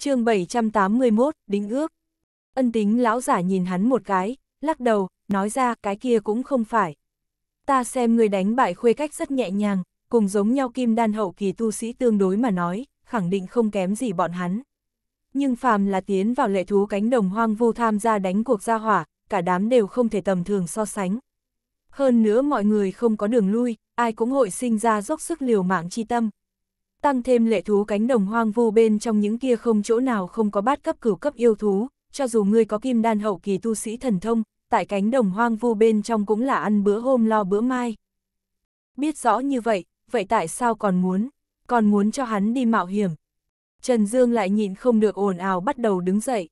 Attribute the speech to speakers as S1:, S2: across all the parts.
S1: chương 781, đính ước. Ân tính lão giả nhìn hắn một cái, lắc đầu, nói ra cái kia cũng không phải. Ta xem người đánh bại khuê cách rất nhẹ nhàng, cùng giống nhau kim đan hậu kỳ tu sĩ tương đối mà nói, khẳng định không kém gì bọn hắn. Nhưng phàm là tiến vào lệ thú cánh đồng hoang vu tham gia đánh cuộc gia hỏa, cả đám đều không thể tầm thường so sánh. Hơn nữa mọi người không có đường lui, ai cũng hội sinh ra dốc sức liều mạng chi tâm tăng thêm lệ thú cánh đồng hoang vu bên trong những kia không chỗ nào không có bát cấp cửu cấp yêu thú, cho dù ngươi có kim đan hậu kỳ tu sĩ thần thông, tại cánh đồng hoang vu bên trong cũng là ăn bữa hôm lo bữa mai. Biết rõ như vậy, vậy tại sao còn muốn, còn muốn cho hắn đi mạo hiểm? Trần Dương lại nhịn không được ồn ào bắt đầu đứng dậy.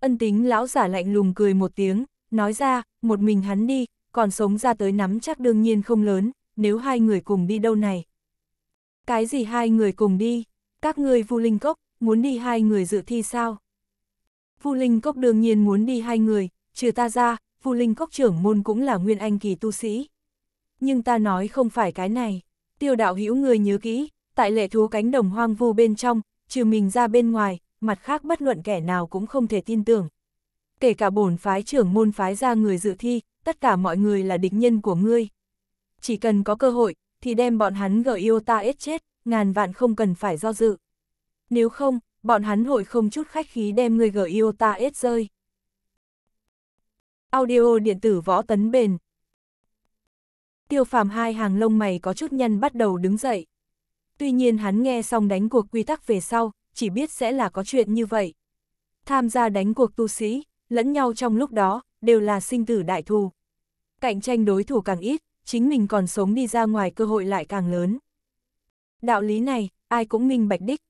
S1: Ân tính lão giả lạnh lùng cười một tiếng, nói ra, một mình hắn đi, còn sống ra tới nắm chắc đương nhiên không lớn, nếu hai người cùng đi đâu này, cái gì hai người cùng đi? Các ngươi Vu Linh Cốc, muốn đi hai người dự thi sao? Vu Linh Cốc đương nhiên muốn đi hai người, trừ ta ra, Vu Linh Cốc trưởng môn cũng là nguyên anh kỳ tu sĩ. Nhưng ta nói không phải cái này. Tiêu đạo hữu người nhớ kỹ, tại lệ thú cánh đồng hoang vu bên trong, trừ mình ra bên ngoài, mặt khác bất luận kẻ nào cũng không thể tin tưởng. Kể cả bổn phái trưởng môn phái ra người dự thi, tất cả mọi người là địch nhân của ngươi. Chỉ cần có cơ hội, thì đem bọn hắn gờ yêu ta ết chết, ngàn vạn không cần phải do dự. Nếu không, bọn hắn hội không chút khách khí đem người gờ yêu ta ết rơi. Audio điện tử võ tấn bền Tiêu phàm hai hàng lông mày có chút nhăn bắt đầu đứng dậy. Tuy nhiên hắn nghe xong đánh cuộc quy tắc về sau, chỉ biết sẽ là có chuyện như vậy. Tham gia đánh cuộc tu sĩ, lẫn nhau trong lúc đó, đều là sinh tử đại thù. Cạnh tranh đối thủ càng ít, chính mình còn sống đi ra ngoài cơ hội lại càng lớn. Đạo lý này, ai cũng minh bạch đích.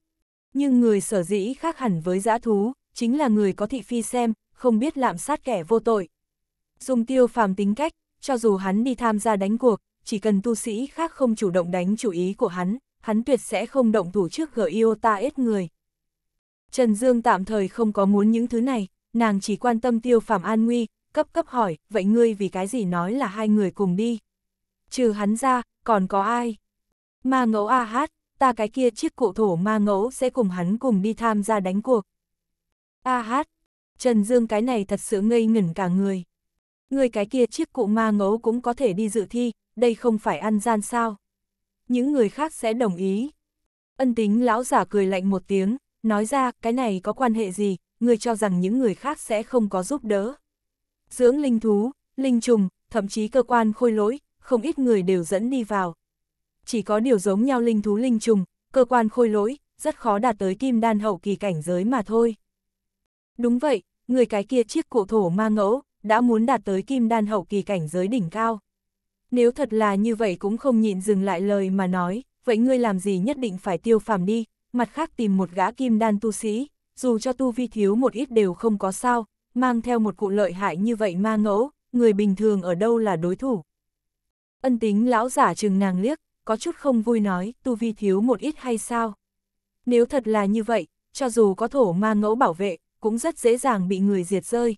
S1: Nhưng người sở dĩ khác hẳn với dã thú, chính là người có thị phi xem, không biết lạm sát kẻ vô tội. Dùng tiêu phàm tính cách, cho dù hắn đi tham gia đánh cuộc, chỉ cần tu sĩ khác không chủ động đánh chủ ý của hắn, hắn tuyệt sẽ không động thủ trước gở yêu ta ết người. Trần Dương tạm thời không có muốn những thứ này, nàng chỉ quan tâm tiêu phàm an nguy, cấp cấp hỏi, vậy ngươi vì cái gì nói là hai người cùng đi trừ hắn ra, còn có ai? Ma ngẫu a hát, ta cái kia chiếc cụ thổ ma ngẫu sẽ cùng hắn cùng đi tham gia đánh cuộc. A hát, Trần Dương cái này thật sự ngây ngẩn cả người. Người cái kia chiếc cụ ma ngẫu cũng có thể đi dự thi, đây không phải ăn gian sao. Những người khác sẽ đồng ý. Ân tính lão giả cười lạnh một tiếng, nói ra cái này có quan hệ gì, người cho rằng những người khác sẽ không có giúp đỡ. Dưỡng linh thú, linh trùng, thậm chí cơ quan khôi lỗi, không ít người đều dẫn đi vào. Chỉ có điều giống nhau linh thú linh trùng, cơ quan khôi lỗi, rất khó đạt tới kim đan hậu kỳ cảnh giới mà thôi. Đúng vậy, người cái kia chiếc cổ thổ ma ngẫu, đã muốn đạt tới kim đan hậu kỳ cảnh giới đỉnh cao. Nếu thật là như vậy cũng không nhịn dừng lại lời mà nói, vậy ngươi làm gì nhất định phải tiêu phàm đi, mặt khác tìm một gã kim đan tu sĩ, dù cho tu vi thiếu một ít đều không có sao, mang theo một cụ lợi hại như vậy ma ngẫu, người bình thường ở đâu là đối thủ. Ân tính lão giả chừng nàng liếc, có chút không vui nói, tu vi thiếu một ít hay sao? Nếu thật là như vậy, cho dù có thổ ma ngẫu bảo vệ, cũng rất dễ dàng bị người diệt rơi.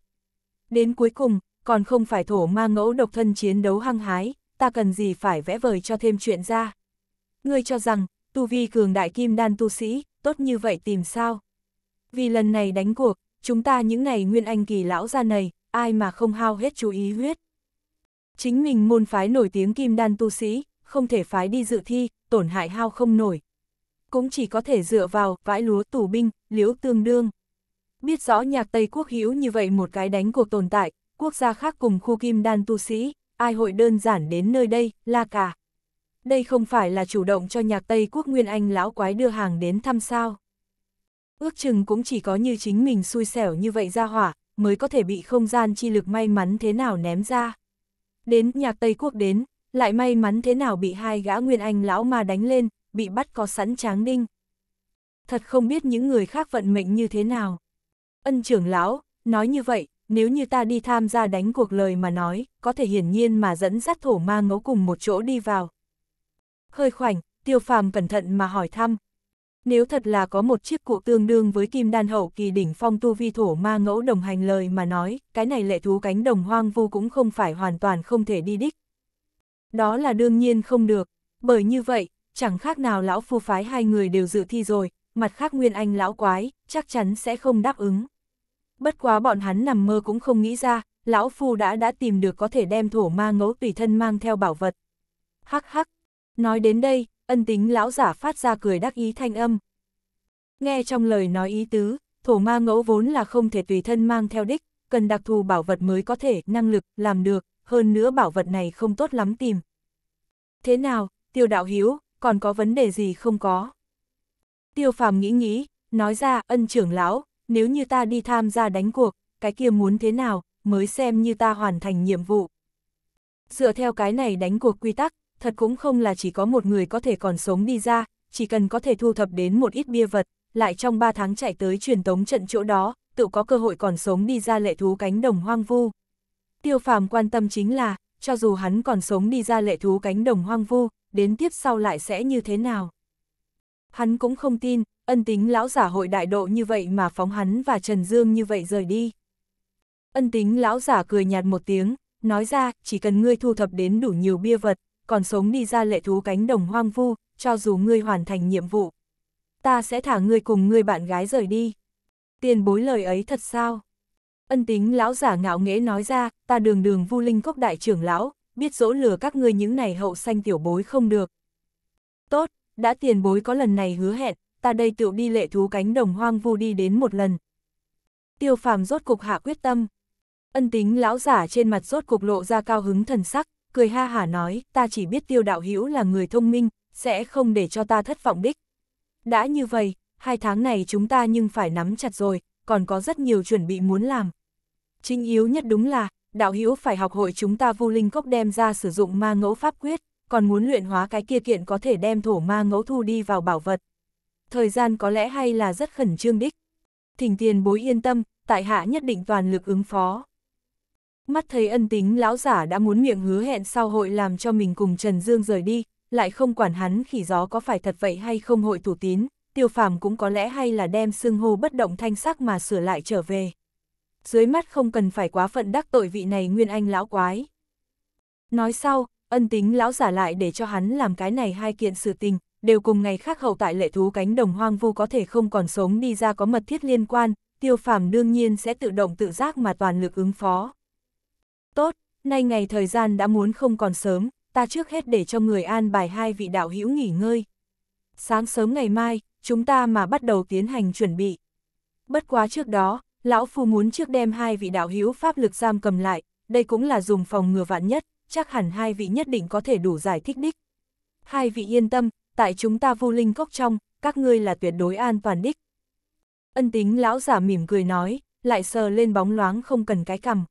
S1: Đến cuối cùng, còn không phải thổ ma ngẫu độc thân chiến đấu hăng hái, ta cần gì phải vẽ vời cho thêm chuyện ra. Ngươi cho rằng, tu vi cường đại kim đan tu sĩ, tốt như vậy tìm sao? Vì lần này đánh cuộc, chúng ta những này nguyên anh kỳ lão ra này, ai mà không hao hết chú ý huyết. Chính mình môn phái nổi tiếng kim đan tu sĩ, không thể phái đi dự thi, tổn hại hao không nổi. Cũng chỉ có thể dựa vào vãi lúa tù binh, liễu tương đương. Biết rõ nhạc Tây Quốc hữu như vậy một cái đánh cuộc tồn tại, quốc gia khác cùng khu kim đan tu sĩ, ai hội đơn giản đến nơi đây, la cả. Đây không phải là chủ động cho nhạc Tây Quốc Nguyên Anh lão quái đưa hàng đến thăm sao. Ước chừng cũng chỉ có như chính mình xui xẻo như vậy ra hỏa, mới có thể bị không gian chi lực may mắn thế nào ném ra đến nhạc Tây Quốc đến, lại may mắn thế nào bị hai gã nguyên anh lão mà đánh lên, bị bắt có sẵn tráng đinh. Thật không biết những người khác vận mệnh như thế nào. Ân trưởng lão, nói như vậy, nếu như ta đi tham gia đánh cuộc lời mà nói, có thể hiển nhiên mà dẫn dắt thổ ma ngấu cùng một chỗ đi vào. Hơi khoảnh, tiêu phàm cẩn thận mà hỏi thăm, nếu thật là có một chiếc cụ tương đương với kim đan hậu kỳ đỉnh phong tu vi thổ ma ngẫu đồng hành lời mà nói, cái này lệ thú cánh đồng hoang vu cũng không phải hoàn toàn không thể đi đích. Đó là đương nhiên không được, bởi như vậy, chẳng khác nào lão phu phái hai người đều dự thi rồi, mặt khác nguyên anh lão quái, chắc chắn sẽ không đáp ứng. Bất quá bọn hắn nằm mơ cũng không nghĩ ra, lão phu đã đã tìm được có thể đem thổ ma ngẫu tùy thân mang theo bảo vật. Hắc hắc, nói đến đây, ân tính lão giả phát ra cười đắc ý thanh âm. Nghe trong lời nói ý tứ, thổ ma ngẫu vốn là không thể tùy thân mang theo đích, cần đặc thù bảo vật mới có thể, năng lực, làm được, hơn nữa bảo vật này không tốt lắm tìm. Thế nào, tiêu đạo hiếu, còn có vấn đề gì không có? Tiêu phàm nghĩ nghĩ, nói ra, ân trưởng lão, nếu như ta đi tham gia đánh cuộc, cái kia muốn thế nào, mới xem như ta hoàn thành nhiệm vụ. Dựa theo cái này đánh cuộc quy tắc, thật cũng không là chỉ có một người có thể còn sống đi ra, chỉ cần có thể thu thập đến một ít bia vật, lại trong 3 tháng chạy tới truyền tống trận chỗ đó, tự có cơ hội còn sống đi ra lệ thú cánh đồng hoang vu. Tiêu phàm quan tâm chính là, cho dù hắn còn sống đi ra lệ thú cánh đồng hoang vu, đến tiếp sau lại sẽ như thế nào. Hắn cũng không tin, ân tính lão giả hội đại độ như vậy mà phóng hắn và Trần Dương như vậy rời đi. Ân tính lão giả cười nhạt một tiếng, nói ra, chỉ cần ngươi thu thập đến đủ nhiều bia vật, còn sống đi ra lệ thú cánh đồng hoang vu, cho dù ngươi hoàn thành nhiệm vụ. Ta sẽ thả ngươi cùng ngươi bạn gái rời đi. Tiền bối lời ấy thật sao? Ân tính lão giả ngạo nghễ nói ra, ta đường đường vu linh cốc đại trưởng lão, biết dỗ lừa các ngươi những này hậu sanh tiểu bối không được. Tốt, đã tiền bối có lần này hứa hẹn, ta đây tựu đi lệ thú cánh đồng hoang vu đi đến một lần. Tiêu phàm rốt cục hạ quyết tâm. Ân tính lão giả trên mặt rốt cục lộ ra cao hứng thần sắc, cười ha hả nói, ta chỉ biết tiêu đạo hữu là người thông minh, sẽ không để cho ta thất vọng đích. Đã như vậy, hai tháng này chúng ta nhưng phải nắm chặt rồi, còn có rất nhiều chuẩn bị muốn làm. Chính yếu nhất đúng là, đạo hữu phải học hội chúng ta vô linh cốc đem ra sử dụng ma ngẫu pháp quyết, còn muốn luyện hóa cái kia kiện có thể đem thổ ma ngẫu thu đi vào bảo vật. Thời gian có lẽ hay là rất khẩn trương đích. Thỉnh tiền bối yên tâm, tại hạ nhất định toàn lực ứng phó. Mắt thấy ân tính lão giả đã muốn miệng hứa hẹn sau hội làm cho mình cùng Trần Dương rời đi, lại không quản hắn khỉ gió có phải thật vậy hay không hội thủ tín, tiêu phàm cũng có lẽ hay là đem xưng hô bất động thanh sắc mà sửa lại trở về. Dưới mắt không cần phải quá phận đắc tội vị này nguyên anh lão quái. Nói sau, ân tính lão giả lại để cho hắn làm cái này hai kiện sự tình, đều cùng ngày khác hậu tại lệ thú cánh đồng hoang vu có thể không còn sống đi ra có mật thiết liên quan, tiêu phàm đương nhiên sẽ tự động tự giác mà toàn lực ứng phó. Tốt, nay ngày thời gian đã muốn không còn sớm, ta trước hết để cho người an bài hai vị đạo hữu nghỉ ngơi. Sáng sớm ngày mai, chúng ta mà bắt đầu tiến hành chuẩn bị. Bất quá trước đó, lão phu muốn trước đem hai vị đạo hữu pháp lực giam cầm lại, đây cũng là dùng phòng ngừa vạn nhất, chắc hẳn hai vị nhất định có thể đủ giải thích đích. Hai vị yên tâm, tại chúng ta vô linh cốc trong, các ngươi là tuyệt đối an toàn đích. Ân tính lão giả mỉm cười nói, lại sờ lên bóng loáng không cần cái cầm.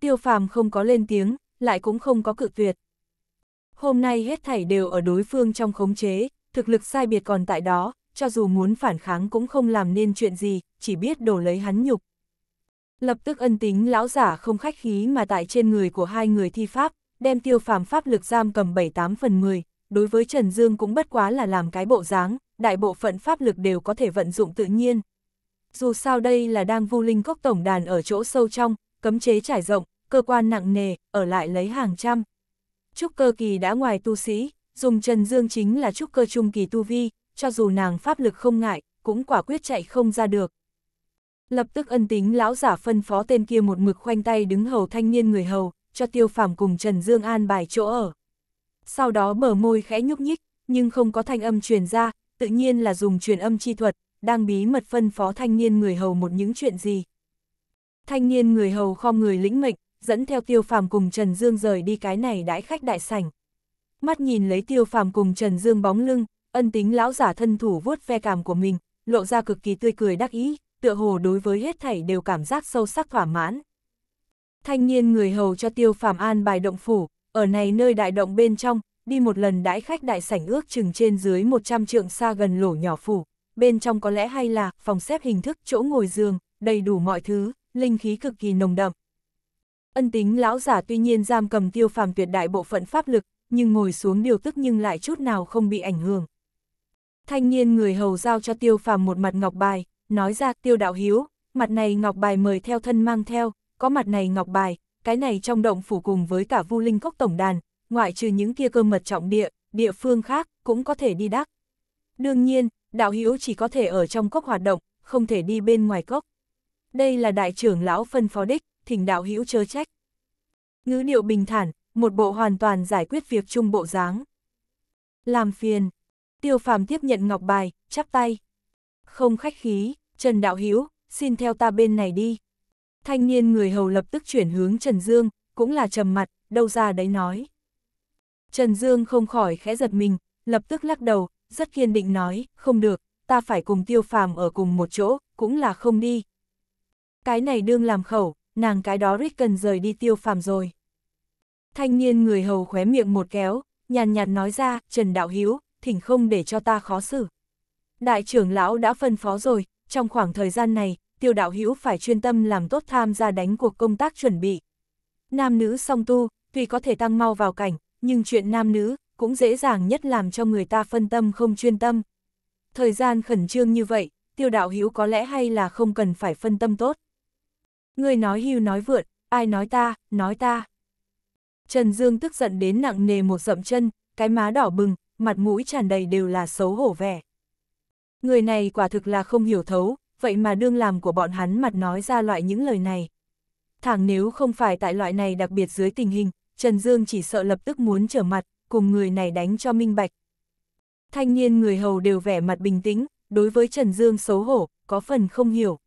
S1: Tiêu phàm không có lên tiếng, lại cũng không có cự tuyệt. Hôm nay hết thảy đều ở đối phương trong khống chế, thực lực sai biệt còn tại đó, cho dù muốn phản kháng cũng không làm nên chuyện gì, chỉ biết đổ lấy hắn nhục. Lập tức ân tính lão giả không khách khí mà tại trên người của hai người thi pháp, đem tiêu phàm pháp lực giam cầm 7-8 phần 10, đối với Trần Dương cũng bất quá là làm cái bộ dáng, đại bộ phận pháp lực đều có thể vận dụng tự nhiên. Dù sao đây là đang vu linh cốc tổng đàn ở chỗ sâu trong, cấm chế trải rộng, cơ quan nặng nề, ở lại lấy hàng trăm. Trúc cơ kỳ đã ngoài tu sĩ, dùng Trần Dương chính là trúc cơ trung kỳ tu vi, cho dù nàng pháp lực không ngại, cũng quả quyết chạy không ra được. Lập tức ân tính lão giả phân phó tên kia một mực khoanh tay đứng hầu thanh niên người hầu, cho tiêu phàm cùng Trần Dương an bài chỗ ở. Sau đó mở môi khẽ nhúc nhích, nhưng không có thanh âm truyền ra, tự nhiên là dùng truyền âm chi thuật, đang bí mật phân phó thanh niên người hầu một những chuyện gì. Thanh niên người hầu khom người lĩnh mệnh, dẫn theo tiêu phàm cùng Trần Dương rời đi cái này đãi khách đại sảnh. Mắt nhìn lấy tiêu phàm cùng Trần Dương bóng lưng, ân tính lão giả thân thủ vuốt ve cảm của mình, lộ ra cực kỳ tươi cười đắc ý, tựa hồ đối với hết thảy đều cảm giác sâu sắc thỏa mãn. Thanh niên người hầu cho tiêu phàm an bài động phủ, ở này nơi đại động bên trong, đi một lần đãi khách đại sảnh ước chừng trên dưới 100 trượng xa gần lỗ nhỏ phủ, bên trong có lẽ hay là phòng xếp hình thức chỗ ngồi giường, đầy đủ mọi thứ, linh khí cực kỳ nồng đậm. Ân tính lão giả tuy nhiên giam cầm tiêu phàm tuyệt đại bộ phận pháp lực, nhưng ngồi xuống điều tức nhưng lại chút nào không bị ảnh hưởng. Thanh niên người hầu giao cho tiêu phàm một mặt ngọc bài, nói ra tiêu đạo hiếu, mặt này ngọc bài mời theo thân mang theo, có mặt này ngọc bài, cái này trong động phủ cùng với cả vu linh cốc tổng đàn, ngoại trừ những kia cơ mật trọng địa, địa phương khác cũng có thể đi đắc. Đương nhiên, đạo hiếu chỉ có thể ở trong cốc hoạt động, không thể đi bên ngoài cốc đây là đại trưởng lão phân phó đích, thỉnh đạo hữu chớ trách. Ngữ điệu bình thản, một bộ hoàn toàn giải quyết việc chung bộ dáng. Làm phiền. Tiêu phàm tiếp nhận ngọc bài, chắp tay. Không khách khí, Trần Đạo Hữu xin theo ta bên này đi. Thanh niên người hầu lập tức chuyển hướng Trần Dương, cũng là trầm mặt, đâu ra đấy nói. Trần Dương không khỏi khẽ giật mình, lập tức lắc đầu, rất kiên định nói, không được, ta phải cùng tiêu phàm ở cùng một chỗ, cũng là không đi, cái này đương làm khẩu, nàng cái đó rít cần rời đi tiêu phàm rồi. Thanh niên người hầu khóe miệng một kéo, nhàn nhạt nói ra, Trần Đạo Hiếu, thỉnh không để cho ta khó xử. Đại trưởng lão đã phân phó rồi, trong khoảng thời gian này, tiêu đạo hiếu phải chuyên tâm làm tốt tham gia đánh cuộc công tác chuẩn bị. Nam nữ song tu, tuy có thể tăng mau vào cảnh, nhưng chuyện nam nữ cũng dễ dàng nhất làm cho người ta phân tâm không chuyên tâm. Thời gian khẩn trương như vậy, tiêu đạo hiếu có lẽ hay là không cần phải phân tâm tốt. Ngươi nói hưu nói vượn, ai nói ta, nói ta. Trần Dương tức giận đến nặng nề một dậm chân, cái má đỏ bừng, mặt mũi tràn đầy đều là xấu hổ vẻ. Người này quả thực là không hiểu thấu, vậy mà đương làm của bọn hắn mặt nói ra loại những lời này. Thẳng nếu không phải tại loại này đặc biệt dưới tình hình, Trần Dương chỉ sợ lập tức muốn trở mặt, cùng người này đánh cho minh bạch. Thanh niên người hầu đều vẻ mặt bình tĩnh, đối với Trần Dương xấu hổ, có phần không hiểu.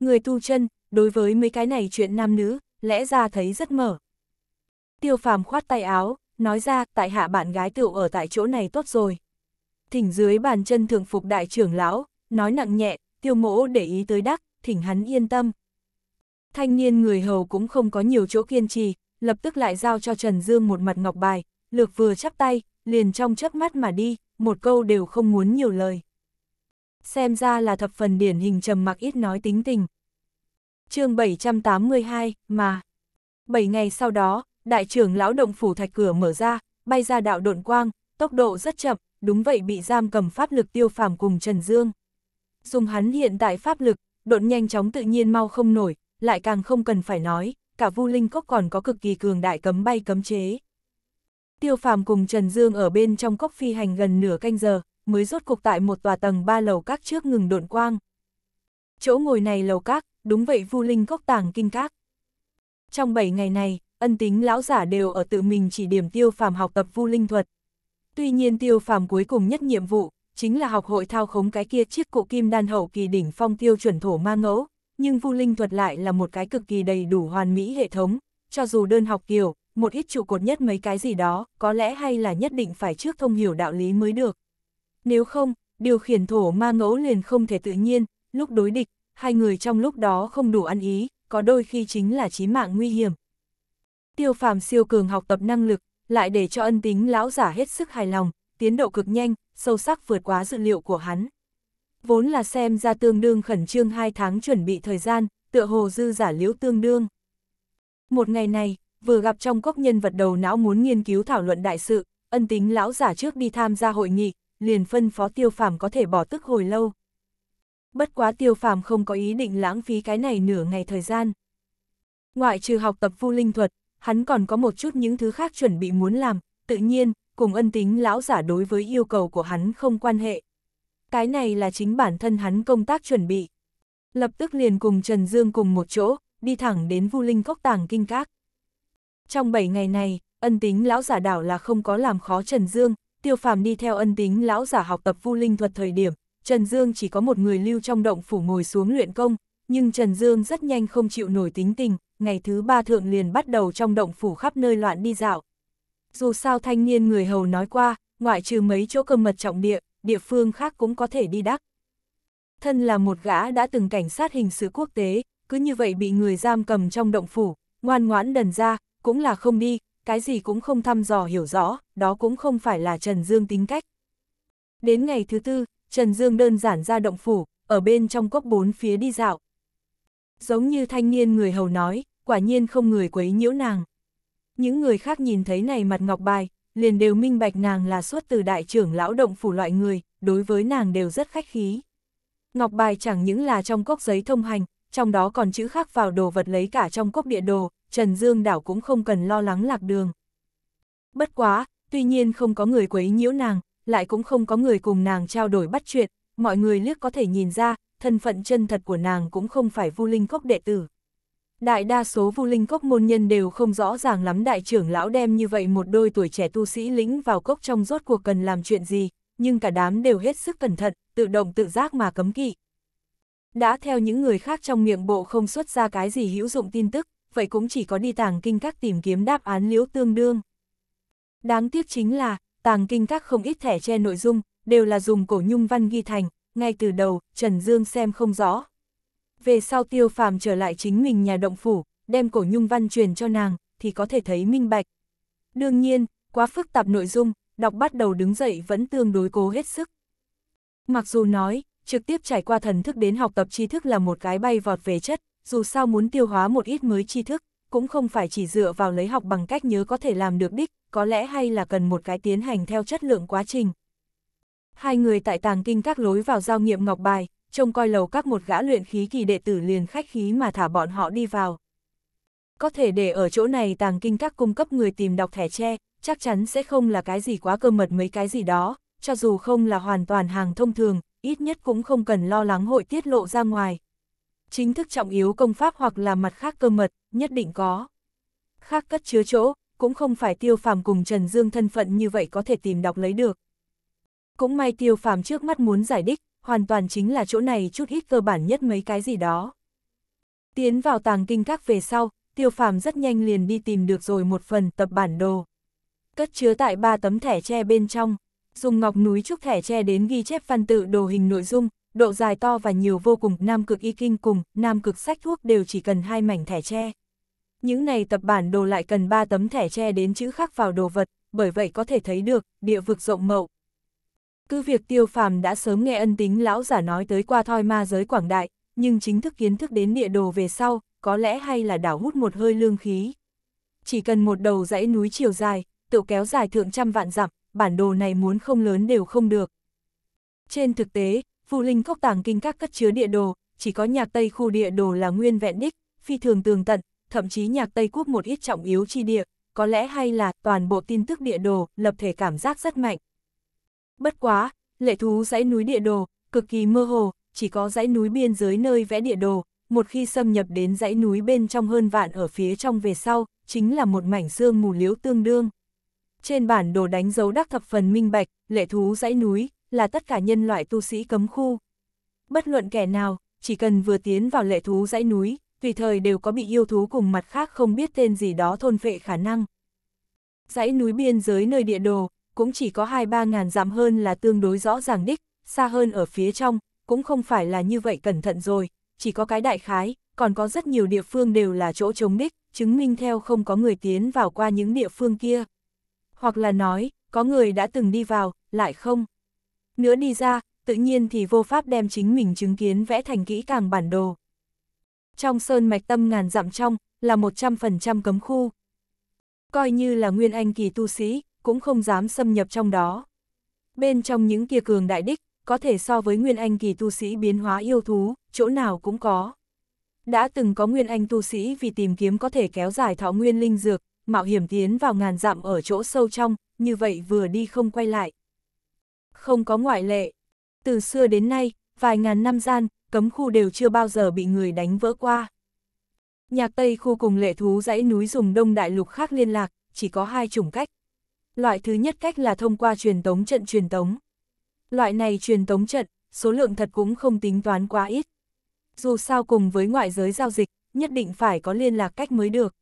S1: Người tu chân, đối với mấy cái này chuyện nam nữ, lẽ ra thấy rất mở. Tiêu phàm khoát tay áo, nói ra, tại hạ bạn gái tựu ở tại chỗ này tốt rồi. Thỉnh dưới bàn chân thường phục đại trưởng lão, nói nặng nhẹ, tiêu mỗ để ý tới đắc, thỉnh hắn yên tâm. Thanh niên người hầu cũng không có nhiều chỗ kiên trì, lập tức lại giao cho Trần Dương một mặt ngọc bài, lược vừa chắp tay, liền trong chớp mắt mà đi, một câu đều không muốn nhiều lời. Xem ra là thập phần điển hình trầm mặc ít nói tính tình, chương 782, mà. bảy ngày sau đó, đại trưởng lão động phủ thạch cửa mở ra, bay ra đạo độn quang, tốc độ rất chậm, đúng vậy bị giam cầm pháp lực tiêu phàm cùng Trần Dương. Dùng hắn hiện tại pháp lực, độn nhanh chóng tự nhiên mau không nổi, lại càng không cần phải nói, cả vu linh cốc còn có cực kỳ cường đại cấm bay cấm chế. Tiêu phàm cùng Trần Dương ở bên trong cốc phi hành gần nửa canh giờ, mới rốt cục tại một tòa tầng ba lầu các trước ngừng độn quang. Chỗ ngồi này lầu các, đúng vậy Vu Linh Cốc tàng kinh các. Trong 7 ngày này, ân tính lão giả đều ở tự mình chỉ điểm tiêu phàm học tập Vu Linh thuật. Tuy nhiên tiêu phàm cuối cùng nhất nhiệm vụ, chính là học hội thao khống cái kia chiếc cụ kim đan hậu kỳ đỉnh phong tiêu chuẩn thổ ma ngẫu, nhưng Vu Linh thuật lại là một cái cực kỳ đầy đủ hoàn mỹ hệ thống, cho dù đơn học kiểu, một ít trụ cột nhất mấy cái gì đó, có lẽ hay là nhất định phải trước thông hiểu đạo lý mới được. Nếu không, điều khiển thổ ma ngẫu liền không thể tự nhiên, lúc đối địch, hai người trong lúc đó không đủ ăn ý, có đôi khi chính là chí mạng nguy hiểm. Tiêu phàm siêu cường học tập năng lực, lại để cho ân tính lão giả hết sức hài lòng, tiến độ cực nhanh, sâu sắc vượt quá dự liệu của hắn. Vốn là xem ra tương đương khẩn trương hai tháng chuẩn bị thời gian, tựa hồ dư giả liễu tương đương. Một ngày này, vừa gặp trong cốc nhân vật đầu não muốn nghiên cứu thảo luận đại sự, ân tính lão giả trước đi tham gia hội nghị, liền phân phó tiêu phàm có thể bỏ tức hồi lâu bất quá tiêu phàm không có ý định lãng phí cái này nửa ngày thời gian. Ngoại trừ học tập vu linh thuật, hắn còn có một chút những thứ khác chuẩn bị muốn làm, tự nhiên, cùng ân tính lão giả đối với yêu cầu của hắn không quan hệ. Cái này là chính bản thân hắn công tác chuẩn bị. Lập tức liền cùng Trần Dương cùng một chỗ, đi thẳng đến vu linh cốc tàng kinh các. Trong 7 ngày này, ân tính lão giả đảo là không có làm khó Trần Dương, tiêu phàm đi theo ân tính lão giả học tập vu linh thuật thời điểm, Trần Dương chỉ có một người lưu trong động phủ ngồi xuống luyện công, nhưng Trần Dương rất nhanh không chịu nổi tính tình, ngày thứ ba thượng liền bắt đầu trong động phủ khắp nơi loạn đi dạo. Dù sao thanh niên người hầu nói qua, ngoại trừ mấy chỗ cơ mật trọng địa, địa phương khác cũng có thể đi đắc. Thân là một gã đã từng cảnh sát hình sự quốc tế, cứ như vậy bị người giam cầm trong động phủ, ngoan ngoãn đần ra, cũng là không đi, cái gì cũng không thăm dò hiểu rõ, đó cũng không phải là Trần Dương tính cách. Đến ngày thứ tư, Trần Dương đơn giản ra động phủ, ở bên trong cốc bốn phía đi dạo. Giống như thanh niên người hầu nói, quả nhiên không người quấy nhiễu nàng. Những người khác nhìn thấy này mặt ngọc bài, liền đều minh bạch nàng là xuất từ đại trưởng lão động phủ loại người, đối với nàng đều rất khách khí. Ngọc bài chẳng những là trong cốc giấy thông hành, trong đó còn chữ khác vào đồ vật lấy cả trong cốc địa đồ, Trần Dương đảo cũng không cần lo lắng lạc đường. Bất quá, tuy nhiên không có người quấy nhiễu nàng, lại cũng không có người cùng nàng trao đổi bắt chuyện, mọi người liếc có thể nhìn ra, thân phận chân thật của nàng cũng không phải vu linh cốc đệ tử. Đại đa số vu linh cốc môn nhân đều không rõ ràng lắm đại trưởng lão đem như vậy một đôi tuổi trẻ tu sĩ lĩnh vào cốc trong rốt cuộc cần làm chuyện gì, nhưng cả đám đều hết sức cẩn thận, tự động tự giác mà cấm kỵ. Đã theo những người khác trong miệng bộ không xuất ra cái gì hữu dụng tin tức, vậy cũng chỉ có đi tàng kinh các tìm kiếm đáp án liễu tương đương. Đáng tiếc chính là, tàng kinh các không ít thẻ che nội dung, đều là dùng cổ nhung văn ghi thành, ngay từ đầu, Trần Dương xem không rõ. Về sau tiêu phàm trở lại chính mình nhà động phủ, đem cổ nhung văn truyền cho nàng, thì có thể thấy minh bạch. Đương nhiên, quá phức tạp nội dung, đọc bắt đầu đứng dậy vẫn tương đối cố hết sức. Mặc dù nói, trực tiếp trải qua thần thức đến học tập tri thức là một cái bay vọt về chất, dù sao muốn tiêu hóa một ít mới tri thức, cũng không phải chỉ dựa vào lấy học bằng cách nhớ có thể làm được đích, có lẽ hay là cần một cái tiến hành theo chất lượng quá trình. Hai người tại tàng kinh các lối vào giao nghiệm ngọc bài, trông coi lầu các một gã luyện khí kỳ đệ tử liền khách khí mà thả bọn họ đi vào. Có thể để ở chỗ này tàng kinh các cung cấp người tìm đọc thẻ tre, chắc chắn sẽ không là cái gì quá cơ mật mấy cái gì đó, cho dù không là hoàn toàn hàng thông thường, ít nhất cũng không cần lo lắng hội tiết lộ ra ngoài. Chính thức trọng yếu công pháp hoặc là mặt khác cơ mật, nhất định có. Khác cất chứa chỗ, cũng không phải tiêu phàm cùng Trần Dương thân phận như vậy có thể tìm đọc lấy được. Cũng may tiêu phàm trước mắt muốn giải đích, hoàn toàn chính là chỗ này chút ít cơ bản nhất mấy cái gì đó. Tiến vào tàng kinh các về sau, tiêu phàm rất nhanh liền đi tìm được rồi một phần tập bản đồ. Cất chứa tại ba tấm thẻ tre bên trong, dùng ngọc núi trúc thẻ tre đến ghi chép văn tự đồ hình nội dung, độ dài to và nhiều vô cùng nam cực y kinh cùng nam cực sách thuốc đều chỉ cần hai mảnh thẻ tre những này tập bản đồ lại cần ba tấm thẻ che đến chữ khắc vào đồ vật, bởi vậy có thể thấy được, địa vực rộng mậu. Cứ việc tiêu phàm đã sớm nghe ân tính lão giả nói tới qua thoi ma giới quảng đại, nhưng chính thức kiến thức đến địa đồ về sau, có lẽ hay là đảo hút một hơi lương khí. Chỉ cần một đầu dãy núi chiều dài, tự kéo dài thượng trăm vạn dặm, bản đồ này muốn không lớn đều không được. Trên thực tế, Vũ Linh Cốc Tàng Kinh các cất chứa địa đồ, chỉ có nhạc Tây khu địa đồ là nguyên vẹn đích, phi thường tường tận, thậm chí nhạc Tây Quốc một ít trọng yếu chi địa, có lẽ hay là toàn bộ tin tức địa đồ, lập thể cảm giác rất mạnh. Bất quá, lệ thú dãy núi địa đồ, cực kỳ mơ hồ, chỉ có dãy núi biên giới nơi vẽ địa đồ, một khi xâm nhập đến dãy núi bên trong hơn vạn ở phía trong về sau, chính là một mảnh xương mù liễu tương đương. Trên bản đồ đánh dấu đắc thập phần minh bạch, lệ thú dãy núi, là tất cả nhân loại tu sĩ cấm khu. Bất luận kẻ nào, chỉ cần vừa tiến vào lệ thú dãy núi, tùy thời đều có bị yêu thú cùng mặt khác không biết tên gì đó thôn phệ khả năng. Dãy núi biên giới nơi địa đồ, cũng chỉ có 2-3 ngàn dặm hơn là tương đối rõ ràng đích, xa hơn ở phía trong, cũng không phải là như vậy cẩn thận rồi, chỉ có cái đại khái, còn có rất nhiều địa phương đều là chỗ chống đích, chứng minh theo không có người tiến vào qua những địa phương kia. Hoặc là nói, có người đã từng đi vào, lại không. Nữa đi ra, tự nhiên thì vô pháp đem chính mình chứng kiến vẽ thành kỹ càng bản đồ trong sơn mạch tâm ngàn dặm trong, là 100% cấm khu. Coi như là nguyên anh kỳ tu sĩ, cũng không dám xâm nhập trong đó. Bên trong những kia cường đại đích, có thể so với nguyên anh kỳ tu sĩ biến hóa yêu thú, chỗ nào cũng có. Đã từng có nguyên anh tu sĩ vì tìm kiếm có thể kéo dài thọ nguyên linh dược, mạo hiểm tiến vào ngàn dặm ở chỗ sâu trong, như vậy vừa đi không quay lại. Không có ngoại lệ. Từ xưa đến nay, vài ngàn năm gian, cấm khu đều chưa bao giờ bị người đánh vỡ qua. Nhạc Tây khu cùng lệ thú dãy núi dùng đông đại lục khác liên lạc, chỉ có hai chủng cách. Loại thứ nhất cách là thông qua truyền tống trận truyền tống. Loại này truyền tống trận, số lượng thật cũng không tính toán quá ít. Dù sao cùng với ngoại giới giao dịch, nhất định phải có liên lạc cách mới được.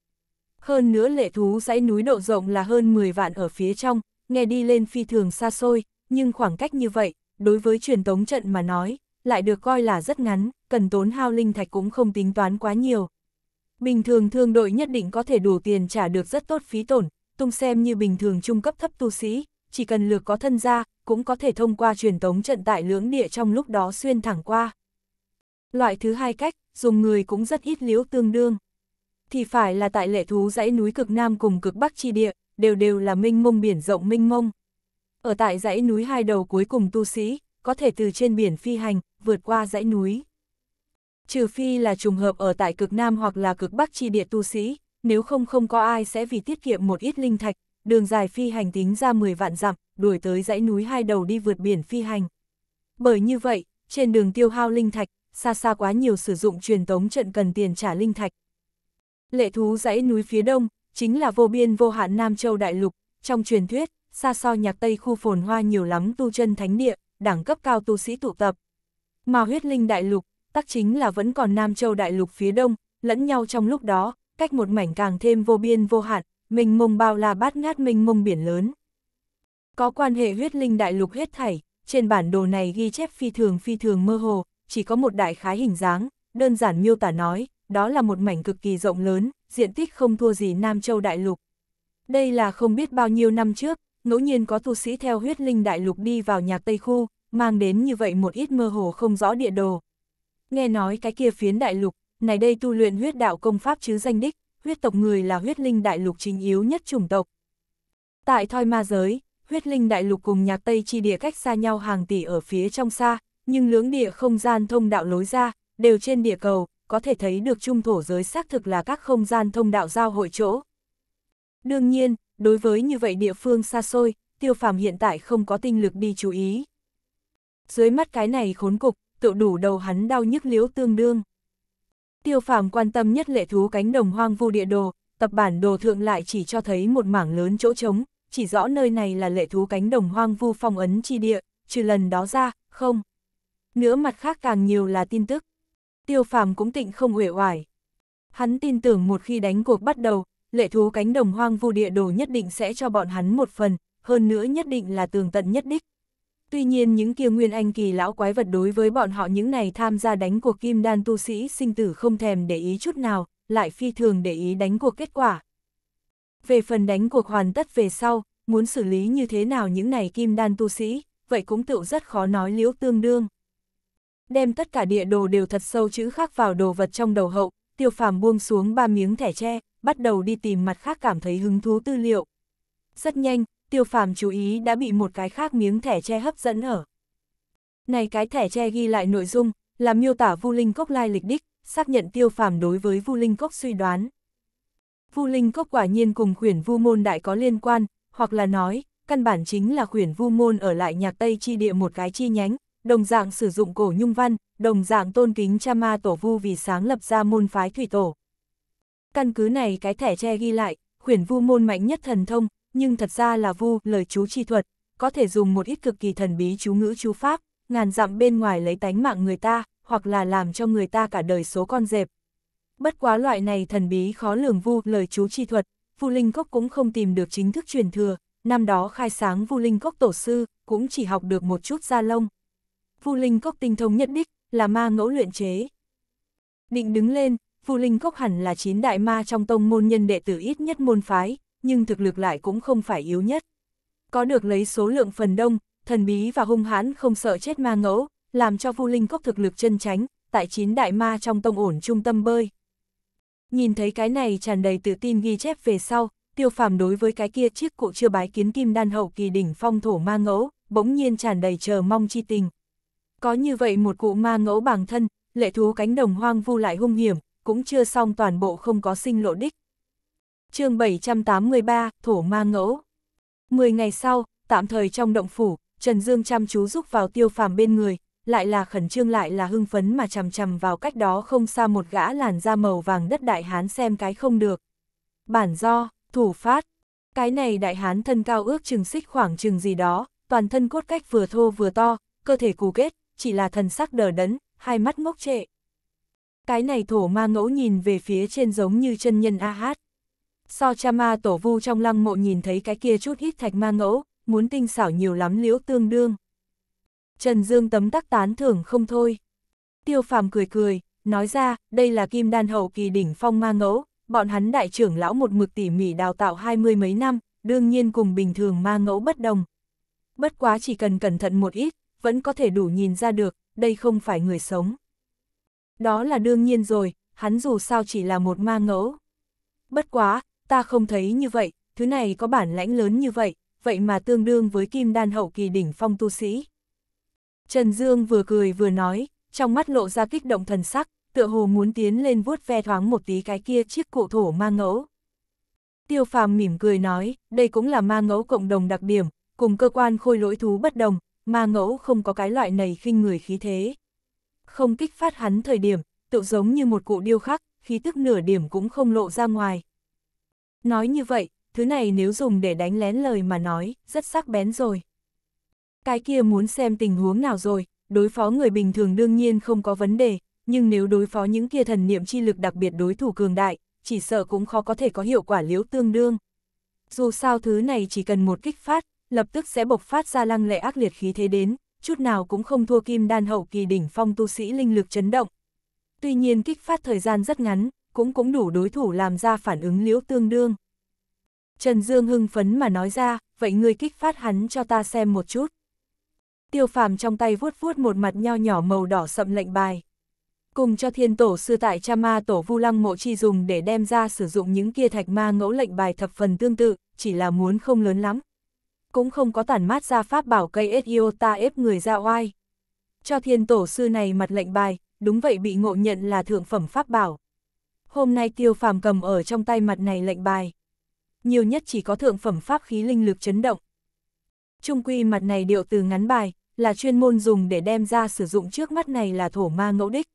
S1: Hơn nữa lệ thú dãy núi độ rộng là hơn 10 vạn ở phía trong, nghe đi lên phi thường xa xôi, nhưng khoảng cách như vậy, đối với truyền tống trận mà nói, lại được coi là rất ngắn, cần tốn hao linh thạch cũng không tính toán quá nhiều. Bình thường thương đội nhất định có thể đủ tiền trả được rất tốt phí tổn, tung xem như bình thường trung cấp thấp tu sĩ, chỉ cần lược có thân gia cũng có thể thông qua truyền tống trận tại lưỡng địa trong lúc đó xuyên thẳng qua. Loại thứ hai cách, dùng người cũng rất ít liếu tương đương. Thì phải là tại lệ thú dãy núi cực Nam cùng cực Bắc chi địa, đều đều là minh mông biển rộng minh mông. Ở tại dãy núi hai đầu cuối cùng tu sĩ, có thể từ trên biển phi hành, vượt qua dãy núi. Trừ phi là trùng hợp ở tại cực Nam hoặc là cực Bắc chi địa tu sĩ, nếu không không có ai sẽ vì tiết kiệm một ít linh thạch, đường dài phi hành tính ra 10 vạn dặm, đuổi tới dãy núi hai đầu đi vượt biển phi hành. Bởi như vậy, trên đường tiêu hao linh thạch, xa xa quá nhiều sử dụng truyền tống trận cần tiền trả linh thạch. Lệ thú dãy núi phía đông, chính là vô biên vô hạn Nam Châu Đại Lục, trong truyền thuyết, xa so nhạc Tây khu phồn hoa nhiều lắm tu chân thánh địa, đẳng cấp cao tu sĩ tụ tập. Mà huyết linh đại lục, tắc chính là vẫn còn Nam Châu đại lục phía đông, lẫn nhau trong lúc đó, cách một mảnh càng thêm vô biên vô hạn, mình mông bao la bát ngát mình mông biển lớn. Có quan hệ huyết linh đại lục huyết thảy, trên bản đồ này ghi chép phi thường phi thường mơ hồ, chỉ có một đại khái hình dáng, đơn giản miêu tả nói, đó là một mảnh cực kỳ rộng lớn, diện tích không thua gì Nam Châu đại lục. Đây là không biết bao nhiêu năm trước, ngẫu nhiên có tu sĩ theo huyết linh đại lục đi vào nhạc Tây Khu, mang đến như vậy một ít mơ hồ không rõ địa đồ. Nghe nói cái kia phiến đại lục, này đây tu luyện huyết đạo công pháp chứ danh đích, huyết tộc người là huyết linh đại lục chính yếu nhất chủng tộc. Tại thoi ma giới, huyết linh đại lục cùng nhạc Tây chi địa cách xa nhau hàng tỷ ở phía trong xa, nhưng lưỡng địa không gian thông đạo lối ra, đều trên địa cầu, có thể thấy được trung thổ giới xác thực là các không gian thông đạo giao hội chỗ. Đương nhiên, đối với như vậy địa phương xa xôi, tiêu phàm hiện tại không có tinh lực đi chú ý. Dưới mắt cái này khốn cục, tự đủ đầu hắn đau nhức liếu tương đương. Tiêu phàm quan tâm nhất lệ thú cánh đồng hoang vu địa đồ, tập bản đồ thượng lại chỉ cho thấy một mảng lớn chỗ trống, chỉ rõ nơi này là lệ thú cánh đồng hoang vu phong ấn chi địa, trừ lần đó ra, không. Nữa mặt khác càng nhiều là tin tức. Tiêu phàm cũng tịnh không uể oải. Hắn tin tưởng một khi đánh cuộc bắt đầu, lệ thú cánh đồng hoang vu địa đồ nhất định sẽ cho bọn hắn một phần, hơn nữa nhất định là tường tận nhất đích. Tuy nhiên những kia nguyên anh kỳ lão quái vật đối với bọn họ những này tham gia đánh cuộc kim đan tu sĩ sinh tử không thèm để ý chút nào, lại phi thường để ý đánh cuộc kết quả. Về phần đánh cuộc hoàn tất về sau, muốn xử lý như thế nào những này kim đan tu sĩ, vậy cũng tựu rất khó nói liễu tương đương. Đem tất cả địa đồ đều thật sâu chữ khắc vào đồ vật trong đầu hậu, tiêu phàm buông xuống ba miếng thẻ tre, bắt đầu đi tìm mặt khác cảm thấy hứng thú tư liệu. Rất nhanh, tiêu phàm chú ý đã bị một cái khác miếng thẻ tre hấp dẫn ở. Này cái thẻ tre ghi lại nội dung, là miêu tả Vu Linh Cốc lai lịch đích, xác nhận tiêu phàm đối với Vu Linh Cốc suy đoán. Vu Linh Cốc quả nhiên cùng khuyển Vu Môn Đại có liên quan, hoặc là nói, căn bản chính là khuyển Vu Môn ở lại nhạc Tây chi địa một cái chi nhánh, đồng dạng sử dụng cổ nhung văn, đồng dạng tôn kính cha ma tổ Vu vì sáng lập ra môn phái thủy tổ. Căn cứ này cái thẻ tre ghi lại, khuyển vu môn mạnh nhất thần thông, nhưng thật ra là vu lời chú chi thuật, có thể dùng một ít cực kỳ thần bí chú ngữ chú pháp, ngàn dặm bên ngoài lấy tánh mạng người ta, hoặc là làm cho người ta cả đời số con dẹp. Bất quá loại này thần bí khó lường vu lời chú chi thuật, vu linh cốc cũng không tìm được chính thức truyền thừa, năm đó khai sáng vu linh cốc tổ sư, cũng chỉ học được một chút gia lông. Vu linh cốc tinh thông nhất đích, là ma ngẫu luyện chế. Định đứng lên, Vu Linh Cốc hẳn là chín đại ma trong tông môn nhân đệ tử ít nhất môn phái, nhưng thực lực lại cũng không phải yếu nhất. Có được lấy số lượng phần đông, thần bí và hung hãn không sợ chết ma ngẫu, làm cho Vu Linh Cốc thực lực chân tránh, tại chín đại ma trong tông ổn trung tâm bơi. Nhìn thấy cái này tràn đầy tự tin ghi chép về sau, tiêu phàm đối với cái kia chiếc cụ chưa bái kiến kim đan hậu kỳ đỉnh phong thổ ma ngẫu, bỗng nhiên tràn đầy chờ mong chi tình. Có như vậy một cụ ma ngẫu bằng thân, lệ thú cánh đồng hoang vu lại hung hiểm, cũng chưa xong toàn bộ không có sinh lộ đích. chương 783, Thổ Ma Ngẫu Mười ngày sau, tạm thời trong động phủ, Trần Dương chăm chú giúp vào tiêu phàm bên người, lại là khẩn trương lại là hưng phấn mà chằm chằm vào cách đó không xa một gã làn da màu vàng đất đại hán xem cái không được. Bản do, thủ phát, cái này đại hán thân cao ước chừng xích khoảng chừng gì đó, toàn thân cốt cách vừa thô vừa to, cơ thể cù kết, chỉ là thần sắc đờ đẫn, hai mắt ngốc trệ cái này thổ ma ngẫu nhìn về phía trên giống như chân nhân a hát. So cha ma tổ vu trong lăng mộ nhìn thấy cái kia chút ít thạch ma ngẫu, muốn tinh xảo nhiều lắm liễu tương đương. Trần Dương tấm tắc tán thưởng không thôi. Tiêu phàm cười cười, nói ra, đây là kim đan hậu kỳ đỉnh phong ma ngẫu, bọn hắn đại trưởng lão một mực tỉ mỉ đào tạo hai mươi mấy năm, đương nhiên cùng bình thường ma ngẫu bất đồng. Bất quá chỉ cần cẩn thận một ít, vẫn có thể đủ nhìn ra được, đây không phải người sống đó là đương nhiên rồi, hắn dù sao chỉ là một ma ngẫu. Bất quá, ta không thấy như vậy, thứ này có bản lãnh lớn như vậy, vậy mà tương đương với kim đan hậu kỳ đỉnh phong tu sĩ. Trần Dương vừa cười vừa nói, trong mắt lộ ra kích động thần sắc, tựa hồ muốn tiến lên vuốt ve thoáng một tí cái kia chiếc cụ thổ ma ngẫu. Tiêu phàm mỉm cười nói, đây cũng là ma ngẫu cộng đồng đặc điểm, cùng cơ quan khôi lỗi thú bất đồng, ma ngẫu không có cái loại này khinh người khí thế không kích phát hắn thời điểm, tự giống như một cụ điêu khắc, khí tức nửa điểm cũng không lộ ra ngoài. Nói như vậy, thứ này nếu dùng để đánh lén lời mà nói, rất sắc bén rồi. Cái kia muốn xem tình huống nào rồi, đối phó người bình thường đương nhiên không có vấn đề, nhưng nếu đối phó những kia thần niệm chi lực đặc biệt đối thủ cường đại, chỉ sợ cũng khó có thể có hiệu quả liễu tương đương. Dù sao thứ này chỉ cần một kích phát, lập tức sẽ bộc phát ra lăng lệ ác liệt khí thế đến, chút nào cũng không thua kim đan hậu kỳ đỉnh phong tu sĩ linh lực chấn động. Tuy nhiên kích phát thời gian rất ngắn, cũng cũng đủ đối thủ làm ra phản ứng liễu tương đương. Trần Dương hưng phấn mà nói ra, vậy ngươi kích phát hắn cho ta xem một chút. Tiêu phàm trong tay vuốt vuốt một mặt nho nhỏ màu đỏ sậm lệnh bài. Cùng cho thiên tổ sư tại cha ma tổ vu lăng mộ chi dùng để đem ra sử dụng những kia thạch ma ngẫu lệnh bài thập phần tương tự, chỉ là muốn không lớn lắm cũng không có tản mát ra pháp bảo cây Echiota ép người ra oai. Cho thiên tổ sư này mặt lệnh bài, đúng vậy bị ngộ nhận là thượng phẩm pháp bảo. Hôm nay tiêu phàm cầm ở trong tay mặt này lệnh bài. Nhiều nhất chỉ có thượng phẩm pháp khí linh lực chấn động. Trung quy mặt này điệu từ ngắn bài, là chuyên môn dùng để đem ra sử dụng trước mắt này là thổ ma ngẫu đích.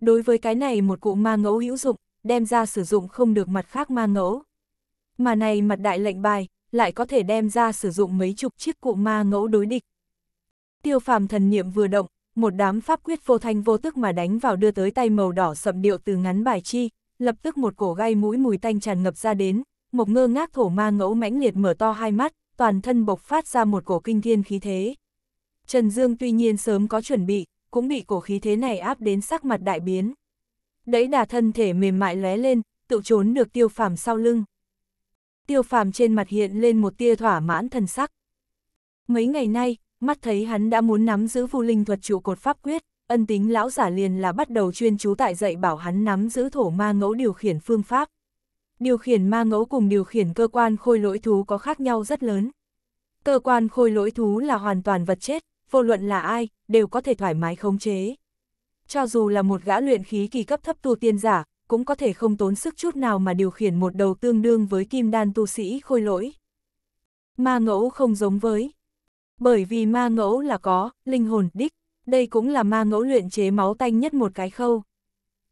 S1: Đối với cái này một cụ ma ngẫu hữu dụng, đem ra sử dụng không được mặt khác ma ngẫu. Mà này mặt đại lệnh bài, lại có thể đem ra sử dụng mấy chục chiếc cụ ma ngẫu đối địch. Tiêu phàm thần niệm vừa động, một đám pháp quyết vô thanh vô tức mà đánh vào đưa tới tay màu đỏ sậm điệu từ ngắn bài chi, lập tức một cổ gai mũi mùi tanh tràn ngập ra đến, một ngơ ngác thổ ma ngẫu mãnh liệt mở to hai mắt, toàn thân bộc phát ra một cổ kinh thiên khí thế. Trần Dương tuy nhiên sớm có chuẩn bị, cũng bị cổ khí thế này áp đến sắc mặt đại biến. Đấy đà thân thể mềm mại lóe lên, tự trốn được tiêu phàm sau lưng tiêu phàm trên mặt hiện lên một tia thỏa mãn thần sắc. Mấy ngày nay, mắt thấy hắn đã muốn nắm giữ Vu linh thuật trụ cột pháp quyết, ân tính lão giả liền là bắt đầu chuyên chú tại dạy bảo hắn nắm giữ thổ ma ngẫu điều khiển phương pháp. Điều khiển ma ngẫu cùng điều khiển cơ quan khôi lỗi thú có khác nhau rất lớn. Cơ quan khôi lỗi thú là hoàn toàn vật chết, vô luận là ai, đều có thể thoải mái khống chế. Cho dù là một gã luyện khí kỳ cấp thấp tu tiên giả, cũng có thể không tốn sức chút nào mà điều khiển một đầu tương đương với kim đan tu sĩ khôi lỗi. Ma ngẫu không giống với. Bởi vì ma ngẫu là có, linh hồn, đích, đây cũng là ma ngẫu luyện chế máu tanh nhất một cái khâu.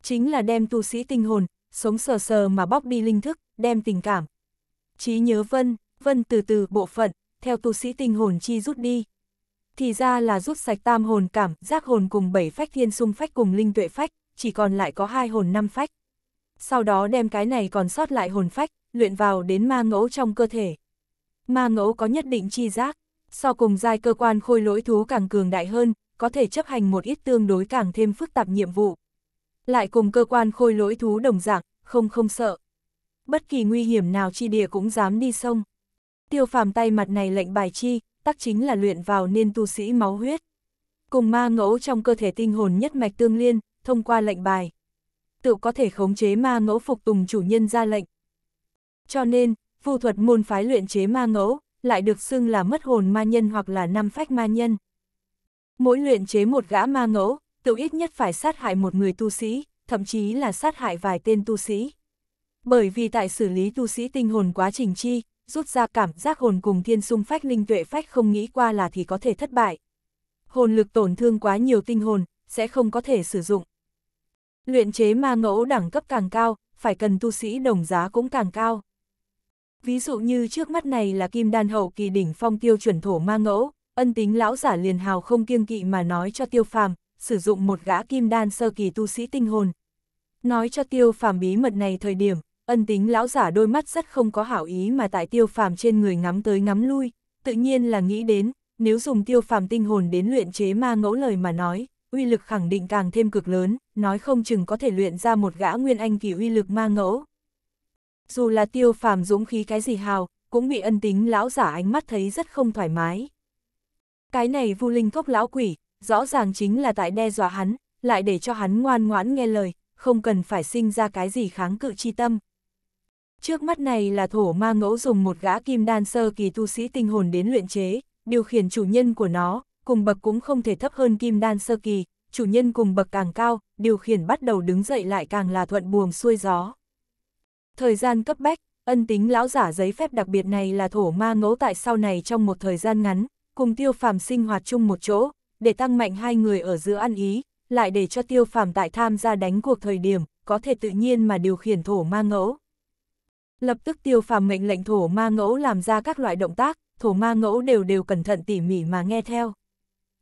S1: Chính là đem tu sĩ tinh hồn, sống sờ sờ mà bóc đi linh thức, đem tình cảm. Trí nhớ vân, vân từ từ bộ phận, theo tu sĩ tinh hồn chi rút đi. Thì ra là rút sạch tam hồn cảm, giác hồn cùng bảy phách thiên sung phách cùng linh tuệ phách, chỉ còn lại có hai hồn năm phách sau đó đem cái này còn sót lại hồn phách, luyện vào đến ma ngẫu trong cơ thể. Ma ngẫu có nhất định chi giác, so cùng giai cơ quan khôi lỗi thú càng cường đại hơn, có thể chấp hành một ít tương đối càng thêm phức tạp nhiệm vụ. Lại cùng cơ quan khôi lỗi thú đồng dạng, không không sợ. Bất kỳ nguy hiểm nào chi địa cũng dám đi sông. Tiêu phàm tay mặt này lệnh bài chi, tắc chính là luyện vào nên tu sĩ máu huyết. Cùng ma ngẫu trong cơ thể tinh hồn nhất mạch tương liên, thông qua lệnh bài tự có thể khống chế ma ngẫu phục tùng chủ nhân ra lệnh. Cho nên, phù thuật môn phái luyện chế ma ngẫu, lại được xưng là mất hồn ma nhân hoặc là năm phách ma nhân. Mỗi luyện chế một gã ma ngẫu, tự ít nhất phải sát hại một người tu sĩ, thậm chí là sát hại vài tên tu sĩ. Bởi vì tại xử lý tu sĩ tinh hồn quá trình chi, rút ra cảm giác hồn cùng thiên sung phách linh tuệ phách không nghĩ qua là thì có thể thất bại. Hồn lực tổn thương quá nhiều tinh hồn, sẽ không có thể sử dụng. Luyện chế ma ngẫu đẳng cấp càng cao, phải cần tu sĩ đồng giá cũng càng cao. Ví dụ như trước mắt này là kim đan hậu kỳ đỉnh phong tiêu chuẩn thổ ma ngẫu, ân tính lão giả liền hào không kiêng kỵ mà nói cho tiêu phàm, sử dụng một gã kim đan sơ kỳ tu sĩ tinh hồn. Nói cho tiêu phàm bí mật này thời điểm, ân tính lão giả đôi mắt rất không có hảo ý mà tại tiêu phàm trên người ngắm tới ngắm lui, tự nhiên là nghĩ đến, nếu dùng tiêu phàm tinh hồn đến luyện chế ma ngẫu lời mà nói, uy lực khẳng định càng thêm cực lớn, nói không chừng có thể luyện ra một gã nguyên anh kỳ uy lực ma ngẫu. Dù là tiêu phàm dũng khí cái gì hào, cũng bị ân tính lão giả ánh mắt thấy rất không thoải mái. Cái này vu linh cốc lão quỷ, rõ ràng chính là tại đe dọa hắn, lại để cho hắn ngoan ngoãn nghe lời, không cần phải sinh ra cái gì kháng cự chi tâm. Trước mắt này là thổ ma ngẫu dùng một gã kim đan sơ kỳ tu sĩ tinh hồn đến luyện chế, điều khiển chủ nhân của nó, cùng bậc cũng không thể thấp hơn kim đan sơ kỳ, chủ nhân cùng bậc càng cao, điều khiển bắt đầu đứng dậy lại càng là thuận buồm xuôi gió. Thời gian cấp bách, ân tính lão giả giấy phép đặc biệt này là thổ ma ngẫu tại sau này trong một thời gian ngắn, cùng tiêu phàm sinh hoạt chung một chỗ, để tăng mạnh hai người ở giữa ăn ý, lại để cho tiêu phàm tại tham gia đánh cuộc thời điểm, có thể tự nhiên mà điều khiển thổ ma ngẫu. Lập tức tiêu phàm mệnh lệnh thổ ma ngẫu làm ra các loại động tác, thổ ma ngẫu đều đều cẩn thận tỉ mỉ mà nghe theo.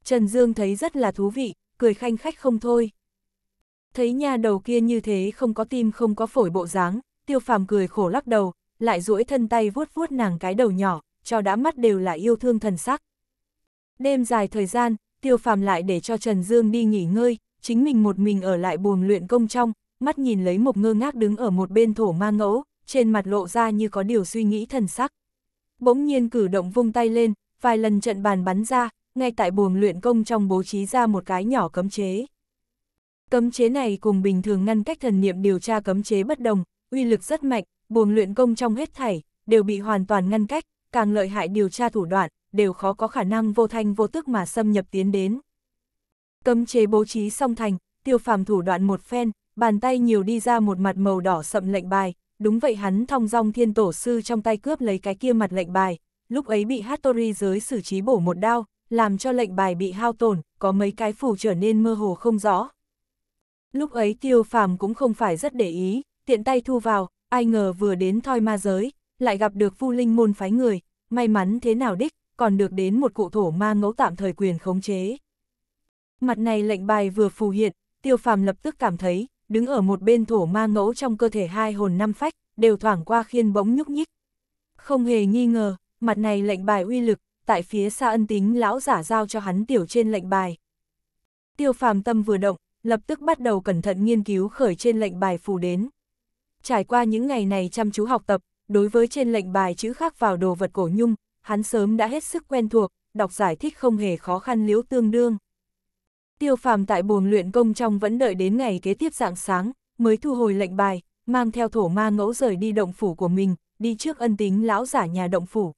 S1: Trần Dương thấy rất là thú vị, cười khanh khách không thôi. Thấy nha đầu kia như thế không có tim không có phổi bộ dáng, tiêu phàm cười khổ lắc đầu, lại duỗi thân tay vuốt vuốt nàng cái đầu nhỏ, cho đã mắt đều là yêu thương thần sắc. Đêm dài thời gian, tiêu phàm lại để cho Trần Dương đi nghỉ ngơi, chính mình một mình ở lại buồng luyện công trong, mắt nhìn lấy một ngơ ngác đứng ở một bên thổ ma ngẫu, trên mặt lộ ra như có điều suy nghĩ thần sắc. Bỗng nhiên cử động vung tay lên, vài lần trận bàn bắn ra, ngay tại buồng luyện công trong bố trí ra một cái nhỏ cấm chế. Cấm chế này cùng bình thường ngăn cách thần niệm điều tra cấm chế bất đồng, uy lực rất mạnh, buồng luyện công trong hết thảy, đều bị hoàn toàn ngăn cách, càng lợi hại điều tra thủ đoạn, đều khó có khả năng vô thanh vô tức mà xâm nhập tiến đến. Cấm chế bố trí xong thành, tiêu phàm thủ đoạn một phen, bàn tay nhiều đi ra một mặt màu đỏ sậm lệnh bài, đúng vậy hắn thong dong thiên tổ sư trong tay cướp lấy cái kia mặt lệnh bài, lúc ấy bị Hattori giới xử trí bổ một đao, làm cho lệnh bài bị hao tổn, có mấy cái phủ trở nên mơ hồ không rõ. Lúc ấy tiêu phàm cũng không phải rất để ý, tiện tay thu vào, ai ngờ vừa đến thoi ma giới, lại gặp được vu linh môn phái người, may mắn thế nào đích, còn được đến một cụ thổ ma ngẫu tạm thời quyền khống chế. Mặt này lệnh bài vừa phù hiện, tiêu phàm lập tức cảm thấy, đứng ở một bên thổ ma ngẫu trong cơ thể hai hồn năm phách, đều thoảng qua khiên bỗng nhúc nhích. Không hề nghi ngờ, mặt này lệnh bài uy lực, tại phía xa ân tính lão giả giao cho hắn tiểu trên lệnh bài. Tiêu phàm tâm vừa động, lập tức bắt đầu cẩn thận nghiên cứu khởi trên lệnh bài phù đến. Trải qua những ngày này chăm chú học tập, đối với trên lệnh bài chữ khác vào đồ vật cổ nhung, hắn sớm đã hết sức quen thuộc, đọc giải thích không hề khó khăn liễu tương đương. Tiêu phàm tại buồng luyện công trong vẫn đợi đến ngày kế tiếp dạng sáng, mới thu hồi lệnh bài, mang theo thổ ma ngẫu rời đi động phủ của mình, đi trước ân tính lão giả nhà động phủ.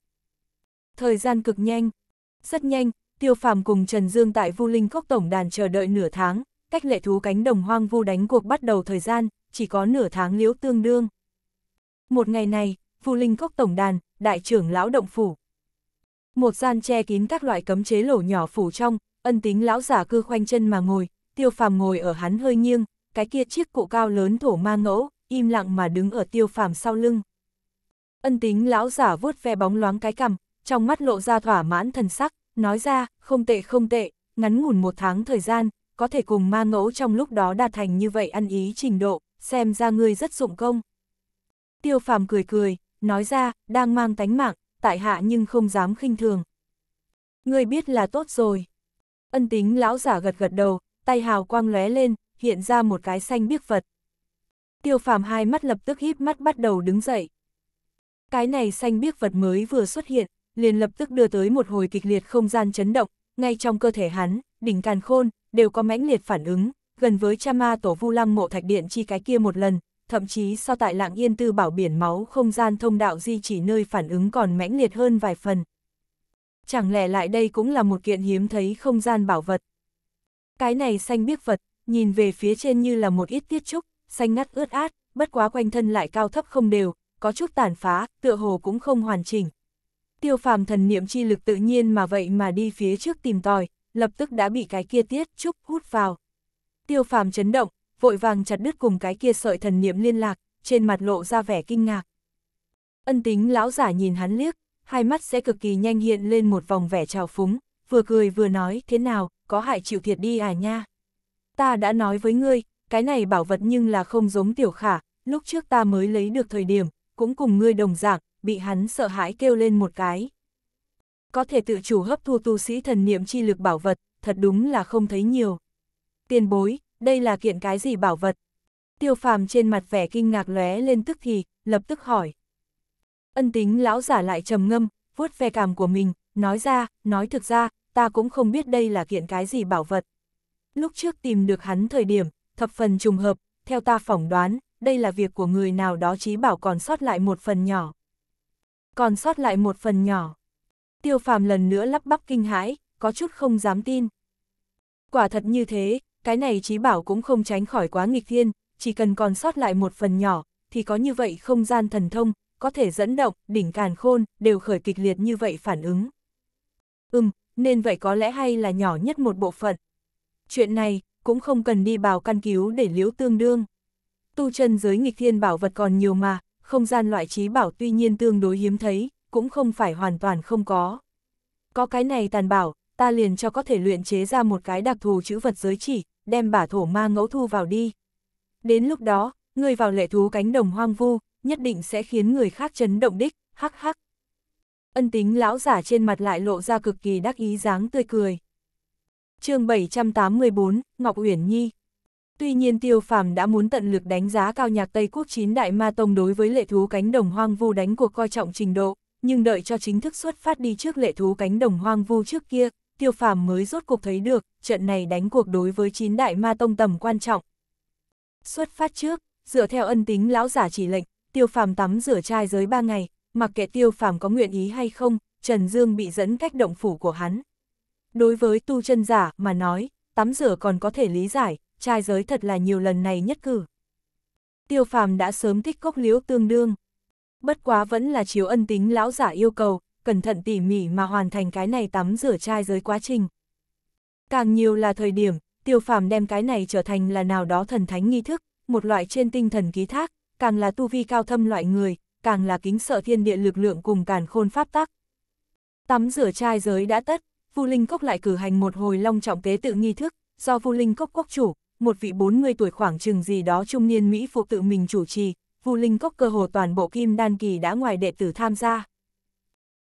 S1: Thời gian cực nhanh. Rất nhanh, Tiêu Phàm cùng Trần Dương tại Vu Linh Cốc tổng đàn chờ đợi nửa tháng, cách lệ thú cánh đồng hoang vu đánh cuộc bắt đầu thời gian, chỉ có nửa tháng liễu tương đương. Một ngày này, Vu Linh Cốc tổng đàn, đại trưởng lão động phủ. Một gian che kín các loại cấm chế lỗ nhỏ phủ trong, ân tính lão giả cư khoanh chân mà ngồi, Tiêu Phàm ngồi ở hắn hơi nghiêng, cái kia chiếc cụ cao lớn thổ ma ngẫu, im lặng mà đứng ở Tiêu Phàm sau lưng. Ân tính lão giả vuốt ve bóng loáng cái cằm, trong mắt lộ ra thỏa mãn thần sắc, nói ra, không tệ không tệ, ngắn ngủn một tháng thời gian, có thể cùng ma ngẫu trong lúc đó đạt thành như vậy ăn ý trình độ, xem ra ngươi rất dụng công. Tiêu phàm cười cười, nói ra, đang mang tánh mạng, tại hạ nhưng không dám khinh thường. Ngươi biết là tốt rồi. Ân tính lão giả gật gật đầu, tay hào quang lóe lên, hiện ra một cái xanh biếc vật. Tiêu phàm hai mắt lập tức híp mắt bắt đầu đứng dậy. Cái này xanh biếc vật mới vừa xuất hiện, liền lập tức đưa tới một hồi kịch liệt không gian chấn động, ngay trong cơ thể hắn, đỉnh càn khôn, đều có mãnh liệt phản ứng, gần với cha ma tổ vu lăng mộ thạch điện chi cái kia một lần, thậm chí so tại lạng yên tư bảo biển máu không gian thông đạo di chỉ nơi phản ứng còn mãnh liệt hơn vài phần. Chẳng lẽ lại đây cũng là một kiện hiếm thấy không gian bảo vật. Cái này xanh biếc vật, nhìn về phía trên như là một ít tiết trúc, xanh ngắt ướt át, bất quá quanh thân lại cao thấp không đều, có chút tàn phá, tựa hồ cũng không hoàn chỉnh, tiêu phàm thần niệm chi lực tự nhiên mà vậy mà đi phía trước tìm tòi, lập tức đã bị cái kia tiết trúc hút vào. Tiêu phàm chấn động, vội vàng chặt đứt cùng cái kia sợi thần niệm liên lạc, trên mặt lộ ra vẻ kinh ngạc. Ân tính lão giả nhìn hắn liếc, hai mắt sẽ cực kỳ nhanh hiện lên một vòng vẻ trào phúng, vừa cười vừa nói thế nào, có hại chịu thiệt đi à nha. Ta đã nói với ngươi, cái này bảo vật nhưng là không giống tiểu khả, lúc trước ta mới lấy được thời điểm, cũng cùng ngươi đồng dạng, bị hắn sợ hãi kêu lên một cái. Có thể tự chủ hấp thu tu sĩ thần niệm chi lực bảo vật, thật đúng là không thấy nhiều. Tiền bối, đây là kiện cái gì bảo vật? Tiêu phàm trên mặt vẻ kinh ngạc lóe lên tức thì, lập tức hỏi. Ân tính lão giả lại trầm ngâm, vuốt ve cảm của mình, nói ra, nói thực ra, ta cũng không biết đây là kiện cái gì bảo vật. Lúc trước tìm được hắn thời điểm, thập phần trùng hợp, theo ta phỏng đoán, đây là việc của người nào đó trí bảo còn sót lại một phần nhỏ còn sót lại một phần nhỏ. Tiêu phàm lần nữa lắp bắp kinh hãi, có chút không dám tin. Quả thật như thế, cái này trí bảo cũng không tránh khỏi quá nghịch thiên, chỉ cần còn sót lại một phần nhỏ, thì có như vậy không gian thần thông, có thể dẫn động, đỉnh càn khôn, đều khởi kịch liệt như vậy phản ứng. Ừm, nên vậy có lẽ hay là nhỏ nhất một bộ phận. Chuyện này, cũng không cần đi bào căn cứu để liễu tương đương. Tu chân giới nghịch thiên bảo vật còn nhiều mà, không gian loại trí bảo tuy nhiên tương đối hiếm thấy, cũng không phải hoàn toàn không có. Có cái này tàn bảo, ta liền cho có thể luyện chế ra một cái đặc thù chữ vật giới chỉ, đem bả thổ ma ngẫu thu vào đi. Đến lúc đó, người vào lệ thú cánh đồng hoang vu, nhất định sẽ khiến người khác chấn động đích, hắc hắc. Ân tính lão giả trên mặt lại lộ ra cực kỳ đắc ý dáng tươi cười. chương 784, Ngọc Uyển Nhi Tuy nhiên tiêu phàm đã muốn tận lực đánh giá cao nhạc Tây Quốc chín đại ma tông đối với lệ thú cánh đồng hoang vu đánh cuộc coi trọng trình độ, nhưng đợi cho chính thức xuất phát đi trước lệ thú cánh đồng hoang vu trước kia, tiêu phàm mới rốt cuộc thấy được, trận này đánh cuộc đối với chín đại ma tông tầm quan trọng. Xuất phát trước, dựa theo ân tính lão giả chỉ lệnh, tiêu phàm tắm rửa trai giới ba ngày, mặc kệ tiêu phàm có nguyện ý hay không, Trần Dương bị dẫn cách động phủ của hắn. Đối với tu chân giả mà nói, tắm rửa còn có thể lý giải, trai giới thật là nhiều lần này nhất cử. Tiêu phàm đã sớm thích cốc liễu tương đương. Bất quá vẫn là chiếu ân tính lão giả yêu cầu, cẩn thận tỉ mỉ mà hoàn thành cái này tắm rửa trai giới quá trình. Càng nhiều là thời điểm, tiêu phàm đem cái này trở thành là nào đó thần thánh nghi thức, một loại trên tinh thần ký thác, càng là tu vi cao thâm loại người, càng là kính sợ thiên địa lực lượng cùng càn khôn pháp tắc. Tắm rửa trai giới đã tất, Vu Linh Cốc lại cử hành một hồi long trọng tế tự nghi thức, do Vu Linh Cốc Cốc chủ, một vị 40 tuổi khoảng chừng gì đó trung niên Mỹ phụ tự mình chủ trì, Vu Linh Cốc cơ hồ toàn bộ kim đan kỳ đã ngoài đệ tử tham gia.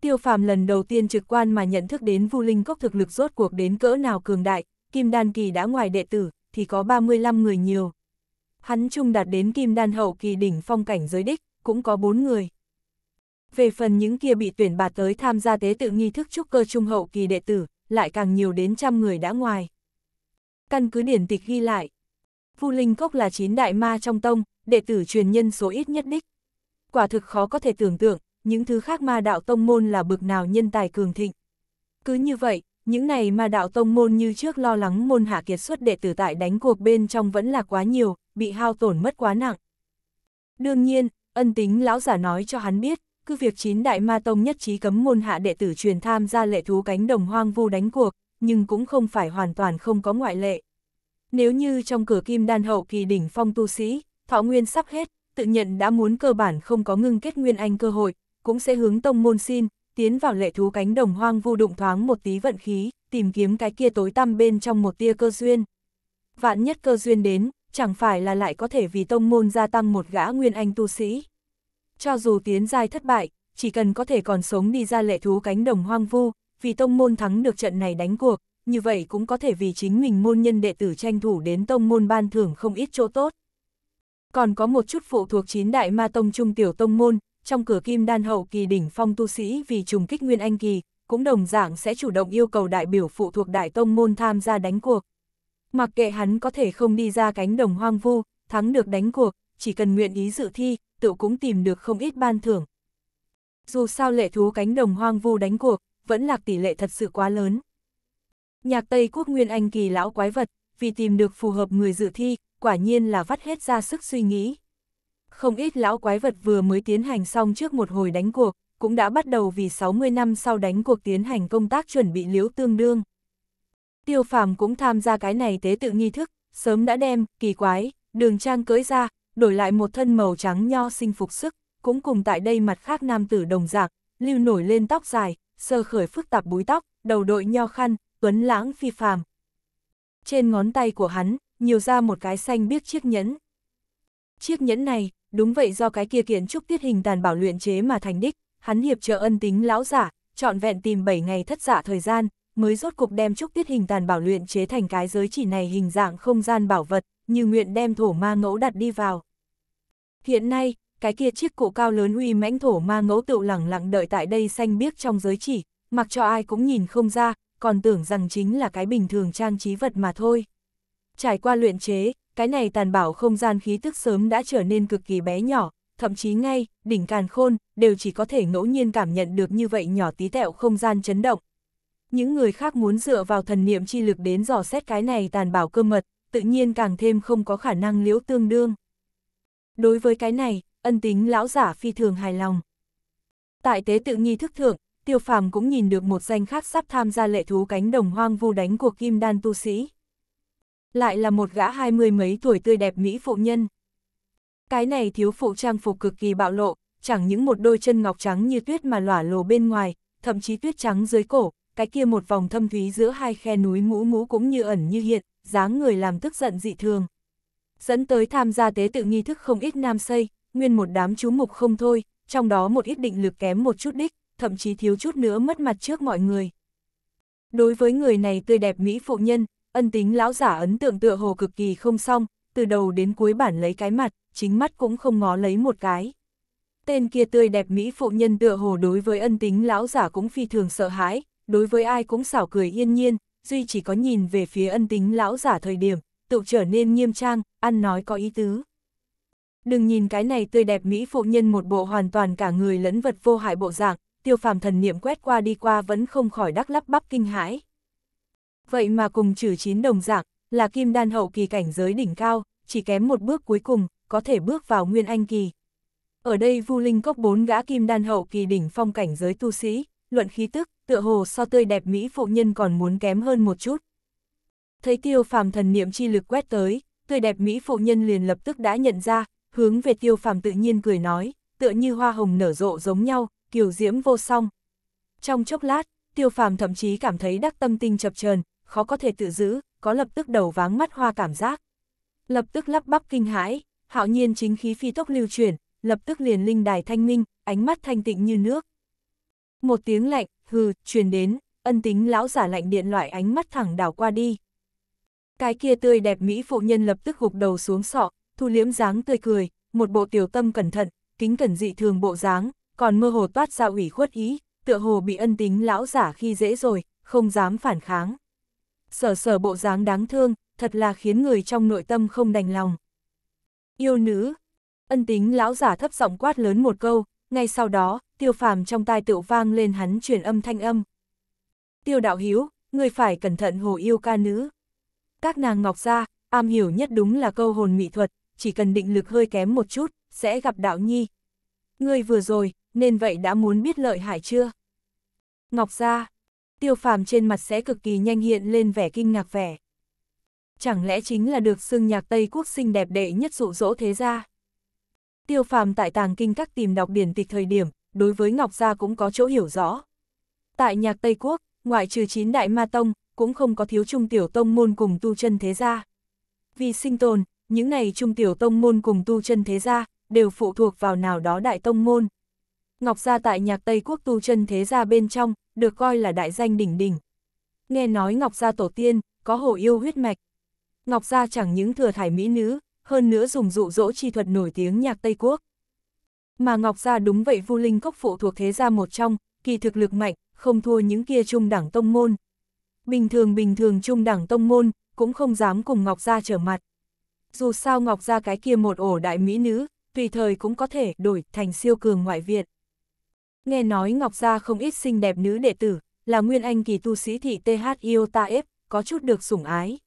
S1: Tiêu phàm lần đầu tiên trực quan mà nhận thức đến Vu Linh Cốc thực lực rốt cuộc đến cỡ nào cường đại, kim đan kỳ đã ngoài đệ tử, thì có 35 người nhiều. Hắn trung đạt đến kim đan hậu kỳ đỉnh phong cảnh giới đích, cũng có 4 người. Về phần những kia bị tuyển bạt tới tham gia tế tự nghi thức trúc cơ trung hậu kỳ đệ tử, lại càng nhiều đến trăm người đã ngoài căn cứ điển tịch ghi lại. phu Linh Cốc là chín đại ma trong tông, đệ tử truyền nhân số ít nhất đích. Quả thực khó có thể tưởng tượng, những thứ khác ma đạo tông môn là bực nào nhân tài cường thịnh. Cứ như vậy, những này ma đạo tông môn như trước lo lắng môn hạ kiệt xuất đệ tử tại đánh cuộc bên trong vẫn là quá nhiều, bị hao tổn mất quá nặng. Đương nhiên, ân tính lão giả nói cho hắn biết, cứ việc chín đại ma tông nhất trí cấm môn hạ đệ tử truyền tham gia lệ thú cánh đồng hoang vu đánh cuộc, nhưng cũng không phải hoàn toàn không có ngoại lệ. Nếu như trong cửa kim đan hậu kỳ đỉnh phong tu sĩ, thọ nguyên sắp hết, tự nhận đã muốn cơ bản không có ngưng kết nguyên anh cơ hội, cũng sẽ hướng tông môn xin, tiến vào lệ thú cánh đồng hoang vu đụng thoáng một tí vận khí, tìm kiếm cái kia tối tăm bên trong một tia cơ duyên. Vạn nhất cơ duyên đến, chẳng phải là lại có thể vì tông môn gia tăng một gã nguyên anh tu sĩ. Cho dù tiến giai thất bại, chỉ cần có thể còn sống đi ra lệ thú cánh đồng hoang vu, vì tông môn thắng được trận này đánh cuộc, như vậy cũng có thể vì chính mình môn nhân đệ tử tranh thủ đến tông môn ban thưởng không ít chỗ tốt. Còn có một chút phụ thuộc chín đại ma tông trung tiểu tông môn, trong cửa kim đan hậu kỳ đỉnh phong tu sĩ vì trùng kích nguyên anh kỳ, cũng đồng dạng sẽ chủ động yêu cầu đại biểu phụ thuộc đại tông môn tham gia đánh cuộc. Mặc kệ hắn có thể không đi ra cánh đồng hoang vu, thắng được đánh cuộc, chỉ cần nguyện ý dự thi, tự cũng tìm được không ít ban thưởng. Dù sao lệ thú cánh đồng hoang vu đánh cuộc, vẫn lạc tỷ lệ thật sự quá lớn. Nhạc Tây Quốc Nguyên Anh kỳ lão quái vật, vì tìm được phù hợp người dự thi, quả nhiên là vắt hết ra sức suy nghĩ. Không ít lão quái vật vừa mới tiến hành xong trước một hồi đánh cuộc, cũng đã bắt đầu vì 60 năm sau đánh cuộc tiến hành công tác chuẩn bị liễu tương đương. Tiêu phàm cũng tham gia cái này tế tự nghi thức, sớm đã đem, kỳ quái, đường trang cưới ra, đổi lại một thân màu trắng nho sinh phục sức, cũng cùng tại đây mặt khác nam tử đồng dạng, lưu nổi lên tóc dài, sơ khởi phức tạp búi tóc, đầu đội nho khăn, tuấn lãng phi phàm. Trên ngón tay của hắn, nhiều ra một cái xanh biếc chiếc nhẫn. Chiếc nhẫn này, đúng vậy do cái kia kiến trúc tiết hình tàn bảo luyện chế mà thành đích, hắn hiệp trợ ân tính lão giả, trọn vẹn tìm 7 ngày thất dạ thời gian, mới rốt cục đem trúc tiết hình tàn bảo luyện chế thành cái giới chỉ này hình dạng không gian bảo vật, như nguyện đem thổ ma ngẫu đặt đi vào. Hiện nay, cái kia chiếc cổ cao lớn uy mãnh thổ ma ngẫu tựu lẳng lặng đợi tại đây xanh biếc trong giới chỉ, mặc cho ai cũng nhìn không ra, còn tưởng rằng chính là cái bình thường trang trí vật mà thôi. Trải qua luyện chế, cái này tàn bảo không gian khí tức sớm đã trở nên cực kỳ bé nhỏ, thậm chí ngay, đỉnh càn khôn, đều chỉ có thể ngẫu nhiên cảm nhận được như vậy nhỏ tí tẹo không gian chấn động. Những người khác muốn dựa vào thần niệm chi lực đến dò xét cái này tàn bảo cơ mật, tự nhiên càng thêm không có khả năng liễu tương đương. Đối với cái này, ân tính lão giả phi thường hài lòng. Tại tế tự nghi thức thượng, tiêu phàm cũng nhìn được một danh khác sắp tham gia lệ thú cánh đồng hoang vu đánh cuộc kim đan tu sĩ. Lại là một gã hai mươi mấy tuổi tươi đẹp mỹ phụ nhân. Cái này thiếu phụ trang phục cực kỳ bạo lộ, chẳng những một đôi chân ngọc trắng như tuyết mà lỏa lồ bên ngoài, thậm chí tuyết trắng dưới cổ, cái kia một vòng thâm thúy giữa hai khe núi mũ mũ cũng như ẩn như hiện, dáng người làm tức giận dị thường. Dẫn tới tham gia tế tự nghi thức không ít nam xây, nguyên một đám chú mục không thôi, trong đó một ít định lực kém một chút đích, thậm chí thiếu chút nữa mất mặt trước mọi người. Đối với người này tươi đẹp mỹ phụ nhân, ân tính lão giả ấn tượng tựa hồ cực kỳ không xong, từ đầu đến cuối bản lấy cái mặt, chính mắt cũng không ngó lấy một cái. Tên kia tươi đẹp mỹ phụ nhân tựa hồ đối với ân tính lão giả cũng phi thường sợ hãi, đối với ai cũng xảo cười yên nhiên, duy chỉ có nhìn về phía ân tính lão giả thời điểm, tự trở nên nghiêm trang, ăn nói có ý tứ đừng nhìn cái này tươi đẹp mỹ phụ nhân một bộ hoàn toàn cả người lẫn vật vô hại bộ dạng, tiêu phàm thần niệm quét qua đi qua vẫn không khỏi đắc lắp bắp kinh hãi. Vậy mà cùng trừ chín đồng dạng, là kim đan hậu kỳ cảnh giới đỉnh cao, chỉ kém một bước cuối cùng, có thể bước vào nguyên anh kỳ. Ở đây vu linh cốc bốn gã kim đan hậu kỳ đỉnh phong cảnh giới tu sĩ, luận khí tức, tựa hồ so tươi đẹp mỹ phụ nhân còn muốn kém hơn một chút. Thấy tiêu phàm thần niệm chi lực quét tới, tươi đẹp mỹ phụ nhân liền lập tức đã nhận ra, hướng về tiêu phàm tự nhiên cười nói, tựa như hoa hồng nở rộ giống nhau, kiều diễm vô song. Trong chốc lát, tiêu phàm thậm chí cảm thấy đắc tâm tinh chập chờn khó có thể tự giữ, có lập tức đầu váng mắt hoa cảm giác. Lập tức lắp bắp kinh hãi, hạo nhiên chính khí phi tốc lưu chuyển, lập tức liền linh đài thanh minh, ánh mắt thanh tịnh như nước. Một tiếng lạnh, hừ, truyền đến, ân tính lão giả lạnh điện loại ánh mắt thẳng đảo qua đi. Cái kia tươi đẹp mỹ phụ nhân lập tức gục đầu xuống sọ, thu liễm dáng tươi cười, một bộ tiểu tâm cẩn thận, kính cẩn dị thường bộ dáng, còn mơ hồ toát ra ủy khuất ý, tựa hồ bị ân tính lão giả khi dễ rồi, không dám phản kháng. Sở sở bộ dáng đáng thương, thật là khiến người trong nội tâm không đành lòng. Yêu nữ, ân tính lão giả thấp giọng quát lớn một câu, ngay sau đó, tiêu phàm trong tai tựu vang lên hắn truyền âm thanh âm. Tiêu đạo hiếu, người phải cẩn thận hồ yêu ca nữ. Các nàng ngọc ra, am hiểu nhất đúng là câu hồn mỹ thuật, chỉ cần định lực hơi kém một chút, sẽ gặp đạo nhi. Ngươi vừa rồi, nên vậy đã muốn biết lợi hại chưa? Ngọc ra, tiêu phàm trên mặt sẽ cực kỳ nhanh hiện lên vẻ kinh ngạc vẻ. Chẳng lẽ chính là được xưng nhạc Tây Quốc sinh đẹp đệ nhất dụ dỗ thế gia? Tiêu phàm tại tàng kinh các tìm đọc điển tịch thời điểm, đối với Ngọc Gia cũng có chỗ hiểu rõ. Tại nhạc Tây Quốc, ngoại trừ chín đại ma tông, cũng không có thiếu trung tiểu tông môn cùng tu chân thế gia. Vì sinh tồn, những này trung tiểu tông môn cùng tu chân thế gia, đều phụ thuộc vào nào đó đại tông môn. Ngọc Gia tại nhạc Tây Quốc tu chân thế gia bên trong, được coi là đại danh đỉnh đỉnh. Nghe nói Ngọc Gia tổ tiên, có hồ yêu huyết mạch. Ngọc Gia chẳng những thừa thải mỹ nữ, hơn nữa dùng dụ dỗ chi thuật nổi tiếng nhạc Tây Quốc. Mà Ngọc Gia đúng vậy vu linh cốc phụ thuộc thế gia một trong, kỳ thực lực mạnh, không thua những kia trung đẳng tông môn. Bình thường bình thường trung đẳng tông môn, cũng không dám cùng Ngọc Gia trở mặt. Dù sao Ngọc gia cái kia một ổ đại mỹ nữ, tùy thời cũng có thể đổi thành siêu cường ngoại viện. Nghe nói Ngọc Gia không ít xinh đẹp nữ đệ tử, là Nguyên Anh kỳ tu sĩ thị TH Iotaf, có chút được sủng ái.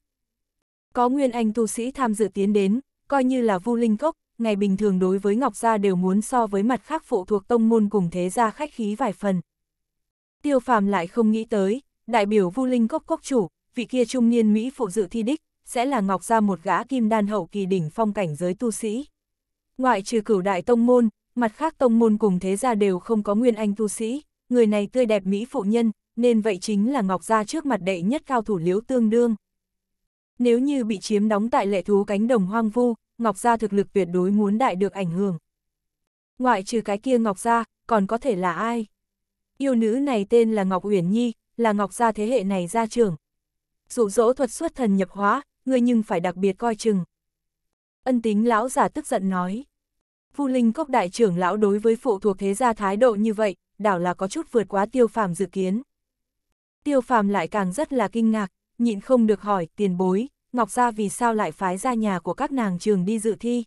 S1: Có Nguyên Anh tu sĩ tham dự tiến đến, coi như là vu linh cốc, ngày bình thường đối với Ngọc Gia đều muốn so với mặt khác phụ thuộc tông môn cùng thế gia khách khí vài phần. Tiêu phàm lại không nghĩ tới, đại biểu vu linh cốc cốc chủ, vị kia trung niên Mỹ phụ dự thi đích, sẽ là Ngọc Gia một gã kim đan hậu kỳ đỉnh phong cảnh giới tu sĩ. Ngoại trừ cửu đại tông môn, mặt khác tông môn cùng thế gia đều không có nguyên anh tu sĩ, người này tươi đẹp mỹ phụ nhân, nên vậy chính là Ngọc Gia trước mặt đệ nhất cao thủ liễu tương đương. Nếu như bị chiếm đóng tại lệ thú cánh đồng hoang vu, Ngọc Gia thực lực tuyệt đối muốn đại được ảnh hưởng. Ngoại trừ cái kia Ngọc Gia, còn có thể là ai? Yêu nữ này tên là Ngọc Uyển Nhi, là Ngọc Gia thế hệ này gia trưởng. Dụ dỗ thuật xuất thần nhập hóa, ngươi nhưng phải đặc biệt coi chừng. Ân tính lão giả tức giận nói. Vu Linh Cốc đại trưởng lão đối với phụ thuộc thế gia thái độ như vậy, đảo là có chút vượt quá tiêu phàm dự kiến. Tiêu phàm lại càng rất là kinh ngạc, nhịn không được hỏi tiền bối, Ngọc Gia vì sao lại phái ra nhà của các nàng trường đi dự thi.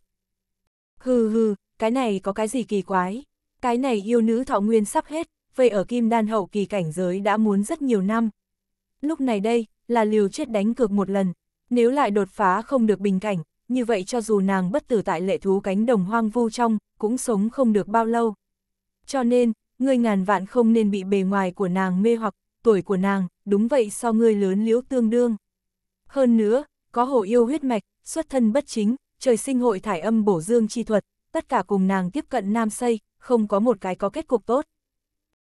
S1: Hừ hừ, cái này có cái gì kỳ quái, cái này yêu nữ thọ nguyên sắp hết, vậy ở kim đan hậu kỳ cảnh giới đã muốn rất nhiều năm. Lúc này đây, là liều chết đánh cược một lần, nếu lại đột phá không được bình cảnh, như vậy cho dù nàng bất tử tại lệ thú cánh đồng hoang vu trong, cũng sống không được bao lâu. Cho nên, ngươi ngàn vạn không nên bị bề ngoài của nàng mê hoặc, tuổi của nàng, đúng vậy so ngươi lớn liễu tương đương. Hơn nữa, có hồ yêu huyết mạch, xuất thân bất chính, trời sinh hội thải âm bổ dương chi thuật, tất cả cùng nàng tiếp cận nam xây, không có một cái có kết cục tốt.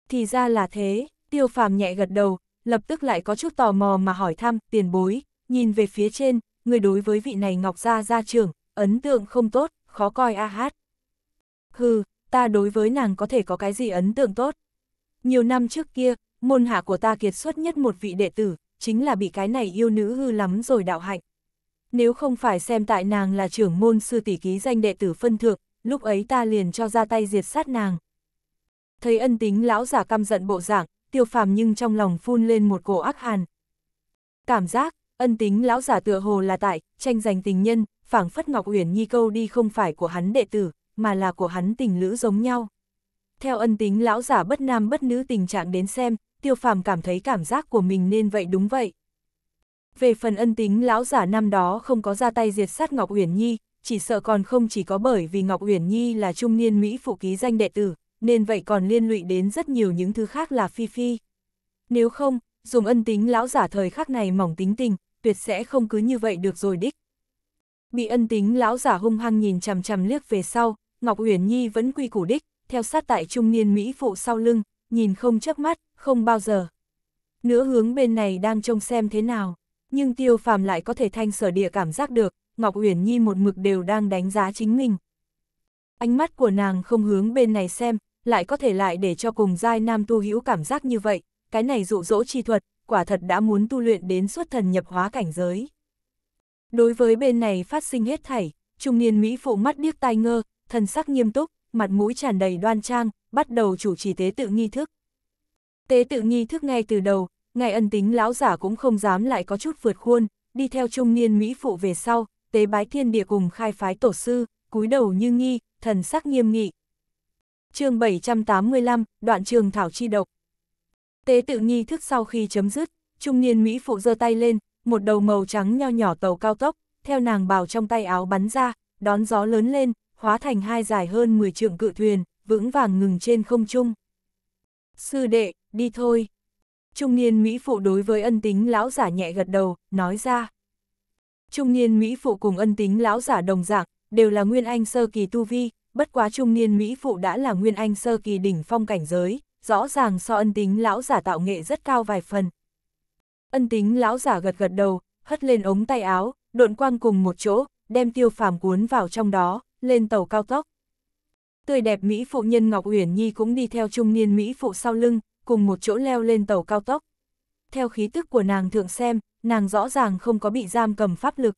S1: Thì ra là thế, tiêu phàm nhẹ gật đầu, lập tức lại có chút tò mò mà hỏi thăm, tiền bối, nhìn về phía trên, người đối với vị này Ngọc Gia gia trưởng, ấn tượng không tốt, khó coi a hát. Hừ, ta đối với nàng có thể có cái gì ấn tượng tốt. Nhiều năm trước kia, môn hạ của ta kiệt xuất nhất một vị đệ tử, chính là bị cái này yêu nữ hư lắm rồi đạo hạnh. Nếu không phải xem tại nàng là trưởng môn sư tỷ ký danh đệ tử phân thượng, lúc ấy ta liền cho ra tay diệt sát nàng. Thấy ân tính lão giả căm giận bộ dạng, tiêu phàm nhưng trong lòng phun lên một cổ ác hàn. Cảm giác, Ân tính lão giả tựa hồ là tại, tranh giành tình nhân, phảng phất Ngọc Uyển Nhi câu đi không phải của hắn đệ tử, mà là của hắn tình lữ giống nhau. Theo ân tính lão giả bất nam bất nữ tình trạng đến xem, tiêu phàm cảm thấy cảm giác của mình nên vậy đúng vậy. Về phần ân tính lão giả năm đó không có ra tay diệt sát Ngọc Uyển Nhi, chỉ sợ còn không chỉ có bởi vì Ngọc Uyển Nhi là trung niên Mỹ phụ ký danh đệ tử, nên vậy còn liên lụy đến rất nhiều những thứ khác là phi phi. Nếu không, dùng ân tính lão giả thời khắc này mỏng tính tình, tuyệt sẽ không cứ như vậy được rồi đích. Bị ân tính lão giả hung hăng nhìn chằm chằm liếc về sau, Ngọc Uyển Nhi vẫn quy củ đích, theo sát tại trung niên Mỹ phụ sau lưng, nhìn không chớp mắt, không bao giờ. Nữa hướng bên này đang trông xem thế nào, nhưng tiêu phàm lại có thể thanh sở địa cảm giác được, Ngọc Uyển Nhi một mực đều đang đánh giá chính mình. Ánh mắt của nàng không hướng bên này xem, lại có thể lại để cho cùng giai nam tu hữu cảm giác như vậy, cái này dụ dỗ chi thuật, quả thật đã muốn tu luyện đến xuất thần nhập hóa cảnh giới. Đối với bên này phát sinh hết thảy, trung niên Mỹ phụ mắt điếc tai ngơ, thần sắc nghiêm túc, mặt mũi tràn đầy đoan trang, bắt đầu chủ trì tế tự nghi thức. Tế tự nghi thức ngay từ đầu, ngài ân tính lão giả cũng không dám lại có chút vượt khuôn, đi theo trung niên Mỹ phụ về sau, tế bái thiên địa cùng khai phái tổ sư, cúi đầu như nghi, thần sắc nghiêm nghị. chương 785, đoạn trường thảo chi độc. Tế tự nghi thức sau khi chấm dứt, trung niên Mỹ phụ giơ tay lên, một đầu màu trắng nho nhỏ tàu cao tốc, theo nàng bào trong tay áo bắn ra, đón gió lớn lên, hóa thành hai dài hơn 10 trượng cự thuyền, vững vàng ngừng trên không trung. Sư đệ, đi thôi. Trung niên Mỹ phụ đối với ân tính lão giả nhẹ gật đầu, nói ra. Trung niên Mỹ phụ cùng ân tính lão giả đồng dạng, đều là nguyên anh sơ kỳ tu vi, bất quá trung niên Mỹ phụ đã là nguyên anh sơ kỳ đỉnh phong cảnh giới, rõ ràng so ân tính lão giả tạo nghệ rất cao vài phần. Ân tính lão giả gật gật đầu, hất lên ống tay áo, độn quang cùng một chỗ, đem tiêu phàm cuốn vào trong đó, lên tàu cao tốc. Tươi đẹp Mỹ phụ nhân Ngọc Uyển Nhi cũng đi theo trung niên Mỹ phụ sau lưng, cùng một chỗ leo lên tàu cao tốc. Theo khí tức của nàng thượng xem, nàng rõ ràng không có bị giam cầm pháp lực.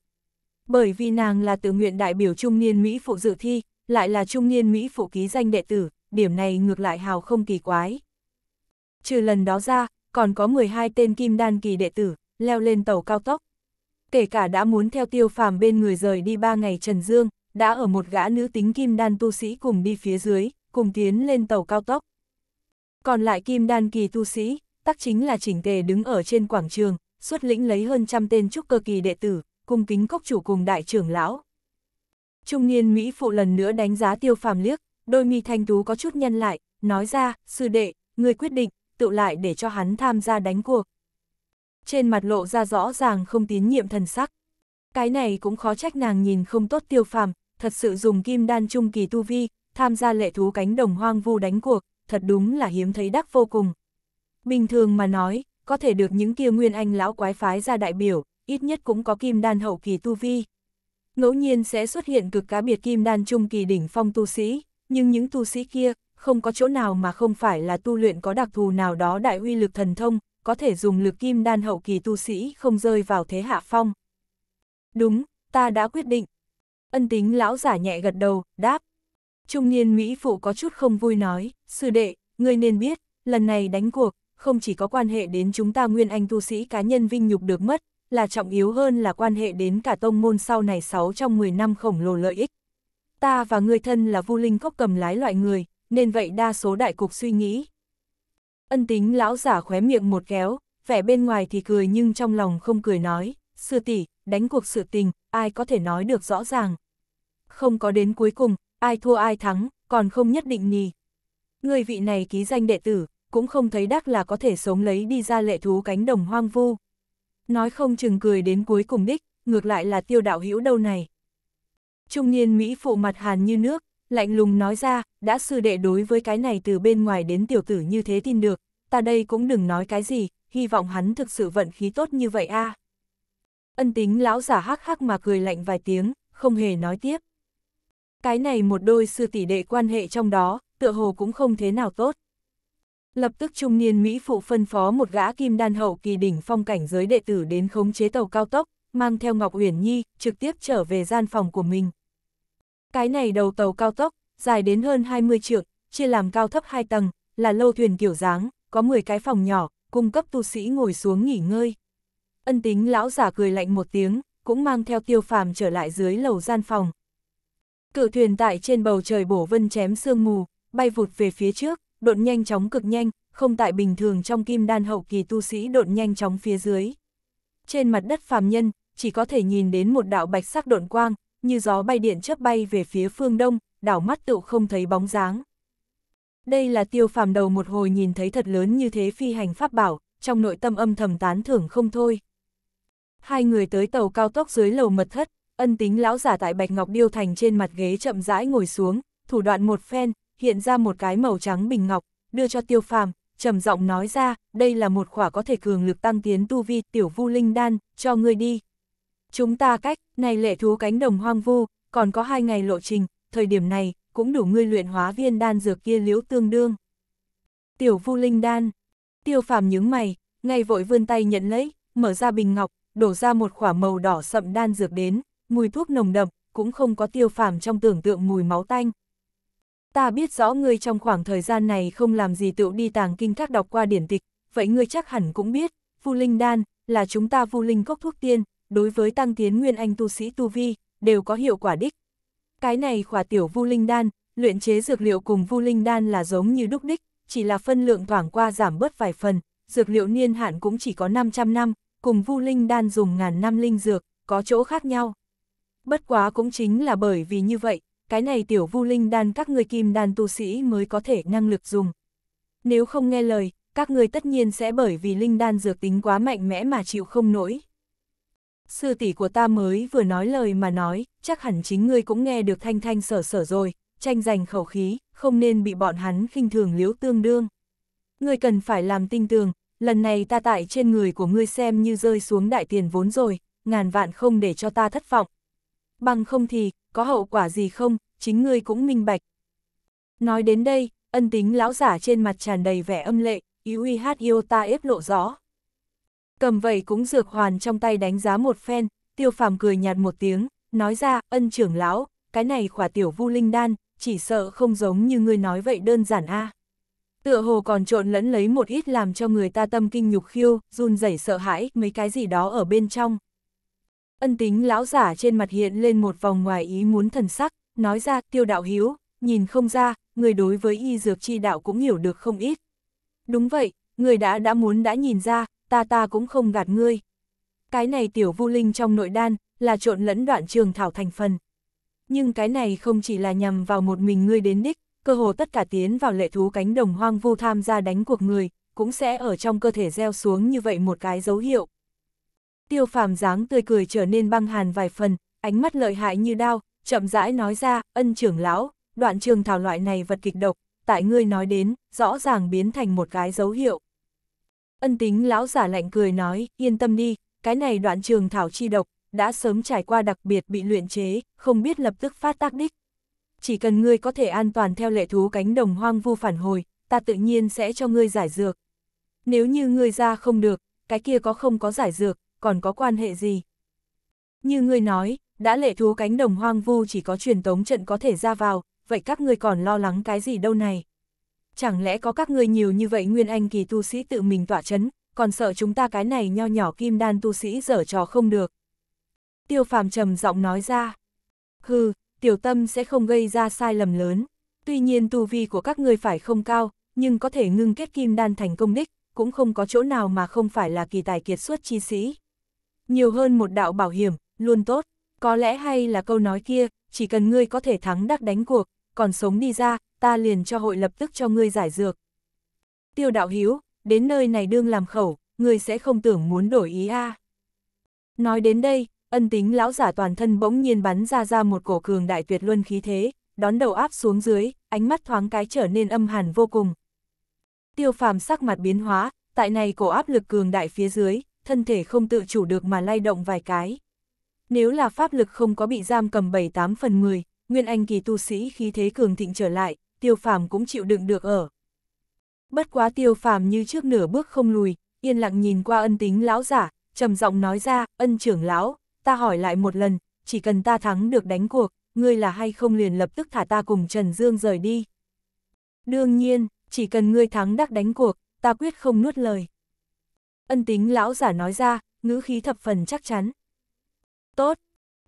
S1: Bởi vì nàng là tự nguyện đại biểu trung niên Mỹ phụ dự thi, lại là trung niên Mỹ phụ ký danh đệ tử, điểm này ngược lại hào không kỳ quái. Trừ lần đó ra, còn có 12 tên kim đan kỳ đệ tử, leo lên tàu cao tốc. Kể cả đã muốn theo tiêu phàm bên người rời đi 3 ngày Trần Dương, đã ở một gã nữ tính kim đan tu sĩ cùng đi phía dưới, cùng tiến lên tàu cao tốc. Còn lại kim đan kỳ tu sĩ, tắc chính là chỉnh tề đứng ở trên quảng trường, xuất lĩnh lấy hơn trăm tên trúc cơ kỳ đệ tử, cung kính cốc chủ cùng đại trưởng lão. Trung niên Mỹ phụ lần nữa đánh giá tiêu phàm liếc, đôi mi thanh tú có chút nhân lại, nói ra, sư đệ, người quyết định, tự lại để cho hắn tham gia đánh cuộc. Trên mặt lộ ra rõ ràng không tín nhiệm thần sắc. Cái này cũng khó trách nàng nhìn không tốt tiêu phàm, thật sự dùng kim đan trung kỳ tu vi, tham gia lệ thú cánh đồng hoang vu đánh cuộc, thật đúng là hiếm thấy đắc vô cùng. Bình thường mà nói, có thể được những kia nguyên anh lão quái phái ra đại biểu, ít nhất cũng có kim đan hậu kỳ tu vi. Ngẫu nhiên sẽ xuất hiện cực cá biệt kim đan trung kỳ đỉnh phong tu sĩ, nhưng những tu sĩ kia, không có chỗ nào mà không phải là tu luyện có đặc thù nào đó đại huy lực thần thông, có thể dùng lực kim đan hậu kỳ tu sĩ không rơi vào thế hạ phong. Đúng, ta đã quyết định. Ân tính lão giả nhẹ gật đầu, đáp. Trung niên Mỹ phụ có chút không vui nói, sư đệ, ngươi nên biết, lần này đánh cuộc, không chỉ có quan hệ đến chúng ta nguyên anh tu sĩ cá nhân vinh nhục được mất, là trọng yếu hơn là quan hệ đến cả tông môn sau này 6 trong 10 năm khổng lồ lợi ích ta và người thân là vu linh cốc cầm lái loại người, nên vậy đa số đại cục suy nghĩ. Ân tính lão giả khóe miệng một kéo, vẻ bên ngoài thì cười nhưng trong lòng không cười nói, sư tỷ đánh cuộc sự tình, ai có thể nói được rõ ràng. Không có đến cuối cùng, ai thua ai thắng, còn không nhất định nhì. Người vị này ký danh đệ tử, cũng không thấy đắc là có thể sống lấy đi ra lệ thú cánh đồng hoang vu. Nói không chừng cười đến cuối cùng đích, ngược lại là tiêu đạo hữu đâu này. Trung niên Mỹ phụ mặt hàn như nước, lạnh lùng nói ra, đã sư đệ đối với cái này từ bên ngoài đến tiểu tử như thế tin được, ta đây cũng đừng nói cái gì, hy vọng hắn thực sự vận khí tốt như vậy a. Ân tính lão giả hắc hắc mà cười lạnh vài tiếng, không hề nói tiếp. Cái này một đôi sư tỷ đệ quan hệ trong đó, tựa hồ cũng không thế nào tốt. Lập tức trung niên Mỹ phụ phân phó một gã kim đan hậu kỳ đỉnh phong cảnh giới đệ tử đến khống chế tàu cao tốc, mang theo Ngọc Uyển Nhi, trực tiếp trở về gian phòng của mình. Cái này đầu tàu cao tốc, dài đến hơn 20 trượng, chia làm cao thấp 2 tầng, là lâu thuyền kiểu dáng, có 10 cái phòng nhỏ, cung cấp tu sĩ ngồi xuống nghỉ ngơi. Ân tính lão giả cười lạnh một tiếng, cũng mang theo tiêu phàm trở lại dưới lầu gian phòng. Cự thuyền tại trên bầu trời bổ vân chém sương mù, bay vụt về phía trước, độn nhanh chóng cực nhanh, không tại bình thường trong kim đan hậu kỳ tu sĩ độn nhanh chóng phía dưới. Trên mặt đất phàm nhân, chỉ có thể nhìn đến một đạo bạch sắc độn quang, như gió bay điện chớp bay về phía phương đông, đảo mắt tựu không thấy bóng dáng. Đây là tiêu phàm đầu một hồi nhìn thấy thật lớn như thế phi hành pháp bảo, trong nội tâm âm thầm tán thưởng không thôi. Hai người tới tàu cao tốc dưới lầu mật thất, ân tính lão giả tại Bạch Ngọc Điêu Thành trên mặt ghế chậm rãi ngồi xuống, thủ đoạn một phen, hiện ra một cái màu trắng bình ngọc, đưa cho tiêu phàm, trầm giọng nói ra, đây là một khỏa có thể cường lực tăng tiến tu vi tiểu vu linh đan, cho ngươi đi. Chúng ta cách, này lệ thú cánh đồng hoang vu, còn có hai ngày lộ trình, thời điểm này, cũng đủ ngươi luyện hóa viên đan dược kia liễu tương đương. Tiểu vu linh đan. Tiêu phàm nhướng mày, ngay vội vươn tay nhận lấy, mở ra bình ngọc, đổ ra một khỏa màu đỏ sậm đan dược đến, mùi thuốc nồng đậm, cũng không có tiêu phàm trong tưởng tượng mùi máu tanh. Ta biết rõ ngươi trong khoảng thời gian này không làm gì tựu đi tàng kinh các đọc qua điển tịch, vậy ngươi chắc hẳn cũng biết, vu linh đan, là chúng ta vu linh cốc thuốc tiên, đối với tăng tiến nguyên anh tu sĩ tu vi, đều có hiệu quả đích. Cái này khỏa tiểu vu linh đan, luyện chế dược liệu cùng vu linh đan là giống như đúc đích, chỉ là phân lượng thoảng qua giảm bớt vài phần, dược liệu niên hạn cũng chỉ có 500 năm, cùng vu linh đan dùng ngàn năm linh dược, có chỗ khác nhau. Bất quá cũng chính là bởi vì như vậy, cái này tiểu vu linh đan các người kim đan tu sĩ mới có thể năng lực dùng. Nếu không nghe lời, các người tất nhiên sẽ bởi vì linh đan dược tính quá mạnh mẽ mà chịu không nổi sư tỷ của ta mới vừa nói lời mà nói, chắc hẳn chính ngươi cũng nghe được thanh thanh sở sở rồi, tranh giành khẩu khí, không nên bị bọn hắn khinh thường liếu tương đương. Ngươi cần phải làm tinh tường, lần này ta tại trên người của ngươi xem như rơi xuống đại tiền vốn rồi, ngàn vạn không để cho ta thất vọng. Bằng không thì, có hậu quả gì không, chính ngươi cũng minh bạch. Nói đến đây, ân tính lão giả trên mặt tràn đầy vẻ âm lệ, ý uy hát yêu ta ép lộ rõ. Cầm vậy cũng dược hoàn trong tay đánh giá một phen, tiêu phàm cười nhạt một tiếng, nói ra, ân trưởng lão, cái này khỏa tiểu vu linh đan, chỉ sợ không giống như ngươi nói vậy đơn giản a. Tựa hồ còn trộn lẫn lấy một ít làm cho người ta tâm kinh nhục khiêu, run rẩy sợ hãi mấy cái gì đó ở bên trong. Ân tính lão giả trên mặt hiện lên một vòng ngoài ý muốn thần sắc, nói ra tiêu đạo hiếu, nhìn không ra, người đối với y dược chi đạo cũng hiểu được không ít. Đúng vậy, người đã đã muốn đã nhìn ra, ta ta cũng không gạt ngươi. Cái này tiểu vu linh trong nội đan, là trộn lẫn đoạn trường thảo thành phần. Nhưng cái này không chỉ là nhằm vào một mình ngươi đến đích, cơ hồ tất cả tiến vào lệ thú cánh đồng hoang vu tham gia đánh cuộc người, cũng sẽ ở trong cơ thể gieo xuống như vậy một cái dấu hiệu. Tiêu phàm dáng tươi cười trở nên băng hàn vài phần, ánh mắt lợi hại như đao, chậm rãi nói ra, ân trưởng lão, đoạn trường thảo loại này vật kịch độc, tại ngươi nói đến, rõ ràng biến thành một cái dấu hiệu. Ân tính lão giả lạnh cười nói, yên tâm đi, cái này đoạn trường thảo chi độc, đã sớm trải qua đặc biệt bị luyện chế, không biết lập tức phát tác đích. Chỉ cần ngươi có thể an toàn theo lệ thú cánh đồng hoang vu phản hồi, ta tự nhiên sẽ cho ngươi giải dược. Nếu như ngươi ra không được, cái kia có không có giải dược, còn có quan hệ gì? Như ngươi nói, đã lệ thú cánh đồng hoang vu chỉ có truyền tống trận có thể ra vào, vậy các ngươi còn lo lắng cái gì đâu này? chẳng lẽ có các ngươi nhiều như vậy nguyên anh kỳ tu sĩ tự mình tỏa chấn, còn sợ chúng ta cái này nho nhỏ kim đan tu sĩ dở trò không được. Tiêu phàm trầm giọng nói ra, hừ, tiểu tâm sẽ không gây ra sai lầm lớn, tuy nhiên tu vi của các ngươi phải không cao, nhưng có thể ngưng kết kim đan thành công đích, cũng không có chỗ nào mà không phải là kỳ tài kiệt xuất chi sĩ. Nhiều hơn một đạo bảo hiểm, luôn tốt, có lẽ hay là câu nói kia, chỉ cần ngươi có thể thắng đắc đánh cuộc, còn sống đi ra, ta liền cho hội lập tức cho ngươi giải dược. Tiêu đạo hiếu, đến nơi này đương làm khẩu, ngươi sẽ không tưởng muốn đổi ý a Nói đến đây, ân tính lão giả toàn thân bỗng nhiên bắn ra ra một cổ cường đại tuyệt luân khí thế, đón đầu áp xuống dưới, ánh mắt thoáng cái trở nên âm hàn vô cùng. Tiêu phàm sắc mặt biến hóa, tại này cổ áp lực cường đại phía dưới, thân thể không tự chủ được mà lay động vài cái. Nếu là pháp lực không có bị giam cầm 7-8 phần 10, Nguyên Anh kỳ tu sĩ khí thế cường thịnh trở lại, tiêu phàm cũng chịu đựng được ở. Bất quá tiêu phàm như trước nửa bước không lùi, yên lặng nhìn qua ân tính lão giả, trầm giọng nói ra, ân trưởng lão, ta hỏi lại một lần, chỉ cần ta thắng được đánh cuộc, ngươi là hay không liền lập tức thả ta cùng Trần Dương rời đi. Đương nhiên, chỉ cần ngươi thắng đắc đánh cuộc, ta quyết không nuốt lời. Ân tính lão giả nói ra, ngữ khí thập phần chắc chắn. Tốt,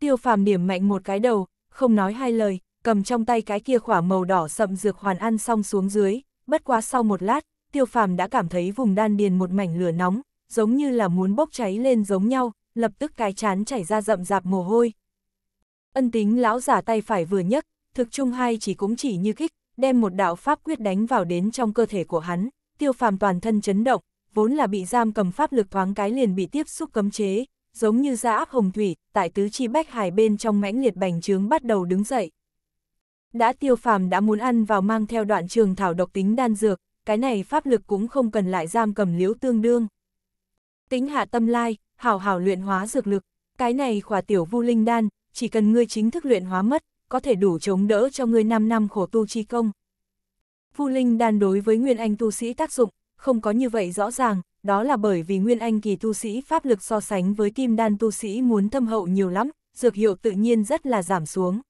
S1: tiêu phàm điểm mạnh một cái đầu, không nói hai lời, cầm trong tay cái kia khỏa màu đỏ sậm dược hoàn ăn xong xuống dưới, bất quá sau một lát, tiêu phàm đã cảm thấy vùng đan điền một mảnh lửa nóng, giống như là muốn bốc cháy lên giống nhau, lập tức cái chán chảy ra rậm rạp mồ hôi. Ân tính lão giả tay phải vừa nhấc, thực trung hai chỉ cũng chỉ như kích, đem một đạo pháp quyết đánh vào đến trong cơ thể của hắn, tiêu phàm toàn thân chấn động, vốn là bị giam cầm pháp lực thoáng cái liền bị tiếp xúc cấm chế, giống như da áp hồng thủy, tại tứ chi bách hải bên trong mãnh liệt bành trướng bắt đầu đứng dậy. Đã tiêu phàm đã muốn ăn vào mang theo đoạn trường thảo độc tính đan dược, cái này pháp lực cũng không cần lại giam cầm liễu tương đương. Tính hạ tâm lai, hảo hảo luyện hóa dược lực, cái này khỏa tiểu vu linh đan, chỉ cần ngươi chính thức luyện hóa mất, có thể đủ chống đỡ cho ngươi 5 năm khổ tu chi công. Vu linh đan đối với nguyên anh tu sĩ tác dụng, không có như vậy rõ ràng, đó là bởi vì nguyên anh kỳ tu sĩ pháp lực so sánh với kim đan tu sĩ muốn thâm hậu nhiều lắm, dược hiệu tự nhiên rất là giảm xuống.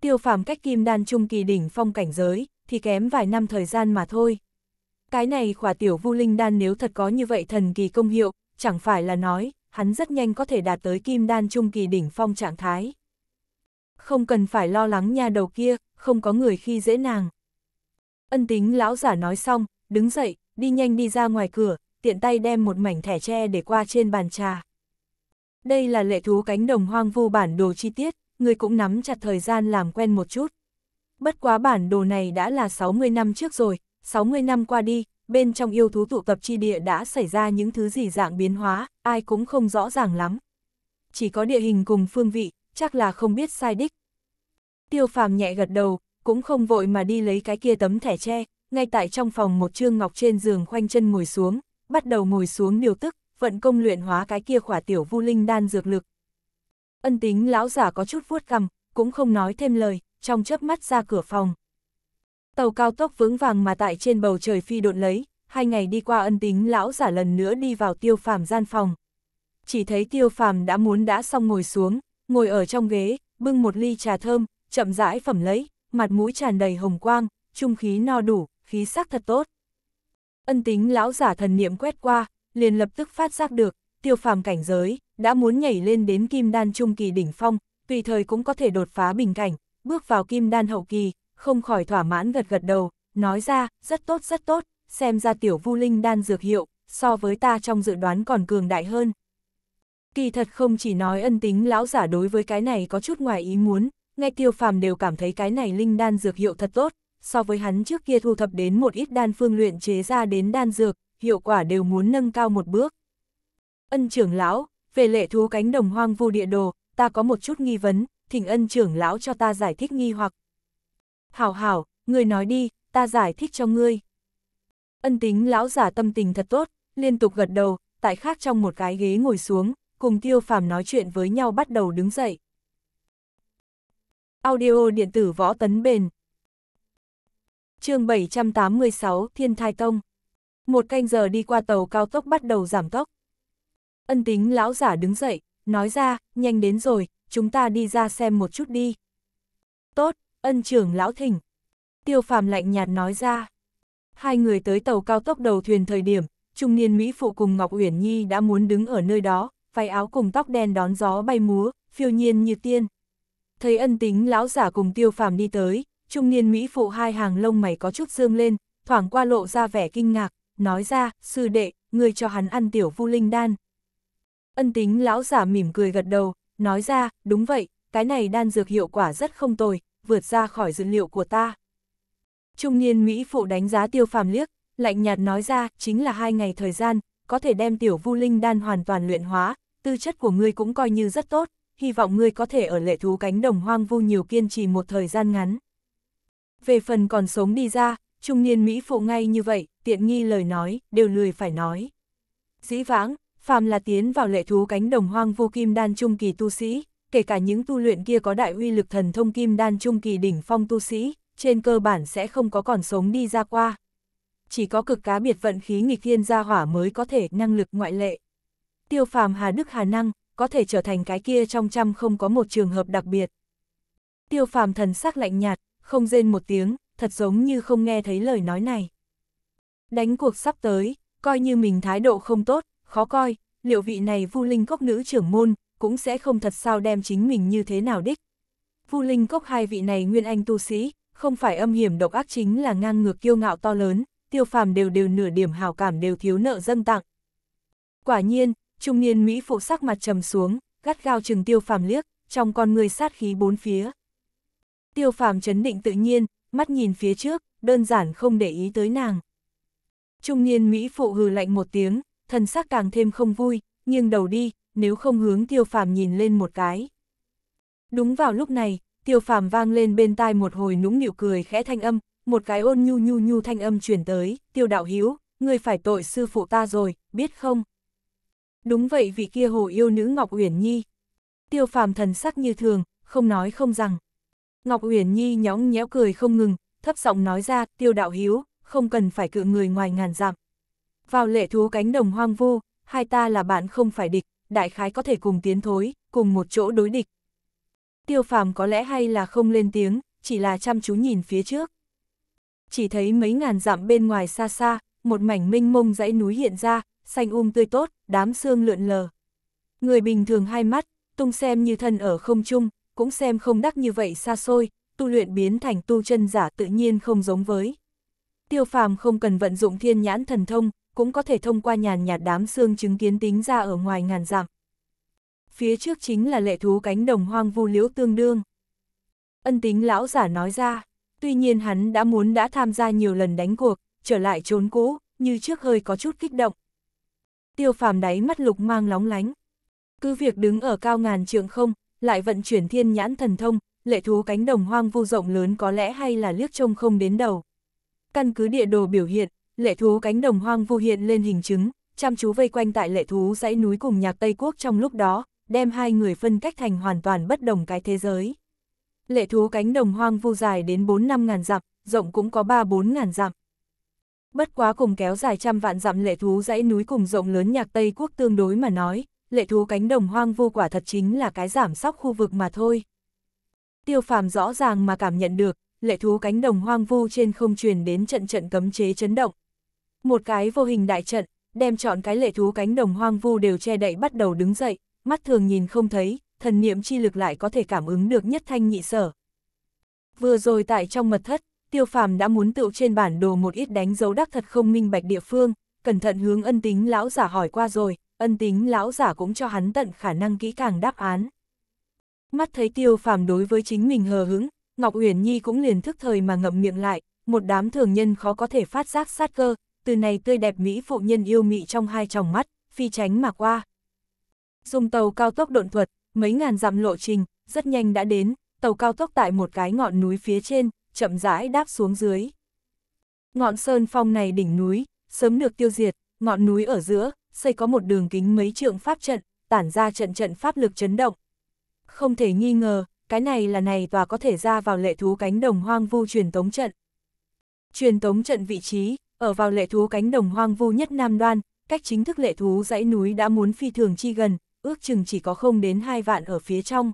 S1: Tiêu phàm cách kim đan trung kỳ đỉnh phong cảnh giới, thì kém vài năm thời gian mà thôi. Cái này khỏa tiểu vu linh đan nếu thật có như vậy thần kỳ công hiệu, chẳng phải là nói, hắn rất nhanh có thể đạt tới kim đan trung kỳ đỉnh phong trạng thái. Không cần phải lo lắng nha đầu kia, không có người khi dễ nàng. Ân tính lão giả nói xong, đứng dậy, đi nhanh đi ra ngoài cửa, tiện tay đem một mảnh thẻ tre để qua trên bàn trà. Đây là lệ thú cánh đồng hoang vu bản đồ chi tiết, người cũng nắm chặt thời gian làm quen một chút. Bất quá bản đồ này đã là 60 năm trước rồi, 60 năm qua đi, bên trong yêu thú tụ tập chi địa đã xảy ra những thứ gì dạng biến hóa, ai cũng không rõ ràng lắm. Chỉ có địa hình cùng phương vị, chắc là không biết sai đích. Tiêu phàm nhẹ gật đầu, cũng không vội mà đi lấy cái kia tấm thẻ tre, ngay tại trong phòng một trương ngọc trên giường khoanh chân ngồi xuống, bắt đầu ngồi xuống điều tức, vận công luyện hóa cái kia khỏa tiểu vu linh đan dược lực. Ân tính lão giả có chút vuốt cằm, cũng không nói thêm lời, trong chớp mắt ra cửa phòng. Tàu cao tốc vững vàng mà tại trên bầu trời phi độn lấy, hai ngày đi qua ân tính lão giả lần nữa đi vào tiêu phàm gian phòng. Chỉ thấy tiêu phàm đã muốn đã xong ngồi xuống, ngồi ở trong ghế, bưng một ly trà thơm, chậm rãi phẩm lấy, mặt mũi tràn đầy hồng quang, trung khí no đủ, khí sắc thật tốt. Ân tính lão giả thần niệm quét qua, liền lập tức phát giác được, tiêu phàm cảnh giới, đã muốn nhảy lên đến kim đan trung kỳ đỉnh phong, tùy thời cũng có thể đột phá bình cảnh, bước vào kim đan hậu kỳ, không khỏi thỏa mãn gật gật đầu, nói ra, rất tốt rất tốt, xem ra tiểu vu linh đan dược hiệu, so với ta trong dự đoán còn cường đại hơn. Kỳ thật không chỉ nói ân tính lão giả đối với cái này có chút ngoài ý muốn, ngay tiêu phàm đều cảm thấy cái này linh đan dược hiệu thật tốt, so với hắn trước kia thu thập đến một ít đan phương luyện chế ra đến đan dược, hiệu quả đều muốn nâng cao một bước. Ân trưởng lão, về lệ thú cánh đồng hoang vu địa đồ, ta có một chút nghi vấn, thỉnh ân trưởng lão cho ta giải thích nghi hoặc. Hảo hảo, người nói đi, ta giải thích cho ngươi. Ân tính lão giả tâm tình thật tốt, liên tục gật đầu, tại khác trong một cái ghế ngồi xuống, cùng tiêu phàm nói chuyện với nhau bắt đầu đứng dậy. Audio điện tử võ tấn bền chương 786 Thiên Thai Tông. Một canh giờ đi qua tàu cao tốc bắt đầu giảm tốc. Ân tính lão giả đứng dậy, nói ra, nhanh đến rồi, chúng ta đi ra xem một chút đi. Tốt, ân trưởng lão thỉnh. Tiêu phàm lạnh nhạt nói ra. Hai người tới tàu cao tốc đầu thuyền thời điểm, trung niên Mỹ phụ cùng Ngọc Uyển Nhi đã muốn đứng ở nơi đó, váy áo cùng tóc đen đón gió bay múa, phiêu nhiên như tiên. Thấy ân tính lão giả cùng tiêu phàm đi tới, trung niên Mỹ phụ hai hàng lông mày có chút dương lên, thoảng qua lộ ra vẻ kinh ngạc, nói ra, sư đệ, người cho hắn ăn tiểu vu linh đan. Ân tính lão giả mỉm cười gật đầu, nói ra, đúng vậy, cái này đan dược hiệu quả rất không tồi, vượt ra khỏi dữ liệu của ta. Trung niên Mỹ phụ đánh giá tiêu phàm liếc, lạnh nhạt nói ra, chính là hai ngày thời gian, có thể đem tiểu vu linh đan hoàn toàn luyện hóa, tư chất của ngươi cũng coi như rất tốt, hy vọng ngươi có thể ở lệ thú cánh đồng hoang vu nhiều kiên trì một thời gian ngắn. Về phần còn sống đi ra, trung niên Mỹ phụ ngay như vậy, tiện nghi lời nói, đều lười phải nói. Dĩ vãng, phàm là tiến vào lệ thú cánh đồng hoang vô kim đan trung kỳ tu sĩ, kể cả những tu luyện kia có đại uy lực thần thông kim đan trung kỳ đỉnh phong tu sĩ, trên cơ bản sẽ không có còn sống đi ra qua. Chỉ có cực cá biệt vận khí nghịch thiên gia hỏa mới có thể năng lực ngoại lệ. Tiêu phàm Hà Đức Hà Năng, có thể trở thành cái kia trong trăm không có một trường hợp đặc biệt. Tiêu phàm thần sắc lạnh nhạt, không rên một tiếng, thật giống như không nghe thấy lời nói này. Đánh cuộc sắp tới, coi như mình thái độ không tốt, khó coi, liệu vị này vu linh cốc nữ trưởng môn, cũng sẽ không thật sao đem chính mình như thế nào đích. Vu linh cốc hai vị này nguyên anh tu sĩ, không phải âm hiểm độc ác chính là ngang ngược kiêu ngạo to lớn, tiêu phàm đều đều nửa điểm hào cảm đều thiếu nợ dân tặng. Quả nhiên, trung niên Mỹ phụ sắc mặt trầm xuống, gắt gao chừng tiêu phàm liếc, trong con người sát khí bốn phía, tiêu phàm chấn định tự nhiên, mắt nhìn phía trước, đơn giản không để ý tới nàng. Trung niên Mỹ phụ hừ lạnh một tiếng, thần sắc càng thêm không vui, nghiêng đầu đi, nếu không hướng tiêu phàm nhìn lên một cái. Đúng vào lúc này, tiêu phàm vang lên bên tai một hồi nũng nịu cười khẽ thanh âm, một cái ôn nhu nhu nhu thanh âm truyền tới, tiêu đạo hiếu, người phải tội sư phụ ta rồi, biết không? Đúng vậy vì kia hồ yêu nữ Ngọc Uyển Nhi. Tiêu phàm thần sắc như thường, không nói không rằng. Ngọc Uyển Nhi nhõng nhẽo cười không ngừng, thấp giọng nói ra, tiêu đạo hiếu, không cần phải cự người ngoài ngàn dặm. Vào lệ thú cánh đồng hoang vu, hai ta là bạn không phải địch, đại khái có thể cùng tiến thối, cùng một chỗ đối địch. Tiêu phàm có lẽ hay là không lên tiếng, chỉ là chăm chú nhìn phía trước. Chỉ thấy mấy ngàn dặm bên ngoài xa xa, một mảnh minh mông dãy núi hiện ra, xanh um tươi tốt, đám xương lượn lờ. Người bình thường hai mắt, tung xem như thân ở không trung, cũng xem không đắc như vậy xa xôi, tu luyện biến thành tu chân giả tự nhiên không giống với. Tiêu phàm không cần vận dụng thiên nhãn thần thông, cũng có thể thông qua nhàn nhạt đám xương chứng kiến tính ra ở ngoài ngàn dặm. Phía trước chính là lệ thú cánh đồng hoang vu liễu tương đương. Ân tính lão giả nói ra, tuy nhiên hắn đã muốn đã tham gia nhiều lần đánh cuộc, trở lại trốn cũ, như trước hơi có chút kích động. Tiêu phàm đáy mắt lục mang lóng lánh. Cứ việc đứng ở cao ngàn trượng không, lại vận chuyển thiên nhãn thần thông, lệ thú cánh đồng hoang vu rộng lớn có lẽ hay là liếc trông không đến đầu. Căn cứ địa đồ biểu hiện, lệ thú cánh đồng hoang vu hiện lên hình chứng, chăm chú vây quanh tại lệ thú dãy núi cùng nhạc Tây Quốc trong lúc đó, đem hai người phân cách thành hoàn toàn bất đồng cái thế giới. Lệ thú cánh đồng hoang vu dài đến 4 năm ngàn dặm, rộng cũng có 3-4 ngàn dặm. Bất quá cùng kéo dài trăm vạn dặm lệ thú dãy núi cùng rộng lớn nhạc Tây Quốc tương đối mà nói, lệ thú cánh đồng hoang vu quả thật chính là cái giảm sóc khu vực mà thôi. Tiêu phàm rõ ràng mà cảm nhận được, lệ thú cánh đồng hoang vu trên không truyền đến trận trận cấm chế chấn động. Một cái vô hình đại trận, đem chọn cái lệ thú cánh đồng hoang vu đều che đậy bắt đầu đứng dậy, mắt thường nhìn không thấy, thần niệm chi lực lại có thể cảm ứng được nhất thanh nhị sở. Vừa rồi tại trong mật thất, tiêu phàm đã muốn tựu trên bản đồ một ít đánh dấu đắc thật không minh bạch địa phương, cẩn thận hướng ân tính lão giả hỏi qua rồi, ân tính lão giả cũng cho hắn tận khả năng kỹ càng đáp án. Mắt thấy tiêu phàm đối với chính mình hờ hững, Ngọc Uyển Nhi cũng liền thức thời mà ngậm miệng lại, một đám thường nhân khó có thể phát giác sát cơ, từ này tươi đẹp mỹ phụ nhân yêu mị trong hai tròng mắt, phi tránh mà qua. Dùng tàu cao tốc độn thuật, mấy ngàn dặm lộ trình, rất nhanh đã đến, tàu cao tốc tại một cái ngọn núi phía trên, chậm rãi đáp xuống dưới. Ngọn sơn phong này đỉnh núi, sớm được tiêu diệt, ngọn núi ở giữa, xây có một đường kính mấy trượng pháp trận, tản ra trận trận pháp lực chấn động. Không thể nghi ngờ, cái này là này tòa có thể ra vào lệ thú cánh đồng hoang vu truyền tống trận. Truyền tống trận vị trí, ở vào lệ thú cánh đồng hoang vu nhất Nam Đoan, cách chính thức lệ thú dãy núi đã muốn phi thường chi gần, ước chừng chỉ có không đến hai vạn ở phía trong.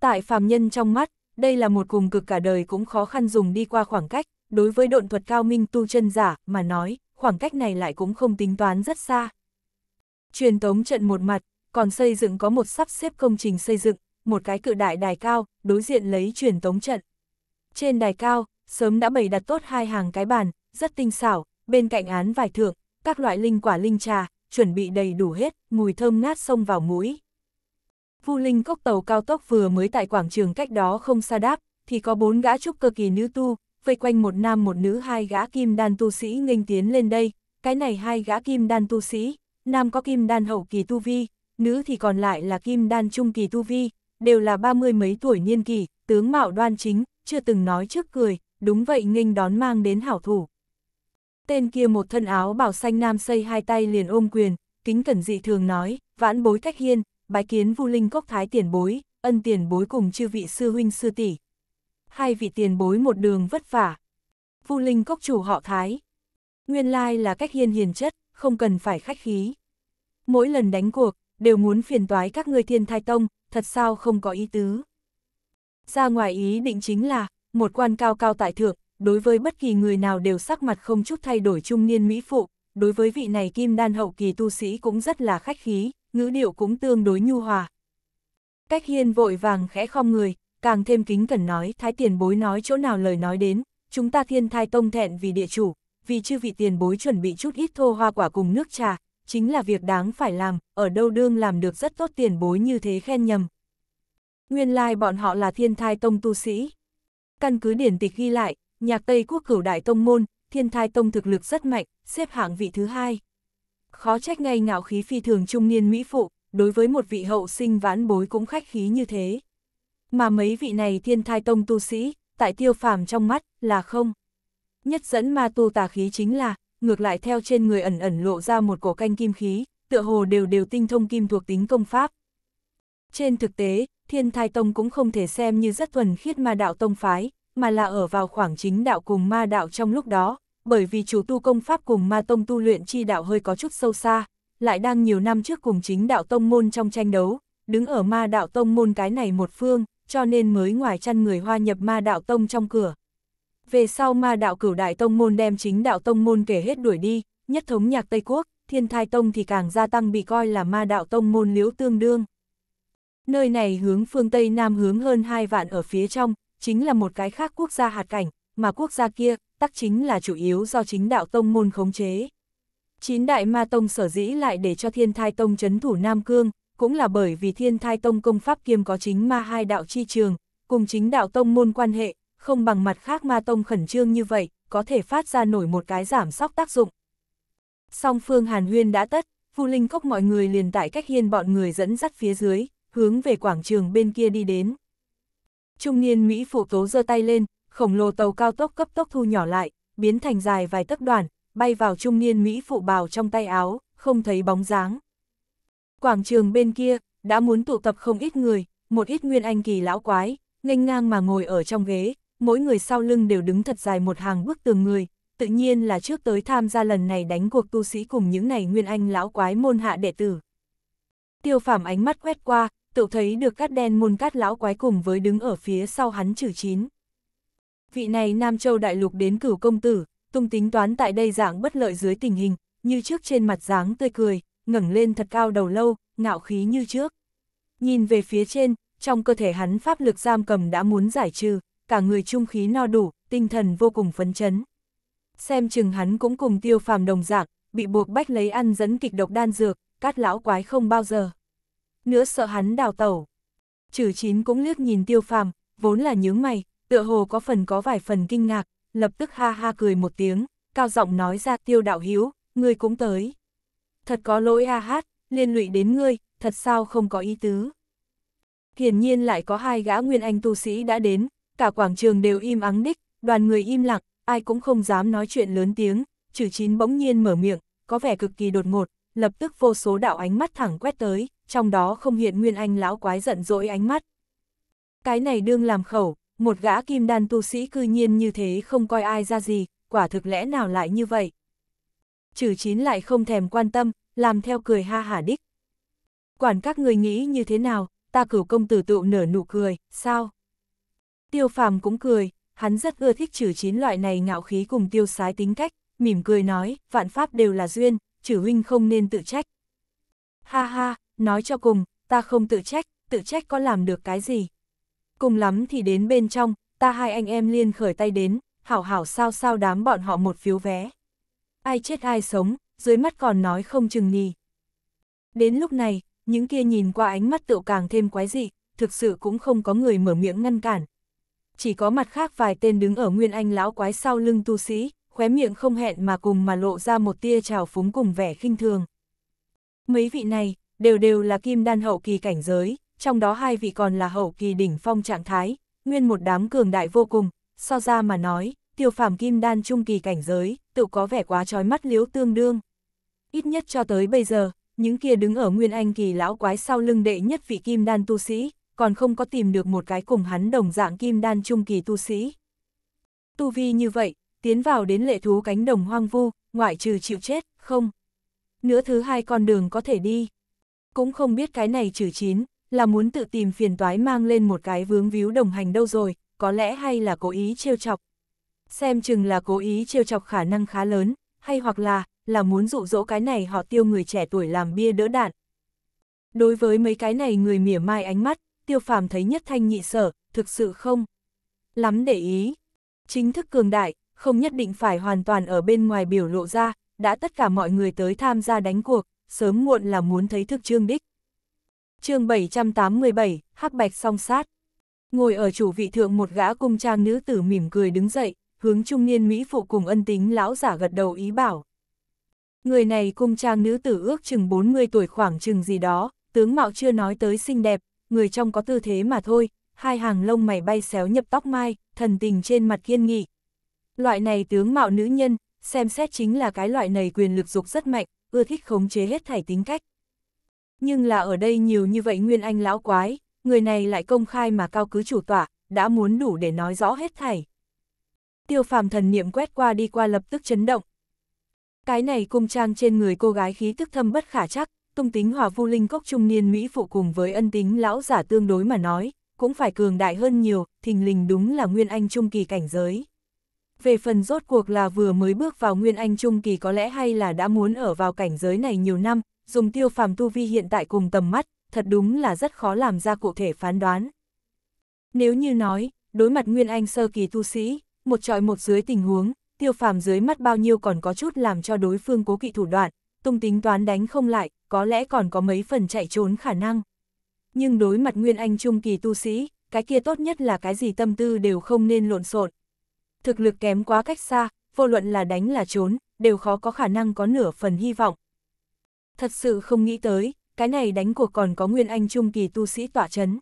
S1: Tại phàm nhân trong mắt, đây là một cùng cực cả đời cũng khó khăn dùng đi qua khoảng cách, đối với độn thuật cao minh tu chân giả mà nói, khoảng cách này lại cũng không tính toán rất xa. Truyền tống trận một mặt, còn xây dựng có một sắp xếp công trình xây dựng, một cái cự đại đài cao, đối diện lấy truyền tống trận. Trên đài cao, sớm đã bày đặt tốt hai hàng cái bàn, rất tinh xảo, bên cạnh án vài thượng, các loại linh quả linh trà, chuẩn bị đầy đủ hết, mùi thơm ngát xông vào mũi. Vu Linh cốc tàu cao tốc vừa mới tại quảng trường cách đó không xa đáp, thì có bốn gã trúc cơ kỳ nữ tu, vây quanh một nam một nữ hai gã kim đan tu sĩ nghênh tiến lên đây, cái này hai gã kim đan tu sĩ, nam có kim đan hậu kỳ tu vi, nữ thì còn lại là kim đan trung kỳ tu vi, đều là ba mươi mấy tuổi niên kỳ, tướng mạo đoan chính, chưa từng nói trước cười, đúng vậy nghênh đón mang đến hảo thủ. Tên kia một thân áo bảo xanh nam xây hai tay liền ôm quyền, kính cẩn dị thường nói, vãn bối cách hiên, bái kiến vu linh cốc thái tiền bối, ân tiền bối cùng chư vị sư huynh sư tỷ hai vị tiền bối một đường vất vả. Vu Linh cốc chủ họ Thái. Nguyên lai là cách hiên hiền chất, không cần phải khách khí. Mỗi lần đánh cuộc, đều muốn phiền toái các người thiên thai tông, thật sao không có ý tứ. Ra ngoài ý định chính là, một quan cao cao tại thượng, đối với bất kỳ người nào đều sắc mặt không chút thay đổi trung niên mỹ phụ, đối với vị này kim đan hậu kỳ tu sĩ cũng rất là khách khí, ngữ điệu cũng tương đối nhu hòa. Cách hiên vội vàng khẽ khom người, càng thêm kính cẩn nói thái tiền bối nói chỗ nào lời nói đến, chúng ta thiên thai tông thẹn vì địa chủ, vì chư vị tiền bối chuẩn bị chút ít thô hoa quả cùng nước trà, chính là việc đáng phải làm, ở đâu đương làm được rất tốt tiền bối như thế khen nhầm. Nguyên lai bọn họ là thiên thai tông tu sĩ. Căn cứ điển tịch ghi lại, nhạc Tây Quốc cửu đại tông môn, thiên thai tông thực lực rất mạnh, xếp hạng vị thứ hai. Khó trách ngay ngạo khí phi thường trung niên Mỹ Phụ, đối với một vị hậu sinh vãn bối cũng khách khí như thế mà mấy vị này thiên thai tông tu sĩ, tại tiêu phàm trong mắt, là không. Nhất dẫn ma tu tà khí chính là, ngược lại theo trên người ẩn ẩn lộ ra một cổ canh kim khí, tựa hồ đều đều tinh thông kim thuộc tính công pháp. Trên thực tế, thiên thai tông cũng không thể xem như rất thuần khiết ma đạo tông phái, mà là ở vào khoảng chính đạo cùng ma đạo trong lúc đó, bởi vì chủ tu công pháp cùng ma tông tu luyện chi đạo hơi có chút sâu xa, lại đang nhiều năm trước cùng chính đạo tông môn trong tranh đấu, đứng ở ma đạo tông môn cái này một phương, cho nên mới ngoài chăn người hoa nhập ma đạo tông trong cửa. Về sau ma đạo cửu đại tông môn đem chính đạo tông môn kể hết đuổi đi, nhất thống nhạc Tây Quốc, thiên thai tông thì càng gia tăng bị coi là ma đạo tông môn liễu tương đương. Nơi này hướng phương Tây Nam hướng hơn hai vạn ở phía trong, chính là một cái khác quốc gia hạt cảnh, mà quốc gia kia, tắc chính là chủ yếu do chính đạo tông môn khống chế. Chín đại ma tông sở dĩ lại để cho thiên thai tông chấn thủ Nam Cương, cũng là bởi vì thiên thai tông công pháp kiêm có chính ma hai đạo chi trường, cùng chính đạo tông môn quan hệ, không bằng mặt khác ma tông khẩn trương như vậy, có thể phát ra nổi một cái giảm sóc tác dụng. Song phương hàn huyên đã tất, Vu Linh Cốc mọi người liền tại cách hiên bọn người dẫn dắt phía dưới, hướng về quảng trường bên kia đi đến. Trung niên Mỹ phụ tố giơ tay lên, khổng lồ tàu cao tốc cấp tốc thu nhỏ lại, biến thành dài vài tấc đoàn, bay vào trung niên Mỹ phụ bào trong tay áo, không thấy bóng dáng. Quảng trường bên kia, đã muốn tụ tập không ít người, một ít nguyên anh kỳ lão quái, nghênh ngang mà ngồi ở trong ghế, mỗi người sau lưng đều đứng thật dài một hàng bước tường người, tự nhiên là trước tới tham gia lần này đánh cuộc tu sĩ cùng những này nguyên anh lão quái môn hạ đệ tử. Tiêu Phạm ánh mắt quét qua, tự thấy được cát đen môn cát lão quái cùng với đứng ở phía sau hắn trừ chín. Vị này Nam Châu Đại Lục đến cửu công tử, tung tính toán tại đây dạng bất lợi dưới tình hình, như trước trên mặt dáng tươi cười, ngẩng lên thật cao đầu lâu, ngạo khí như trước. Nhìn về phía trên, trong cơ thể hắn pháp lực giam cầm đã muốn giải trừ, cả người trung khí no đủ, tinh thần vô cùng phấn chấn. Xem chừng hắn cũng cùng tiêu phàm đồng dạng, bị buộc bách lấy ăn dẫn kịch độc đan dược, cát lão quái không bao giờ. Nữa sợ hắn đào tẩu. Trừ chín cũng liếc nhìn tiêu phàm, vốn là nhướng mày, tựa hồ có phần có vài phần kinh ngạc, lập tức ha ha cười một tiếng, cao giọng nói ra tiêu đạo hiếu, người cũng tới thật có lỗi a hát, liên lụy đến ngươi, thật sao không có ý tứ. Hiển nhiên lại có hai gã nguyên anh tu sĩ đã đến, cả quảng trường đều im ắng đích, đoàn người im lặng, ai cũng không dám nói chuyện lớn tiếng, trừ chín bỗng nhiên mở miệng, có vẻ cực kỳ đột ngột, lập tức vô số đạo ánh mắt thẳng quét tới, trong đó không hiện nguyên anh lão quái giận dỗi ánh mắt. Cái này đương làm khẩu, một gã kim đan tu sĩ cư nhiên như thế không coi ai ra gì, quả thực lẽ nào lại như vậy trừ chín lại không thèm quan tâm, làm theo cười ha hả đích. Quản các người nghĩ như thế nào, ta cửu công tử tựu nở nụ cười, sao? Tiêu phàm cũng cười, hắn rất ưa thích trừ chín loại này ngạo khí cùng tiêu sái tính cách, mỉm cười nói, vạn pháp đều là duyên, trừ huynh không nên tự trách. Ha ha, nói cho cùng, ta không tự trách, tự trách có làm được cái gì. Cùng lắm thì đến bên trong, ta hai anh em liên khởi tay đến, hảo hảo sao sao đám bọn họ một phiếu vé ai chết ai sống, dưới mắt còn nói không chừng nì. Đến lúc này, những kia nhìn qua ánh mắt tựu càng thêm quái dị, thực sự cũng không có người mở miệng ngăn cản. Chỉ có mặt khác vài tên đứng ở nguyên anh lão quái sau lưng tu sĩ, khóe miệng không hẹn mà cùng mà lộ ra một tia trào phúng cùng vẻ khinh thường. Mấy vị này, đều đều là kim đan hậu kỳ cảnh giới, trong đó hai vị còn là hậu kỳ đỉnh phong trạng thái, nguyên một đám cường đại vô cùng, so ra mà nói, tiêu phàm kim đan trung kỳ cảnh giới, tự có vẻ quá trói mắt liếu tương đương. Ít nhất cho tới bây giờ, những kia đứng ở Nguyên Anh kỳ lão quái sau lưng đệ nhất vị kim đan tu sĩ, còn không có tìm được một cái cùng hắn đồng dạng kim đan trung kỳ tu sĩ. Tu vi như vậy, tiến vào đến lệ thú cánh đồng hoang vu, ngoại trừ chịu chết, không. Nữa thứ hai con đường có thể đi. Cũng không biết cái này trừ chín, là muốn tự tìm phiền toái mang lên một cái vướng víu đồng hành đâu rồi, có lẽ hay là cố ý trêu chọc, Xem chừng là cố ý trêu chọc khả năng khá lớn, hay hoặc là, là muốn dụ dỗ cái này họ tiêu người trẻ tuổi làm bia đỡ đạn. Đối với mấy cái này người mỉa mai ánh mắt, tiêu phàm thấy nhất thanh nhị sở, thực sự không. Lắm để ý. Chính thức cường đại, không nhất định phải hoàn toàn ở bên ngoài biểu lộ ra, đã tất cả mọi người tới tham gia đánh cuộc, sớm muộn là muốn thấy thực trương đích. chương 787, Hắc Bạch song sát. Ngồi ở chủ vị thượng một gã cung trang nữ tử mỉm cười đứng dậy, hướng trung niên Mỹ phụ cùng ân tính lão giả gật đầu ý bảo. Người này cung trang nữ tử ước chừng 40 tuổi khoảng chừng gì đó, tướng mạo chưa nói tới xinh đẹp, người trong có tư thế mà thôi, hai hàng lông mày bay xéo nhập tóc mai, thần tình trên mặt kiên nghị. Loại này tướng mạo nữ nhân, xem xét chính là cái loại này quyền lực dục rất mạnh, ưa thích khống chế hết thảy tính cách. Nhưng là ở đây nhiều như vậy nguyên anh lão quái, người này lại công khai mà cao cứ chủ tọa, đã muốn đủ để nói rõ hết thảy tiêu phàm thần niệm quét qua đi qua lập tức chấn động. Cái này cung trang trên người cô gái khí tức thâm bất khả chắc, tung tính hỏa vu linh cốc trung niên Mỹ phụ cùng với ân tính lão giả tương đối mà nói, cũng phải cường đại hơn nhiều, thình lình đúng là Nguyên Anh Trung Kỳ cảnh giới. Về phần rốt cuộc là vừa mới bước vào Nguyên Anh Trung Kỳ có lẽ hay là đã muốn ở vào cảnh giới này nhiều năm, dùng tiêu phàm tu vi hiện tại cùng tầm mắt, thật đúng là rất khó làm ra cụ thể phán đoán. Nếu như nói, đối mặt Nguyên Anh sơ kỳ tu sĩ, một trọi một dưới tình huống, tiêu phàm dưới mắt bao nhiêu còn có chút làm cho đối phương cố kỵ thủ đoạn, tung tính toán đánh không lại, có lẽ còn có mấy phần chạy trốn khả năng. Nhưng đối mặt Nguyên Anh Trung Kỳ tu sĩ, cái kia tốt nhất là cái gì tâm tư đều không nên lộn xộn. Thực lực kém quá cách xa, vô luận là đánh là trốn, đều khó có khả năng có nửa phần hy vọng. Thật sự không nghĩ tới, cái này đánh cuộc còn có Nguyên Anh Trung Kỳ tu sĩ tỏa chấn.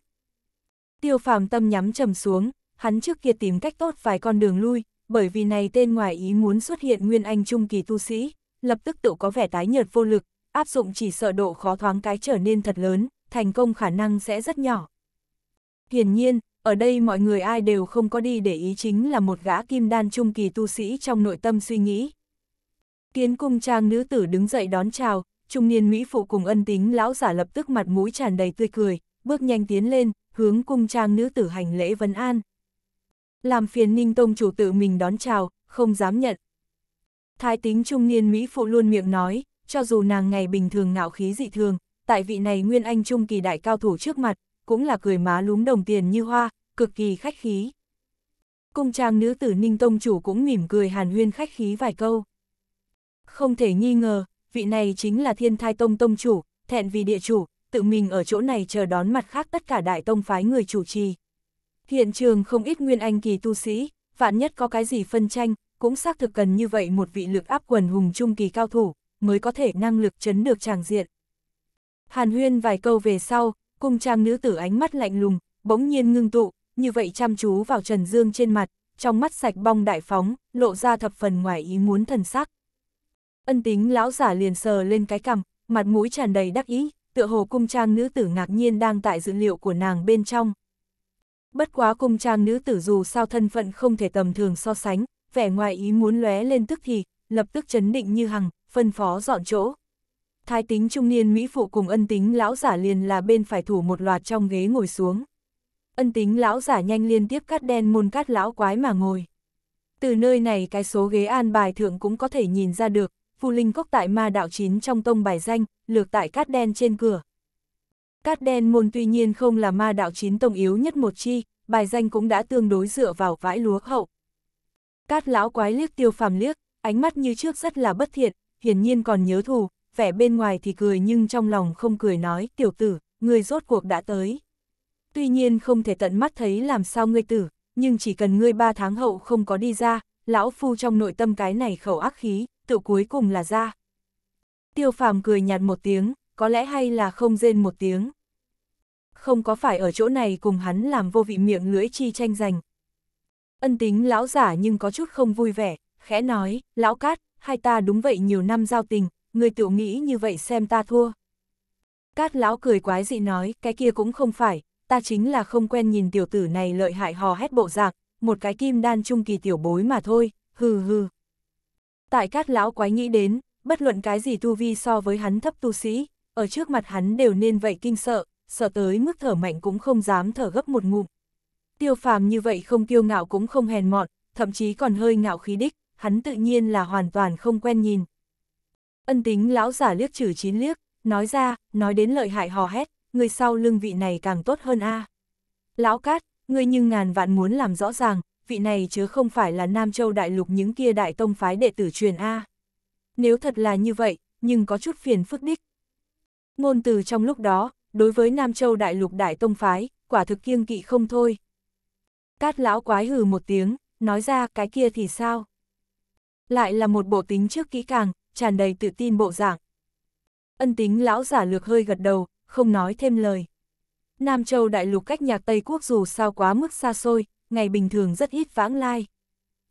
S1: Tiêu phàm tâm nhắm trầm xuống, hắn trước kia tìm cách tốt vài con đường lui, bởi vì này tên ngoài ý muốn xuất hiện nguyên anh trung kỳ tu sĩ, lập tức tự có vẻ tái nhợt vô lực, áp dụng chỉ sợ độ khó thoáng cái trở nên thật lớn, thành công khả năng sẽ rất nhỏ. Hiển nhiên, ở đây mọi người ai đều không có đi để ý chính là một gã kim đan trung kỳ tu sĩ trong nội tâm suy nghĩ. Kiến cung trang nữ tử đứng dậy đón chào, trung niên Mỹ phụ cùng ân tính lão giả lập tức mặt mũi tràn đầy tươi cười, bước nhanh tiến lên, hướng cung trang nữ tử hành lễ vấn an làm phiền ninh tông chủ tự mình đón chào, không dám nhận. Thái tính trung niên Mỹ phụ luôn miệng nói, cho dù nàng ngày bình thường ngạo khí dị thường, tại vị này nguyên anh trung kỳ đại cao thủ trước mặt, cũng là cười má lúm đồng tiền như hoa, cực kỳ khách khí. Cung trang nữ tử Ninh Tông chủ cũng mỉm cười hàn huyên khách khí vài câu. Không thể nghi ngờ, vị này chính là thiên thai tông tông chủ, thẹn vì địa chủ, tự mình ở chỗ này chờ đón mặt khác tất cả đại tông phái người chủ trì. Hiện trường không ít nguyên anh kỳ tu sĩ, vạn nhất có cái gì phân tranh, cũng xác thực cần như vậy một vị lực áp quần hùng trung kỳ cao thủ, mới có thể năng lực chấn được tràng diện. Hàn huyên vài câu về sau, cung trang nữ tử ánh mắt lạnh lùng, bỗng nhiên ngưng tụ, như vậy chăm chú vào Trần Dương trên mặt, trong mắt sạch bong đại phóng, lộ ra thập phần ngoài ý muốn thần sắc. Ân tính lão giả liền sờ lên cái cằm, mặt mũi tràn đầy đắc ý, tựa hồ cung trang nữ tử ngạc nhiên đang tại dữ liệu của nàng bên trong, bất quá cùng trang nữ tử dù sao thân phận không thể tầm thường so sánh, vẻ ngoài ý muốn lóe lên tức thì, lập tức chấn định như hằng, phân phó dọn chỗ. Thái tính trung niên Mỹ phụ cùng ân tính lão giả liền là bên phải thủ một loạt trong ghế ngồi xuống. Ân tính lão giả nhanh liên tiếp cắt đen môn cắt lão quái mà ngồi. Từ nơi này cái số ghế an bài thượng cũng có thể nhìn ra được, phù linh cốc tại ma đạo chín trong tông bài danh, lược tại cát đen trên cửa, Cát đen môn tuy nhiên không là ma đạo chín tông yếu nhất một chi, bài danh cũng đã tương đối dựa vào vãi lúa hậu. Cát lão quái liếc tiêu phàm liếc, ánh mắt như trước rất là bất thiện, hiển nhiên còn nhớ thù, vẻ bên ngoài thì cười nhưng trong lòng không cười nói, tiểu tử, người rốt cuộc đã tới. Tuy nhiên không thể tận mắt thấy làm sao ngươi tử, nhưng chỉ cần ngươi ba tháng hậu không có đi ra, lão phu trong nội tâm cái này khẩu ác khí, tự cuối cùng là ra. Tiêu phàm cười nhạt một tiếng, có lẽ hay là không rên một tiếng. Không có phải ở chỗ này cùng hắn làm vô vị miệng lưỡi chi tranh giành. Ân tính lão giả nhưng có chút không vui vẻ, khẽ nói, lão cát, hai ta đúng vậy nhiều năm giao tình, người tự nghĩ như vậy xem ta thua. Cát lão cười quái dị nói, cái kia cũng không phải, ta chính là không quen nhìn tiểu tử này lợi hại hò hét bộ dạng, một cái kim đan trung kỳ tiểu bối mà thôi, hừ hừ. Tại cát lão quái nghĩ đến, bất luận cái gì tu vi so với hắn thấp tu sĩ, ở trước mặt hắn đều nên vậy kinh sợ, sợ tới mức thở mạnh cũng không dám thở gấp một ngụm. Tiêu phàm như vậy không kiêu ngạo cũng không hèn mọn, thậm chí còn hơi ngạo khí đích, hắn tự nhiên là hoàn toàn không quen nhìn. Ân tính lão giả liếc trừ chín liếc, nói ra, nói đến lợi hại hò hét, người sau lưng vị này càng tốt hơn a. Lão cát, ngươi nhưng ngàn vạn muốn làm rõ ràng, vị này chứ không phải là Nam Châu Đại Lục những kia đại tông phái đệ tử truyền a. Nếu thật là như vậy, nhưng có chút phiền phức đích, Ngôn từ trong lúc đó, đối với Nam Châu Đại Lục Đại Tông Phái, quả thực kiêng kỵ không thôi. Cát lão quái hừ một tiếng, nói ra cái kia thì sao? Lại là một bộ tính trước kỹ càng, tràn đầy tự tin bộ dạng. Ân tính lão giả lược hơi gật đầu, không nói thêm lời. Nam Châu Đại Lục cách nhạc Tây Quốc dù sao quá mức xa xôi, ngày bình thường rất ít vãng lai.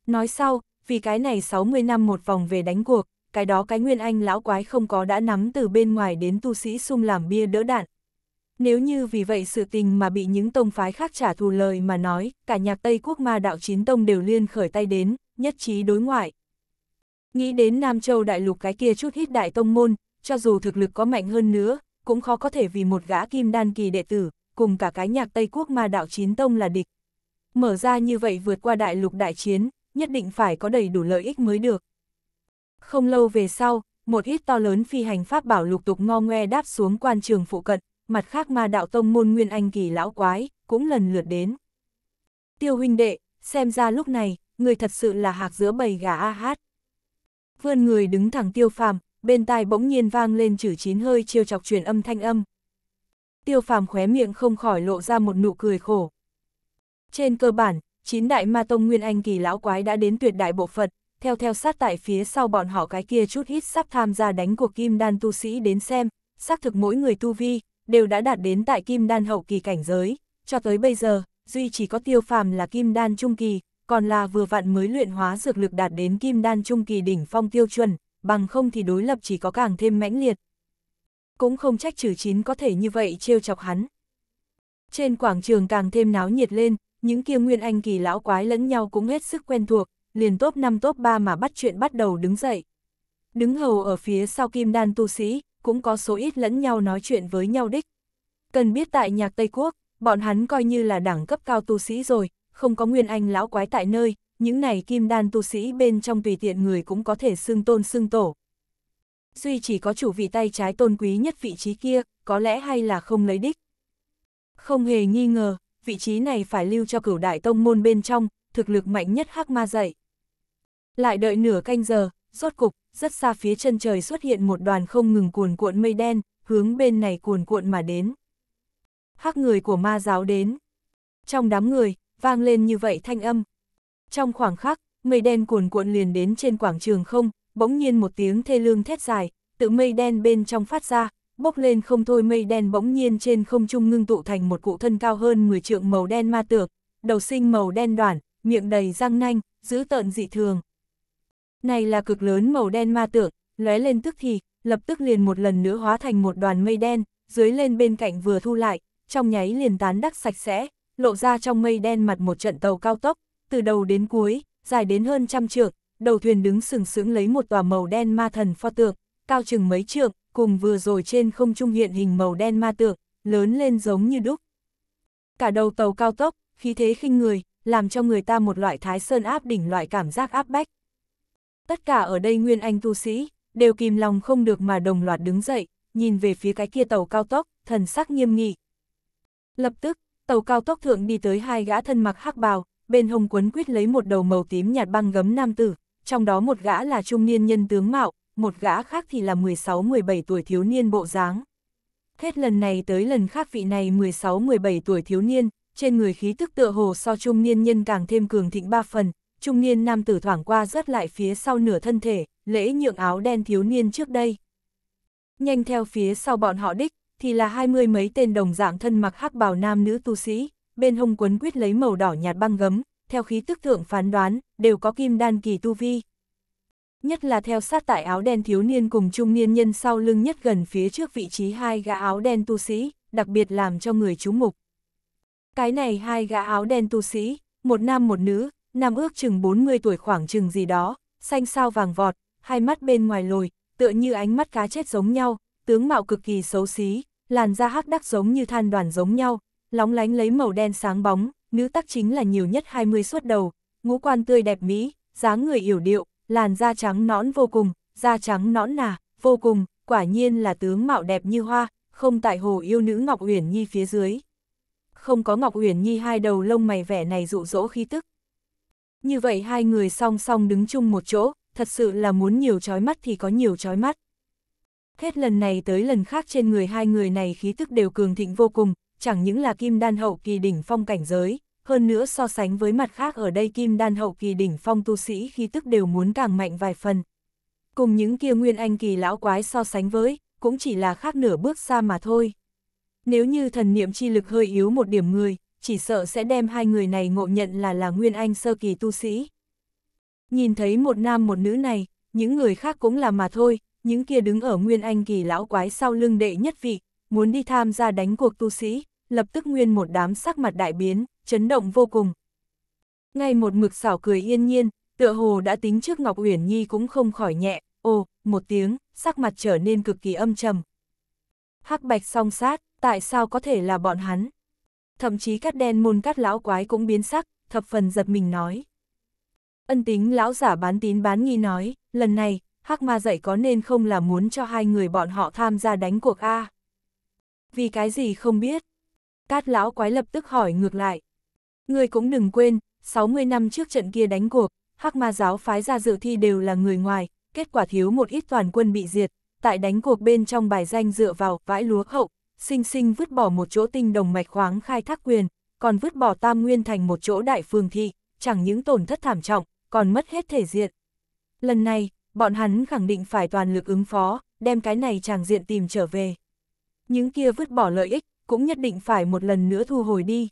S1: Nói sau, vì cái này 60 năm một vòng về đánh cuộc, cái đó cái nguyên anh lão quái không có đã nắm từ bên ngoài đến tu sĩ sung làm bia đỡ đạn. Nếu như vì vậy sự tình mà bị những tông phái khác trả thù lời mà nói, cả nhạc Tây Quốc ma đạo chín tông đều liên khởi tay đến, nhất trí đối ngoại. Nghĩ đến Nam Châu đại lục cái kia chút hít đại tông môn, cho dù thực lực có mạnh hơn nữa, cũng khó có thể vì một gã kim đan kỳ đệ tử, cùng cả cái nhạc Tây Quốc ma đạo chín tông là địch. Mở ra như vậy vượt qua đại lục đại chiến, nhất định phải có đầy đủ lợi ích mới được. Không lâu về sau, một ít to lớn phi hành pháp bảo lục tục ngo ngoe đáp xuống quan trường phụ cận, mặt khác ma đạo tông môn nguyên anh kỳ lão quái, cũng lần lượt đến. Tiêu huynh đệ, xem ra lúc này, người thật sự là hạc giữa bầy gà a hát. Vươn người đứng thẳng tiêu phàm, bên tai bỗng nhiên vang lên chữ chín hơi trêu chọc truyền âm thanh âm. Tiêu phàm khóe miệng không khỏi lộ ra một nụ cười khổ. Trên cơ bản, chín đại ma tông nguyên anh kỳ lão quái đã đến tuyệt đại bộ phận, theo theo sát tại phía sau bọn họ cái kia chút ít sắp tham gia đánh cuộc kim đan tu sĩ đến xem, xác thực mỗi người tu vi, đều đã đạt đến tại kim đan hậu kỳ cảnh giới, cho tới bây giờ, duy chỉ có tiêu phàm là kim đan trung kỳ, còn là vừa vặn mới luyện hóa dược lực đạt đến kim đan trung kỳ đỉnh phong tiêu chuẩn, bằng không thì đối lập chỉ có càng thêm mãnh liệt. Cũng không trách trừ chín có thể như vậy trêu chọc hắn. Trên quảng trường càng thêm náo nhiệt lên, những kia nguyên anh kỳ lão quái lẫn nhau cũng hết sức quen thuộc, liền top 5 top 3 mà bắt chuyện bắt đầu đứng dậy. Đứng hầu ở phía sau kim đan tu sĩ, cũng có số ít lẫn nhau nói chuyện với nhau đích. Cần biết tại nhạc Tây Quốc, bọn hắn coi như là đẳng cấp cao tu sĩ rồi, không có nguyên anh lão quái tại nơi, những này kim đan tu sĩ bên trong tùy tiện người cũng có thể xưng tôn xưng tổ. Duy chỉ có chủ vị tay trái tôn quý nhất vị trí kia, có lẽ hay là không lấy đích. Không hề nghi ngờ, vị trí này phải lưu cho cửu đại tông môn bên trong, thực lực mạnh nhất hắc ma dạy. Lại đợi nửa canh giờ, rốt cục, rất xa phía chân trời xuất hiện một đoàn không ngừng cuồn cuộn mây đen, hướng bên này cuồn cuộn mà đến. Hắc người của ma giáo đến. Trong đám người, vang lên như vậy thanh âm. Trong khoảng khắc, mây đen cuồn cuộn liền đến trên quảng trường không, bỗng nhiên một tiếng thê lương thét dài, tự mây đen bên trong phát ra, bốc lên không thôi mây đen bỗng nhiên trên không trung ngưng tụ thành một cụ thân cao hơn 10 trượng màu đen ma tược, đầu sinh màu đen đoàn, miệng đầy răng nanh, giữ tợn dị thường, này là cực lớn màu đen ma tượng, lóe lên tức thì, lập tức liền một lần nữa hóa thành một đoàn mây đen, dưới lên bên cạnh vừa thu lại, trong nháy liền tán đắc sạch sẽ, lộ ra trong mây đen mặt một trận tàu cao tốc, từ đầu đến cuối, dài đến hơn trăm trượng, đầu thuyền đứng sừng sững lấy một tòa màu đen ma thần pho tượng, cao chừng mấy trượng, cùng vừa rồi trên không trung hiện hình màu đen ma tượng, lớn lên giống như đúc. Cả đầu tàu cao tốc, khí thế khinh người, làm cho người ta một loại thái sơn áp đỉnh loại cảm giác áp bách, Tất cả ở đây nguyên anh tu sĩ, đều kìm lòng không được mà đồng loạt đứng dậy, nhìn về phía cái kia tàu cao tốc, thần sắc nghiêm nghị. Lập tức, tàu cao tốc thượng đi tới hai gã thân mặc hắc bào, bên hông quấn quýt lấy một đầu màu tím nhạt băng gấm nam tử, trong đó một gã là trung niên nhân tướng mạo, một gã khác thì là 16-17 tuổi thiếu niên bộ dáng. Hết lần này tới lần khác vị này 16-17 tuổi thiếu niên, trên người khí tức tựa hồ so trung niên nhân càng thêm cường thịnh ba phần, trung niên nam tử thoảng qua rớt lại phía sau nửa thân thể, lễ nhượng áo đen thiếu niên trước đây. Nhanh theo phía sau bọn họ đích, thì là hai mươi mấy tên đồng dạng thân mặc hắc bào nam nữ tu sĩ, bên hông quấn quyết lấy màu đỏ nhạt băng gấm, theo khí tức thượng phán đoán, đều có kim đan kỳ tu vi. Nhất là theo sát tại áo đen thiếu niên cùng trung niên nhân sau lưng nhất gần phía trước vị trí hai gã áo đen tu sĩ, đặc biệt làm cho người chú mục. Cái này hai gã áo đen tu sĩ, một nam một nữ, nam ước chừng 40 tuổi khoảng chừng gì đó, xanh sao vàng vọt, hai mắt bên ngoài lồi, tựa như ánh mắt cá chết giống nhau, tướng mạo cực kỳ xấu xí, làn da hắc đắc giống như than đoàn giống nhau, lóng lánh lấy màu đen sáng bóng, nữ tắc chính là nhiều nhất 20 suốt đầu, ngũ quan tươi đẹp mỹ, dáng người yểu điệu, làn da trắng nõn vô cùng, da trắng nõn nà, vô cùng, quả nhiên là tướng mạo đẹp như hoa, không tại hồ yêu nữ Ngọc Uyển Nhi phía dưới. Không có Ngọc Uyển Nhi hai đầu lông mày vẻ này dụ dỗ khí tức như vậy hai người song song đứng chung một chỗ, thật sự là muốn nhiều chói mắt thì có nhiều chói mắt. Hết lần này tới lần khác trên người hai người này khí tức đều cường thịnh vô cùng, chẳng những là kim đan hậu kỳ đỉnh phong cảnh giới, hơn nữa so sánh với mặt khác ở đây kim đan hậu kỳ đỉnh phong tu sĩ khí tức đều muốn càng mạnh vài phần. Cùng những kia nguyên anh kỳ lão quái so sánh với, cũng chỉ là khác nửa bước xa mà thôi. Nếu như thần niệm chi lực hơi yếu một điểm người, chỉ sợ sẽ đem hai người này ngộ nhận là là nguyên anh sơ kỳ tu sĩ. Nhìn thấy một nam một nữ này, những người khác cũng là mà thôi, những kia đứng ở nguyên anh kỳ lão quái sau lưng đệ nhất vị, muốn đi tham gia đánh cuộc tu sĩ, lập tức nguyên một đám sắc mặt đại biến, chấn động vô cùng. Ngay một mực xảo cười yên nhiên, tựa hồ đã tính trước Ngọc Uyển Nhi cũng không khỏi nhẹ, ồ, một tiếng, sắc mặt trở nên cực kỳ âm trầm. Hắc bạch song sát, tại sao có thể là bọn hắn? thậm chí các đen môn các lão quái cũng biến sắc, thập phần giật mình nói. Ân tính lão giả bán tín bán nghi nói, lần này, hắc ma dạy có nên không là muốn cho hai người bọn họ tham gia đánh cuộc A. Vì cái gì không biết? Cát lão quái lập tức hỏi ngược lại. Người cũng đừng quên, 60 năm trước trận kia đánh cuộc, hắc ma giáo phái ra dự thi đều là người ngoài, kết quả thiếu một ít toàn quân bị diệt, tại đánh cuộc bên trong bài danh dựa vào vãi lúa hậu, sinh sinh vứt bỏ một chỗ tinh đồng mạch khoáng khai thác quyền, còn vứt bỏ tam nguyên thành một chỗ đại phương thị, chẳng những tổn thất thảm trọng, còn mất hết thể diện. Lần này, bọn hắn khẳng định phải toàn lực ứng phó, đem cái này chàng diện tìm trở về. Những kia vứt bỏ lợi ích, cũng nhất định phải một lần nữa thu hồi đi.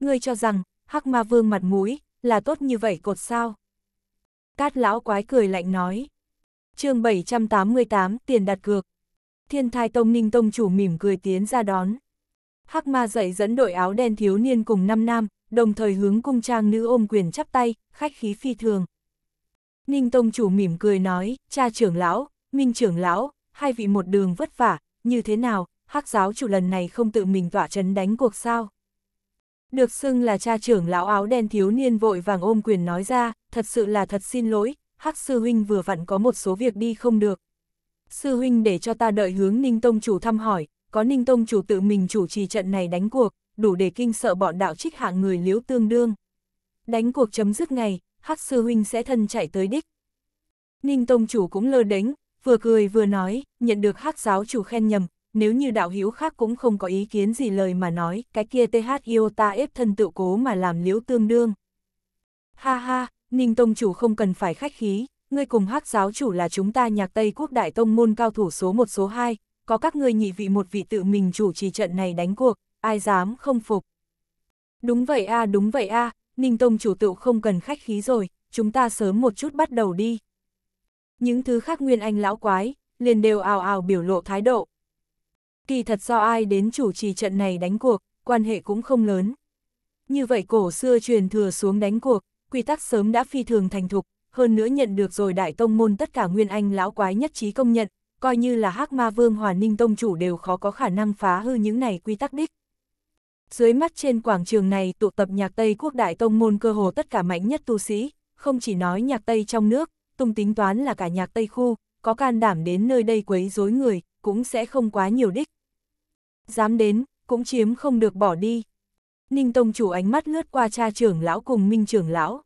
S1: Ngươi cho rằng, Hắc Ma Vương mặt mũi, là tốt như vậy cột sao? Cát lão quái cười lạnh nói. chương 788 tiền đặt cược thiên thai tông ninh tông chủ mỉm cười tiến ra đón. Hắc ma dậy dẫn đội áo đen thiếu niên cùng năm nam, đồng thời hướng cung trang nữ ôm quyền chắp tay, khách khí phi thường. Ninh tông chủ mỉm cười nói, cha trưởng lão, minh trưởng lão, hai vị một đường vất vả, như thế nào, hắc giáo chủ lần này không tự mình tỏa trấn đánh cuộc sao. Được xưng là cha trưởng lão áo đen thiếu niên vội vàng ôm quyền nói ra, thật sự là thật xin lỗi, hắc sư huynh vừa vặn có một số việc đi không được, sư huynh để cho ta đợi hướng Ninh Tông chủ thăm hỏi, có Ninh Tông chủ tự mình chủ trì trận này đánh cuộc, đủ để kinh sợ bọn đạo trích hạng người liếu tương đương. Đánh cuộc chấm dứt ngày, Hắc sư huynh sẽ thân chạy tới đích. Ninh Tông chủ cũng lơ đánh, vừa cười vừa nói, nhận được Hắc giáo chủ khen nhầm, nếu như đạo hữu khác cũng không có ý kiến gì lời mà nói, cái kia TH ta ép thân tự cố mà làm liếu tương đương. Ha ha, Ninh Tông chủ không cần phải khách khí, ngươi cùng hắc giáo chủ là chúng ta nhạc Tây quốc đại tông môn cao thủ số một số hai có các ngươi nhị vị một vị tự mình chủ trì trận này đánh cuộc, ai dám không phục. Đúng vậy a đúng vậy a Ninh Tông chủ tựu không cần khách khí rồi, chúng ta sớm một chút bắt đầu đi. Những thứ khác nguyên anh lão quái, liền đều ào ào biểu lộ thái độ. Kỳ thật do ai đến chủ trì trận này đánh cuộc, quan hệ cũng không lớn. Như vậy cổ xưa truyền thừa xuống đánh cuộc, quy tắc sớm đã phi thường thành thục, hơn nữa nhận được rồi đại tông môn tất cả nguyên anh lão quái nhất trí công nhận, coi như là hắc ma vương hòa ninh tông chủ đều khó có khả năng phá hư những này quy tắc đích. Dưới mắt trên quảng trường này tụ tập nhạc Tây quốc đại tông môn cơ hồ tất cả mạnh nhất tu sĩ, không chỉ nói nhạc Tây trong nước, tung tính toán là cả nhạc Tây khu, có can đảm đến nơi đây quấy rối người, cũng sẽ không quá nhiều đích. Dám đến, cũng chiếm không được bỏ đi. Ninh Tông chủ ánh mắt lướt qua cha trưởng lão cùng minh trưởng lão,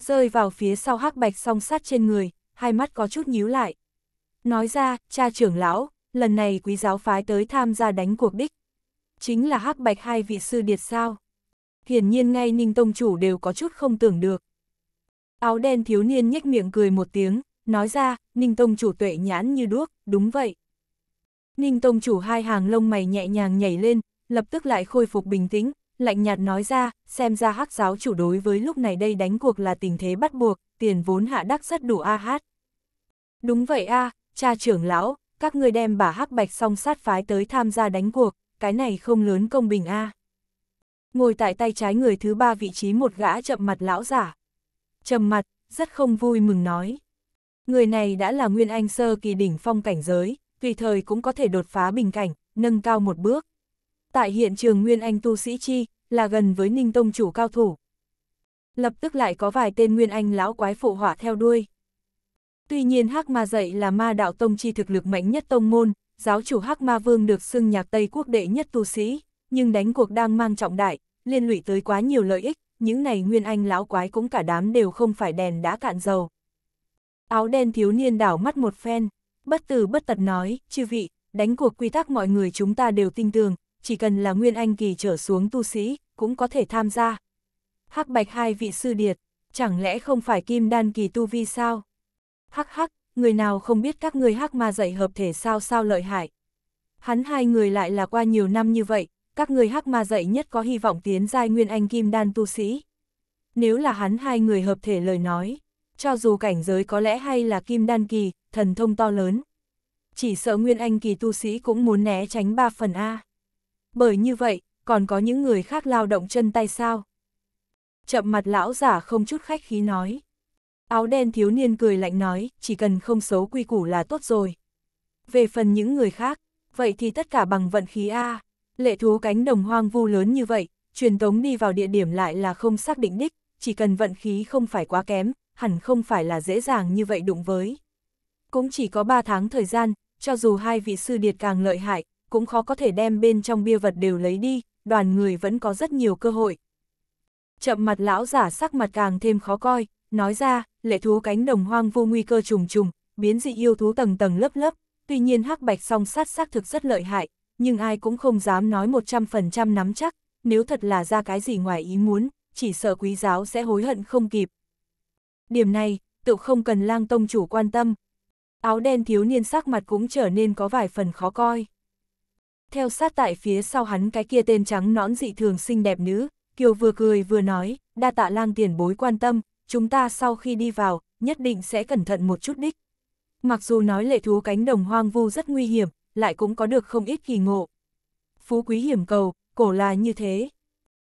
S1: rơi vào phía sau hắc bạch song sát trên người, hai mắt có chút nhíu lại. Nói ra, cha trưởng lão, lần này quý giáo phái tới tham gia đánh cuộc đích. Chính là hắc bạch hai vị sư điệt sao. Hiển nhiên ngay Ninh Tông Chủ đều có chút không tưởng được. Áo đen thiếu niên nhếch miệng cười một tiếng, nói ra, Ninh Tông Chủ tuệ nhãn như đuốc, đúng vậy. Ninh Tông Chủ hai hàng lông mày nhẹ nhàng nhảy lên, lập tức lại khôi phục bình tĩnh, lạnh nhạt nói ra, xem ra hắc giáo chủ đối với lúc này đây đánh cuộc là tình thế bắt buộc, tiền vốn hạ đắc rất đủ a hát. Đúng vậy a, cha trưởng lão, các người đem bà hắc bạch song sát phái tới tham gia đánh cuộc, cái này không lớn công bình a. Ngồi tại tay trái người thứ ba vị trí một gã chậm mặt lão giả. Chầm mặt, rất không vui mừng nói. Người này đã là nguyên anh sơ kỳ đỉnh phong cảnh giới, tùy thời cũng có thể đột phá bình cảnh, nâng cao một bước tại hiện trường Nguyên Anh tu sĩ chi, là gần với Ninh Tông chủ cao thủ. Lập tức lại có vài tên Nguyên Anh lão quái phụ hỏa theo đuôi. Tuy nhiên Hắc Ma dạy là ma đạo tông chi thực lực mạnh nhất tông môn, giáo chủ Hắc Ma Vương được xưng nhạc Tây quốc đệ nhất tu sĩ, nhưng đánh cuộc đang mang trọng đại, liên lụy tới quá nhiều lợi ích, những này Nguyên Anh lão quái cũng cả đám đều không phải đèn đã cạn dầu. Áo đen thiếu niên đảo mắt một phen, bất từ bất tật nói, chư vị, đánh cuộc quy tắc mọi người chúng ta đều tin tưởng, chỉ cần là nguyên anh kỳ trở xuống tu sĩ, cũng có thể tham gia. Hắc bạch hai vị sư điệt, chẳng lẽ không phải kim đan kỳ tu vi sao? Hắc hắc, người nào không biết các người hắc ma dạy hợp thể sao sao lợi hại. Hắn hai người lại là qua nhiều năm như vậy, các người hắc ma dạy nhất có hy vọng tiến giai nguyên anh kim đan tu sĩ. Nếu là hắn hai người hợp thể lời nói, cho dù cảnh giới có lẽ hay là kim đan kỳ, thần thông to lớn. Chỉ sợ nguyên anh kỳ tu sĩ cũng muốn né tránh ba phần A bởi như vậy, còn có những người khác lao động chân tay sao? Chậm mặt lão giả không chút khách khí nói. Áo đen thiếu niên cười lạnh nói, chỉ cần không xấu quy củ là tốt rồi. Về phần những người khác, vậy thì tất cả bằng vận khí A. Lệ thú cánh đồng hoang vu lớn như vậy, truyền tống đi vào địa điểm lại là không xác định đích, chỉ cần vận khí không phải quá kém, hẳn không phải là dễ dàng như vậy đụng với. Cũng chỉ có 3 tháng thời gian, cho dù hai vị sư điệt càng lợi hại, cũng khó có thể đem bên trong bia vật đều lấy đi, đoàn người vẫn có rất nhiều cơ hội. Chậm mặt lão giả sắc mặt càng thêm khó coi, nói ra, lệ thú cánh đồng hoang vô nguy cơ trùng trùng, biến dị yêu thú tầng tầng lớp lớp, tuy nhiên hắc bạch song sát xác thực rất lợi hại, nhưng ai cũng không dám nói 100% nắm chắc, nếu thật là ra cái gì ngoài ý muốn, chỉ sợ quý giáo sẽ hối hận không kịp. Điểm này, tự không cần lang tông chủ quan tâm. Áo đen thiếu niên sắc mặt cũng trở nên có vài phần khó coi. Theo sát tại phía sau hắn cái kia tên trắng nõn dị thường xinh đẹp nữ, Kiều vừa cười vừa nói, đa tạ lang tiền bối quan tâm, chúng ta sau khi đi vào, nhất định sẽ cẩn thận một chút đích. Mặc dù nói lệ thú cánh đồng hoang vu rất nguy hiểm, lại cũng có được không ít kỳ ngộ. Phú quý hiểm cầu, cổ là như thế.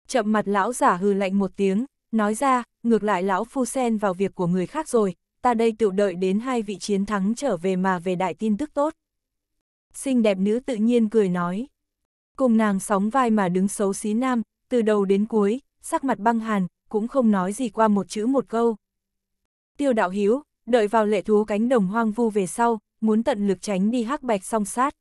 S1: Chậm mặt lão giả hừ lạnh một tiếng, nói ra, ngược lại lão phu sen vào việc của người khác rồi, ta đây tự đợi đến hai vị chiến thắng trở về mà về đại tin tức tốt xinh đẹp nữ tự nhiên cười nói. Cùng nàng sóng vai mà đứng xấu xí nam, từ đầu đến cuối, sắc mặt băng hàn, cũng không nói gì qua một chữ một câu. Tiêu đạo hiếu, đợi vào lệ thú cánh đồng hoang vu về sau, muốn tận lực tránh đi hắc bạch song sát.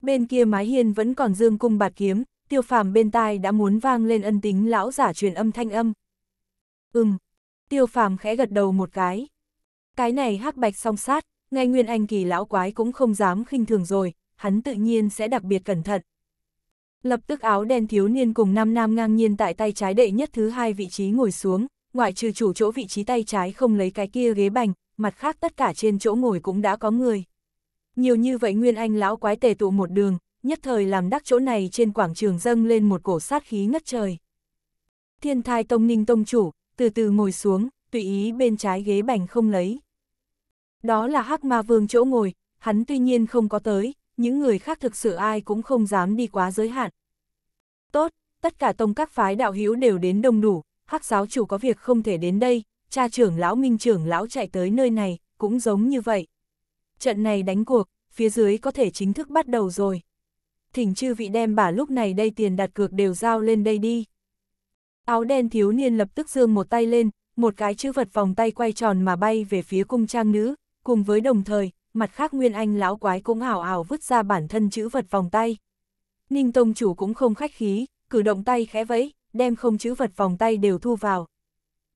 S1: Bên kia mái hiên vẫn còn dương cung bạt kiếm, tiêu phàm bên tai đã muốn vang lên ân tính lão giả truyền âm thanh âm. Ừm, tiêu phàm khẽ gật đầu một cái. Cái này hắc bạch song sát, ngay nguyên anh kỳ lão quái cũng không dám khinh thường rồi, hắn tự nhiên sẽ đặc biệt cẩn thận. Lập tức áo đen thiếu niên cùng năm nam ngang nhiên tại tay trái đệ nhất thứ hai vị trí ngồi xuống, ngoại trừ chủ chỗ vị trí tay trái không lấy cái kia ghế bành, mặt khác tất cả trên chỗ ngồi cũng đã có người. Nhiều như vậy Nguyên Anh lão quái tề tụ một đường, nhất thời làm đắc chỗ này trên quảng trường dâng lên một cổ sát khí ngất trời. Thiên thai tông ninh tông chủ, từ từ ngồi xuống, tùy ý bên trái ghế bành không lấy. Đó là hắc ma vương chỗ ngồi, hắn tuy nhiên không có tới, những người khác thực sự ai cũng không dám đi quá giới hạn. Tốt, tất cả tông các phái đạo hữu đều đến đông đủ, hắc giáo chủ có việc không thể đến đây, cha trưởng lão minh trưởng lão chạy tới nơi này, cũng giống như vậy. Trận này đánh cuộc, phía dưới có thể chính thức bắt đầu rồi. Thỉnh chư vị đem bà lúc này đây tiền đặt cược đều giao lên đây đi. Áo đen thiếu niên lập tức dương một tay lên, một cái chữ vật vòng tay quay tròn mà bay về phía cung trang nữ, cùng với đồng thời, mặt khác Nguyên Anh lão quái cũng ảo ảo vứt ra bản thân chữ vật vòng tay. Ninh Tông chủ cũng không khách khí, cử động tay khẽ vẫy, đem không chữ vật vòng tay đều thu vào.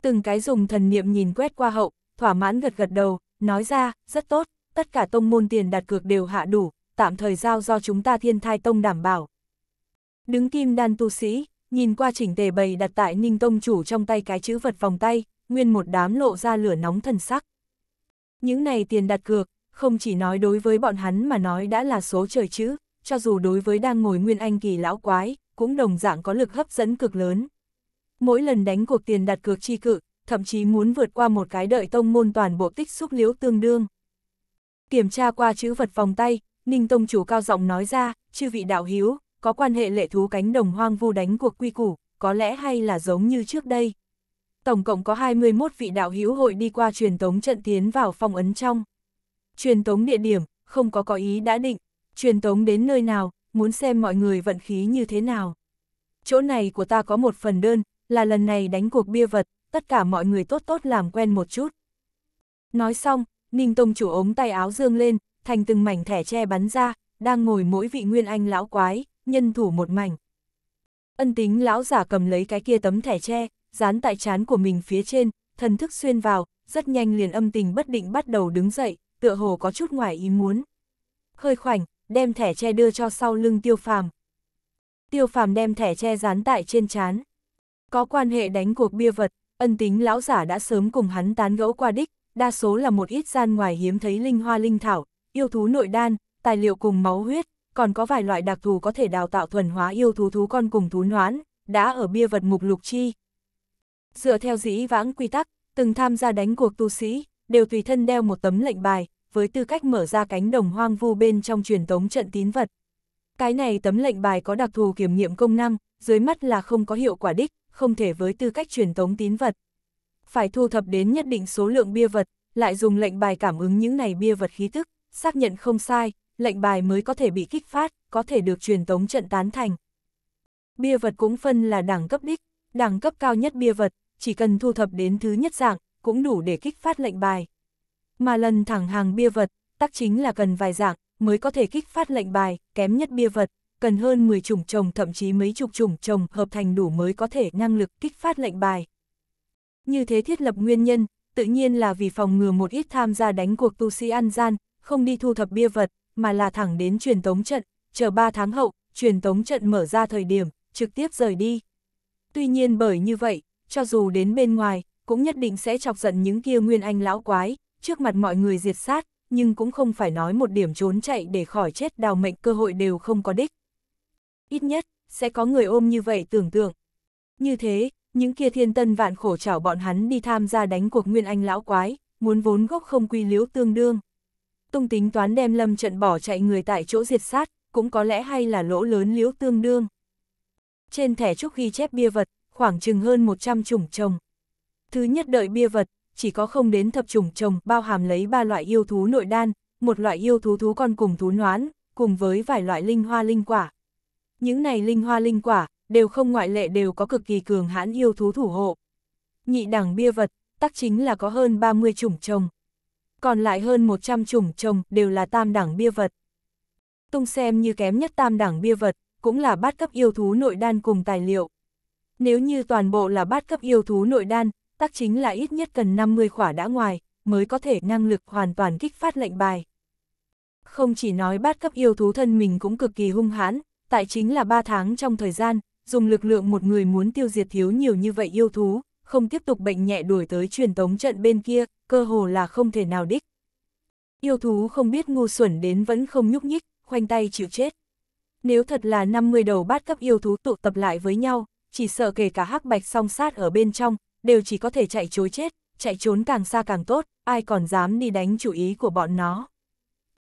S1: Từng cái dùng thần niệm nhìn quét qua hậu, thỏa mãn gật gật đầu, nói ra, rất tốt, tất cả tông môn tiền đặt cược đều hạ đủ, tạm thời giao do chúng ta thiên thai tông đảm bảo. Đứng kim đan tu sĩ, nhìn qua chỉnh tề bày đặt tại ninh tông chủ trong tay cái chữ vật vòng tay, nguyên một đám lộ ra lửa nóng thần sắc. Những này tiền đặt cược, không chỉ nói đối với bọn hắn mà nói đã là số trời chứ. cho dù đối với đang ngồi nguyên anh kỳ lão quái, cũng đồng dạng có lực hấp dẫn cực lớn. Mỗi lần đánh cuộc tiền đặt cược chi cự, thậm chí muốn vượt qua một cái đợi tông môn toàn bộ tích xúc liễu tương đương. Kiểm tra qua chữ vật vòng tay, Ninh Tông chủ cao giọng nói ra, chư vị đạo hiếu, có quan hệ lệ thú cánh đồng hoang vu đánh cuộc quy củ, có lẽ hay là giống như trước đây, tổng cộng có 21 vị đạo hữu hội đi qua truyền tống trận tiến vào phong ấn trong. Truyền tống địa điểm, không có có ý đã định, truyền tống đến nơi nào, muốn xem mọi người vận khí như thế nào. Chỗ này của ta có một phần đơn, là lần này đánh cuộc bia vật, tất cả mọi người tốt tốt làm quen một chút. Nói xong, Ninh Tông chủ ống tay áo dương lên, thành từng mảnh thẻ tre bắn ra, đang ngồi mỗi vị nguyên anh lão quái, nhân thủ một mảnh. Ân tính lão giả cầm lấy cái kia tấm thẻ tre, dán tại trán của mình phía trên, thần thức xuyên vào, rất nhanh liền âm tình bất định bắt đầu đứng dậy, tựa hồ có chút ngoài ý muốn. Hơi khoảnh, đem thẻ che đưa cho sau lưng tiêu phàm. Tiêu phàm đem thẻ che dán tại trên trán. Có quan hệ đánh cuộc bia vật, ân tính lão giả đã sớm cùng hắn tán gẫu qua đích, đa số là một ít gian ngoài hiếm thấy linh hoa linh thảo, yêu thú nội đan, tài liệu cùng máu huyết, còn có vài loại đặc thù có thể đào tạo thuần hóa yêu thú thú con cùng thú noãn, đã ở bia vật mục lục chi, Dựa theo dĩ vãng quy tắc, từng tham gia đánh cuộc tu sĩ, đều tùy thân đeo một tấm lệnh bài, với tư cách mở ra cánh đồng hoang vu bên trong truyền tống trận tín vật. Cái này tấm lệnh bài có đặc thù kiểm nghiệm công năng, dưới mắt là không có hiệu quả đích, không thể với tư cách truyền tống tín vật. Phải thu thập đến nhất định số lượng bia vật, lại dùng lệnh bài cảm ứng những này bia vật khí tức, xác nhận không sai, lệnh bài mới có thể bị kích phát, có thể được truyền tống trận tán thành. Bia vật cũng phân là đẳng cấp đích, đẳng cấp cao nhất bia vật, chỉ cần thu thập đến thứ nhất dạng, cũng đủ để kích phát lệnh bài. Mà lần thẳng hàng bia vật, tác chính là cần vài dạng, mới có thể kích phát lệnh bài, kém nhất bia vật, cần hơn 10 chủng trồng thậm chí mấy chục chủng trồng hợp thành đủ mới có thể năng lực kích phát lệnh bài. Như thế thiết lập nguyên nhân, tự nhiên là vì phòng ngừa một ít tham gia đánh cuộc tu sĩ ăn gian, không đi thu thập bia vật, mà là thẳng đến truyền tống trận, chờ 3 tháng hậu, truyền tống trận mở ra thời điểm, trực tiếp rời đi. Tuy nhiên bởi như vậy, cho dù đến bên ngoài, cũng nhất định sẽ chọc giận những kia nguyên anh lão quái, trước mặt mọi người diệt sát, nhưng cũng không phải nói một điểm trốn chạy để khỏi chết đào mệnh cơ hội đều không có đích. Ít nhất, sẽ có người ôm như vậy tưởng tượng. Như thế, những kia thiên tân vạn khổ chảo bọn hắn đi tham gia đánh cuộc nguyên anh lão quái, muốn vốn gốc không quy liếu tương đương. Tung tính toán đem lâm trận bỏ chạy người tại chỗ diệt sát, cũng có lẽ hay là lỗ lớn liếu tương đương. Trên thẻ trúc ghi chép bia vật, khoảng chừng hơn 100 chủng trồng. Thứ nhất đợi bia vật, chỉ có không đến thập chủng trồng bao hàm lấy ba loại yêu thú nội đan, một loại yêu thú thú con cùng thú noán, cùng với vài loại linh hoa linh quả. Những này linh hoa linh quả, đều không ngoại lệ đều có cực kỳ cường hãn yêu thú thủ hộ. Nhị đẳng bia vật, tắc chính là có hơn 30 chủng trồng. Còn lại hơn 100 chủng trồng đều là tam đẳng bia vật. Tung xem như kém nhất tam đẳng bia vật, cũng là bát cấp yêu thú nội đan cùng tài liệu. Nếu như toàn bộ là bát cấp yêu thú nội đan, tác chính là ít nhất cần 50 khỏa đã ngoài, mới có thể năng lực hoàn toàn kích phát lệnh bài. Không chỉ nói bát cấp yêu thú thân mình cũng cực kỳ hung hãn, tại chính là 3 tháng trong thời gian, dùng lực lượng một người muốn tiêu diệt thiếu nhiều như vậy yêu thú, không tiếp tục bệnh nhẹ đuổi tới truyền tống trận bên kia, cơ hồ là không thể nào đích. Yêu thú không biết ngu xuẩn đến vẫn không nhúc nhích, khoanh tay chịu chết. Nếu thật là 50 đầu bát cấp yêu thú tụ tập lại với nhau, chỉ sợ kể cả hắc bạch song sát ở bên trong, đều chỉ có thể chạy chối chết, chạy trốn càng xa càng tốt, ai còn dám đi đánh chủ ý của bọn nó.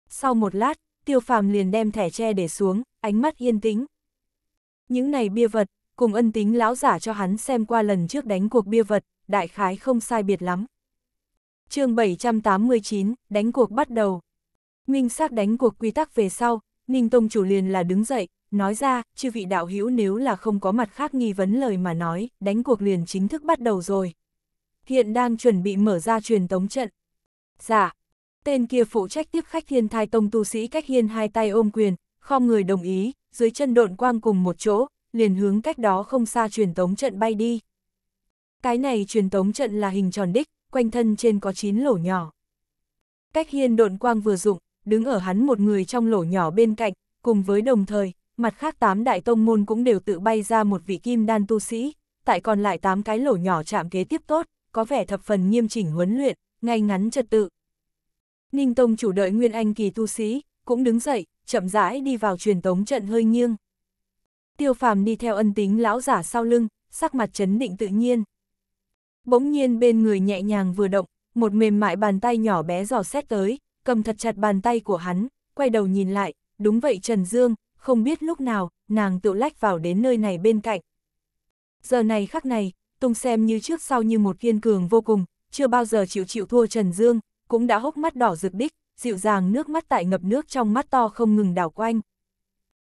S1: Sau một lát, tiêu phàm liền đem thẻ tre để xuống, ánh mắt yên tĩnh. Những này bia vật, cùng ân tính lão giả cho hắn xem qua lần trước đánh cuộc bia vật, đại khái không sai biệt lắm. chương 789, đánh cuộc bắt đầu. Minh xác đánh cuộc quy tắc về sau, Ninh Tông chủ liền là đứng dậy, nói ra, chư vị đạo hữu nếu là không có mặt khác nghi vấn lời mà nói, đánh cuộc liền chính thức bắt đầu rồi. Hiện đang chuẩn bị mở ra truyền tống trận. Dạ, tên kia phụ trách tiếp khách thiên thai tông tu sĩ cách hiên hai tay ôm quyền, không người đồng ý, dưới chân độn quang cùng một chỗ, liền hướng cách đó không xa truyền tống trận bay đi. Cái này truyền tống trận là hình tròn đích, quanh thân trên có 9 lỗ nhỏ. Cách hiên độn quang vừa dụng, đứng ở hắn một người trong lỗ nhỏ bên cạnh, cùng với đồng thời, mặt khác tám đại tông môn cũng đều tự bay ra một vị kim đan tu sĩ, tại còn lại tám cái lỗ nhỏ chạm kế tiếp tốt, có vẻ thập phần nghiêm chỉnh huấn luyện, ngay ngắn trật tự. Ninh Tông chủ đợi Nguyên Anh kỳ tu sĩ, cũng đứng dậy, chậm rãi đi vào truyền tống trận hơi nghiêng. Tiêu phàm đi theo ân tính lão giả sau lưng, sắc mặt chấn định tự nhiên. Bỗng nhiên bên người nhẹ nhàng vừa động, một mềm mại bàn tay nhỏ bé giò xét tới, cầm thật chặt bàn tay của hắn, quay đầu nhìn lại, đúng vậy Trần Dương, không biết lúc nào, nàng tự lách vào đến nơi này bên cạnh. Giờ này khắc này, Tung xem như trước sau như một kiên cường vô cùng, chưa bao giờ chịu chịu thua Trần Dương, cũng đã hốc mắt đỏ rực đích, dịu dàng nước mắt tại ngập nước trong mắt to không ngừng đảo quanh.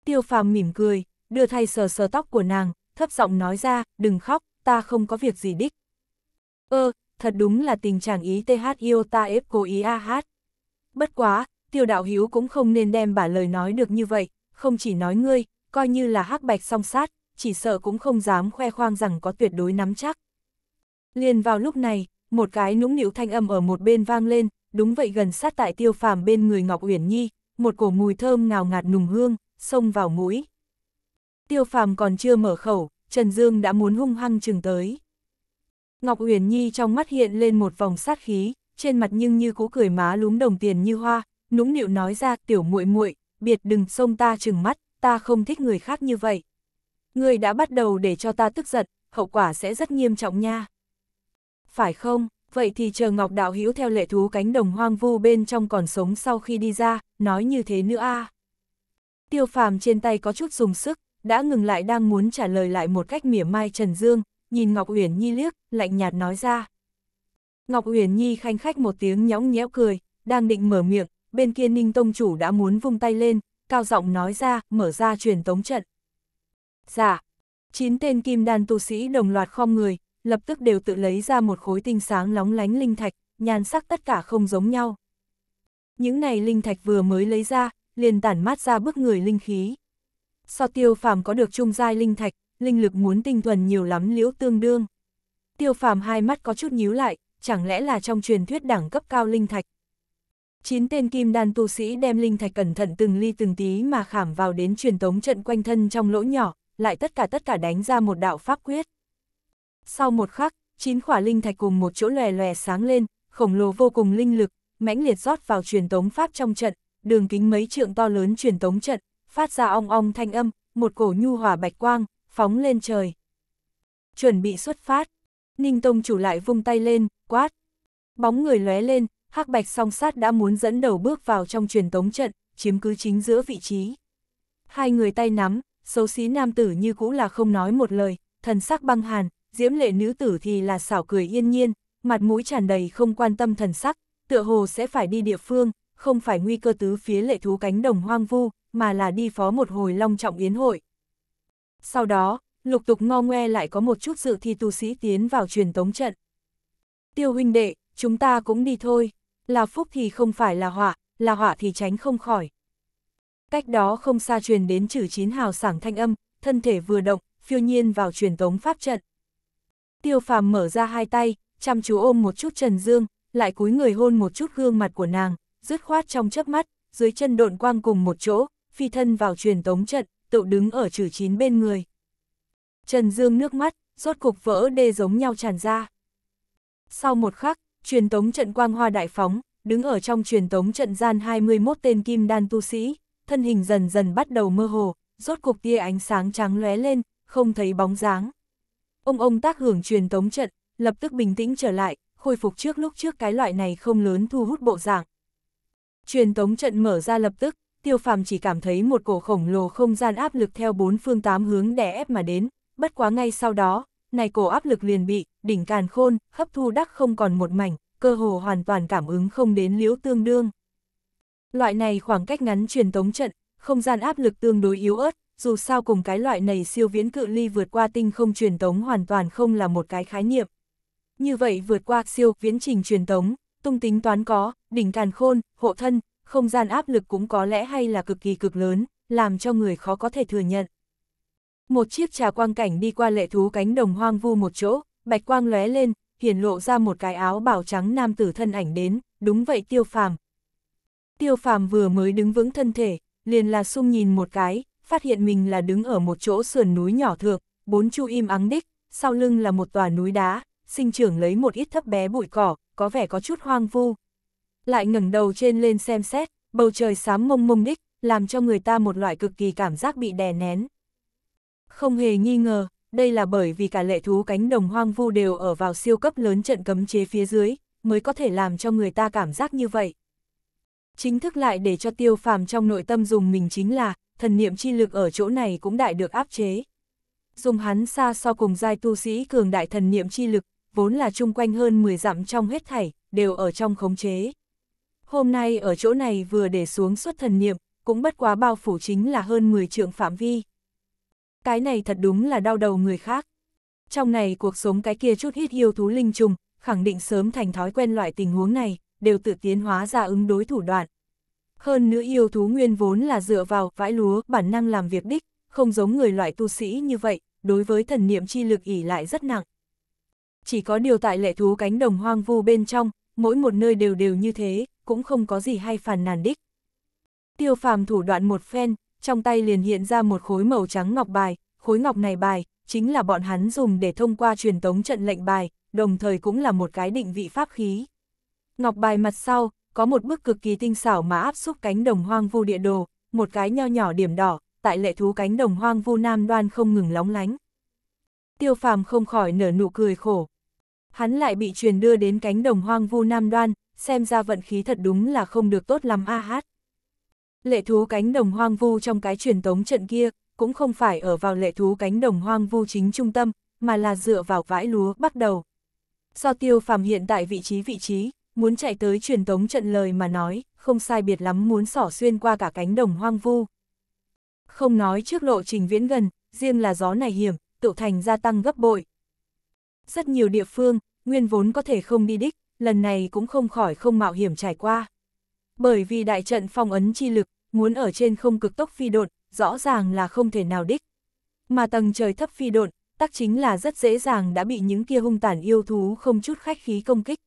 S1: Tiêu phàm mỉm cười, đưa thay sờ sờ tóc của nàng, thấp giọng nói ra, đừng khóc, ta không có việc gì đích. Ơ, thật đúng là tình trạng ý TH yêu ta ép cố ý AH. Bất quá, tiêu đạo hiếu cũng không nên đem bả lời nói được như vậy, không chỉ nói ngươi, coi như là hắc bạch song sát, chỉ sợ cũng không dám khoe khoang rằng có tuyệt đối nắm chắc. Liền vào lúc này, một cái nũng nịu thanh âm ở một bên vang lên, đúng vậy gần sát tại tiêu phàm bên người Ngọc Uyển Nhi, một cổ mùi thơm ngào ngạt nùng hương, xông vào mũi. Tiêu phàm còn chưa mở khẩu, Trần Dương đã muốn hung hăng chừng tới. Ngọc Uyển Nhi trong mắt hiện lên một vòng sát khí, trên mặt nhưng như cũ cười má lúm đồng tiền như hoa, nũng nịu nói ra tiểu muội muội biệt đừng xông ta chừng mắt, ta không thích người khác như vậy. Người đã bắt đầu để cho ta tức giận, hậu quả sẽ rất nghiêm trọng nha. Phải không, vậy thì chờ Ngọc Đạo Hữu theo lệ thú cánh đồng hoang vu bên trong còn sống sau khi đi ra, nói như thế nữa a. Tiêu phàm trên tay có chút dùng sức, đã ngừng lại đang muốn trả lời lại một cách mỉa mai Trần Dương, nhìn Ngọc Uyển Nhi liếc, lạnh nhạt nói ra. Ngọc Uyển Nhi khanh khách một tiếng nhõng nhẽo cười, đang định mở miệng, bên kia Ninh Tông Chủ đã muốn vung tay lên, cao giọng nói ra, mở ra truyền tống trận. Dạ, chín tên kim đan tu sĩ đồng loạt khom người, lập tức đều tự lấy ra một khối tinh sáng lóng lánh linh thạch, nhan sắc tất cả không giống nhau. Những này linh thạch vừa mới lấy ra, liền tản mát ra bức người linh khí. So tiêu phàm có được trung giai linh thạch, linh lực muốn tinh thuần nhiều lắm liễu tương đương. Tiêu phàm hai mắt có chút nhíu lại, chẳng lẽ là trong truyền thuyết đẳng cấp cao linh thạch, Chín tên kim đan tu sĩ đem linh thạch cẩn thận từng ly từng tí mà khảm vào đến truyền tống trận quanh thân trong lỗ nhỏ, lại tất cả tất cả đánh ra một đạo pháp quyết. Sau một khắc, chín khỏa linh thạch cùng một chỗ lòe lòe sáng lên, khổng lồ vô cùng linh lực, mãnh liệt rót vào truyền tống pháp trong trận, đường kính mấy trượng to lớn truyền tống trận, phát ra ong ong thanh âm, một cổ nhu hòa bạch quang, phóng lên trời. Chuẩn bị xuất phát, Ninh Tông chủ lại vung tay lên, quát. Bóng người lóe lên, Hắc Bạch song sát đã muốn dẫn đầu bước vào trong truyền tống trận, chiếm cứ chính giữa vị trí. Hai người tay nắm, xấu xí nam tử như cũ là không nói một lời, thần sắc băng hàn, diễm lệ nữ tử thì là xảo cười yên nhiên, mặt mũi tràn đầy không quan tâm thần sắc, tựa hồ sẽ phải đi địa phương, không phải nguy cơ tứ phía lệ thú cánh đồng hoang vu, mà là đi phó một hồi long trọng yến hội. Sau đó, lục tục ngo ngoe lại có một chút dự thi tu sĩ tiến vào truyền tống trận. Tiêu huynh đệ, chúng ta cũng đi thôi là phúc thì không phải là họa, là họa thì tránh không khỏi. Cách đó không xa truyền đến chữ chín hào sảng thanh âm, thân thể vừa động, phiêu nhiên vào truyền tống pháp trận. Tiêu phàm mở ra hai tay, chăm chú ôm một chút Trần Dương, lại cúi người hôn một chút gương mặt của nàng, dứt khoát trong chớp mắt, dưới chân độn quang cùng một chỗ, phi thân vào truyền tống trận, tự đứng ở chữ chín bên người. Trần Dương nước mắt, rốt cục vỡ đê giống nhau tràn ra. Sau một khắc, truyền tống trận quang hoa đại phóng, đứng ở trong truyền tống trận gian 21 tên kim đan tu sĩ, thân hình dần dần bắt đầu mơ hồ, rốt cuộc tia ánh sáng trắng lóe lên, không thấy bóng dáng. Ông ông tác hưởng truyền tống trận, lập tức bình tĩnh trở lại, khôi phục trước lúc trước cái loại này không lớn thu hút bộ dạng. Truyền tống trận mở ra lập tức, tiêu phàm chỉ cảm thấy một cổ khổng lồ không gian áp lực theo bốn phương tám hướng đè ép mà đến, bất quá ngay sau đó, này cổ áp lực liền bị, đỉnh càn khôn, hấp thu đắc không còn một mảnh, cơ hồ hoàn toàn cảm ứng không đến liễu tương đương. Loại này khoảng cách ngắn truyền tống trận, không gian áp lực tương đối yếu ớt, dù sao cùng cái loại này siêu viễn cự ly vượt qua tinh không truyền tống hoàn toàn không là một cái khái niệm. Như vậy vượt qua siêu viễn trình truyền tống, tung tính toán có, đỉnh càn khôn, hộ thân, không gian áp lực cũng có lẽ hay là cực kỳ cực lớn, làm cho người khó có thể thừa nhận. Một chiếc trà quang cảnh đi qua lệ thú cánh đồng hoang vu một chỗ, bạch quang lóe lên, hiển lộ ra một cái áo bảo trắng nam tử thân ảnh đến, đúng vậy tiêu phàm. Tiêu phàm vừa mới đứng vững thân thể, liền là sung nhìn một cái, phát hiện mình là đứng ở một chỗ sườn núi nhỏ thượng, bốn chu im ắng đích, sau lưng là một tòa núi đá, sinh trưởng lấy một ít thấp bé bụi cỏ, có vẻ có chút hoang vu. Lại ngẩng đầu trên lên xem xét, bầu trời xám mông mông đích, làm cho người ta một loại cực kỳ cảm giác bị đè nén. Không hề nghi ngờ, đây là bởi vì cả lệ thú cánh đồng hoang vu đều ở vào siêu cấp lớn trận cấm chế phía dưới, mới có thể làm cho người ta cảm giác như vậy. Chính thức lại để cho tiêu phàm trong nội tâm dùng mình chính là, thần niệm chi lực ở chỗ này cũng đại được áp chế. Dùng hắn xa so cùng giai tu sĩ cường đại thần niệm chi lực, vốn là chung quanh hơn 10 dặm trong hết thảy, đều ở trong khống chế. Hôm nay ở chỗ này vừa để xuống xuất thần niệm, cũng bất quá bao phủ chính là hơn 10 trượng phạm vi. Cái này thật đúng là đau đầu người khác. Trong này cuộc sống cái kia chút hít yêu thú linh trùng, khẳng định sớm thành thói quen loại tình huống này, đều tự tiến hóa ra ứng đối thủ đoạn. Hơn nữa yêu thú nguyên vốn là dựa vào vãi lúa, bản năng làm việc đích, không giống người loại tu sĩ như vậy, đối với thần niệm chi lực ỉ lại rất nặng. Chỉ có điều tại lệ thú cánh đồng hoang vu bên trong, mỗi một nơi đều đều như thế, cũng không có gì hay phàn nàn đích. Tiêu phàm thủ đoạn một phen, trong tay liền hiện ra một khối màu trắng ngọc bài, khối ngọc này bài, chính là bọn hắn dùng để thông qua truyền tống trận lệnh bài, đồng thời cũng là một cái định vị pháp khí. Ngọc bài mặt sau, có một bức cực kỳ tinh xảo mà áp xúc cánh đồng hoang vu địa đồ, một cái nho nhỏ điểm đỏ, tại lệ thú cánh đồng hoang vu nam đoan không ngừng lóng lánh. Tiêu phàm không khỏi nở nụ cười khổ. Hắn lại bị truyền đưa đến cánh đồng hoang vu nam đoan, xem ra vận khí thật đúng là không được tốt lắm a hát. Lệ thú cánh đồng hoang vu trong cái truyền tống trận kia, cũng không phải ở vào lệ thú cánh đồng hoang vu chính trung tâm, mà là dựa vào vãi lúa bắt đầu. Do tiêu phàm hiện tại vị trí vị trí, muốn chạy tới truyền tống trận lời mà nói, không sai biệt lắm muốn sỏ xuyên qua cả cánh đồng hoang vu. Không nói trước lộ trình viễn gần, riêng là gió này hiểm, tự thành gia tăng gấp bội. Rất nhiều địa phương, nguyên vốn có thể không đi đích, lần này cũng không khỏi không mạo hiểm trải qua bởi vì đại trận phong ấn chi lực, muốn ở trên không cực tốc phi độn, rõ ràng là không thể nào đích. Mà tầng trời thấp phi độn, tắc chính là rất dễ dàng đã bị những kia hung tàn yêu thú không chút khách khí công kích.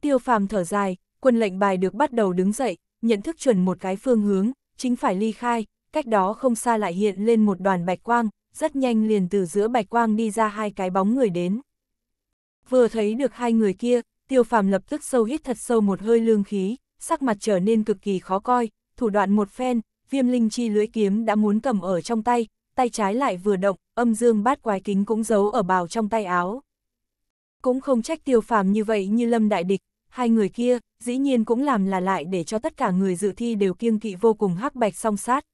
S1: Tiêu phàm thở dài, quân lệnh bài được bắt đầu đứng dậy, nhận thức chuẩn một cái phương hướng, chính phải ly khai, cách đó không xa lại hiện lên một đoàn bạch quang, rất nhanh liền từ giữa bạch quang đi ra hai cái bóng người đến. Vừa thấy được hai người kia, tiêu phàm lập tức sâu hít thật sâu một hơi lương khí, sắc mặt trở nên cực kỳ khó coi, thủ đoạn một phen, viêm linh chi lưỡi kiếm đã muốn cầm ở trong tay, tay trái lại vừa động, âm dương bát quái kính cũng giấu ở bào trong tay áo. Cũng không trách tiêu phàm như vậy như lâm đại địch, hai người kia, dĩ nhiên cũng làm là lại để cho tất cả người dự thi đều kiêng kỵ vô cùng hắc bạch song sát.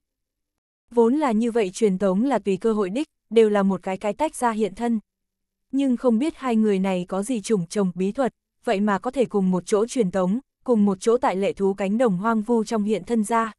S1: Vốn là như vậy truyền tống là tùy cơ hội đích, đều là một cái cái tách ra hiện thân. Nhưng không biết hai người này có gì trùng trồng bí thuật, vậy mà có thể cùng một chỗ truyền tống, cùng một chỗ tại lệ thú cánh đồng hoang vu trong hiện thân ra.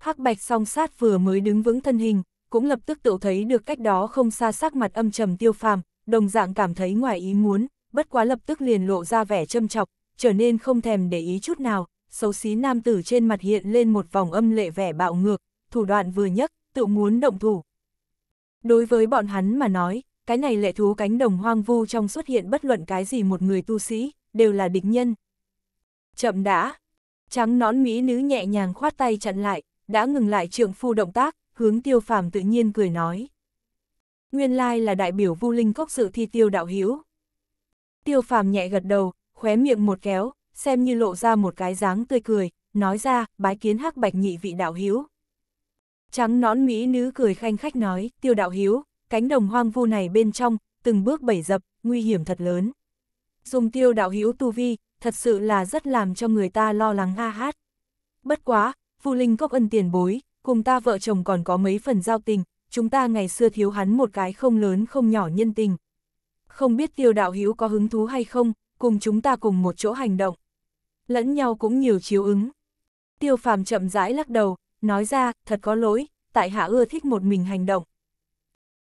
S1: Hắc bạch song sát vừa mới đứng vững thân hình, cũng lập tức tự thấy được cách đó không xa sắc mặt âm trầm tiêu phàm, đồng dạng cảm thấy ngoài ý muốn, bất quá lập tức liền lộ ra vẻ châm chọc, trở nên không thèm để ý chút nào, xấu xí nam tử trên mặt hiện lên một vòng âm lệ vẻ bạo ngược, thủ đoạn vừa nhất tự muốn động thủ. Đối với bọn hắn mà nói, cái này lệ thú cánh đồng hoang vu trong xuất hiện bất luận cái gì một người tu sĩ, đều là địch nhân, Chậm đã. Trắng nón mỹ nữ nhẹ nhàng khoát tay chặn lại, đã ngừng lại trượng phu động tác, hướng tiêu phàm tự nhiên cười nói. Nguyên lai là đại biểu vu linh cốc sự thi tiêu đạo hiếu. Tiêu phàm nhẹ gật đầu, khóe miệng một kéo, xem như lộ ra một cái dáng tươi cười, nói ra, bái kiến hắc bạch nhị vị đạo hiếu. Trắng nón mỹ nữ cười khanh khách nói, tiêu đạo hiếu, cánh đồng hoang vu này bên trong, từng bước bảy dập, nguy hiểm thật lớn. Dùng tiêu đạo hiếu tu vi, thật sự là rất làm cho người ta lo lắng a hát. Bất quá, Vu Linh Cốc ân tiền bối, cùng ta vợ chồng còn có mấy phần giao tình, chúng ta ngày xưa thiếu hắn một cái không lớn không nhỏ nhân tình. Không biết tiêu đạo hữu có hứng thú hay không, cùng chúng ta cùng một chỗ hành động. Lẫn nhau cũng nhiều chiếu ứng. Tiêu phàm chậm rãi lắc đầu, nói ra, thật có lỗi, tại hạ ưa thích một mình hành động.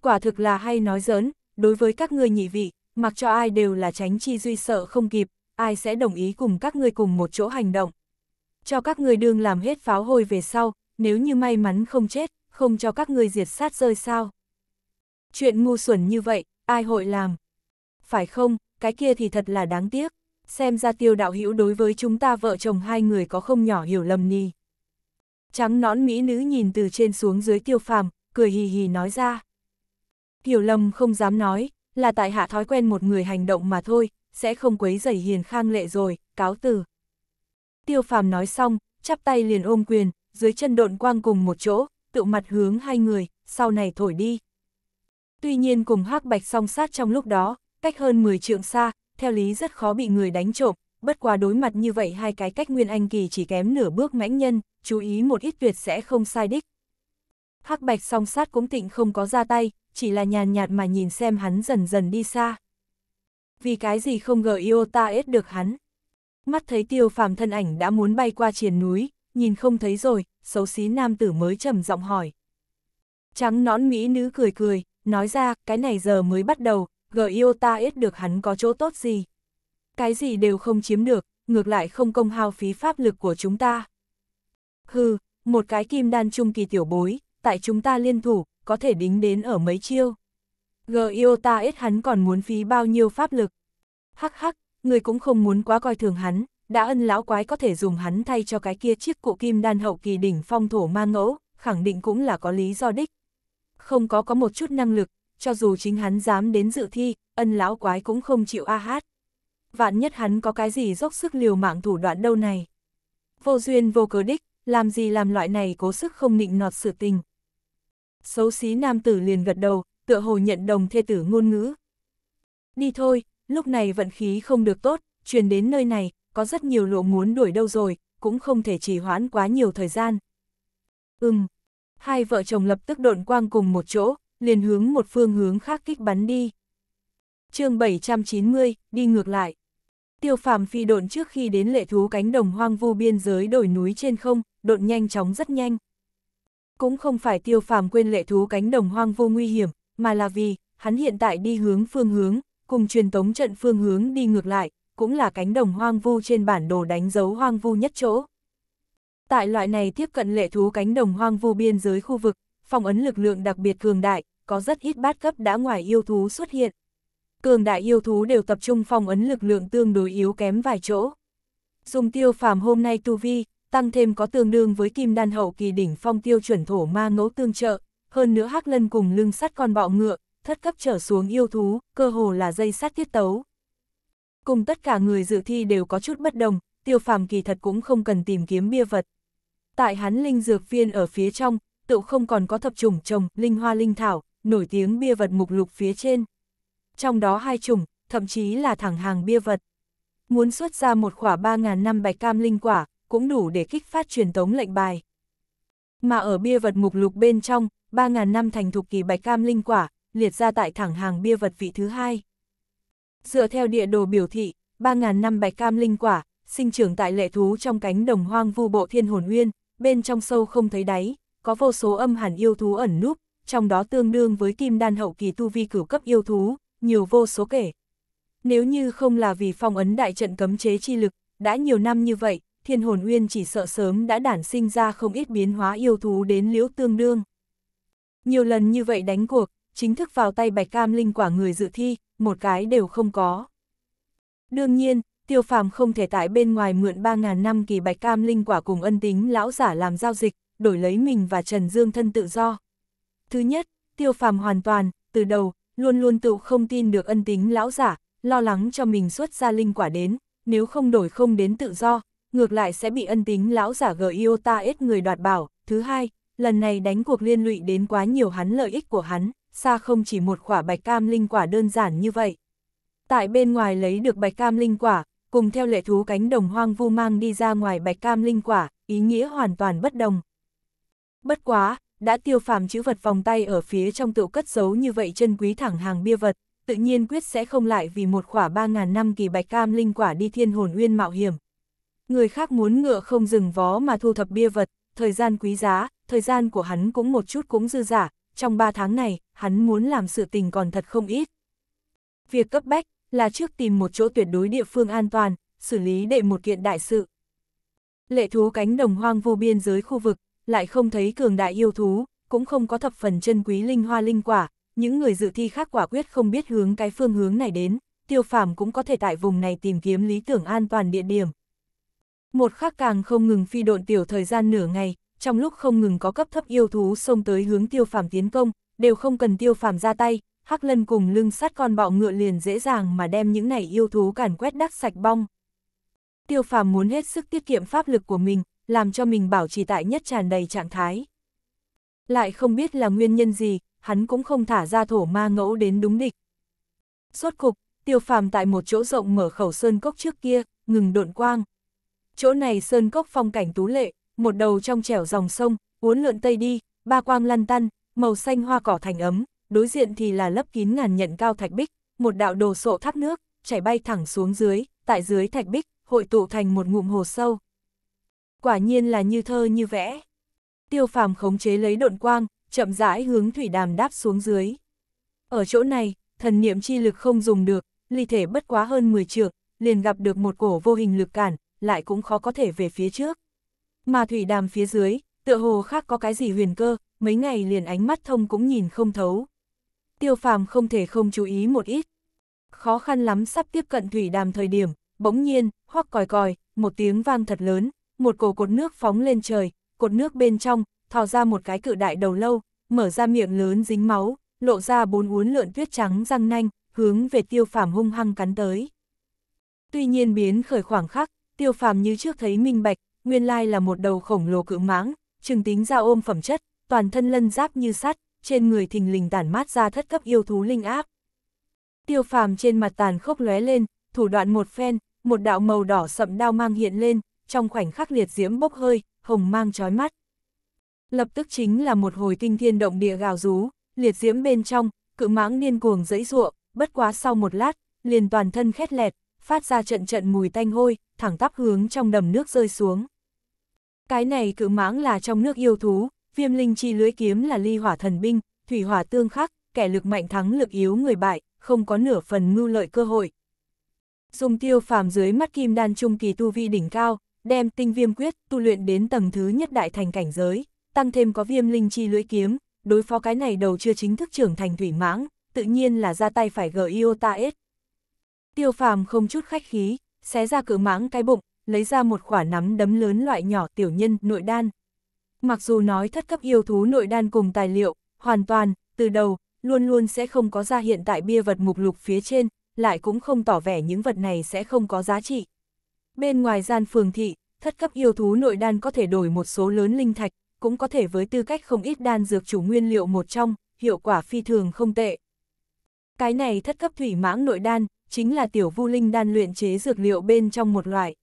S1: Quả thực là hay nói giỡn, đối với các ngươi nhị vị, mặc cho ai đều là tránh chi duy sợ không kịp, ai sẽ đồng ý cùng các ngươi cùng một chỗ hành động. Cho các ngươi đương làm hết pháo hôi về sau, nếu như may mắn không chết, không cho các ngươi diệt sát rơi sao. Chuyện ngu xuẩn như vậy, ai hội làm? Phải không, cái kia thì thật là đáng tiếc. Xem ra tiêu đạo hữu đối với chúng ta vợ chồng hai người có không nhỏ hiểu lầm nì. Trắng nón mỹ nữ nhìn từ trên xuống dưới tiêu phàm, cười hì hì nói ra. Hiểu lầm không dám nói, là tại hạ thói quen một người hành động mà thôi, sẽ không quấy rầy hiền khang lệ rồi, cáo từ. Tiêu phàm nói xong, chắp tay liền ôm quyền, dưới chân độn quang cùng một chỗ, tự mặt hướng hai người, sau này thổi đi. Tuy nhiên cùng hắc bạch song sát trong lúc đó, cách hơn 10 trượng xa, theo lý rất khó bị người đánh trộm, bất quá đối mặt như vậy hai cái cách nguyên anh kỳ chỉ kém nửa bước mãnh nhân, chú ý một ít tuyệt sẽ không sai đích. Hắc bạch song sát cũng tịnh không có ra tay, chỉ là nhàn nhạt mà nhìn xem hắn dần dần đi xa vì cái gì không ngờ Iota ết được hắn. Mắt thấy tiêu phàm thân ảnh đã muốn bay qua triền núi, nhìn không thấy rồi, xấu xí nam tử mới trầm giọng hỏi. Trắng nón mỹ nữ cười cười, nói ra, cái này giờ mới bắt đầu, gờ Iota ết được hắn có chỗ tốt gì. Cái gì đều không chiếm được, ngược lại không công hao phí pháp lực của chúng ta. Hừ, một cái kim đan trung kỳ tiểu bối, tại chúng ta liên thủ, có thể đính đến ở mấy chiêu. Giota ít hắn còn muốn phí bao nhiêu pháp lực. Hắc hắc, người cũng không muốn quá coi thường hắn, đã ân lão quái có thể dùng hắn thay cho cái kia chiếc cụ kim đan hậu kỳ đỉnh phong thổ ma ngẫu, khẳng định cũng là có lý do đích. Không có có một chút năng lực, cho dù chính hắn dám đến dự thi, ân lão quái cũng không chịu a hát. Vạn nhất hắn có cái gì dốc sức liều mạng thủ đoạn đâu này. Vô duyên vô cớ đích, làm gì làm loại này cố sức không nịnh nọt sự tình. Xấu xí nam tử liền gật đầu, tựa hồ nhận đồng thê tử ngôn ngữ. Đi thôi, lúc này vận khí không được tốt, truyền đến nơi này, có rất nhiều lộ muốn đuổi đâu rồi, cũng không thể trì hoãn quá nhiều thời gian. Ừm, hai vợ chồng lập tức độn quang cùng một chỗ, liền hướng một phương hướng khác kích bắn đi. chương 790, đi ngược lại. Tiêu phàm phi độn trước khi đến lệ thú cánh đồng hoang vu biên giới đồi núi trên không, độn nhanh chóng rất nhanh. Cũng không phải tiêu phàm quên lệ thú cánh đồng hoang vu nguy hiểm, mà là vì, hắn hiện tại đi hướng phương hướng, cùng truyền tống trận phương hướng đi ngược lại, cũng là cánh đồng hoang vu trên bản đồ đánh dấu hoang vu nhất chỗ. Tại loại này tiếp cận lệ thú cánh đồng hoang vu biên giới khu vực, phong ấn lực lượng đặc biệt cường đại, có rất ít bát cấp đã ngoài yêu thú xuất hiện. Cường đại yêu thú đều tập trung phong ấn lực lượng tương đối yếu kém vài chỗ. Dùng tiêu phàm hôm nay tu vi, tăng thêm có tương đương với kim đan hậu kỳ đỉnh phong tiêu chuẩn thổ ma ngẫu tương trợ, hơn nữa hắc lân cùng lưng sắt con bọ ngựa, thất cấp trở xuống yêu thú, cơ hồ là dây sắt tiết tấu. Cùng tất cả người dự thi đều có chút bất đồng, tiêu phàm kỳ thật cũng không cần tìm kiếm bia vật. Tại hắn linh dược viên ở phía trong, tự không còn có thập chủng trồng, linh hoa linh thảo, nổi tiếng bia vật mục lục phía trên. Trong đó hai chủng, thậm chí là thẳng hàng bia vật. Muốn xuất ra một khỏa 3.000 năm bạch cam linh quả, cũng đủ để kích phát truyền tống lệnh bài mà ở bia vật mục lục bên trong, 3.000 năm thành thục kỳ bạch cam linh quả, liệt ra tại thẳng hàng bia vật vị thứ hai. Dựa theo địa đồ biểu thị, 3.000 năm bạch cam linh quả, sinh trưởng tại lệ thú trong cánh đồng hoang vu bộ thiên hồn nguyên bên trong sâu không thấy đáy, có vô số âm hàn yêu thú ẩn núp, trong đó tương đương với kim đan hậu kỳ tu vi cửu cấp yêu thú, nhiều vô số kể. Nếu như không là vì phong ấn đại trận cấm chế chi lực, đã nhiều năm như vậy, thiên hồn uyên chỉ sợ sớm đã đản sinh ra không ít biến hóa yêu thú đến liễu tương đương. Nhiều lần như vậy đánh cuộc, chính thức vào tay bạch cam linh quả người dự thi, một cái đều không có. Đương nhiên, tiêu phàm không thể tại bên ngoài mượn 3.000 năm kỳ bạch cam linh quả cùng ân tính lão giả làm giao dịch, đổi lấy mình và Trần Dương thân tự do. Thứ nhất, tiêu phàm hoàn toàn, từ đầu, luôn luôn tự không tin được ân tính lão giả, lo lắng cho mình xuất ra linh quả đến, nếu không đổi không đến tự do, ngược lại sẽ bị ân tính lão giả Giota ít người đoạt bảo. Thứ hai, lần này đánh cuộc liên lụy đến quá nhiều hắn lợi ích của hắn, xa không chỉ một quả bạch cam linh quả đơn giản như vậy. Tại bên ngoài lấy được bạch cam linh quả, cùng theo lệ thú cánh đồng hoang vu mang đi ra ngoài bạch cam linh quả, ý nghĩa hoàn toàn bất đồng. Bất quá, đã tiêu phàm chữ vật vòng tay ở phía trong tựu cất giấu như vậy chân quý thẳng hàng bia vật, tự nhiên quyết sẽ không lại vì một khỏa ba ngàn năm kỳ bạch cam linh quả đi thiên hồn uyên mạo hiểm, người khác muốn ngựa không dừng vó mà thu thập bia vật, thời gian quý giá, thời gian của hắn cũng một chút cũng dư giả, trong ba tháng này, hắn muốn làm sự tình còn thật không ít. Việc cấp bách là trước tìm một chỗ tuyệt đối địa phương an toàn, xử lý đệ một kiện đại sự. Lệ thú cánh đồng hoang vô biên giới khu vực, lại không thấy cường đại yêu thú, cũng không có thập phần chân quý linh hoa linh quả, những người dự thi khác quả quyết không biết hướng cái phương hướng này đến, tiêu phàm cũng có thể tại vùng này tìm kiếm lý tưởng an toàn địa điểm, một khắc càng không ngừng phi độn tiểu thời gian nửa ngày, trong lúc không ngừng có cấp thấp yêu thú xông tới hướng tiêu phàm tiến công, đều không cần tiêu phàm ra tay, hắc lân cùng lưng sát con bọ ngựa liền dễ dàng mà đem những này yêu thú càn quét đắc sạch bong. Tiêu phàm muốn hết sức tiết kiệm pháp lực của mình, làm cho mình bảo trì tại nhất tràn đầy trạng thái. Lại không biết là nguyên nhân gì, hắn cũng không thả ra thổ ma ngẫu đến đúng địch. Suốt cục, tiêu phàm tại một chỗ rộng mở khẩu sơn cốc trước kia, ngừng độn quang, chỗ này sơn cốc phong cảnh tú lệ, một đầu trong trẻo dòng sông, uốn lượn tây đi, ba quang lăn tăn, màu xanh hoa cỏ thành ấm, đối diện thì là lấp kín ngàn nhận cao thạch bích, một đạo đồ sộ thác nước, chảy bay thẳng xuống dưới, tại dưới thạch bích, hội tụ thành một ngụm hồ sâu. Quả nhiên là như thơ như vẽ. Tiêu phàm khống chế lấy độn quang, chậm rãi hướng thủy đàm đáp xuống dưới. Ở chỗ này, thần niệm chi lực không dùng được, ly thể bất quá hơn 10 trượng, liền gặp được một cổ vô hình lực cản, lại cũng khó có thể về phía trước. Mà thủy đàm phía dưới, tựa hồ khác có cái gì huyền cơ, mấy ngày liền ánh mắt thông cũng nhìn không thấu. Tiêu phàm không thể không chú ý một ít. Khó khăn lắm sắp tiếp cận thủy đàm thời điểm, bỗng nhiên, hoắc còi còi, một tiếng vang thật lớn, một cổ cột nước phóng lên trời, cột nước bên trong, thò ra một cái cự đại đầu lâu, mở ra miệng lớn dính máu, lộ ra bốn uốn lượn tuyết trắng răng nanh, hướng về tiêu phàm hung hăng cắn tới. Tuy nhiên biến khởi khoảng khắc, tiêu phàm như trước thấy minh bạch, nguyên lai là một đầu khổng lồ cự mãng, trừng tính ra ôm phẩm chất, toàn thân lân giáp như sắt, trên người thình lình tản mát ra thất cấp yêu thú linh áp. Tiêu phàm trên mặt tàn khốc lóe lên, thủ đoạn một phen, một đạo màu đỏ sậm đao mang hiện lên, trong khoảnh khắc liệt diễm bốc hơi, hồng mang chói mắt. Lập tức chính là một hồi kinh thiên động địa gào rú, liệt diễm bên trong, cự mãng niên cuồng dẫy ruộng, bất quá sau một lát, liền toàn thân khét lẹt, phát ra trận trận mùi tanh hôi, thẳng tắp hướng trong đầm nước rơi xuống. Cái này cự mãng là trong nước yêu thú, viêm linh chi lưới kiếm là ly hỏa thần binh, thủy hỏa tương khắc, kẻ lực mạnh thắng lực yếu người bại, không có nửa phần mưu lợi cơ hội. Dùng tiêu phàm dưới mắt kim đan trung kỳ tu vi đỉnh cao, đem tinh viêm quyết tu luyện đến tầng thứ nhất đại thành cảnh giới, tăng thêm có viêm linh chi lưỡi kiếm, đối phó cái này đầu chưa chính thức trưởng thành thủy mãng, tự nhiên là ra tay phải gỡ Iota S. Tiêu phàm không chút khách khí, xé ra cửa mãng cái bụng, lấy ra một khỏa nắm đấm lớn loại nhỏ tiểu nhân nội đan. Mặc dù nói thất cấp yêu thú nội đan cùng tài liệu, hoàn toàn, từ đầu, luôn luôn sẽ không có ra hiện tại bia vật mục lục phía trên, lại cũng không tỏ vẻ những vật này sẽ không có giá trị. Bên ngoài gian phường thị, thất cấp yêu thú nội đan có thể đổi một số lớn linh thạch, cũng có thể với tư cách không ít đan dược chủ nguyên liệu một trong, hiệu quả phi thường không tệ. Cái này thất cấp thủy mãng nội đan, chính là tiểu vu linh đan luyện chế dược liệu bên trong một loại.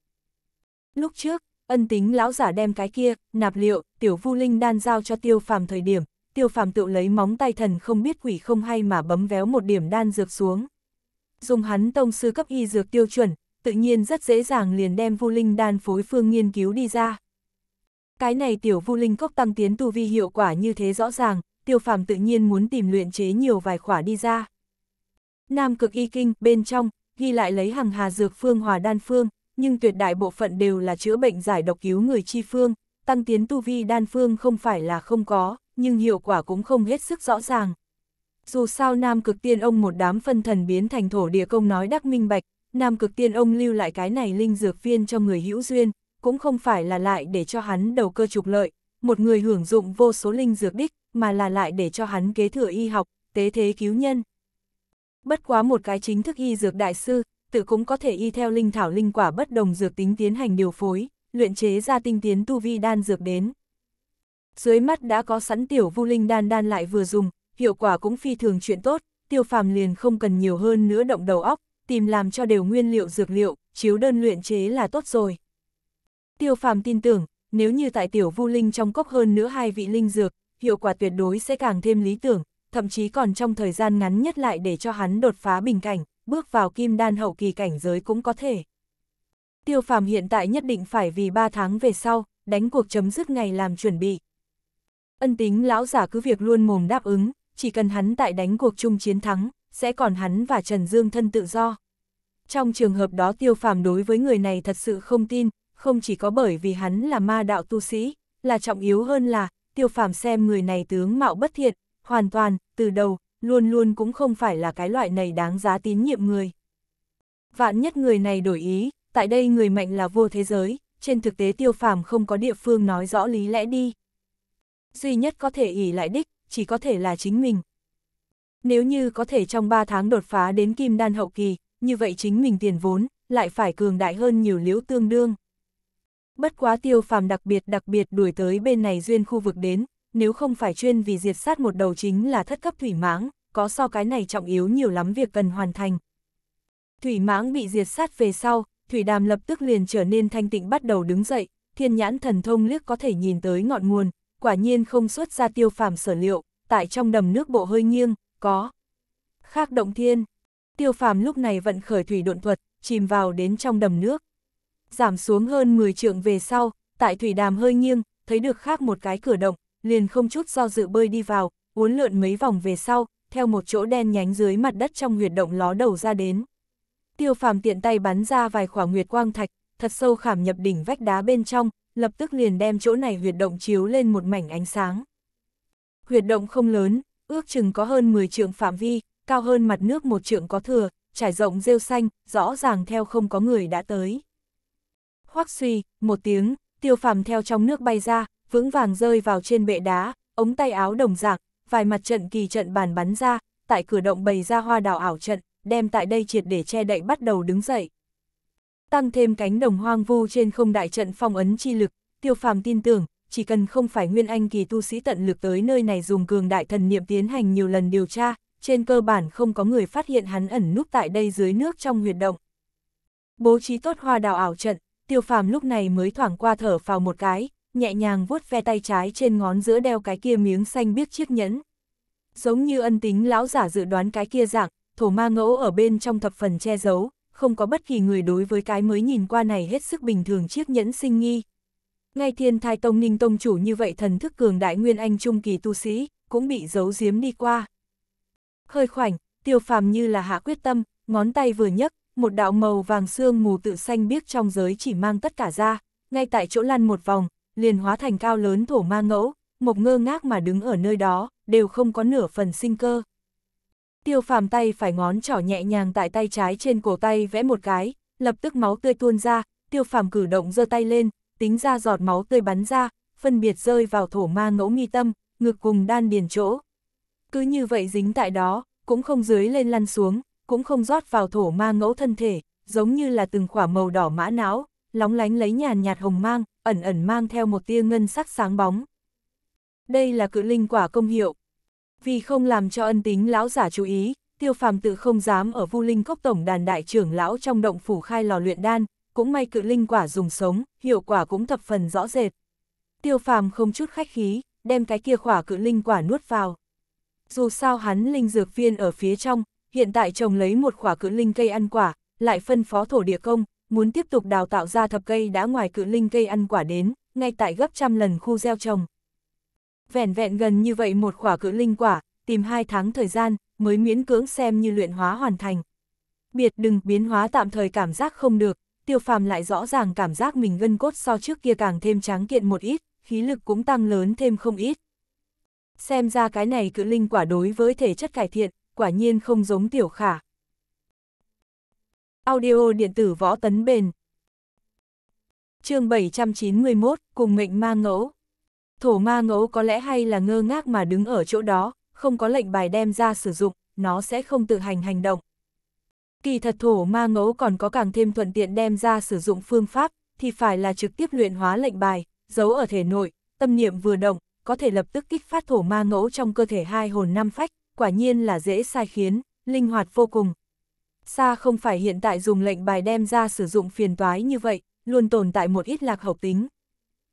S1: Lúc trước, ân tính lão giả đem cái kia, nạp liệu, tiểu vu linh đan giao cho tiêu phàm thời điểm, tiêu phàm tự lấy móng tay thần không biết quỷ không hay mà bấm véo một điểm đan dược xuống. Dùng hắn tông sư cấp y dược tiêu chuẩn, tự nhiên rất dễ dàng liền đem vu linh đan phối phương nghiên cứu đi ra. Cái này tiểu vu linh cốc tăng tiến tu vi hiệu quả như thế rõ ràng, tiêu phàm tự nhiên muốn tìm luyện chế nhiều vài khỏa đi ra. Nam cực y kinh, bên trong, ghi lại lấy hàng hà dược phương hòa đan phương, nhưng tuyệt đại bộ phận đều là chữa bệnh giải độc cứu người chi phương, tăng tiến tu vi đan phương không phải là không có, nhưng hiệu quả cũng không hết sức rõ ràng. Dù sao Nam cực tiên ông một đám phân thần biến thành thổ địa công nói đắc minh bạch, Nam cực tiên ông lưu lại cái này linh dược viên cho người hữu duyên, cũng không phải là lại để cho hắn đầu cơ trục lợi, một người hưởng dụng vô số linh dược đích, mà là lại để cho hắn kế thừa y học, tế thế cứu nhân. Bất quá một cái chính thức y dược đại sư, tự cũng có thể y theo linh thảo linh quả bất đồng dược tính tiến hành điều phối, luyện chế ra tinh tiến tu vi đan dược đến. Dưới mắt đã có sẵn tiểu vu linh đan đan lại vừa dùng, hiệu quả cũng phi thường chuyện tốt, tiêu phàm liền không cần nhiều hơn nữa động đầu óc, tìm làm cho đều nguyên liệu dược liệu, chiếu đơn luyện chế là tốt rồi. Tiêu phàm tin tưởng, nếu như tại tiểu vu linh trong cốc hơn nữa hai vị linh dược, hiệu quả tuyệt đối sẽ càng thêm lý tưởng, thậm chí còn trong thời gian ngắn nhất lại để cho hắn đột phá bình cảnh, bước vào kim đan hậu kỳ cảnh giới cũng có thể. Tiêu phàm hiện tại nhất định phải vì 3 tháng về sau, đánh cuộc chấm dứt ngày làm chuẩn bị. Ân tính lão giả cứ việc luôn mồm đáp ứng, chỉ cần hắn tại đánh cuộc chung chiến thắng, sẽ còn hắn và Trần Dương thân tự do. Trong trường hợp đó tiêu phàm đối với người này thật sự không tin, không chỉ có bởi vì hắn là ma đạo tu sĩ, là trọng yếu hơn là tiêu phàm xem người này tướng mạo bất thiện, hoàn toàn, từ đầu, luôn luôn cũng không phải là cái loại này đáng giá tín nhiệm người. Vạn nhất người này đổi ý, tại đây người mạnh là vô thế giới, trên thực tế tiêu phàm không có địa phương nói rõ lý lẽ đi. Duy nhất có thể ỉ lại đích, chỉ có thể là chính mình. Nếu như có thể trong 3 tháng đột phá đến kim đan hậu kỳ, như vậy chính mình tiền vốn, lại phải cường đại hơn nhiều liễu tương đương. Bất quá tiêu phàm đặc biệt đặc biệt đuổi tới bên này duyên khu vực đến, nếu không phải chuyên vì diệt sát một đầu chính là thất cấp thủy mãng, có so cái này trọng yếu nhiều lắm việc cần hoàn thành. Thủy mãng bị diệt sát về sau, thủy đàm lập tức liền trở nên thanh tịnh bắt đầu đứng dậy, thiên nhãn thần thông liếc có thể nhìn tới ngọn nguồn, quả nhiên không xuất ra tiêu phàm sở liệu, tại trong đầm nước bộ hơi nghiêng, có. Khác động thiên, tiêu phàm lúc này vận khởi thủy độn thuật, chìm vào đến trong đầm nước. Giảm xuống hơn 10 trượng về sau, tại thủy đàm hơi nghiêng, thấy được khác một cái cửa động, liền không chút do dự bơi đi vào, uốn lượn mấy vòng về sau, theo một chỗ đen nhánh dưới mặt đất trong huyệt động ló đầu ra đến. Tiêu phàm tiện tay bắn ra vài khỏa nguyệt quang thạch, thật sâu khảm nhập đỉnh vách đá bên trong, lập tức liền đem chỗ này huyệt động chiếu lên một mảnh ánh sáng. Huyệt động không lớn, ước chừng có hơn 10 trượng phạm vi, cao hơn mặt nước một trượng có thừa, trải rộng rêu xanh, rõ ràng theo không có người đã tới. Hoắc suy, một tiếng, tiêu phàm theo trong nước bay ra, vững vàng rơi vào trên bệ đá, ống tay áo đồng dạng vài mặt trận kỳ trận bàn bắn ra, tại cửa động bày ra hoa đào ảo trận, đem tại đây triệt để che đậy bắt đầu đứng dậy. Tăng thêm cánh đồng hoang vu trên không đại trận phong ấn chi lực, tiêu phàm tin tưởng, chỉ cần không phải nguyên anh kỳ tu sĩ tận lực tới nơi này dùng cường đại thần niệm tiến hành nhiều lần điều tra, trên cơ bản không có người phát hiện hắn ẩn núp tại đây dưới nước trong huyệt động. Bố trí tốt hoa đào ảo trận, tiêu phàm lúc này mới thoảng qua thở vào một cái, nhẹ nhàng vuốt ve tay trái trên ngón giữa đeo cái kia miếng xanh biếc chiếc nhẫn. Giống như ân tính lão giả dự đoán cái kia dạng, thổ ma ngẫu ở bên trong thập phần che giấu, không có bất kỳ người đối với cái mới nhìn qua này hết sức bình thường chiếc nhẫn sinh nghi. Ngay thiên thai tông ninh tông chủ như vậy thần thức cường đại nguyên anh trung kỳ tu sĩ, cũng bị giấu giếm đi qua. Hơi khoảnh, tiêu phàm như là hạ quyết tâm, ngón tay vừa nhấc, một đạo màu vàng xương mù tự xanh biếc trong giới chỉ mang tất cả ra, ngay tại chỗ lăn một vòng, liền hóa thành cao lớn thổ ma ngẫu, một ngơ ngác mà đứng ở nơi đó, đều không có nửa phần sinh cơ. Tiêu phàm tay phải ngón trỏ nhẹ nhàng tại tay trái trên cổ tay vẽ một cái, lập tức máu tươi tuôn ra, tiêu phàm cử động giơ tay lên, tính ra giọt máu tươi bắn ra, phân biệt rơi vào thổ ma ngẫu nghi tâm, ngực cùng đan điền chỗ. Cứ như vậy dính tại đó, cũng không dưới lên lăn xuống, cũng không rót vào thổ ma ngẫu thân thể, giống như là từng quả màu đỏ mã não, lóng lánh lấy nhàn nhạt hồng mang, ẩn ẩn mang theo một tia ngân sắc sáng bóng. Đây là cự linh quả công hiệu. Vì không làm cho ân tính lão giả chú ý, tiêu phàm tự không dám ở vu linh cốc tổng đàn đại trưởng lão trong động phủ khai lò luyện đan, cũng may cự linh quả dùng sống, hiệu quả cũng thập phần rõ rệt. Tiêu phàm không chút khách khí, đem cái kia khỏa cự linh quả nuốt vào. Dù sao hắn linh dược viên ở phía trong, hiện tại trồng lấy một khỏa cự linh cây ăn quả, lại phân phó thổ địa công, muốn tiếp tục đào tạo ra thập cây đã ngoài cự linh cây ăn quả đến, ngay tại gấp trăm lần khu gieo trồng. Vẹn vẹn gần như vậy một quả cự linh quả, tìm hai tháng thời gian, mới miễn cưỡng xem như luyện hóa hoàn thành. Biệt đừng biến hóa tạm thời cảm giác không được, tiêu phàm lại rõ ràng cảm giác mình gân cốt so trước kia càng thêm tráng kiện một ít, khí lực cũng tăng lớn thêm không ít. Xem ra cái này cự linh quả đối với thể chất cải thiện, quả nhiên không giống tiểu khả. Audio điện tử võ tấn bền. chương 791, cùng mệnh ma ngẫu. Thổ ma ngẫu có lẽ hay là ngơ ngác mà đứng ở chỗ đó, không có lệnh bài đem ra sử dụng, nó sẽ không tự hành hành động. Kỳ thật thổ ma ngẫu còn có càng thêm thuận tiện đem ra sử dụng phương pháp, thì phải là trực tiếp luyện hóa lệnh bài, giấu ở thể nội, tâm niệm vừa động, có thể lập tức kích phát thổ ma ngẫu trong cơ thể hai hồn năm phách, quả nhiên là dễ sai khiến, linh hoạt vô cùng, xa không phải hiện tại dùng lệnh bài đem ra sử dụng phiền toái như vậy, luôn tồn tại một ít lạc hậu tính.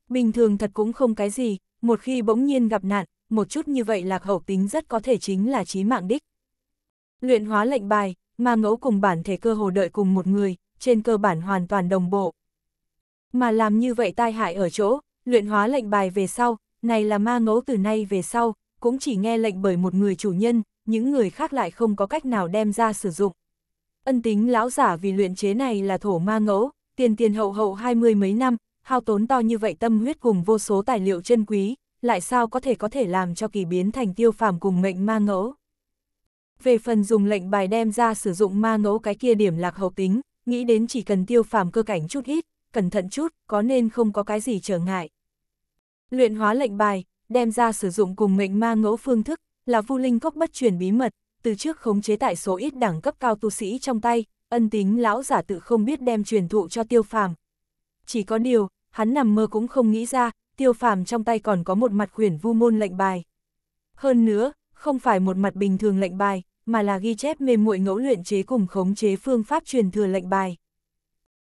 S1: Bình thường thật cũng không cái gì, một khi bỗng nhiên gặp nạn, một chút như vậy lạc hậu tính rất có thể chính là chí mạng đích. Luyện hóa lệnh bài, mà ngẫu cùng bản thể cơ hồ đợi cùng một người, trên cơ bản hoàn toàn đồng bộ. Mà làm như vậy tai hại ở chỗ, luyện hóa lệnh bài về sau, này là ma ngẫu từ nay về sau, cũng chỉ nghe lệnh bởi một người chủ nhân, những người khác lại không có cách nào đem ra sử dụng. Ân tính lão giả vì luyện chế này là thổ ma ngẫu, tiền tiền hậu hậu hai mươi mấy năm, hao tốn to như vậy tâm huyết cùng vô số tài liệu chân quý, lại sao có thể có thể làm cho kỳ biến thành tiêu phàm cùng mệnh ma ngẫu. Về phần dùng lệnh bài đem ra sử dụng ma ngẫu cái kia điểm lạc hậu tính, nghĩ đến chỉ cần tiêu phàm cơ cảnh chút ít, cẩn thận chút, có nên không có cái gì trở ngại. Luyện hóa lệnh bài, đem ra sử dụng cùng mệnh ma ngẫu phương thức, là vu linh cốc bất truyền bí mật, từ trước khống chế tại số ít đẳng cấp cao tu sĩ trong tay, ân tính lão giả tự không biết đem truyền thụ cho tiêu phàm. Chỉ có điều, hắn nằm mơ cũng không nghĩ ra, tiêu phàm trong tay còn có một mặt khuyển vu môn lệnh bài. Hơn nữa, không phải một mặt bình thường lệnh bài, mà là ghi chép mềm muội ngẫu luyện chế cùng khống chế phương pháp truyền thừa lệnh bài.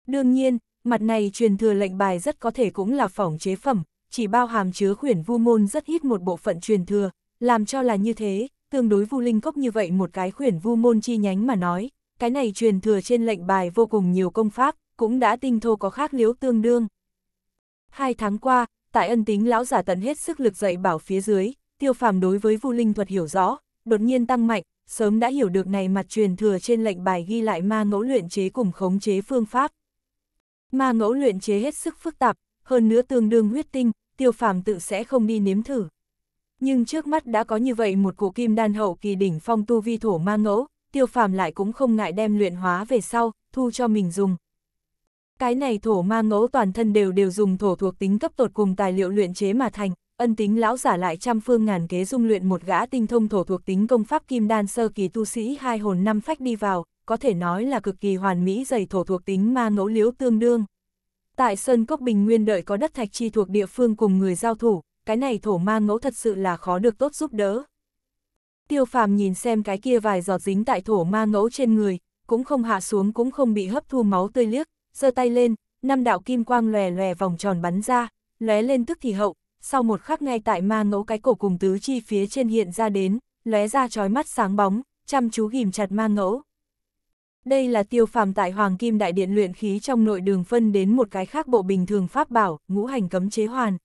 S1: Đương nhiên, mặt này truyền thừa lệnh bài rất có thể cũng là phỏng chế phẩm, chỉ bao hàm chứa khuyển vu môn rất ít một bộ phận truyền thừa, làm cho là như thế, tương đối vu linh cốc như vậy một cái khuyển vu môn chi nhánh mà nói, cái này truyền thừa trên lệnh bài vô cùng nhiều công pháp, cũng đã tinh thô có khác liếu tương đương. Hai tháng qua, tại ân tính lão giả tận hết sức lực dạy bảo phía dưới, tiêu phàm đối với vu linh thuật hiểu rõ, đột nhiên tăng mạnh, sớm đã hiểu được này mặt truyền thừa trên lệnh bài ghi lại ma ngẫu luyện chế cùng khống chế phương pháp. Ma ngẫu luyện chế hết sức phức tạp, hơn nữa tương đương huyết tinh, tiêu phàm tự sẽ không đi nếm thử nhưng trước mắt đã có như vậy một cụ kim đan hậu kỳ đỉnh phong tu vi thổ ma ngẫu, tiêu phàm lại cũng không ngại đem luyện hóa về sau, thu cho mình dùng. Cái này thổ ma ngẫu toàn thân đều đều dùng thổ thuộc tính cấp tột cùng tài liệu luyện chế mà thành, ân tính lão giả lại trăm phương ngàn kế dung luyện một gã tinh thông thổ thuộc tính công pháp kim đan sơ kỳ tu sĩ hai hồn năm phách đi vào, có thể nói là cực kỳ hoàn mỹ dày thổ thuộc tính ma ngẫu liếu tương đương. Tại Sơn Cốc Bình Nguyên đợi có đất thạch chi thuộc địa phương cùng người giao thủ, cái này thổ ma ngẫu thật sự là khó được tốt giúp đỡ. Tiêu phàm nhìn xem cái kia vài giọt dính tại thổ ma ngẫu trên người, cũng không hạ xuống cũng không bị hấp thu máu tươi liếc, giơ tay lên, năm đạo kim quang lòe lòe vòng tròn bắn ra, lóe lên tức thì hậu, sau một khắc ngay tại ma ngẫu cái cổ cùng tứ chi phía trên hiện ra đến, lóe ra trói mắt sáng bóng, chăm chú ghìm chặt ma ngẫu. Đây là tiêu phàm tại Hoàng Kim Đại Điện luyện khí trong nội đường phân đến một cái khác bộ bình thường pháp bảo, ngũ hành cấm chế hoàn.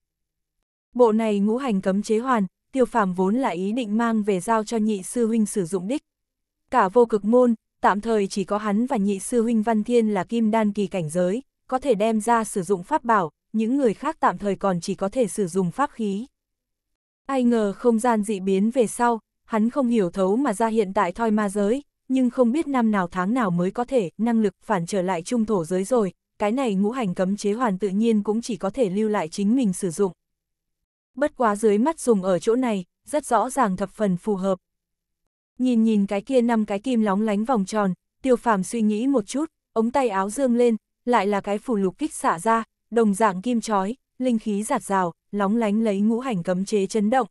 S1: Bộ này ngũ hành cấm chế hoàn, tiêu phàm vốn là ý định mang về giao cho nhị sư huynh sử dụng đích. Cả vô cực môn, tạm thời chỉ có hắn và nhị sư huynh Văn Thiên là kim đan kỳ cảnh giới, có thể đem ra sử dụng pháp bảo, những người khác tạm thời còn chỉ có thể sử dụng pháp khí. Ai ngờ không gian dị biến về sau, hắn không hiểu thấu mà ra hiện tại thoi ma giới, nhưng không biết năm nào tháng nào mới có thể năng lực phản trở lại trung thổ giới rồi, cái này ngũ hành cấm chế hoàn tự nhiên cũng chỉ có thể lưu lại chính mình sử dụng bất quá dưới mắt dùng ở chỗ này, rất rõ ràng thập phần phù hợp. Nhìn nhìn cái kia năm cái kim lóng lánh vòng tròn, tiêu phàm suy nghĩ một chút, ống tay áo dương lên, lại là cái phù lục kích xả ra, đồng dạng kim chói, linh khí giạt rào, lóng lánh lấy ngũ hành cấm chế chấn động.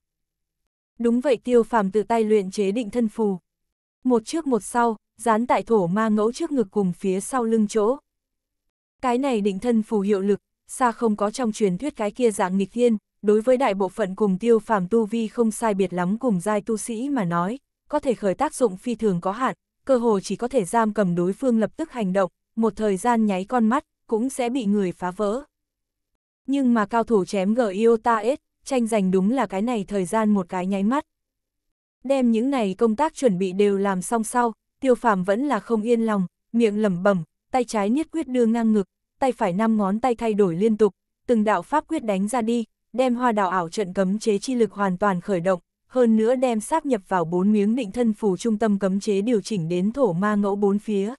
S1: Đúng vậy tiêu phàm tự tay luyện chế định thân phù. Một trước một sau, dán tại thổ ma ngẫu trước ngực cùng phía sau lưng chỗ. Cái này định thân phù hiệu lực, xa không có trong truyền thuyết cái kia dạng nghịch thiên, đối với đại bộ phận cùng tiêu phàm tu vi không sai biệt lắm cùng giai tu sĩ mà nói, có thể khởi tác dụng phi thường có hạn, cơ hồ chỉ có thể giam cầm đối phương lập tức hành động, một thời gian nháy con mắt, cũng sẽ bị người phá vỡ. Nhưng mà cao thủ chém gờ i o t s tranh giành đúng là cái này thời gian một cái nháy mắt. Đem những này công tác chuẩn bị đều làm xong sau, tiêu phàm vẫn là không yên lòng, miệng lẩm bẩm, tay trái niết quyết đưa ngang ngực, tay phải năm ngón tay thay đổi liên tục, từng đạo pháp quyết đánh ra đi, đem hoa đào ảo trận cấm chế chi lực hoàn toàn khởi động, hơn nữa đem sáp nhập vào bốn miếng định thân phù trung tâm cấm chế điều chỉnh đến thổ ma ngẫu bốn phía.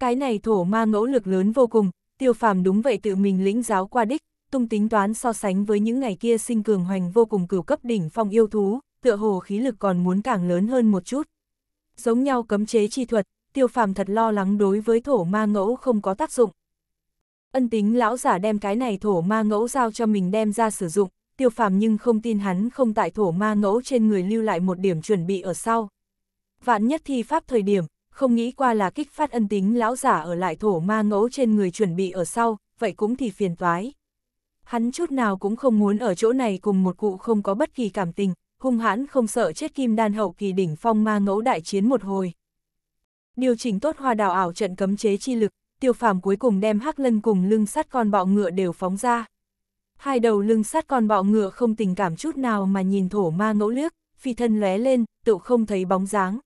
S1: Cái này thổ ma ngẫu lực lớn vô cùng, tiêu phàm đúng vậy tự mình lĩnh giáo qua đích, tung tính toán so sánh với những ngày kia sinh cường hoành vô cùng cửu cấp đỉnh phong yêu thú, tựa hồ khí lực còn muốn càng lớn hơn một chút. Giống nhau cấm chế chi thuật, tiêu phàm thật lo lắng đối với thổ ma ngẫu không có tác dụng. Ân tính lão giả đem cái này thổ ma ngẫu giao cho mình đem ra sử dụng, tiêu phàm nhưng không tin hắn không tại thổ ma ngẫu trên người lưu lại một điểm chuẩn bị ở sau. Vạn nhất thi pháp thời điểm, không nghĩ qua là kích phát ân tính lão giả ở lại thổ ma ngẫu trên người chuẩn bị ở sau, vậy cũng thì phiền toái. Hắn chút nào cũng không muốn ở chỗ này cùng một cụ không có bất kỳ cảm tình, hung hãn không sợ chết kim đan hậu kỳ đỉnh phong ma ngẫu đại chiến một hồi. Điều chỉnh tốt hoa đào ảo trận cấm chế chi lực, tiêu phàm cuối cùng đem hắc lân cùng lưng sắt con bọ ngựa đều phóng ra. Hai đầu lưng sắt con bọ ngựa không tình cảm chút nào mà nhìn thổ ma ngẫu liếc, phi thân lóe lên, tự không thấy bóng dáng.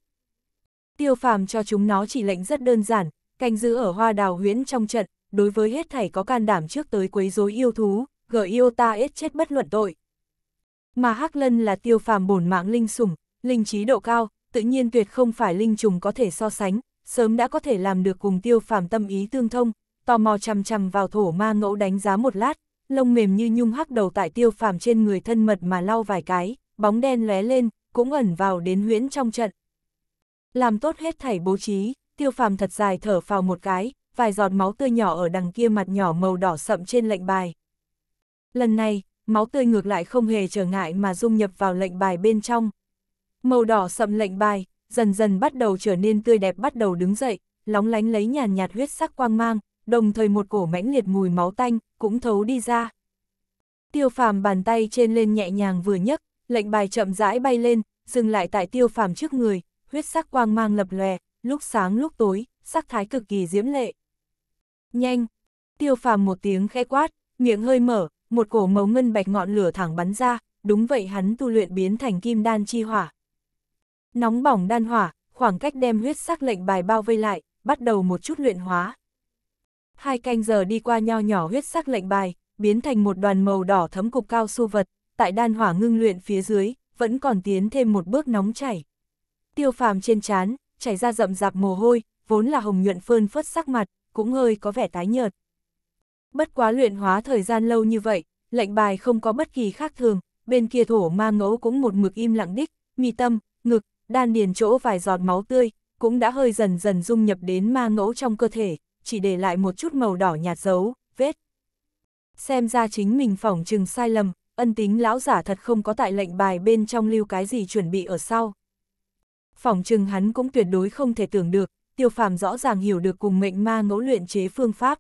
S1: Tiêu phàm cho chúng nó chỉ lệnh rất đơn giản, canh giữ ở hoa đào huyễn trong trận, đối với hết thảy có can đảm trước tới quấy rối yêu thú, gợi yêu ta ít chết bất luận tội. Mà Hắc Lân là tiêu phàm bổn mạng linh sủng, linh trí độ cao, tự nhiên tuyệt không phải linh trùng có thể so sánh, sớm đã có thể làm được cùng tiêu phàm tâm ý tương thông, tò mò chằm chằm vào thổ ma ngẫu đánh giá một lát, lông mềm như nhung hắc đầu tại tiêu phàm trên người thân mật mà lau vài cái, bóng đen lóe lên, cũng ẩn vào đến huyễn trong trận. Làm tốt hết thảy bố trí, tiêu phàm thật dài thở phào một cái, vài giọt máu tươi nhỏ ở đằng kia mặt nhỏ màu đỏ sậm trên lệnh bài. Lần này, máu tươi ngược lại không hề trở ngại mà dung nhập vào lệnh bài bên trong. Màu đỏ sậm lệnh bài, dần dần bắt đầu trở nên tươi đẹp bắt đầu đứng dậy, lóng lánh lấy nhàn nhạt huyết sắc quang mang, đồng thời một cổ mãnh liệt mùi máu tanh cũng thấu đi ra. Tiêu phàm bàn tay trên lên nhẹ nhàng vừa nhấc, lệnh bài chậm rãi bay lên, dừng lại tại tiêu phàm trước người, huyết sắc quang mang lập lòe, lúc sáng lúc tối, sắc thái cực kỳ diễm lệ. Nhanh! Tiêu phàm một tiếng khẽ quát, miệng hơi mở, một cổ màu ngân bạch ngọn lửa thẳng bắn ra, đúng vậy hắn tu luyện biến thành kim đan chi hỏa, Nóng bỏng đan hỏa, khoảng cách đem huyết sắc lệnh bài bao vây lại, bắt đầu một chút luyện hóa. Hai canh giờ đi qua nho nhỏ huyết sắc lệnh bài, biến thành một đoàn màu đỏ thấm cục cao su vật, tại đan hỏa ngưng luyện phía dưới, vẫn còn tiến thêm một bước nóng chảy. Tiêu phàm trên chán, chảy ra rậm rạp mồ hôi, vốn là hồng nhuận phơn phất sắc mặt, cũng hơi có vẻ tái nhợt. Bất quá luyện hóa thời gian lâu như vậy, lệnh bài không có bất kỳ khác thường, bên kia thổ ma ngẫu cũng một mực im lặng đích, mi tâm, ngực, đan điền chỗ vài giọt máu tươi, cũng đã hơi dần dần dung nhập đến ma ngẫu trong cơ thể, chỉ để lại một chút màu đỏ nhạt dấu, vết. Xem ra chính mình phỏng chừng sai lầm, ân tính lão giả thật không có tại lệnh bài bên trong lưu cái gì chuẩn bị ở sau. Phỏng chừng hắn cũng tuyệt đối không thể tưởng được, tiêu phàm rõ ràng hiểu được cùng mệnh ma ngẫu luyện chế phương pháp.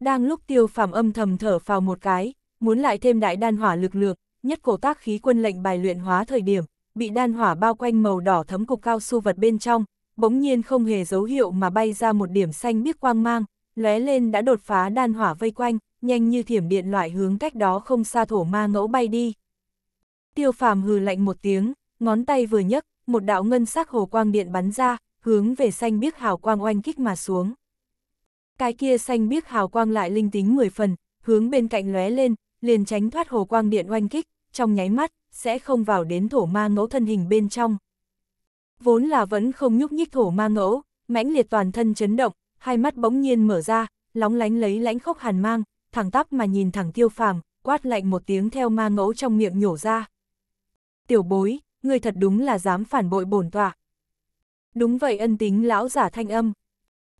S1: Đang lúc tiêu phàm âm thầm thở phào một cái, muốn lại thêm đại đan hỏa lực lượng, nhất cổ tác khí quân lệnh bài luyện hóa thời điểm, bị đan hỏa bao quanh màu đỏ thấm cục cao su vật bên trong, bỗng nhiên không hề dấu hiệu mà bay ra một điểm xanh biếc quang mang, lóe lên đã đột phá đan hỏa vây quanh, nhanh như thiểm điện loại hướng cách đó không xa thổ ma ngẫu bay đi. Tiêu phàm hừ lạnh một tiếng, ngón tay vừa nhấc, một đạo ngân sắc hồ quang điện bắn ra, hướng về xanh biếc hào quang oanh kích mà xuống. Cái kia xanh biếc hào quang lại linh tính 10 phần, hướng bên cạnh lóe lên, liền tránh thoát hồ quang điện oanh kích, trong nháy mắt, sẽ không vào đến thổ ma ngẫu thân hình bên trong. Vốn là vẫn không nhúc nhích thổ ma ngẫu, mãnh liệt toàn thân chấn động, hai mắt bỗng nhiên mở ra, lóng lánh lấy lãnh khốc hàn mang, thẳng tắp mà nhìn thẳng tiêu phàm, quát lạnh một tiếng theo ma ngẫu trong miệng nhổ ra. Tiểu bối, người thật đúng là dám phản bội bổn tọa. Đúng vậy ân tính lão giả thanh âm.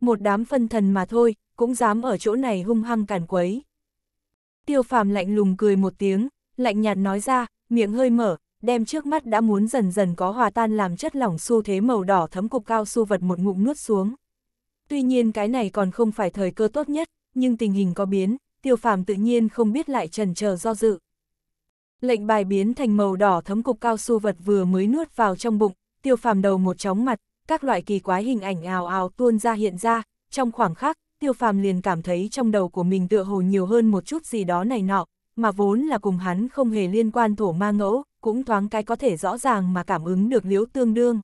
S1: Một đám phân thần mà thôi, cũng dám ở chỗ này hung hăng càn quấy. Tiêu phàm lạnh lùng cười một tiếng, lạnh nhạt nói ra, miệng hơi mở, đem trước mắt đã muốn dần dần có hòa tan làm chất lỏng xu thế màu đỏ thấm cục cao su vật một ngụm nuốt xuống. Tuy nhiên cái này còn không phải thời cơ tốt nhất, nhưng tình hình có biến, tiêu phàm tự nhiên không biết lại trần chờ do dự. Lệnh bài biến thành màu đỏ thấm cục cao su vật vừa mới nuốt vào trong bụng, tiêu phàm đầu một chóng mặt, các loại kỳ quái hình ảnh ào ào tuôn ra hiện ra, trong khoảng khắc, tiêu phàm liền cảm thấy trong đầu của mình tựa hồ nhiều hơn một chút gì đó này nọ, mà vốn là cùng hắn không hề liên quan thổ ma ngẫu, cũng thoáng cái có thể rõ ràng mà cảm ứng được liễu tương đương.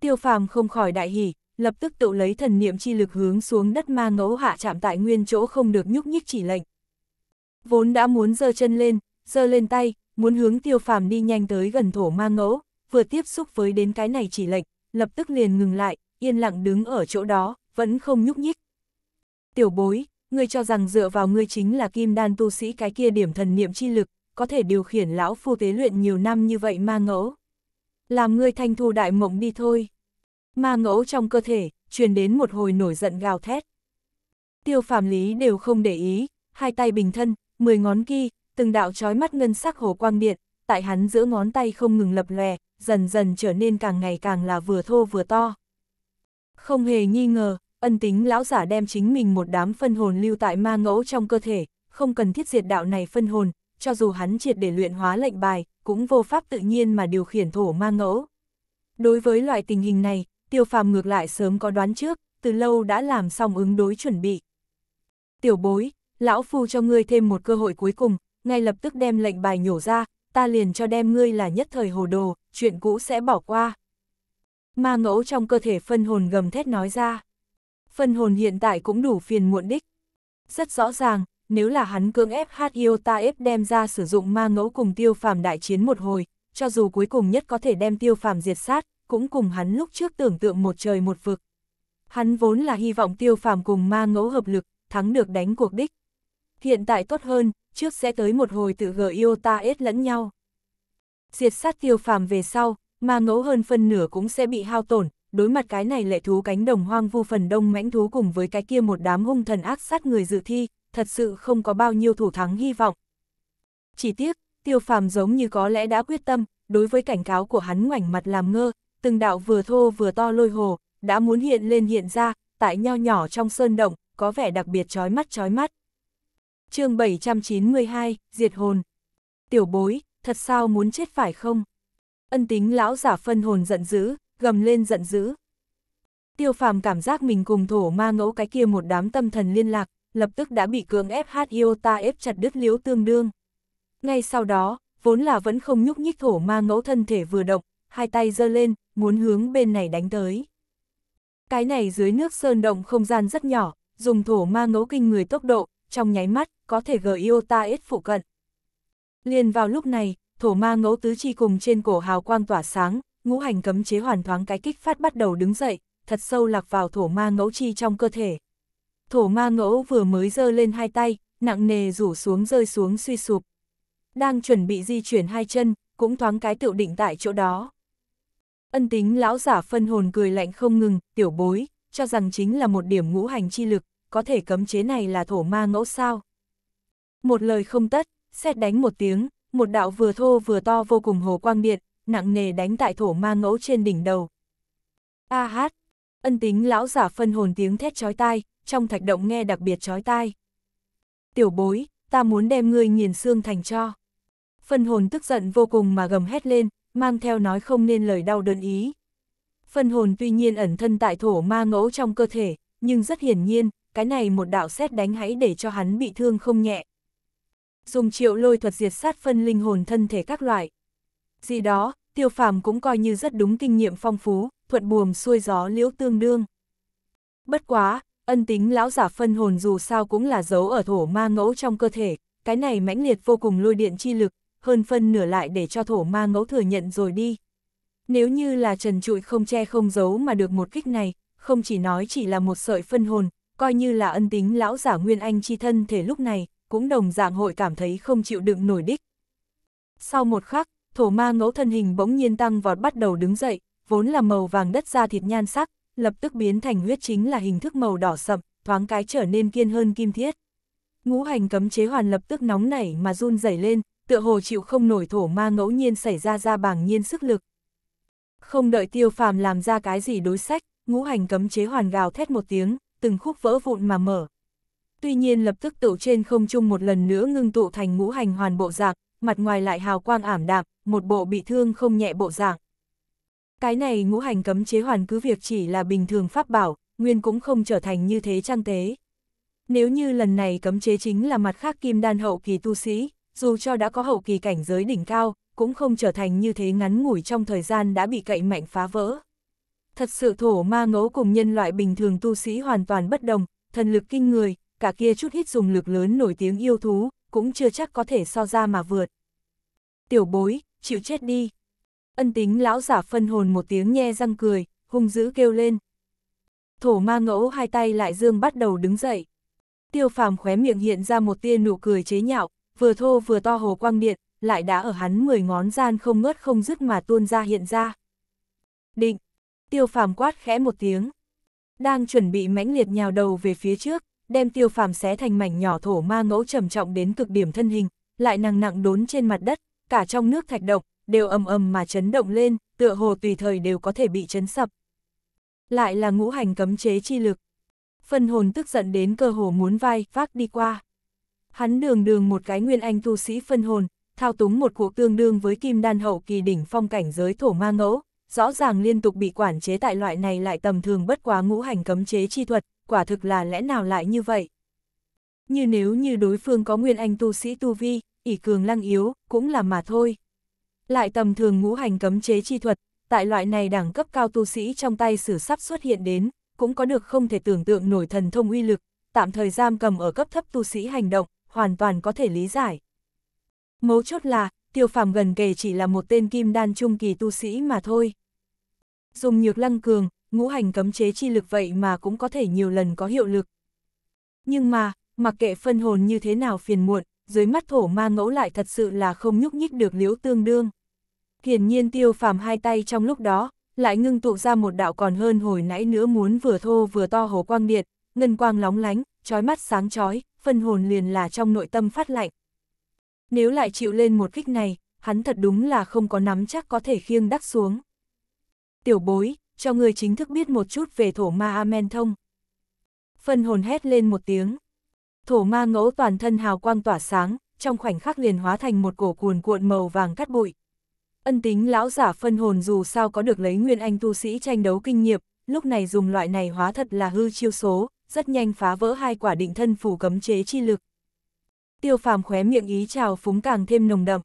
S1: Tiêu phàm không khỏi đại hỉ, lập tức tự lấy thần niệm chi lực hướng xuống đất ma ngẫu hạ chạm tại nguyên chỗ không được nhúc nhích chỉ lệnh. Vốn đã muốn giơ chân lên, giơ lên tay, muốn hướng tiêu phàm đi nhanh tới gần thổ ma ngẫu, vừa tiếp xúc với đến cái này chỉ lệnh, lập tức liền ngừng lại, yên lặng đứng ở chỗ đó, vẫn không nhúc nhích. Tiểu bối, ngươi cho rằng dựa vào ngươi chính là kim đan tu sĩ cái kia điểm thần niệm chi lực, có thể điều khiển lão phu tế luyện nhiều năm như vậy ma ngẫu. Làm ngươi thanh thu đại mộng đi thôi. Ma ngẫu trong cơ thể, truyền đến một hồi nổi giận gào thét. Tiêu phàm lý đều không để ý, hai tay bình thân, mười ngón ki, từng đạo trói mắt ngân sắc hồ quang điện, tại hắn giữa ngón tay không ngừng lập lòe, dần dần trở nên càng ngày càng là vừa thô vừa to. Không hề nghi ngờ, ân tính lão giả đem chính mình một đám phân hồn lưu tại ma ngẫu trong cơ thể, không cần thiết diệt đạo này phân hồn, cho dù hắn triệt để luyện hóa lệnh bài, cũng vô pháp tự nhiên mà điều khiển thổ ma ngẫu. Đối với loại tình hình này, tiêu phàm ngược lại sớm có đoán trước, từ lâu đã làm xong ứng đối chuẩn bị. Tiểu bối, lão phu cho ngươi thêm một cơ hội cuối cùng, ngay lập tức đem lệnh bài nhổ ra, ta liền cho đem ngươi là nhất thời hồ đồ, chuyện cũ sẽ bỏ qua. Ma ngẫu trong cơ thể phân hồn gầm thét nói ra phần hồn hiện tại cũng đủ phiền muộn đích. Rất rõ ràng, nếu là hắn cưỡng ép yêu ta ép đem ra sử dụng ma ngẫu cùng tiêu phàm đại chiến một hồi, cho dù cuối cùng nhất có thể đem tiêu phàm diệt sát, cũng cùng hắn lúc trước tưởng tượng một trời một vực. Hắn vốn là hy vọng tiêu phàm cùng ma ngẫu hợp lực, thắng được đánh cuộc đích. Hiện tại tốt hơn, trước sẽ tới một hồi tự gỡ yêu ta ép lẫn nhau. Diệt sát tiêu phàm về sau, ma ngẫu hơn phân nửa cũng sẽ bị hao tổn, đối mặt cái này lệ thú cánh đồng hoang vu phần đông mãnh thú cùng với cái kia một đám hung thần ác sát người dự thi, thật sự không có bao nhiêu thủ thắng hy vọng. Chỉ tiếc, tiêu phàm giống như có lẽ đã quyết tâm, đối với cảnh cáo của hắn ngoảnh mặt làm ngơ, từng đạo vừa thô vừa to lôi hồ, đã muốn hiện lên hiện ra, tại nho nhỏ trong sơn động, có vẻ đặc biệt chói mắt chói mắt. chương 792, Diệt Hồn Tiểu bối, thật sao muốn chết phải không? Ân tính lão giả phân hồn giận dữ, gầm lên giận dữ. Tiêu phàm cảm giác mình cùng thổ ma ngẫu cái kia một đám tâm thần liên lạc, lập tức đã bị cường ép hát yêu ta ép chặt đứt liếu tương đương. Ngay sau đó, vốn là vẫn không nhúc nhích thổ ma ngẫu thân thể vừa động, hai tay giơ lên, muốn hướng bên này đánh tới. Cái này dưới nước sơn động không gian rất nhỏ, dùng thổ ma ngẫu kinh người tốc độ, trong nháy mắt, có thể gờ yêu ta ít phụ cận. Liền vào lúc này, thổ ma ngẫu tứ chi cùng trên cổ hào quang tỏa sáng, ngũ hành cấm chế hoàn thoáng cái kích phát bắt đầu đứng dậy, thật sâu lạc vào thổ ma ngẫu chi trong cơ thể. Thổ ma ngẫu vừa mới giơ lên hai tay, nặng nề rủ xuống rơi xuống suy sụp. Đang chuẩn bị di chuyển hai chân, cũng thoáng cái tự định tại chỗ đó. Ân tính lão giả phân hồn cười lạnh không ngừng, tiểu bối, cho rằng chính là một điểm ngũ hành chi lực, có thể cấm chế này là thổ ma ngẫu sao. Một lời không tất, xét đánh một tiếng, một đạo vừa thô vừa to vô cùng hồ quang điện, nặng nề đánh tại thổ ma ngẫu trên đỉnh đầu. A hát, ân tính lão giả phân hồn tiếng thét chói tai, trong thạch động nghe đặc biệt chói tai. Tiểu bối, ta muốn đem ngươi nghiền xương thành cho. Phân hồn tức giận vô cùng mà gầm hét lên, mang theo nói không nên lời đau đơn ý. Phân hồn tuy nhiên ẩn thân tại thổ ma ngẫu trong cơ thể, nhưng rất hiển nhiên, cái này một đạo xét đánh hãy để cho hắn bị thương không nhẹ. Dùng triệu lôi thuật diệt sát phân linh hồn thân thể các loại. Gì đó, Tiêu phàm cũng coi như rất đúng kinh nghiệm phong phú, thuận buồm xuôi gió liễu tương đương. Bất quá, ân tính lão giả phân hồn dù sao cũng là dấu ở thổ ma ngẫu trong cơ thể, cái này mãnh liệt vô cùng lôi điện chi lực, hơn phân nửa lại để cho thổ ma ngẫu thừa nhận rồi đi. Nếu như là trần trụi không che không giấu mà được một kích này, không chỉ nói chỉ là một sợi phân hồn, coi như là ân tính lão giả nguyên anh chi thân thể lúc này, cũng đồng dạng hội cảm thấy không chịu đựng nổi đích. Sau một khắc, thổ ma ngẫu thân hình bỗng nhiên tăng vọt bắt đầu đứng dậy, vốn là màu vàng đất da thịt nhan sắc, lập tức biến thành huyết chính là hình thức màu đỏ sậm, thoáng cái trở nên kiên hơn kim thiết. Ngũ hành cấm chế hoàn lập tức nóng nảy mà run rẩy lên, tựa hồ chịu không nổi thổ ma ngẫu nhiên xảy ra ra bảng nhiên sức lực. Không đợi tiêu phàm làm ra cái gì đối sách, ngũ hành cấm chế hoàn gào thét một tiếng, từng khúc vỡ vụn mà mở. Tuy nhiên lập tức tựu trên không trung một lần nữa ngưng tụ thành ngũ hành hoàn bộ dạng, mặt ngoài lại hào quang ảm đạm, một bộ bị thương không nhẹ bộ dạng. Cái này ngũ hành cấm chế hoàn cứ việc chỉ là bình thường pháp bảo, nguyên cũng không trở thành như thế trang tế. Nếu như lần này cấm chế chính là mặt khác kim đan hậu kỳ tu sĩ, dù cho đã có hậu kỳ cảnh giới đỉnh cao, cũng không trở thành như thế ngắn ngủi trong thời gian đã bị cậy mạnh phá vỡ. Thật sự thổ ma ngấu cùng nhân loại bình thường tu sĩ hoàn toàn bất đồng, thần lực kinh người, cả kia chút hít dùng lực lớn nổi tiếng yêu thú, cũng chưa chắc có thể so ra mà vượt. Tiểu bối, chịu chết đi. Ân tính lão giả phân hồn một tiếng nhe răng cười, hung dữ kêu lên. Thổ ma ngẫu hai tay lại dương bắt đầu đứng dậy. Tiêu phàm khóe miệng hiện ra một tia nụ cười chế nhạo, vừa thô vừa to hồ quang điện, lại đã ở hắn mười ngón gian không ngớt không dứt mà tuôn ra hiện ra. Định, tiêu phàm quát khẽ một tiếng. Đang chuẩn bị mãnh liệt nhào đầu về phía trước, đem tiêu phàm xé thành mảnh nhỏ thổ ma ngẫu trầm trọng đến cực điểm thân hình, lại nặng nặng đốn trên mặt đất, cả trong nước thạch động, đều ầm ầm mà chấn động lên, tựa hồ tùy thời đều có thể bị chấn sập. Lại là ngũ hành cấm chế chi lực. Phân hồn tức giận đến cơ hồ muốn vai, vác đi qua. Hắn đường đường một cái nguyên anh tu sĩ phân hồn, thao túng một cuộc tương đương với kim đan hậu kỳ đỉnh phong cảnh giới thổ ma ngẫu, rõ ràng liên tục bị quản chế tại loại này lại tầm thường bất quá ngũ hành cấm chế chi thuật, quả thực là lẽ nào lại như vậy? Như nếu như đối phương có nguyên anh tu sĩ tu vi, ỷ cường lăng yếu, cũng là mà thôi. Lại tầm thường ngũ hành cấm chế chi thuật, tại loại này đẳng cấp cao tu sĩ trong tay sử sắp xuất hiện đến, cũng có được không thể tưởng tượng nổi thần thông uy lực, tạm thời giam cầm ở cấp thấp tu sĩ hành động, hoàn toàn có thể lý giải. Mấu chốt là, tiêu phàm gần kề chỉ là một tên kim đan trung kỳ tu sĩ mà thôi. Dùng nhược lăng cường, ngũ hành cấm chế chi lực vậy mà cũng có thể nhiều lần có hiệu lực. Nhưng mà, mặc kệ phân hồn như thế nào phiền muộn, dưới mắt thổ ma ngẫu lại thật sự là không nhúc nhích được liễu tương đương. Hiển nhiên tiêu phàm hai tay trong lúc đó, lại ngưng tụ ra một đạo còn hơn hồi nãy nữa muốn vừa thô vừa to hồ quang điện, ngân quang lóng lánh, trói mắt sáng chói phân hồn liền là trong nội tâm phát lạnh. Nếu lại chịu lên một kích này, hắn thật đúng là không có nắm chắc có thể khiêng đắc xuống. Tiểu bối, cho người chính thức biết một chút về thổ ma Amen thông. Phân hồn hét lên một tiếng. Thổ ma ngẫu toàn thân hào quang tỏa sáng, trong khoảnh khắc liền hóa thành một cổ cuồn cuộn màu vàng cắt bụi. Ân tính lão giả phân hồn dù sao có được lấy nguyên anh tu sĩ tranh đấu kinh nghiệm, lúc này dùng loại này hóa thật là hư chiêu số, rất nhanh phá vỡ hai quả định thân phủ cấm chế chi lực. Tiêu phàm khóe miệng ý chào phúng càng thêm nồng đậm.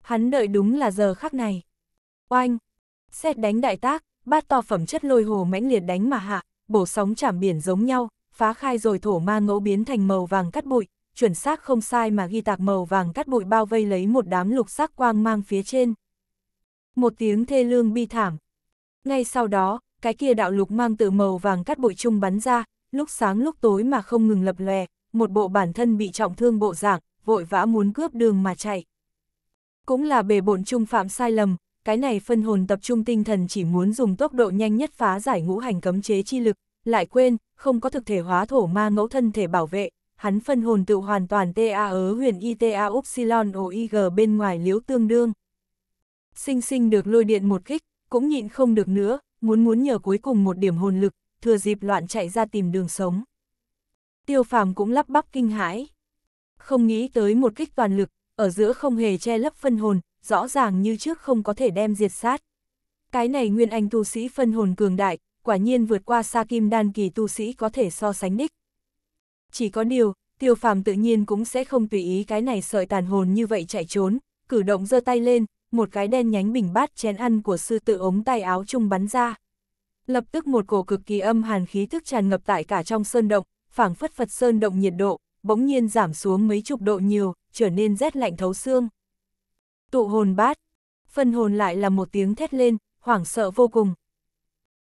S1: Hắn đợi đúng là giờ khắc này. Oanh! Xét đánh đại tác, bát to phẩm chất lôi hồ mãnh liệt đánh mà hạ, bổ sóng chạm biển giống nhau, phá khai rồi thổ ma ngẫu biến thành màu vàng cắt bụi, chuẩn xác không sai mà ghi tạc màu vàng cắt bụi bao vây lấy một đám lục sắc quang mang phía trên. Một tiếng thê lương bi thảm. Ngay sau đó, cái kia đạo lục mang từ màu vàng cắt bụi chung bắn ra, lúc sáng lúc tối mà không ngừng lập lòe, một bộ bản thân bị trọng thương bộ dạng, vội vã muốn cướp đường mà chạy. Cũng là bề bổn trung phạm sai lầm, cái này phân hồn tập trung tinh thần chỉ muốn dùng tốc độ nhanh nhất phá giải ngũ hành cấm chế chi lực, lại quên, không có thực thể hóa thổ ma ngẫu thân thể bảo vệ, hắn phân hồn tự hoàn toàn TA ớ huyền ITA Upsilon OIG bên ngoài liếu tương đương. Sinh sinh được lôi điện một kích, cũng nhịn không được nữa, muốn muốn nhờ cuối cùng một điểm hồn lực, thừa dịp loạn chạy ra tìm đường sống. Tiêu phàm cũng lắp bắp kinh hãi. Không nghĩ tới một kích toàn lực, ở giữa không hề che lấp phân hồn, rõ ràng như trước không có thể đem diệt sát. Cái này nguyên anh tu sĩ phân hồn cường đại, quả nhiên vượt qua xa kim đan kỳ tu sĩ có thể so sánh đích. Chỉ có điều, tiêu phàm tự nhiên cũng sẽ không tùy ý cái này sợi tàn hồn như vậy chạy trốn, cử động giơ tay lên, một cái đen nhánh bình bát chén ăn của sư tự ống tay áo chung bắn ra. Lập tức một cổ cực kỳ âm hàn khí thức tràn ngập tại cả trong sơn động, phảng phất phật sơn động nhiệt độ, bỗng nhiên giảm xuống mấy chục độ nhiều, trở nên rét lạnh thấu xương tụ hồn bát. Phần hồn lại là một tiếng thét lên, hoảng sợ vô cùng.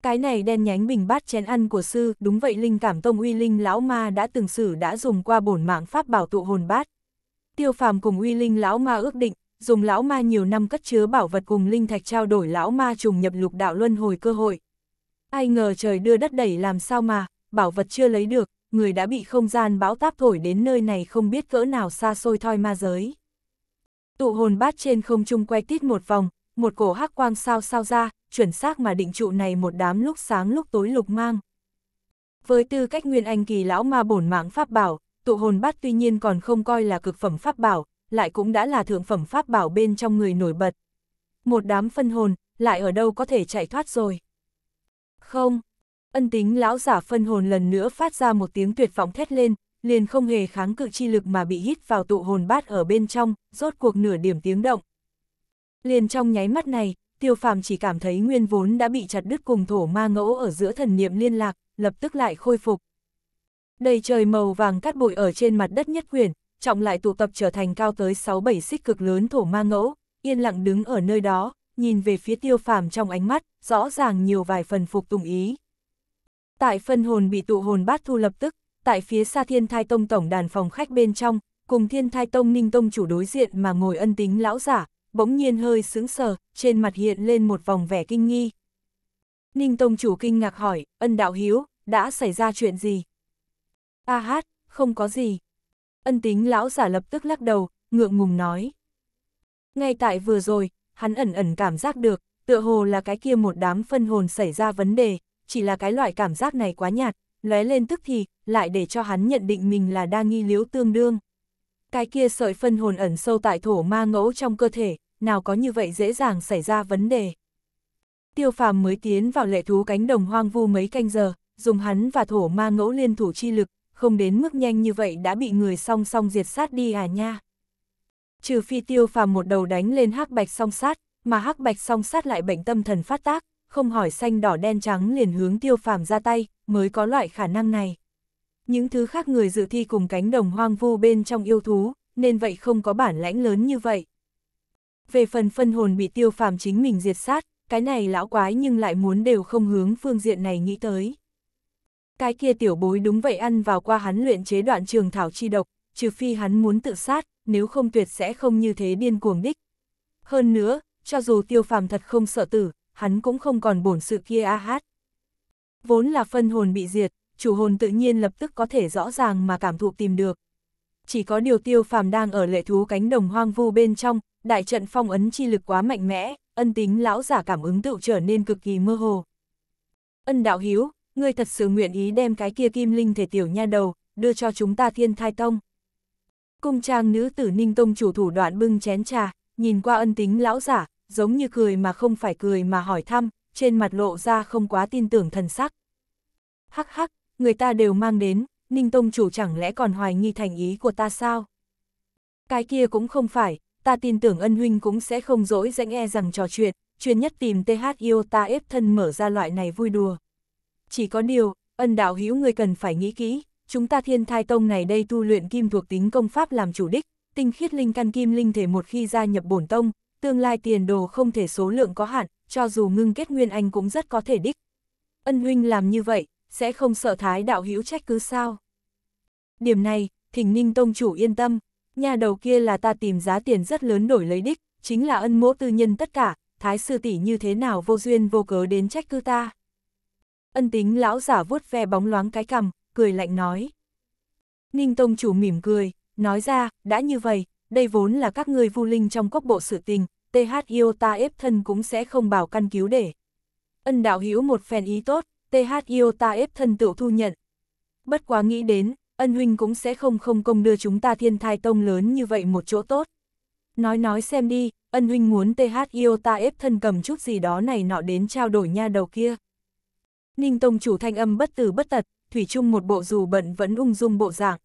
S1: Cái này đen nhánh bình bát chén ăn của sư, đúng vậy linh cảm tông uy linh lão ma đã từng xử đã dùng qua bổn mạng pháp bảo tụ hồn bát. Tiêu phàm cùng uy linh lão ma ước định, dùng lão ma nhiều năm cất chứa bảo vật cùng linh thạch trao đổi lão ma trùng nhập lục đạo luân hồi cơ hội. Ai ngờ trời đưa đất đẩy làm sao mà, bảo vật chưa lấy được, người đã bị không gian bão táp thổi đến nơi này không biết cỡ nào xa xôi thoi ma giới tụ hồn bát trên không trung quay tít một vòng, một cổ hắc quang sao sao ra, chuẩn xác mà định trụ này một đám lúc sáng lúc tối lục mang. Với tư cách nguyên anh kỳ lão ma bổn mạng pháp bảo, tụ hồn bát tuy nhiên còn không coi là cực phẩm pháp bảo, lại cũng đã là thượng phẩm pháp bảo bên trong người nổi bật. Một đám phân hồn, lại ở đâu có thể chạy thoát rồi. Không, ân tính lão giả phân hồn lần nữa phát ra một tiếng tuyệt vọng thét lên, liền không hề kháng cự chi lực mà bị hít vào tụ hồn bát ở bên trong, rốt cuộc nửa điểm tiếng động. Liền trong nháy mắt này, tiêu phàm chỉ cảm thấy nguyên vốn đã bị chặt đứt cùng thổ ma ngẫu ở giữa thần niệm liên lạc, lập tức lại khôi phục. Đầy trời màu vàng cát bụi ở trên mặt đất nhất quyển, trọng lại tụ tập trở thành cao tới 6-7 xích cực lớn thổ ma ngẫu, yên lặng đứng ở nơi đó, nhìn về phía tiêu phàm trong ánh mắt, rõ ràng nhiều vài phần phục tùng ý. Tại phân hồn bị tụ hồn bát thu lập tức, tại phía xa thiên thai tông tổng đàn phòng khách bên trong, cùng thiên thai tông ninh tông chủ đối diện mà ngồi ân tính lão giả, bỗng nhiên hơi sững sờ, trên mặt hiện lên một vòng vẻ kinh nghi. Ninh tông chủ kinh ngạc hỏi, ân đạo hiếu, đã xảy ra chuyện gì? A hát, không có gì. Ân tính lão giả lập tức lắc đầu, ngượng ngùng nói. Ngay tại vừa rồi, hắn ẩn ẩn cảm giác được, tựa hồ là cái kia một đám phân hồn xảy ra vấn đề, chỉ là cái loại cảm giác này quá nhạt, lóe lên tức thì, lại để cho hắn nhận định mình là đa nghi liếu tương đương. Cái kia sợi phân hồn ẩn sâu tại thổ ma ngẫu trong cơ thể, nào có như vậy dễ dàng xảy ra vấn đề. Tiêu phàm mới tiến vào lệ thú cánh đồng hoang vu mấy canh giờ, dùng hắn và thổ ma ngẫu liên thủ chi lực, không đến mức nhanh như vậy đã bị người song song diệt sát đi à nha. Trừ phi tiêu phàm một đầu đánh lên hắc bạch song sát, mà hắc bạch song sát lại bệnh tâm thần phát tác, không hỏi xanh đỏ đen trắng liền hướng tiêu phàm ra tay, mới có loại khả năng này. Những thứ khác người dự thi cùng cánh đồng hoang vu bên trong yêu thú, nên vậy không có bản lãnh lớn như vậy. Về phần phân hồn bị tiêu phàm chính mình diệt sát, cái này lão quái nhưng lại muốn đều không hướng phương diện này nghĩ tới. Cái kia tiểu bối đúng vậy ăn vào qua hắn luyện chế đoạn trường thảo chi độc, trừ phi hắn muốn tự sát, nếu không tuyệt sẽ không như thế điên cuồng đích. Hơn nữa, cho dù tiêu phàm thật không sợ tử, hắn cũng không còn bổn sự kia a hát. Vốn là phân hồn bị diệt, chủ hồn tự nhiên lập tức có thể rõ ràng mà cảm thụ tìm được. Chỉ có điều tiêu phàm đang ở lệ thú cánh đồng hoang vu bên trong, đại trận phong ấn chi lực quá mạnh mẽ, ân tính lão giả cảm ứng tự trở nên cực kỳ mơ hồ. Ân đạo hiếu, ngươi thật sự nguyện ý đem cái kia kim linh thể tiểu nha đầu, đưa cho chúng ta thiên thai tông. Cung trang nữ tử ninh tông chủ thủ đoạn bưng chén trà, nhìn qua ân tính lão giả, giống như cười mà không phải cười mà hỏi thăm, trên mặt lộ ra không quá tin tưởng thần sắc. Hắc hắc, người ta đều mang đến, Ninh Tông chủ chẳng lẽ còn hoài nghi thành ý của ta sao? Cái kia cũng không phải, ta tin tưởng ân huynh cũng sẽ không dỗi dãnh e rằng trò chuyện, chuyên nhất tìm TH yêu ta ép thân mở ra loại này vui đùa. Chỉ có điều, ân đạo hữu người cần phải nghĩ kỹ, chúng ta thiên thai tông này đây tu luyện kim thuộc tính công pháp làm chủ đích, tinh khiết linh căn kim linh thể một khi gia nhập bổn tông, tương lai tiền đồ không thể số lượng có hạn, cho dù ngưng kết nguyên anh cũng rất có thể đích. Ân huynh làm như vậy, sẽ không sợ thái đạo hữu trách cứ sao. Điểm này, thỉnh ninh tông chủ yên tâm, nhà đầu kia là ta tìm giá tiền rất lớn đổi lấy đích, chính là ân mỗ tư nhân tất cả, thái sư tỷ như thế nào vô duyên vô cớ đến trách cứ ta. Ân tính lão giả vuốt ve bóng loáng cái cằm, cười lạnh nói. Ninh tông chủ mỉm cười, nói ra, đã như vậy, đây vốn là các ngươi vu linh trong cốc bộ sự tình, TH Iota ép thân cũng sẽ không bảo căn cứu để. Ân đạo hữu một phen ý tốt, TH Iota ép thân tự thu nhận. Bất quá nghĩ đến, ân huynh cũng sẽ không không công đưa chúng ta thiên thai tông lớn như vậy một chỗ tốt. Nói nói xem đi, ân huynh muốn TH Iota ép thân cầm chút gì đó này nọ đến trao đổi nha đầu kia. Ninh tông chủ thanh âm bất tử bất tật, thủy chung một bộ dù bận vẫn ung dung bộ dạng.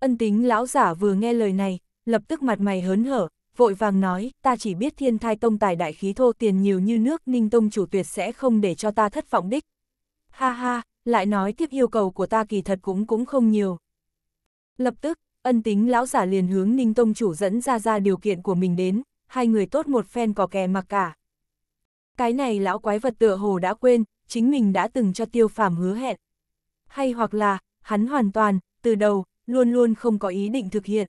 S1: Ân tính lão giả vừa nghe lời này, lập tức mặt mày hớn hở, vội vàng nói, ta chỉ biết thiên thai tông tài đại khí thô tiền nhiều như nước ninh tông chủ tuyệt sẽ không để cho ta thất vọng đích. Ha ha, lại nói tiếp yêu cầu của ta kỳ thật cũng cũng không nhiều. Lập tức, ân tính lão giả liền hướng ninh tông chủ dẫn ra ra điều kiện của mình đến, hai người tốt một phen có kè mặc cả. Cái này lão quái vật tựa hồ đã quên, chính mình đã từng cho tiêu phàm hứa hẹn. Hay hoặc là, hắn hoàn toàn, từ đầu, luôn luôn không có ý định thực hiện.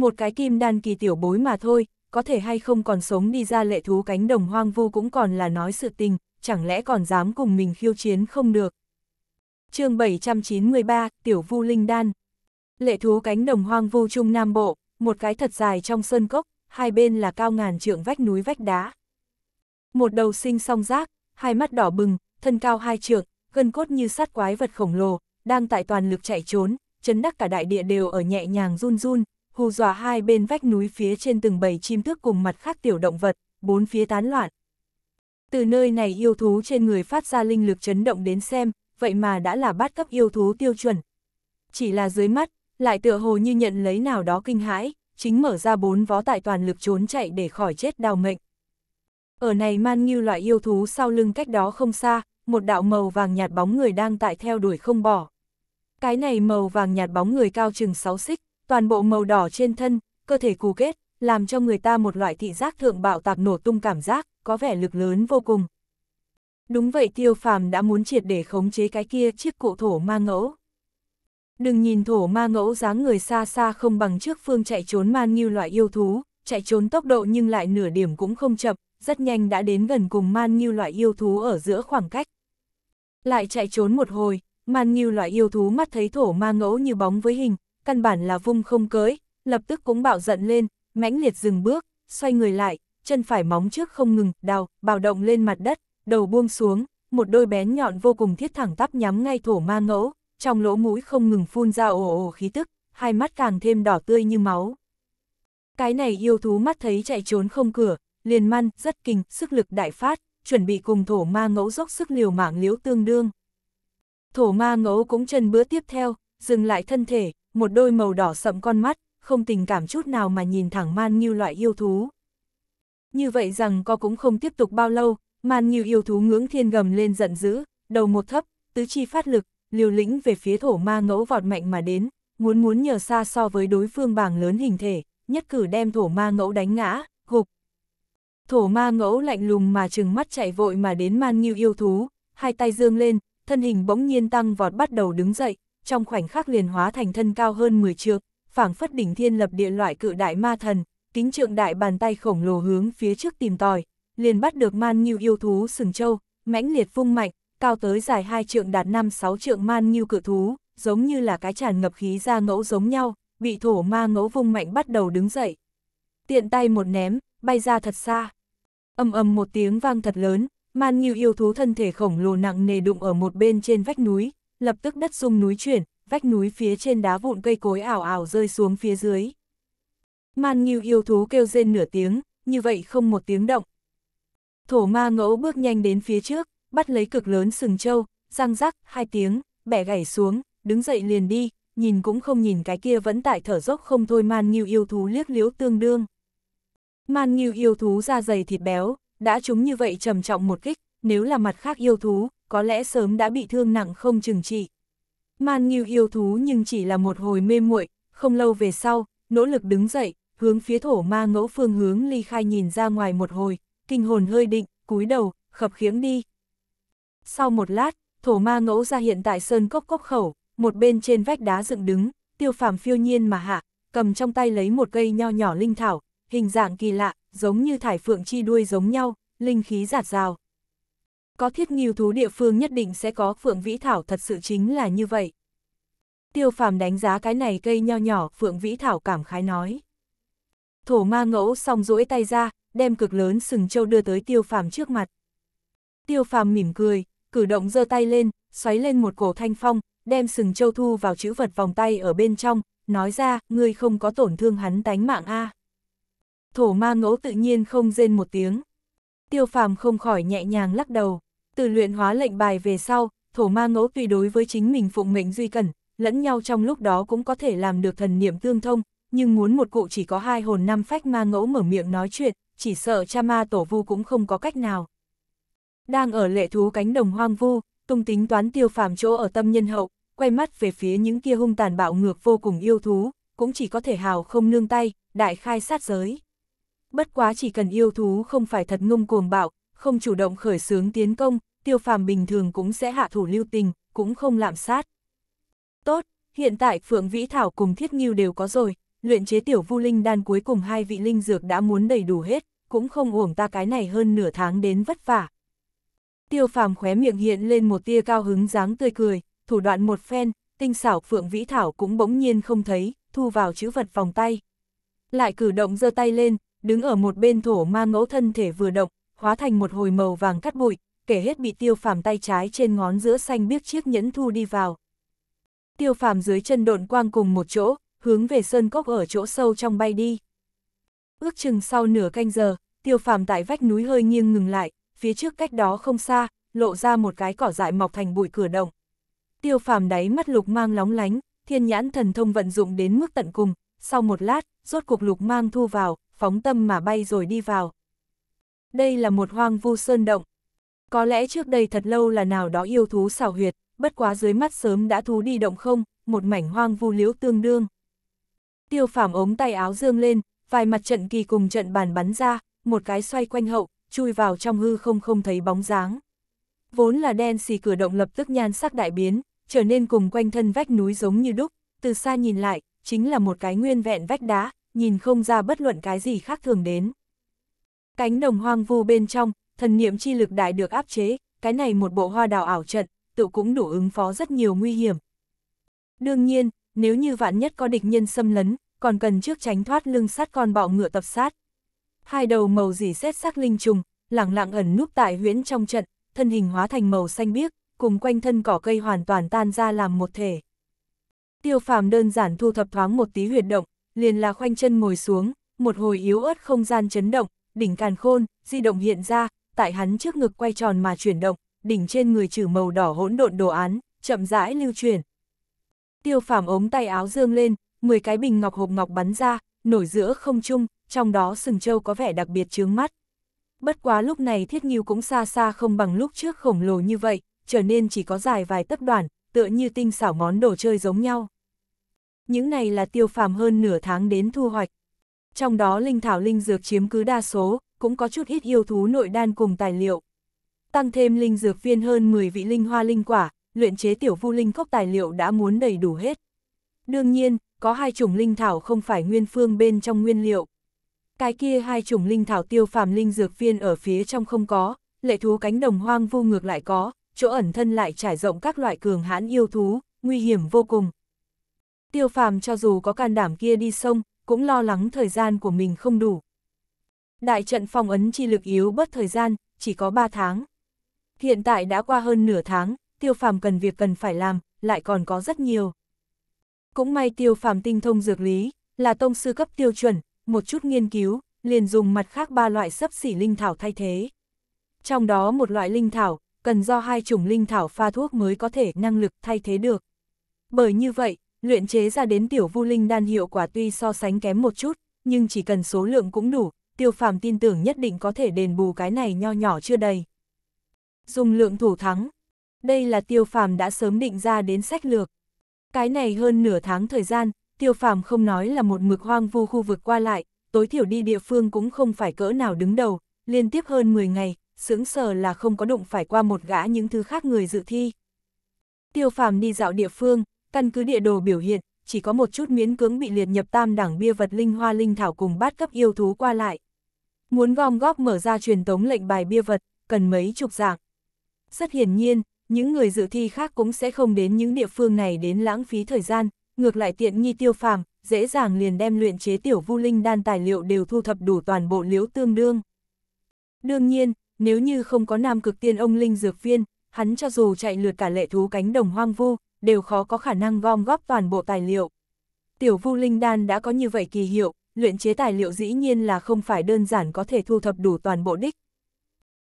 S1: Một cái kim đan kỳ tiểu bối mà thôi, có thể hay không còn sống đi ra lệ thú cánh đồng hoang vu cũng còn là nói sự tình, chẳng lẽ còn dám cùng mình khiêu chiến không được. chương 793, Tiểu Vu Linh Đan Lệ thú cánh đồng hoang vu Trung Nam Bộ, một cái thật dài trong sơn cốc, hai bên là cao ngàn trượng vách núi vách đá. Một đầu sinh song rác, hai mắt đỏ bừng, thân cao hai trượng, gân cốt như sát quái vật khổng lồ, đang tại toàn lực chạy trốn, chấn đắc cả đại địa đều ở nhẹ nhàng run run, hù dọa hai bên vách núi phía trên từng bầy chim thức cùng mặt khác tiểu động vật, bốn phía tán loạn. Từ nơi này yêu thú trên người phát ra linh lực chấn động đến xem, vậy mà đã là bắt cấp yêu thú tiêu chuẩn. Chỉ là dưới mắt, lại tựa hồ như nhận lấy nào đó kinh hãi, chính mở ra bốn vó tại toàn lực trốn chạy để khỏi chết đào mệnh. Ở này man như loại yêu thú sau lưng cách đó không xa, một đạo màu vàng nhạt bóng người đang tại theo đuổi không bỏ. Cái này màu vàng nhạt bóng người cao chừng 6 xích, toàn bộ màu đỏ trên thân, cơ thể cù kết, làm cho người ta một loại thị giác thượng bạo tạc nổ tung cảm giác, có vẻ lực lớn vô cùng. Đúng vậy tiêu phàm đã muốn triệt để khống chế cái kia chiếc cụ thổ ma ngẫu. Đừng nhìn thổ ma ngẫu dáng người xa xa không bằng trước phương chạy trốn man như loại yêu thú, chạy trốn tốc độ nhưng lại nửa điểm cũng không chậm, rất nhanh đã đến gần cùng man như loại yêu thú ở giữa khoảng cách. Lại chạy trốn một hồi, man như loại yêu thú mắt thấy thổ ma ngẫu như bóng với hình, căn bản là vung không cưới, lập tức cũng bạo giận lên, mãnh liệt dừng bước, xoay người lại, chân phải móng trước không ngừng, đào, bào động lên mặt đất, đầu buông xuống, một đôi bén nhọn vô cùng thiết thẳng tắp nhắm ngay thổ ma ngẫu, trong lỗ mũi không ngừng phun ra ồ ồ khí tức, hai mắt càng thêm đỏ tươi như máu. Cái này yêu thú mắt thấy chạy trốn không cửa, liền man rất kinh, sức lực đại phát, chuẩn bị cùng thổ ma ngẫu dốc sức liều mạng liếu tương đương. Thổ ma ngẫu cũng chân bữa tiếp theo, dừng lại thân thể, một đôi màu đỏ sậm con mắt, không tình cảm chút nào mà nhìn thẳng man như loại yêu thú. Như vậy rằng có cũng không tiếp tục bao lâu, man như yêu thú ngưỡng thiên gầm lên giận dữ, đầu một thấp, tứ chi phát lực, liều lĩnh về phía thổ ma ngẫu vọt mạnh mà đến, muốn muốn nhờ xa so với đối phương bảng lớn hình thể, nhất cử đem thổ ma ngẫu đánh ngã, gục. Thổ ma ngẫu lạnh lùng mà trừng mắt chạy vội mà đến man nghiêu yêu thú, hai tay dương lên, thân hình bỗng nhiên tăng vọt bắt đầu đứng dậy, trong khoảnh khắc liền hóa thành thân cao hơn 10 trượng, phảng phất đỉnh thiên lập địa loại cự đại ma thần, kính trượng đại bàn tay khổng lồ hướng phía trước tìm tòi, liền bắt được man như yêu thú sừng châu, mãnh liệt vung mạnh, cao tới dài hai trượng đạt 5-6 trượng man như cự thú, giống như là cái tràn ngập khí ra ngẫu giống nhau, bị thổ ma ngẫu vung mạnh bắt đầu đứng dậy. Tiện tay một ném, bay ra thật xa. ầm ầm một tiếng vang thật lớn, man như yêu thú thân thể khổng lồ nặng nề đụng ở một bên trên vách núi, lập tức đất rung núi chuyển, vách núi phía trên đá vụn cây cối ảo ảo rơi xuống phía dưới. Man nghiêu yêu thú kêu rên nửa tiếng, như vậy không một tiếng động. Thổ ma ngẫu bước nhanh đến phía trước, bắt lấy cực lớn sừng trâu, răng rắc, hai tiếng, bẻ gãy xuống, đứng dậy liền đi, nhìn cũng không nhìn cái kia vẫn tại thở dốc không thôi man nghiêu yêu thú liếc liếu tương đương. Man nghiêu yêu thú da dày thịt béo, đã trúng như vậy trầm trọng một kích, nếu là mặt khác yêu thú, có lẽ sớm đã bị thương nặng không chừng trị. Man Nghiêu yêu thú nhưng chỉ là một hồi mê muội, không lâu về sau, nỗ lực đứng dậy, hướng phía thổ ma ngẫu phương hướng ly khai nhìn ra ngoài một hồi, kinh hồn hơi định, cúi đầu, khập khiễng đi. Sau một lát, thổ ma ngẫu ra hiện tại sơn cốc cốc khẩu, một bên trên vách đá dựng đứng, tiêu phàm phiêu nhiên mà hạ, cầm trong tay lấy một cây nho nhỏ linh thảo, hình dạng kỳ lạ, giống như thải phượng chi đuôi giống nhau, linh khí giạt rào có thiết nghiêu thú địa phương nhất định sẽ có phượng vĩ thảo thật sự chính là như vậy. Tiêu phàm đánh giá cái này cây nho nhỏ, phượng vĩ thảo cảm khái nói. Thổ ma ngẫu xong rỗi tay ra, đem cực lớn sừng châu đưa tới tiêu phàm trước mặt. Tiêu phàm mỉm cười, cử động giơ tay lên, xoáy lên một cổ thanh phong, đem sừng châu thu vào chữ vật vòng tay ở bên trong, nói ra, ngươi không có tổn thương hắn tánh mạng a. Thổ ma ngẫu tự nhiên không rên một tiếng. Tiêu phàm không khỏi nhẹ nhàng lắc đầu từ luyện hóa lệnh bài về sau, thổ ma ngẫu tùy đối với chính mình phụng mệnh duy cẩn, lẫn nhau trong lúc đó cũng có thể làm được thần niệm tương thông, nhưng muốn một cụ chỉ có hai hồn năm phách ma ngẫu mở miệng nói chuyện, chỉ sợ cha ma tổ vu cũng không có cách nào. Đang ở lệ thú cánh đồng hoang vu, tung tính toán tiêu phàm chỗ ở tâm nhân hậu, quay mắt về phía những kia hung tàn bạo ngược vô cùng yêu thú, cũng chỉ có thể hào không nương tay, đại khai sát giới. Bất quá chỉ cần yêu thú không phải thật ngông cuồng bạo, không chủ động khởi xướng tiến công, tiêu phàm bình thường cũng sẽ hạ thủ lưu tình, cũng không lạm sát. Tốt, hiện tại Phượng Vĩ Thảo cùng Thiết Nghiêu đều có rồi, luyện chế tiểu vu linh đan cuối cùng hai vị linh dược đã muốn đầy đủ hết, cũng không uổng ta cái này hơn nửa tháng đến vất vả. Tiêu phàm khóe miệng hiện lên một tia cao hứng dáng tươi cười, thủ đoạn một phen, tinh xảo Phượng Vĩ Thảo cũng bỗng nhiên không thấy, thu vào chữ vật vòng tay. Lại cử động giơ tay lên, đứng ở một bên thổ ma ngẫu thân thể vừa động, hóa thành một hồi màu vàng cắt bụi, kể hết bị tiêu phàm tay trái trên ngón giữa xanh biết chiếc nhẫn thu đi vào. Tiêu phàm dưới chân độn quang cùng một chỗ, hướng về sơn cốc ở chỗ sâu trong bay đi. Ước chừng sau nửa canh giờ, tiêu phàm tại vách núi hơi nghiêng ngừng lại, phía trước cách đó không xa, lộ ra một cái cỏ dại mọc thành bụi cửa động. Tiêu phàm đáy mắt lục mang lóng lánh, thiên nhãn thần thông vận dụng đến mức tận cùng, sau một lát, rốt cuộc lục mang thu vào, phóng tâm mà bay rồi đi vào. Đây là một hoang vu sơn động, có lẽ trước đây thật lâu là nào đó yêu thú xảo huyệt, bất quá dưới mắt sớm đã thú đi động không, một mảnh hoang vu liễu tương đương. Tiêu phàm ống tay áo dương lên, vài mặt trận kỳ cùng trận bàn bắn ra, một cái xoay quanh hậu, chui vào trong hư không không thấy bóng dáng. Vốn là đen xì cửa động lập tức nhan sắc đại biến, trở nên cùng quanh thân vách núi giống như đúc, từ xa nhìn lại, chính là một cái nguyên vẹn vách đá, nhìn không ra bất luận cái gì khác thường đến. Cánh đồng hoang vu bên trong, thần niệm chi lực đại được áp chế, cái này một bộ hoa đào ảo trận, tự cũng đủ ứng phó rất nhiều nguy hiểm. Đương nhiên, nếu như vạn nhất có địch nhân xâm lấn, còn cần trước tránh thoát lưng sát con bọ ngựa tập sát. Hai đầu màu dỉ xét sắc linh trùng, lặng lặng ẩn núp tại huyễn trong trận, thân hình hóa thành màu xanh biếc, cùng quanh thân cỏ cây hoàn toàn tan ra làm một thể. Tiêu phàm đơn giản thu thập thoáng một tí huyệt động, liền là khoanh chân ngồi xuống, một hồi yếu ớt không gian chấn động, đỉnh càn khôn, di động hiện ra, tại hắn trước ngực quay tròn mà chuyển động, đỉnh trên người trừ màu đỏ hỗn độn đồ án, chậm rãi lưu chuyển. Tiêu phàm ống tay áo dương lên, 10 cái bình ngọc hộp ngọc bắn ra, nổi giữa không trung, trong đó sừng châu có vẻ đặc biệt chướng mắt. Bất quá lúc này thiết nghiêu cũng xa xa không bằng lúc trước khổng lồ như vậy, trở nên chỉ có dài vài tấc đoạn, tựa như tinh xảo món đồ chơi giống nhau. Những này là tiêu phàm hơn nửa tháng đến thu hoạch. Trong đó linh thảo linh dược chiếm cứ đa số, cũng có chút ít yêu thú nội đan cùng tài liệu. Tăng thêm linh dược viên hơn 10 vị linh hoa linh quả, luyện chế tiểu vu linh cốc tài liệu đã muốn đầy đủ hết. Đương nhiên, có hai chủng linh thảo không phải nguyên phương bên trong nguyên liệu. Cái kia hai chủng linh thảo tiêu phàm linh dược viên ở phía trong không có, lệ thú cánh đồng hoang vu ngược lại có, chỗ ẩn thân lại trải rộng các loại cường hãn yêu thú, nguy hiểm vô cùng. Tiêu phàm cho dù có can đảm kia đi sông, cũng lo lắng thời gian của mình không đủ. Đại trận phong ấn chi lực yếu bất thời gian, chỉ có 3 tháng. Hiện tại đã qua hơn nửa tháng, tiêu phàm cần việc cần phải làm, lại còn có rất nhiều. Cũng may tiêu phàm tinh thông dược lý, là tông sư cấp tiêu chuẩn, một chút nghiên cứu, liền dùng mặt khác ba loại sấp xỉ linh thảo thay thế. Trong đó một loại linh thảo, cần do hai chủng linh thảo pha thuốc mới có thể năng lực thay thế được. Bởi như vậy, luyện chế ra đến tiểu vu linh đan hiệu quả tuy so sánh kém một chút, nhưng chỉ cần số lượng cũng đủ, tiêu phàm tin tưởng nhất định có thể đền bù cái này nho nhỏ chưa đầy. Dùng lượng thủ thắng. Đây là tiêu phàm đã sớm định ra đến sách lược. Cái này hơn nửa tháng thời gian, tiêu phàm không nói là một mực hoang vu khu vực qua lại, tối thiểu đi địa phương cũng không phải cỡ nào đứng đầu, liên tiếp hơn 10 ngày, sướng sờ là không có động phải qua một gã những thứ khác người dự thi. Tiêu phàm đi dạo địa phương, căn cứ địa đồ biểu hiện, chỉ có một chút miễn cưỡng bị liệt nhập tam đảng bia vật linh hoa linh thảo cùng bát cấp yêu thú qua lại. Muốn gom góp mở ra truyền tống lệnh bài bia vật, cần mấy chục dạng. Rất hiển nhiên, những người dự thi khác cũng sẽ không đến những địa phương này đến lãng phí thời gian, ngược lại tiện nghi tiêu phàm, dễ dàng liền đem luyện chế tiểu vu linh đan tài liệu đều thu thập đủ toàn bộ liễu tương đương. Đương nhiên, nếu như không có nam cực tiên ông linh dược viên, hắn cho dù chạy lượt cả lệ thú cánh đồng hoang vu, đều khó có khả năng gom góp toàn bộ tài liệu. Tiểu vu linh đan đã có như vậy kỳ hiệu, luyện chế tài liệu dĩ nhiên là không phải đơn giản có thể thu thập đủ toàn bộ đích.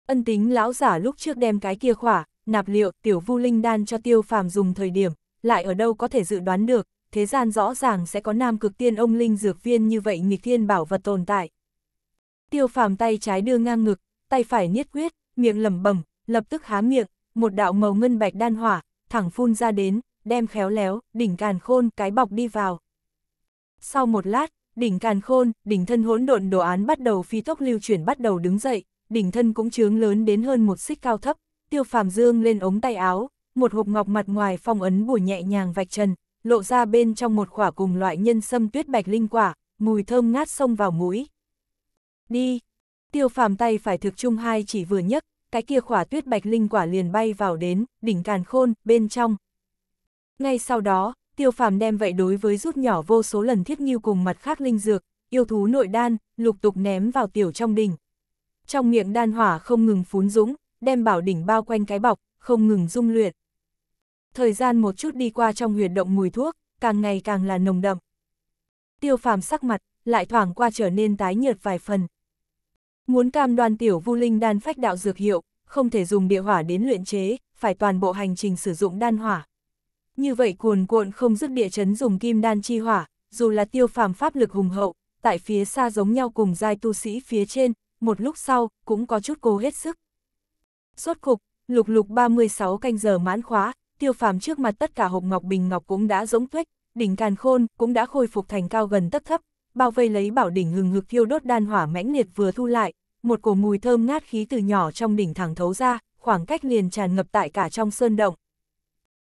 S1: Ân tính lão giả lúc trước đem cái kia khỏa, nạp liệu tiểu vu linh đan cho tiêu phàm dùng thời điểm, lại ở đâu có thể dự đoán được, thế gian rõ ràng sẽ có nam cực tiên ông linh dược viên như vậy nghịch thiên bảo vật tồn tại. Tiêu phàm tay trái đưa ngang ngực, tay phải niết quyết, miệng lẩm bẩm, lập tức há miệng, một đạo màu ngân bạch đan hỏa, thẳng phun ra đến, đem khéo léo, đỉnh càn khôn cái bọc đi vào. Sau một lát, đỉnh càn khôn, đỉnh thân hỗn độn đồ án bắt đầu phi tốc lưu chuyển bắt đầu đứng dậy, đỉnh thân cũng chướng lớn đến hơn một xích cao thấp, tiêu phàm dương lên ống tay áo, một hộp ngọc mặt ngoài phong ấn bùa nhẹ nhàng vạch trần, lộ ra bên trong một khỏa cùng loại nhân sâm tuyết bạch linh quả, mùi thơm ngát xông vào mũi. Đi! Tiêu phàm tay phải thực chung hai chỉ vừa nhấc, cái kia khỏa tuyết bạch linh quả liền bay vào đến, đỉnh càn khôn, bên trong. Ngay sau đó, tiêu phàm đem vậy đối với rút nhỏ vô số lần thiết nghiêu cùng mặt khác linh dược, yêu thú nội đan, lục tục ném vào tiểu trong đỉnh. Trong miệng đan hỏa không ngừng phún dũng, đem bảo đỉnh bao quanh cái bọc, không ngừng dung luyện. Thời gian một chút đi qua trong huyệt động mùi thuốc, càng ngày càng là nồng đậm. Tiêu phàm sắc mặt, lại thoảng qua trở nên tái nhợt vài phần. Muốn cam đoan tiểu vu linh đan phách đạo dược hiệu, không thể dùng địa hỏa đến luyện chế, phải toàn bộ hành trình sử dụng đan hỏa như vậy cuồn cuộn không dứt địa chấn dùng kim đan chi hỏa, dù là tiêu phàm pháp lực hùng hậu, tại phía xa giống nhau cùng giai tu sĩ phía trên, một lúc sau, cũng có chút cố hết sức. Suốt cục, lục lục 36 canh giờ mãn khóa, tiêu phàm trước mặt tất cả hộp ngọc bình ngọc cũng đã rỗng tuếch, đỉnh càn khôn cũng đã khôi phục thành cao gần tất thấp, bao vây lấy bảo đỉnh hừng hực thiêu đốt đan hỏa mãnh liệt vừa thu lại, một cổ mùi thơm ngát khí từ nhỏ trong đỉnh thẳng thấu ra, khoảng cách liền tràn ngập tại cả trong sơn động.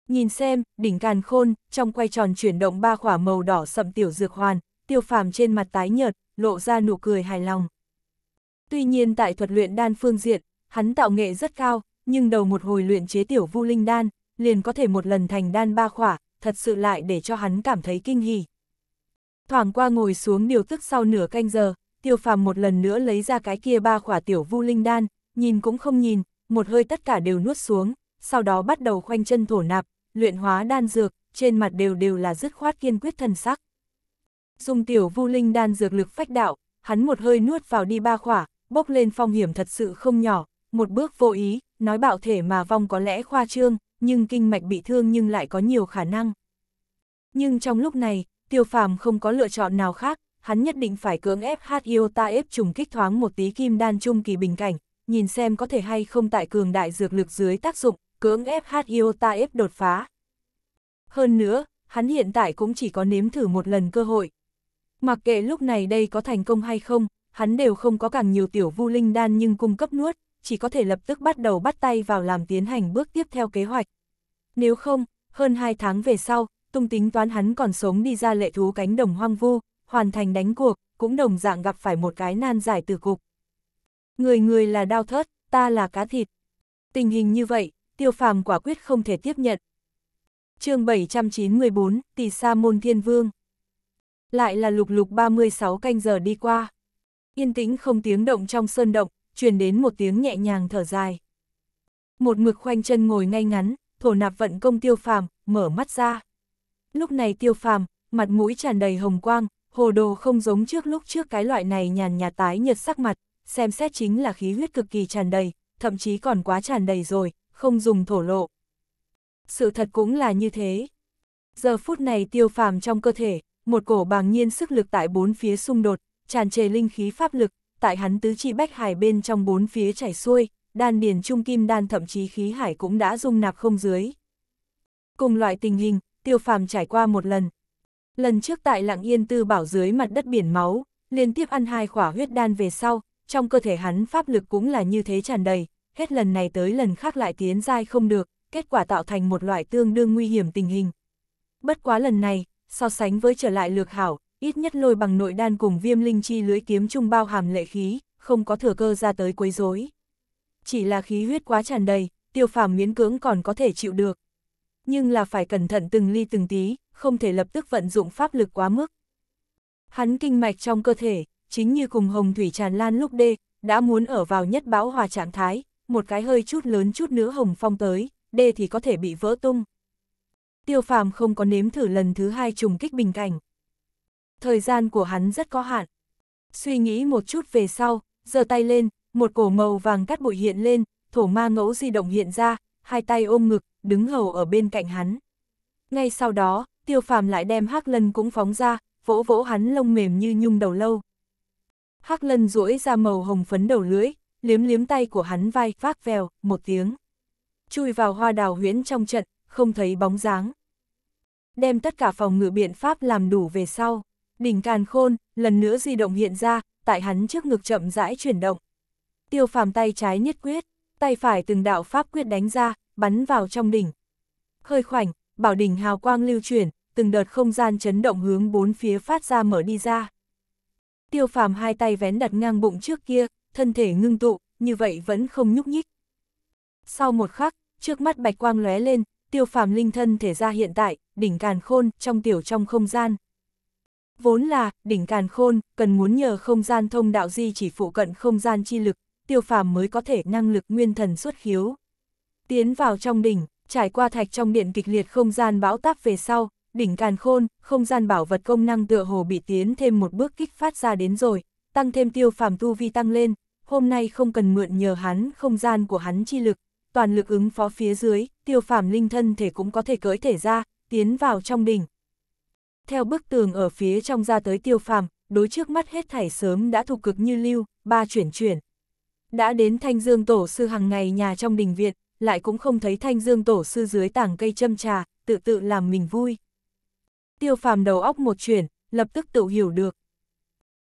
S1: Nhìn xem, đỉnh càn khôn, trong quay tròn chuyển động ba khỏa màu đỏ sậm tiểu dược hoàn, tiêu phàm trên mặt tái nhợt, lộ ra nụ cười hài lòng. Tuy nhiên tại thuật luyện đan phương diện, hắn tạo nghệ rất cao, nhưng đầu một hồi luyện chế tiểu vu linh đan, liền có thể một lần thành đan ba khỏa, thật sự lại để cho hắn cảm thấy kinh hỉ. Thoảng qua ngồi xuống điều tức sau nửa canh giờ, tiêu phàm một lần nữa lấy ra cái kia ba khỏa tiểu vu linh đan, nhìn cũng không nhìn, một hơi tất cả đều nuốt xuống, sau đó bắt đầu khoanh chân thổ nạp, luyện hóa đan dược, trên mặt đều đều là dứt khoát kiên quyết thần sắc. Dùng tiểu vu linh đan dược lực phách đạo, hắn một hơi nuốt vào đi ba khỏa, bốc lên phong hiểm thật sự không nhỏ, một bước vô ý, nói bạo thể mà vong có lẽ khoa trương, nhưng kinh mạch bị thương nhưng lại có nhiều khả năng. Nhưng trong lúc này, tiêu phàm không có lựa chọn nào khác, hắn nhất định phải cưỡng ép hát yêu ta ép trùng kích thoáng một tí kim đan trung kỳ bình cảnh, nhìn xem có thể hay không tại cường đại dược lực dưới tác dụng, cưỡng ép yêu ta ép đột phá. Hơn nữa, hắn hiện tại cũng chỉ có nếm thử một lần cơ hội. Mặc kệ lúc này đây có thành công hay không, hắn đều không có càng nhiều tiểu vu linh đan nhưng cung cấp nuốt, chỉ có thể lập tức bắt đầu bắt tay vào làm tiến hành bước tiếp theo kế hoạch. Nếu không, hơn 2 tháng về sau, tung tính toán hắn còn sống đi ra lệ thú cánh đồng hoang vu, hoàn thành đánh cuộc, cũng đồng dạng gặp phải một cái nan giải từ cục. Người người là đau thớt, ta là cá thịt. Tình hình như vậy, tiêu phàm quả quyết không thể tiếp nhận. chương 794, tỷ sa môn thiên vương. Lại là lục lục 36 canh giờ đi qua. Yên tĩnh không tiếng động trong sơn động, truyền đến một tiếng nhẹ nhàng thở dài. Một mực khoanh chân ngồi ngay ngắn, thổ nạp vận công tiêu phàm, mở mắt ra. Lúc này tiêu phàm, mặt mũi tràn đầy hồng quang, hồ đồ không giống trước lúc trước cái loại này nhàn nhạt tái nhật sắc mặt, xem xét chính là khí huyết cực kỳ tràn đầy, thậm chí còn quá tràn đầy rồi, không dùng thổ lộ. Sự thật cũng là như thế. Giờ phút này tiêu phàm trong cơ thể, một cổ bàng nhiên sức lực tại bốn phía xung đột, tràn trề linh khí pháp lực, tại hắn tứ chi bách hải bên trong bốn phía chảy xuôi, đan điền trung kim đan thậm chí khí hải cũng đã dung nạp không dưới. Cùng loại tình hình, tiêu phàm trải qua một lần. Lần trước tại lặng yên tư bảo dưới mặt đất biển máu, liên tiếp ăn hai khỏa huyết đan về sau, trong cơ thể hắn pháp lực cũng là như thế tràn đầy, hết lần này tới lần khác lại tiến dai không được, kết quả tạo thành một loại tương đương nguy hiểm tình hình. Bất quá lần này, so sánh với trở lại lược hảo, ít nhất lôi bằng nội đan cùng viêm linh chi lưới kiếm chung bao hàm lệ khí, không có thừa cơ ra tới quấy rối. Chỉ là khí huyết quá tràn đầy, tiêu phàm miễn cưỡng còn có thể chịu được. Nhưng là phải cẩn thận từng ly từng tí, không thể lập tức vận dụng pháp lực quá mức. Hắn kinh mạch trong cơ thể, chính như cùng hồng thủy tràn lan lúc đê, đã muốn ở vào nhất bão hòa trạng thái, một cái hơi chút lớn chút nữa hồng phong tới, đê thì có thể bị vỡ tung. Tiêu phàm không có nếm thử lần thứ hai trùng kích bình cảnh. Thời gian của hắn rất có hạn. Suy nghĩ một chút về sau, giơ tay lên, một cổ màu vàng cắt bụi hiện lên, thổ ma ngẫu di động hiện ra, hai tay ôm ngực, đứng hầu ở bên cạnh hắn. Ngay sau đó, tiêu phàm lại đem hắc lân cũng phóng ra, vỗ vỗ hắn lông mềm như nhung đầu lâu. Hắc lân duỗi ra màu hồng phấn đầu lưỡi, liếm liếm tay của hắn vai, vác vèo, một tiếng. Chui vào hoa đào huyễn trong trận, không thấy bóng dáng. Đem tất cả phòng ngự biện pháp làm đủ về sau. Đỉnh càn khôn, lần nữa di động hiện ra, tại hắn trước ngực chậm rãi chuyển động. Tiêu phàm tay trái nhất quyết, tay phải từng đạo pháp quyết đánh ra, bắn vào trong đỉnh. Hơi khoảnh, bảo đỉnh hào quang lưu chuyển, từng đợt không gian chấn động hướng bốn phía phát ra mở đi ra. Tiêu phàm hai tay vén đặt ngang bụng trước kia, thân thể ngưng tụ, như vậy vẫn không nhúc nhích. Sau một khắc, trước mắt bạch quang lóe lên, tiêu phàm linh thân thể ra hiện tại, đỉnh càn khôn, trong tiểu trong không gian. Vốn là, đỉnh càn khôn, cần muốn nhờ không gian thông đạo di chỉ phụ cận không gian chi lực, tiêu phàm mới có thể năng lực nguyên thần xuất khiếu. Tiến vào trong đỉnh, trải qua thạch trong điện kịch liệt không gian bão táp về sau, đỉnh càn khôn, không gian bảo vật công năng tựa hồ bị tiến thêm một bước kích phát ra đến rồi, tăng thêm tiêu phàm tu vi tăng lên, hôm nay không cần mượn nhờ hắn không gian của hắn chi lực, toàn lực ứng phó phía dưới, tiêu phàm linh thân thể cũng có thể cưỡi thể ra, tiến vào trong đỉnh. Theo bức tường ở phía trong ra tới tiêu phàm, đối trước mắt hết thảy sớm đã thuộc cực như lưu, ba chuyển chuyển. Đã đến thanh dương tổ sư hàng ngày nhà trong đình viện, lại cũng không thấy thanh dương tổ sư dưới tảng cây châm trà, tự tự làm mình vui. Tiêu phàm đầu óc một chuyển, lập tức tự hiểu được.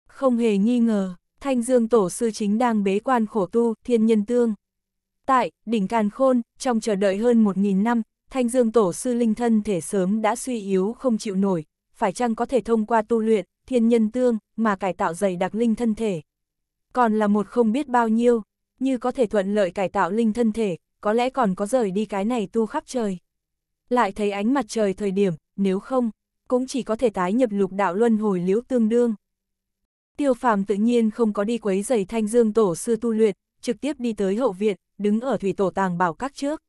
S1: Không hề nghi ngờ, Thanh Dương Tổ sư chính đang bế quan khổ tu, thiên nhân tương. Tại, đỉnh Càn Khôn, trong chờ đợi hơn 1.000 năm, Thanh Dương Tổ sư linh thân thể sớm đã suy yếu không chịu nổi, phải chăng có thể thông qua tu luyện, thiên nhân tương, mà cải tạo dày đặc linh thân thể. Còn là một không biết bao nhiêu, như có thể thuận lợi cải tạo linh thân thể, có lẽ còn có rời đi cái này tu khắp trời. Lại thấy ánh mặt trời thời điểm, nếu không, cũng chỉ có thể tái nhập lục đạo luân hồi liễu tương đương. Tiêu phàm tự nhiên không có đi quấy giày thanh dương tổ sư tu luyện, trực tiếp đi tới hậu viện, đứng ở thủy tổ tàng bảo các trước.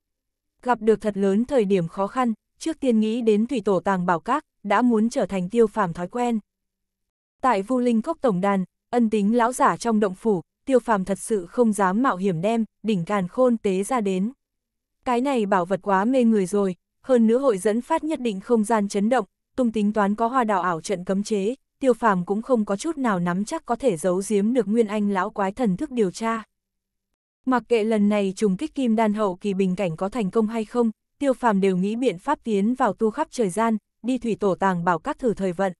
S1: Gặp được thật lớn thời điểm khó khăn, trước tiên nghĩ đến thủy tổ tàng bảo các, đã muốn trở thành tiêu phàm thói quen. Tại Vu Linh Cốc Tổng Đàn, ân tính lão giả trong động phủ, tiêu phàm thật sự không dám mạo hiểm đem, đỉnh càn khôn tế ra đến. Cái này bảo vật quá mê người rồi, hơn nữa hội dẫn phát nhất định không gian chấn động, tung tính toán có hoa đào ảo trận cấm chế, tiêu phàm cũng không có chút nào nắm chắc có thể giấu giếm được nguyên anh lão quái thần thức điều tra. Mặc kệ lần này trùng kích kim đan hậu kỳ bình cảnh có thành công hay không, tiêu phàm đều nghĩ biện pháp tiến vào tu khắp trời gian, đi thủy tổ tàng bảo các thử thời vận.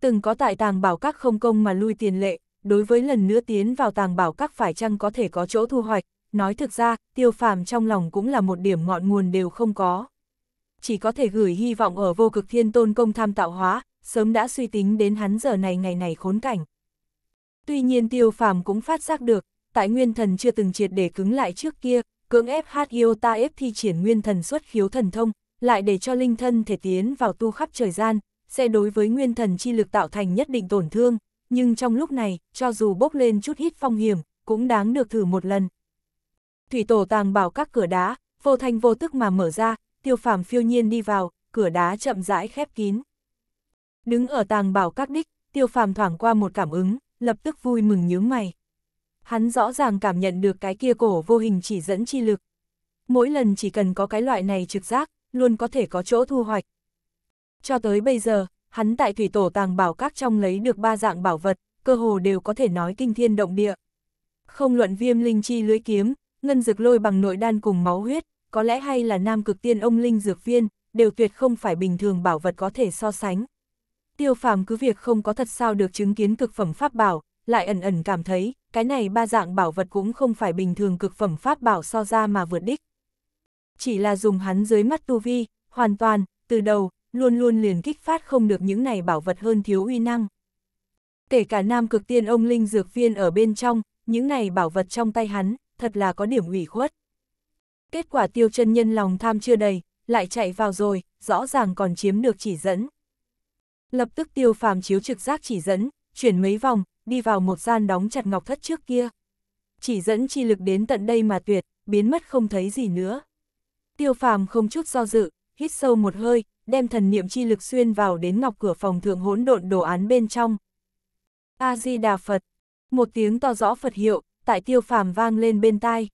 S1: Từng có tại tàng bảo các không công mà lui tiền lệ, đối với lần nữa tiến vào tàng bảo các phải chăng có thể có chỗ thu hoạch, nói thực ra, tiêu phàm trong lòng cũng là một điểm ngọn nguồn đều không có. Chỉ có thể gửi hy vọng ở vô cực thiên tôn công tham tạo hóa, sớm đã suy tính đến hắn giờ này ngày này khốn cảnh. Tuy nhiên tiêu phàm cũng phát giác được, tại nguyên thần chưa từng triệt để cứng lại trước kia, cưỡng ép hát yêu ta ép thi triển nguyên thần xuất khiếu thần thông, lại để cho linh thân thể tiến vào tu khắp trời gian, sẽ đối với nguyên thần chi lực tạo thành nhất định tổn thương, nhưng trong lúc này, cho dù bốc lên chút hít phong hiểm, cũng đáng được thử một lần. Thủy tổ tàng bảo các cửa đá, vô thanh vô tức mà mở ra, tiêu phàm phiêu nhiên đi vào, cửa đá chậm rãi khép kín. Đứng ở tàng bảo các đích, tiêu phàm thoảng qua một cảm ứng, lập tức vui mừng nhướng mày. Hắn rõ ràng cảm nhận được cái kia cổ vô hình chỉ dẫn chi lực. Mỗi lần chỉ cần có cái loại này trực giác, luôn có thể có chỗ thu hoạch. Cho tới bây giờ, hắn tại thủy tổ tàng bảo các trong lấy được ba dạng bảo vật, cơ hồ đều có thể nói kinh thiên động địa. Không luận viêm linh chi lưới kiếm, ngân dược lôi bằng nội đan cùng máu huyết, có lẽ hay là nam cực tiên ông linh dược viên, đều tuyệt không phải bình thường bảo vật có thể so sánh. Tiêu phàm cứ việc không có thật sao được chứng kiến cực phẩm pháp bảo, lại ẩn ẩn cảm thấy, cái này ba dạng bảo vật cũng không phải bình thường cực phẩm pháp bảo so ra mà vượt đích. Chỉ là dùng hắn dưới mắt tu vi, hoàn toàn, từ đầu, luôn luôn liền kích phát không được những này bảo vật hơn thiếu uy năng. Kể cả nam cực tiên ông linh dược viên ở bên trong, những này bảo vật trong tay hắn, thật là có điểm ủy khuất. Kết quả tiêu chân nhân lòng tham chưa đầy, lại chạy vào rồi, rõ ràng còn chiếm được chỉ dẫn. Lập tức tiêu phàm chiếu trực giác chỉ dẫn, chuyển mấy vòng, đi vào một gian đóng chặt ngọc thất trước kia. Chỉ dẫn chi lực đến tận đây mà tuyệt, biến mất không thấy gì nữa. Tiêu phàm không chút do dự, hít sâu một hơi, đem thần niệm chi lực xuyên vào đến ngọc cửa phòng thượng hỗn độn đồ án bên trong. A-di-đà Phật, một tiếng to rõ Phật hiệu, tại tiêu phàm vang lên bên tai.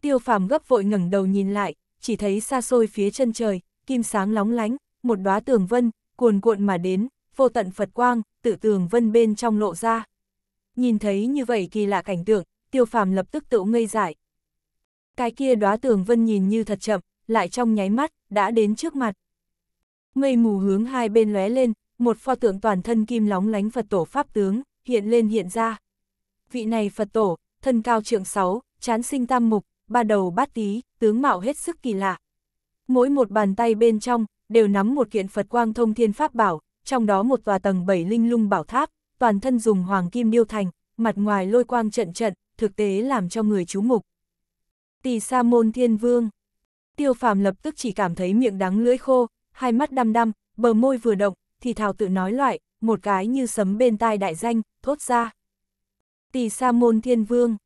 S1: Tiêu phàm gấp vội ngẩng đầu nhìn lại, chỉ thấy xa xôi phía chân trời, kim sáng lóng lánh, một đóa tường vân, cuồn cuộn mà đến, vô tận Phật quang, tự tường vân bên trong lộ ra. Nhìn thấy như vậy kỳ lạ cảnh tượng, tiêu phàm lập tức tự ngây giải. Cái kia đóa tường vân nhìn như thật chậm, lại trong nháy mắt, đã đến trước mặt. Mây mù hướng hai bên lóe lên, một pho tượng toàn thân kim lóng lánh Phật tổ Pháp tướng, hiện lên hiện ra. Vị này Phật tổ, thân cao trượng sáu, chán sinh tam mục, ba đầu bát tí, tướng mạo hết sức kỳ lạ. Mỗi một bàn tay bên trong, đều nắm một kiện Phật quang thông thiên pháp bảo, trong đó một tòa tầng 7 linh lung bảo tháp, toàn thân dùng hoàng kim điêu thành, mặt ngoài lôi quang trận trận, thực tế làm cho người chú mục. Tỳ Sa Môn Thiên Vương Tiêu phàm lập tức chỉ cảm thấy miệng đắng lưỡi khô, hai mắt đăm đăm, bờ môi vừa động, thì Thảo tự nói loại, một cái như sấm bên tai đại danh, thốt ra. Tỳ Sa Môn Thiên Vương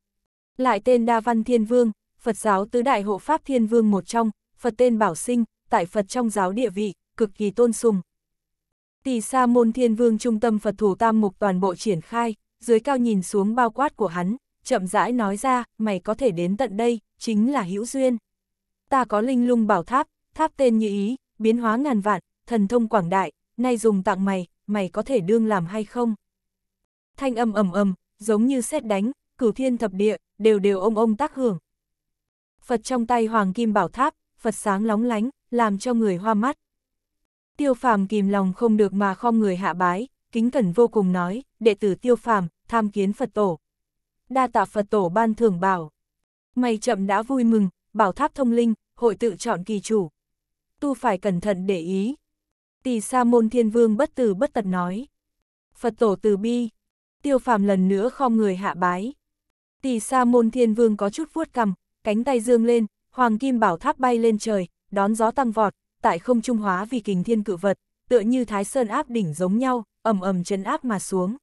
S1: Lại tên Đa Văn Thiên Vương, Phật giáo tứ đại hộ Pháp Thiên Vương một trong, Phật tên Bảo Sinh, tại Phật trong giáo địa vị, cực kỳ tôn sùng. Tỳ Sa Môn Thiên Vương trung tâm Phật thủ tam mục toàn bộ triển khai, dưới cao nhìn xuống bao quát của hắn, chậm rãi nói ra, mày có thể đến tận đây, chính là hữu duyên. Ta có linh lung bảo tháp, tháp tên như ý, biến hóa ngàn vạn, thần thông quảng đại, nay dùng tặng mày, mày có thể đương làm hay không? Thanh âm ầm ầm, giống như xét đánh, cửu thiên thập địa, đều đều ông ông tác hưởng. Phật trong tay hoàng kim bảo tháp, Phật sáng lóng lánh, làm cho người hoa mắt. Tiêu phàm kìm lòng không được mà khom người hạ bái, kính cẩn vô cùng nói, đệ tử tiêu phàm, tham kiến Phật tổ. Đa tạ Phật tổ ban thưởng bảo. Mày chậm đã vui mừng, bảo tháp thông linh, hội tự chọn kỳ chủ. Tu phải cẩn thận để ý. Tỳ sa môn thiên vương bất từ bất tật nói. Phật tổ từ bi. Tiêu phàm lần nữa khom người hạ bái. Tỳ sa môn thiên vương có chút vuốt cầm, cánh tay dương lên, hoàng kim bảo tháp bay lên trời, đón gió tăng vọt, tại không trung hóa vì kình thiên cự vật, tựa như thái sơn áp đỉnh giống nhau, ầm ầm chấn áp mà xuống.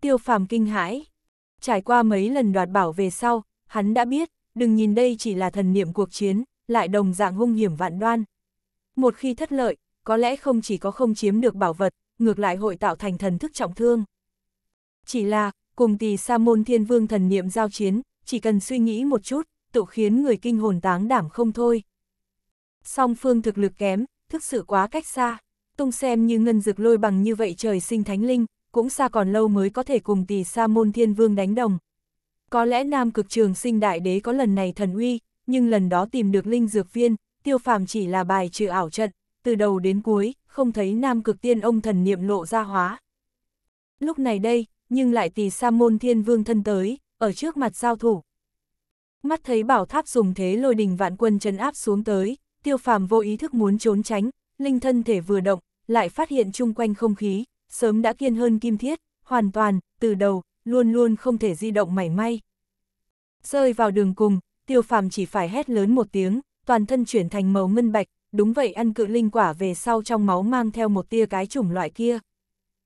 S1: Tiêu phàm kinh hãi. Trải qua mấy lần đoạt bảo về sau, hắn đã biết, đừng nhìn đây chỉ là thần niệm cuộc chiến, lại đồng dạng hung hiểm vạn đoan. Một khi thất lợi, có lẽ không chỉ có không chiếm được bảo vật, ngược lại hội tạo thành thần thức trọng thương. Chỉ là, cùng tỳ sa môn thiên vương thần niệm giao chiến, chỉ cần suy nghĩ một chút, tự khiến người kinh hồn táng đảm không thôi song phương thực lực kém, thực sự quá cách xa. Tung xem như ngân dực lôi bằng như vậy trời sinh thánh linh, cũng xa còn lâu mới có thể cùng tỷ sa môn thiên vương đánh đồng. Có lẽ nam cực trường sinh đại đế có lần này thần uy, nhưng lần đó tìm được linh dược viên, tiêu phàm chỉ là bài trừ ảo trận, từ đầu đến cuối, không thấy nam cực tiên ông thần niệm lộ ra hóa. Lúc này đây, nhưng lại tỷ sa môn thiên vương thân tới, ở trước mặt giao thủ. Mắt thấy bảo tháp dùng thế lôi đình vạn quân trấn áp xuống tới, tiêu phàm vô ý thức muốn trốn tránh, linh thân thể vừa động, lại phát hiện chung quanh không khí, sớm đã kiên hơn kim thiết, hoàn toàn, từ đầu, luôn luôn không thể di động mảy may. Rơi vào đường cùng, tiêu phàm chỉ phải hét lớn một tiếng, toàn thân chuyển thành màu ngân bạch, đúng vậy ăn cự linh quả về sau trong máu mang theo một tia cái chủng loại kia.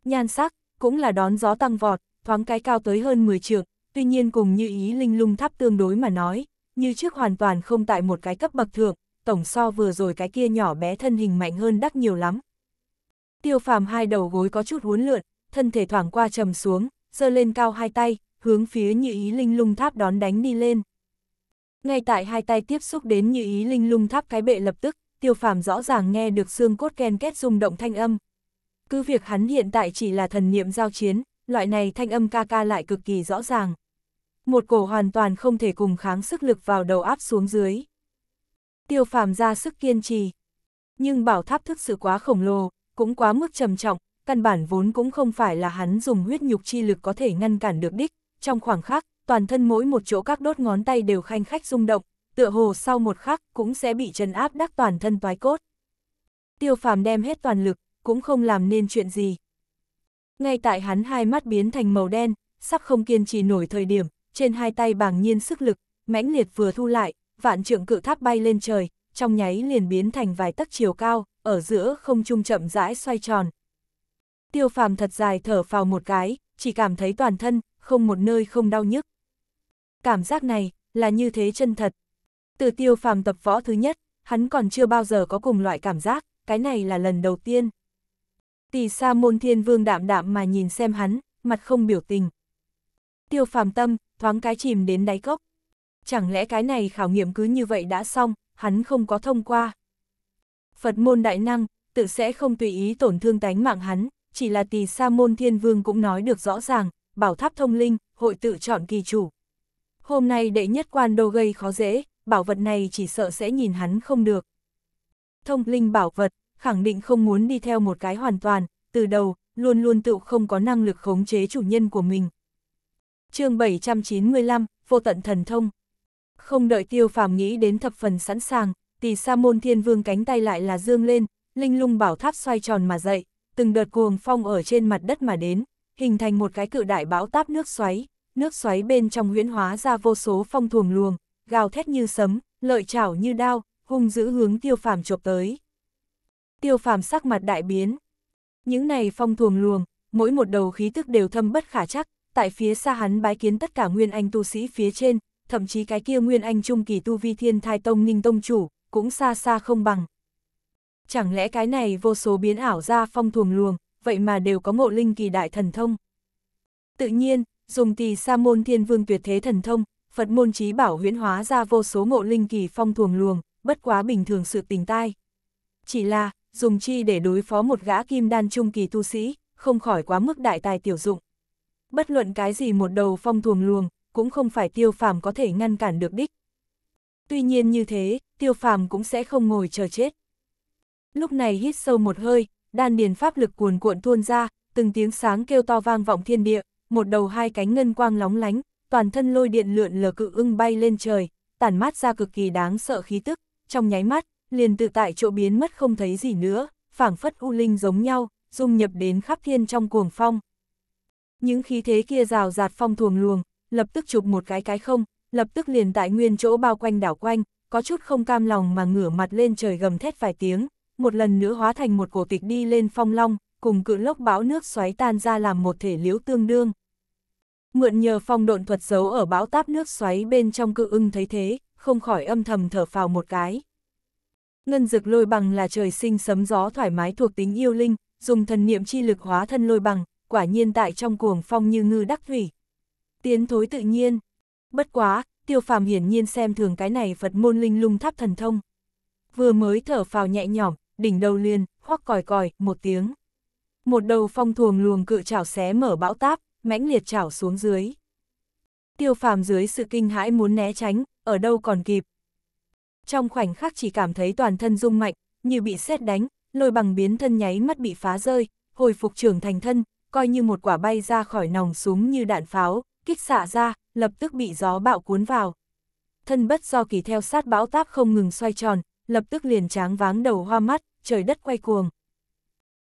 S1: Nhan sắc, cũng là đón gió tăng vọt, thoáng cái cao tới hơn 10 trượng, tuy nhiên cùng như ý linh lung tháp tương đối mà nói, như trước hoàn toàn không tại một cái cấp bậc thượng, tổng so vừa rồi cái kia nhỏ bé thân hình mạnh hơn đắc nhiều lắm. Tiêu phàm hai đầu gối có chút huấn lượn, thân thể thoảng qua trầm xuống, giơ lên cao hai tay, hướng phía như ý linh lung tháp đón đánh đi lên. Ngay tại hai tay tiếp xúc đến như ý linh lung tháp cái bệ lập tức, tiêu phàm rõ ràng nghe được xương cốt ken kết rung động thanh âm. Cứ việc hắn hiện tại chỉ là thần niệm giao chiến, loại này thanh âm ca ca lại cực kỳ rõ ràng. Một cổ hoàn toàn không thể cùng kháng sức lực vào đầu áp xuống dưới tiêu phàm ra sức kiên trì. Nhưng bảo tháp thức sự quá khổng lồ, cũng quá mức trầm trọng, căn bản vốn cũng không phải là hắn dùng huyết nhục chi lực có thể ngăn cản được đích. Trong khoảng khắc, toàn thân mỗi một chỗ các đốt ngón tay đều khanh khách rung động, tựa hồ sau một khắc cũng sẽ bị trần áp đắc toàn thân toái cốt. Tiêu phàm đem hết toàn lực, cũng không làm nên chuyện gì. Ngay tại hắn hai mắt biến thành màu đen, sắp không kiên trì nổi thời điểm, trên hai tay bàng nhiên sức lực, mãnh liệt vừa thu lại, vạn trượng cự tháp bay lên trời, trong nháy liền biến thành vài tắc chiều cao, ở giữa không trung chậm rãi xoay tròn. Tiêu phàm thật dài thở phào một cái, chỉ cảm thấy toàn thân, không một nơi không đau nhức. Cảm giác này, là như thế chân thật. Từ tiêu phàm tập võ thứ nhất, hắn còn chưa bao giờ có cùng loại cảm giác, cái này là lần đầu tiên. Tỷ sa môn thiên vương đạm đạm mà nhìn xem hắn, mặt không biểu tình. Tiêu phàm tâm, thoáng cái chìm đến đáy cốc, chẳng lẽ cái này khảo nghiệm cứ như vậy đã xong, hắn không có thông qua. Phật môn đại năng, tự sẽ không tùy ý tổn thương tánh mạng hắn, chỉ là tỳ sa môn thiên vương cũng nói được rõ ràng, bảo tháp thông linh, hội tự chọn kỳ chủ. Hôm nay đệ nhất quan đô gây khó dễ, bảo vật này chỉ sợ sẽ nhìn hắn không được. Thông linh bảo vật, khẳng định không muốn đi theo một cái hoàn toàn, từ đầu, luôn luôn tự không có năng lực khống chế chủ nhân của mình. chương 795, vô tận thần thông không đợi tiêu phàm nghĩ đến thập phần sẵn sàng, tỷ sa môn thiên vương cánh tay lại là dương lên, linh lung bảo tháp xoay tròn mà dậy, từng đợt cuồng phong ở trên mặt đất mà đến, hình thành một cái cự đại bão táp nước xoáy, nước xoáy bên trong huyễn hóa ra vô số phong thuồng luồng, gào thét như sấm, lợi chảo như đao, hung dữ hướng tiêu phàm chộp tới. Tiêu phàm sắc mặt đại biến. Những này phong thuồng luồng, mỗi một đầu khí tức đều thâm bất khả chắc, tại phía xa hắn bái kiến tất cả nguyên anh tu sĩ phía trên, thậm chí cái kia Nguyên Anh Trung kỳ tu vi thiên thai tông ninh tông chủ, cũng xa xa không bằng. Chẳng lẽ cái này vô số biến ảo ra phong thuồng luồng, vậy mà đều có ngộ linh kỳ đại thần thông. Tự nhiên, dùng tỳ sa môn thiên vương tuyệt thế thần thông, Phật môn trí bảo huyễn hóa ra vô số ngộ linh kỳ phong thuồng luồng, bất quá bình thường sự tình tai. Chỉ là, dùng chi để đối phó một gã kim đan trung kỳ tu sĩ, không khỏi quá mức đại tài tiểu dụng. Bất luận cái gì một đầu phong thuồng luồng, cũng không phải tiêu phàm có thể ngăn cản được đích. Tuy nhiên như thế, tiêu phàm cũng sẽ không ngồi chờ chết. Lúc này hít sâu một hơi, đan điền pháp lực cuồn cuộn tuôn ra, từng tiếng sáng kêu to vang vọng thiên địa, một đầu hai cánh ngân quang lóng lánh, toàn thân lôi điện lượn lờ cự ưng bay lên trời, tản mát ra cực kỳ đáng sợ khí tức, trong nháy mắt, liền tự tại chỗ biến mất không thấy gì nữa, phảng phất u linh giống nhau, dung nhập đến khắp thiên trong cuồng phong. Những khí thế kia rào rạt phong thuồng luồng, lập tức chụp một cái cái không, lập tức liền tại nguyên chỗ bao quanh đảo quanh, có chút không cam lòng mà ngửa mặt lên trời gầm thét vài tiếng, một lần nữa hóa thành một cổ tịch đi lên phong long, cùng cự lốc bão nước xoáy tan ra làm một thể liễu tương đương. Mượn nhờ phong độn thuật giấu ở bão táp nước xoáy bên trong cự ưng thấy thế, không khỏi âm thầm thở phào một cái. Ngân dực lôi bằng là trời sinh sấm gió thoải mái thuộc tính yêu linh, dùng thần niệm chi lực hóa thân lôi bằng, quả nhiên tại trong cuồng phong như ngư đắc thủy tiến thối tự nhiên. Bất quá, tiêu phàm hiển nhiên xem thường cái này Phật môn linh lung tháp thần thông. Vừa mới thở phào nhẹ nhõm, đỉnh đầu liền, khoác còi còi, một tiếng. Một đầu phong thuồng luồng cự chảo xé mở bão táp, mãnh liệt chảo xuống dưới. Tiêu phàm dưới sự kinh hãi muốn né tránh, ở đâu còn kịp. Trong khoảnh khắc chỉ cảm thấy toàn thân rung mạnh, như bị sét đánh, lôi bằng biến thân nháy mắt bị phá rơi, hồi phục trưởng thành thân, coi như một quả bay ra khỏi nòng súng như đạn pháo, kích xả ra, lập tức bị gió bạo cuốn vào. Thân bất do kỳ theo sát bão táp không ngừng xoay tròn, lập tức liền tráng váng đầu hoa mắt, trời đất quay cuồng.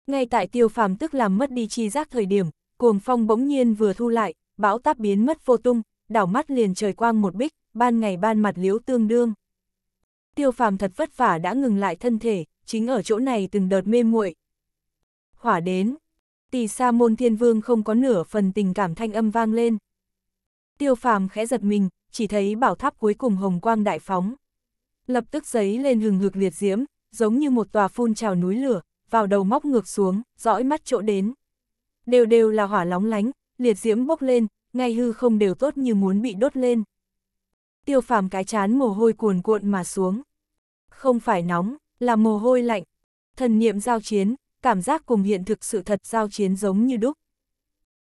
S1: Ngay tại tiêu phàm tức làm mất đi chi giác thời điểm, cuồng phong bỗng nhiên vừa thu lại, bão táp biến mất vô tung, đảo mắt liền trời quang một bích, ban ngày ban mặt liếu tương đương. Tiêu phàm thật vất vả đã ngừng lại thân thể, chính ở chỗ này từng đợt mê muội. Hỏa đến, tỷ sa môn thiên vương không có nửa phần tình cảm thanh âm vang lên. Tiêu phàm khẽ giật mình, chỉ thấy bảo tháp cuối cùng hồng quang đại phóng. Lập tức giấy lên hừng hực liệt diễm, giống như một tòa phun trào núi lửa, vào đầu móc ngược xuống, dõi mắt chỗ đến. Đều đều là hỏa lóng lánh, liệt diễm bốc lên, ngay hư không đều tốt như muốn bị đốt lên. Tiêu phàm cái chán mồ hôi cuồn cuộn mà xuống. Không phải nóng, là mồ hôi lạnh. Thần niệm giao chiến, cảm giác cùng hiện thực sự thật giao chiến giống như đúc.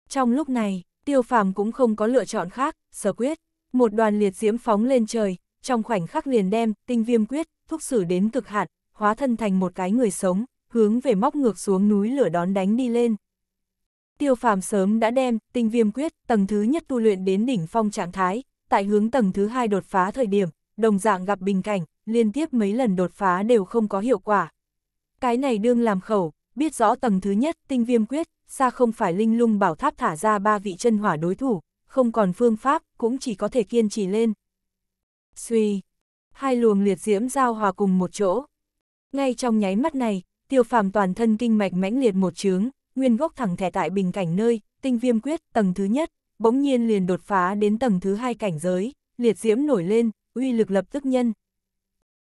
S1: Trong lúc này, tiêu phàm cũng không có lựa chọn khác, sở quyết. Một đoàn liệt diễm phóng lên trời, trong khoảnh khắc liền đem, tinh viêm quyết, thúc xử đến cực hạn, hóa thân thành một cái người sống, hướng về móc ngược xuống núi lửa đón đánh đi lên. Tiêu phàm sớm đã đem, tinh viêm quyết, tầng thứ nhất tu luyện đến đỉnh phong trạng thái, tại hướng tầng thứ hai đột phá thời điểm, đồng dạng gặp bình cảnh, liên tiếp mấy lần đột phá đều không có hiệu quả. Cái này đương làm khẩu, biết rõ tầng thứ nhất, tinh viêm quyết, xa không phải linh lung bảo tháp thả ra ba vị chân hỏa đối thủ, không còn phương pháp, cũng chỉ có thể kiên trì lên. Suy, hai luồng liệt diễm giao hòa cùng một chỗ. Ngay trong nháy mắt này, tiêu phàm toàn thân kinh mạch mãnh liệt một chướng, nguyên gốc thẳng thẻ tại bình cảnh nơi, tinh viêm quyết, tầng thứ nhất, bỗng nhiên liền đột phá đến tầng thứ hai cảnh giới, liệt diễm nổi lên, uy lực lập tức nhân.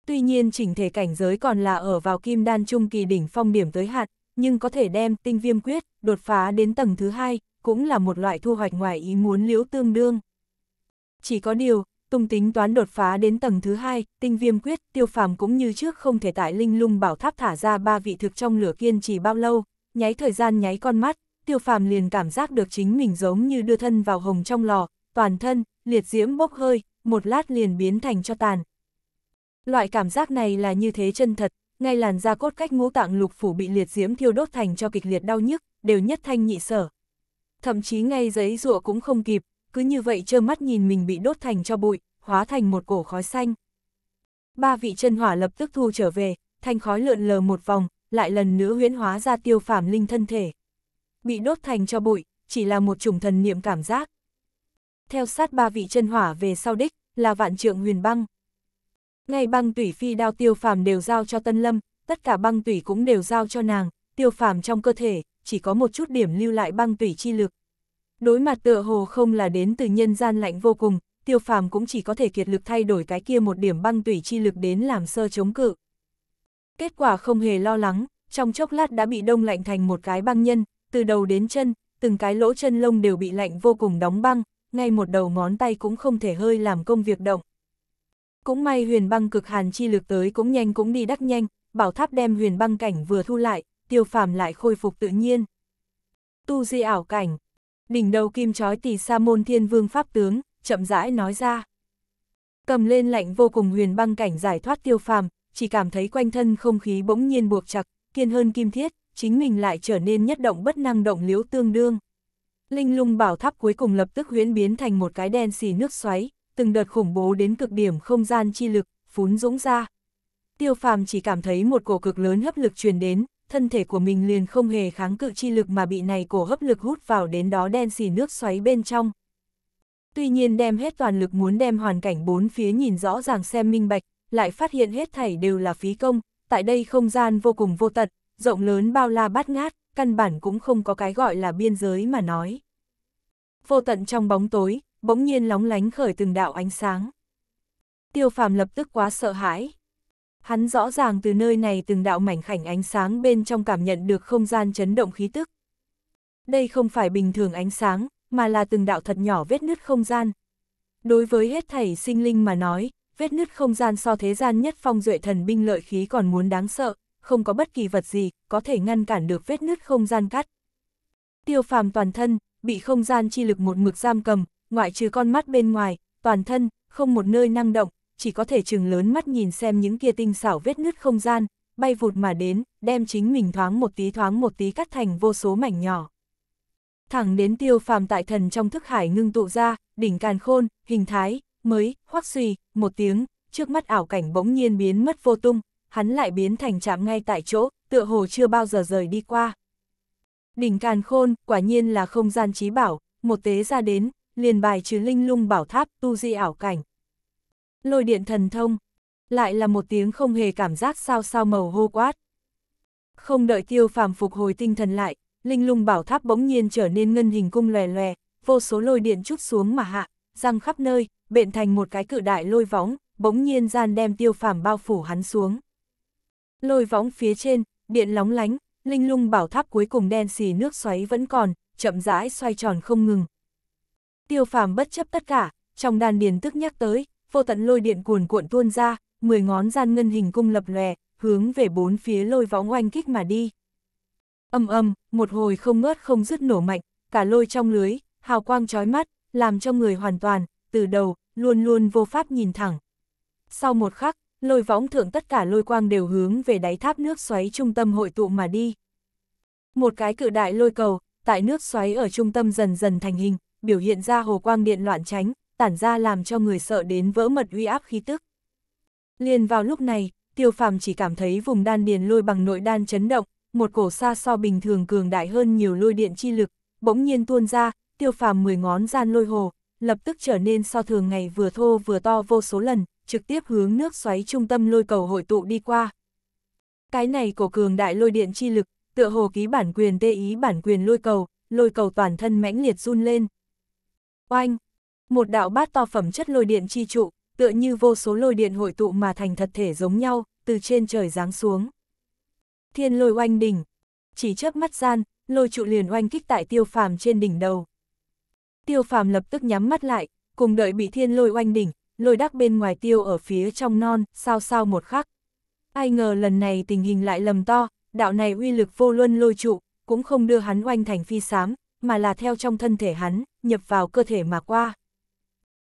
S1: Tuy nhiên chỉnh thể cảnh giới còn là ở vào kim đan trung kỳ đỉnh phong điểm tới hạn, nhưng có thể đem tinh viêm quyết đột phá đến tầng thứ hai, cũng là một loại thu hoạch ngoài ý muốn liễu tương đương. Chỉ có điều, tung tính toán đột phá đến tầng thứ hai, tinh viêm quyết, tiêu phàm cũng như trước không thể tại linh lung bảo tháp thả ra ba vị thực trong lửa kiên trì bao lâu, nháy thời gian nháy con mắt, tiêu phàm liền cảm giác được chính mình giống như đưa thân vào hồng trong lò, toàn thân, liệt diễm bốc hơi, một lát liền biến thành cho tàn. Loại cảm giác này là như thế chân thật, ngay làn da cốt cách ngũ tạng lục phủ bị liệt diễm thiêu đốt thành cho kịch liệt đau nhức, đều nhất thanh nhị sở. Thậm chí ngay giấy rụa cũng không kịp, cứ như vậy trơ mắt nhìn mình bị đốt thành cho bụi, hóa thành một cổ khói xanh. Ba vị chân hỏa lập tức thu trở về, thanh khói lượn lờ một vòng, lại lần nữa huyễn hóa ra tiêu phàm linh thân thể. Bị đốt thành cho bụi, chỉ là một chủng thần niệm cảm giác. Theo sát ba vị chân hỏa về sau đích, là vạn trượng huyền băng. Ngay băng tủy phi đao tiêu phàm đều giao cho Tân Lâm, tất cả băng tủy cũng đều giao cho nàng, tiêu phàm trong cơ thể, chỉ có một chút điểm lưu lại băng tủy chi lực. Đối mặt tựa hồ không là đến từ nhân gian lạnh vô cùng, tiêu phàm cũng chỉ có thể kiệt lực thay đổi cái kia một điểm băng tủy chi lực đến làm sơ chống cự. Kết quả không hề lo lắng, trong chốc lát đã bị đông lạnh thành một cái băng nhân, từ đầu đến chân, từng cái lỗ chân lông đều bị lạnh vô cùng đóng băng, ngay một đầu ngón tay cũng không thể hơi làm công việc động. Cũng may huyền băng cực hàn chi lực tới cũng nhanh cũng đi đắc nhanh, bảo tháp đem huyền băng cảnh vừa thu lại, tiêu phàm lại khôi phục tự nhiên. Tu di ảo cảnh, đỉnh đầu kim chói tỷ sa môn thiên vương pháp tướng, chậm rãi nói ra. Cầm lên lạnh vô cùng huyền băng cảnh giải thoát tiêu phàm, chỉ cảm thấy quanh thân không khí bỗng nhiên buộc chặt, kiên hơn kim thiết, chính mình lại trở nên nhất động bất năng động liếu tương đương. Linh lung bảo tháp cuối cùng lập tức huyễn biến thành một cái đen xì nước xoáy, từng đợt khủng bố đến cực điểm không gian chi lực, phún dũng ra. Tiêu phàm chỉ cảm thấy một cổ cực lớn hấp lực truyền đến, thân thể của mình liền không hề kháng cự chi lực mà bị này cổ hấp lực hút vào đến đó đen xì nước xoáy bên trong. Tuy nhiên đem hết toàn lực muốn đem hoàn cảnh bốn phía nhìn rõ ràng xem minh bạch, lại phát hiện hết thảy đều là phí công, tại đây không gian vô cùng vô tận, rộng lớn bao la bát ngát, căn bản cũng không có cái gọi là biên giới mà nói. Vô tận trong bóng tối, bỗng nhiên lóng lánh khởi từng đạo ánh sáng. Tiêu phàm lập tức quá sợ hãi. Hắn rõ ràng từ nơi này từng đạo mảnh khảnh ánh sáng bên trong cảm nhận được không gian chấn động khí tức. Đây không phải bình thường ánh sáng, mà là từng đạo thật nhỏ vết nứt không gian. Đối với hết thảy sinh linh mà nói, vết nứt không gian so thế gian nhất phong duệ thần binh lợi khí còn muốn đáng sợ, không có bất kỳ vật gì có thể ngăn cản được vết nứt không gian cắt. Tiêu phàm toàn thân, bị không gian chi lực một mực giam cầm, ngoại trừ con mắt bên ngoài, toàn thân, không một nơi năng động, chỉ có thể chừng lớn mắt nhìn xem những kia tinh xảo vết nứt không gian, bay vụt mà đến, đem chính mình thoáng một tí thoáng một tí cắt thành vô số mảnh nhỏ. Thẳng đến tiêu phàm tại thần trong thức hải ngưng tụ ra, đỉnh càn khôn, hình thái, mới, khoác suy, một tiếng, trước mắt ảo cảnh bỗng nhiên biến mất vô tung, hắn lại biến thành chạm ngay tại chỗ, tựa hồ chưa bao giờ rời đi qua. Đỉnh càn khôn, quả nhiên là không gian trí bảo, một tế ra đến, liền bài trừ linh lung bảo tháp, tu di ảo cảnh. Lôi điện thần thông, lại là một tiếng không hề cảm giác sao sao màu hô quát. Không đợi tiêu phàm phục hồi tinh thần lại, linh lung bảo tháp bỗng nhiên trở nên ngân hình cung lòe lòe, vô số lôi điện chút xuống mà hạ, răng khắp nơi, bện thành một cái cự đại lôi võng, bỗng nhiên gian đem tiêu phàm bao phủ hắn xuống. Lôi võng phía trên, điện lóng lánh, linh lung bảo tháp cuối cùng đen xì nước xoáy vẫn còn, chậm rãi xoay tròn không ngừng, Tiêu phàm bất chấp tất cả, trong đàn điền tức nhắc tới, vô tận lôi điện cuồn cuộn tuôn ra, 10 ngón gian ngân hình cung lập lòe, hướng về bốn phía lôi võng oanh kích mà đi. Âm âm, một hồi không ngớt không dứt nổ mạnh, cả lôi trong lưới, hào quang chói mắt, làm cho người hoàn toàn, từ đầu, luôn luôn vô pháp nhìn thẳng. Sau một khắc, lôi võng thượng tất cả lôi quang đều hướng về đáy tháp nước xoáy trung tâm hội tụ mà đi. Một cái cự đại lôi cầu, tại nước xoáy ở trung tâm dần dần thành hình, biểu hiện ra hồ quang điện loạn tránh, tản ra làm cho người sợ đến vỡ mật uy áp khí tức. Liền vào lúc này, tiêu phàm chỉ cảm thấy vùng đan điền lôi bằng nội đan chấn động, một cổ xa so bình thường cường đại hơn nhiều lôi điện chi lực, bỗng nhiên tuôn ra, tiêu phàm mười ngón gian lôi hồ, lập tức trở nên so thường ngày vừa thô vừa to vô số lần, trực tiếp hướng nước xoáy trung tâm lôi cầu hội tụ đi qua. Cái này cổ cường đại lôi điện chi lực, tựa hồ ký bản quyền tê ý bản quyền lôi cầu, lôi cầu toàn thân mãnh liệt run lên. Oanh! Một đạo bát to phẩm chất lôi điện chi trụ, tựa như vô số lôi điện hội tụ mà thành thật thể giống nhau, từ trên trời giáng xuống. Thiên lôi oanh đỉnh. Chỉ chớp mắt gian, lôi trụ liền oanh kích tại tiêu phàm trên đỉnh đầu. Tiêu phàm lập tức nhắm mắt lại, cùng đợi bị thiên lôi oanh đỉnh, lôi đắc bên ngoài tiêu ở phía trong non, sao sao một khắc. Ai ngờ lần này tình hình lại lầm to, đạo này uy lực vô luân lôi trụ, cũng không đưa hắn oanh thành phi xám, mà là theo trong thân thể hắn, nhập vào cơ thể mà qua.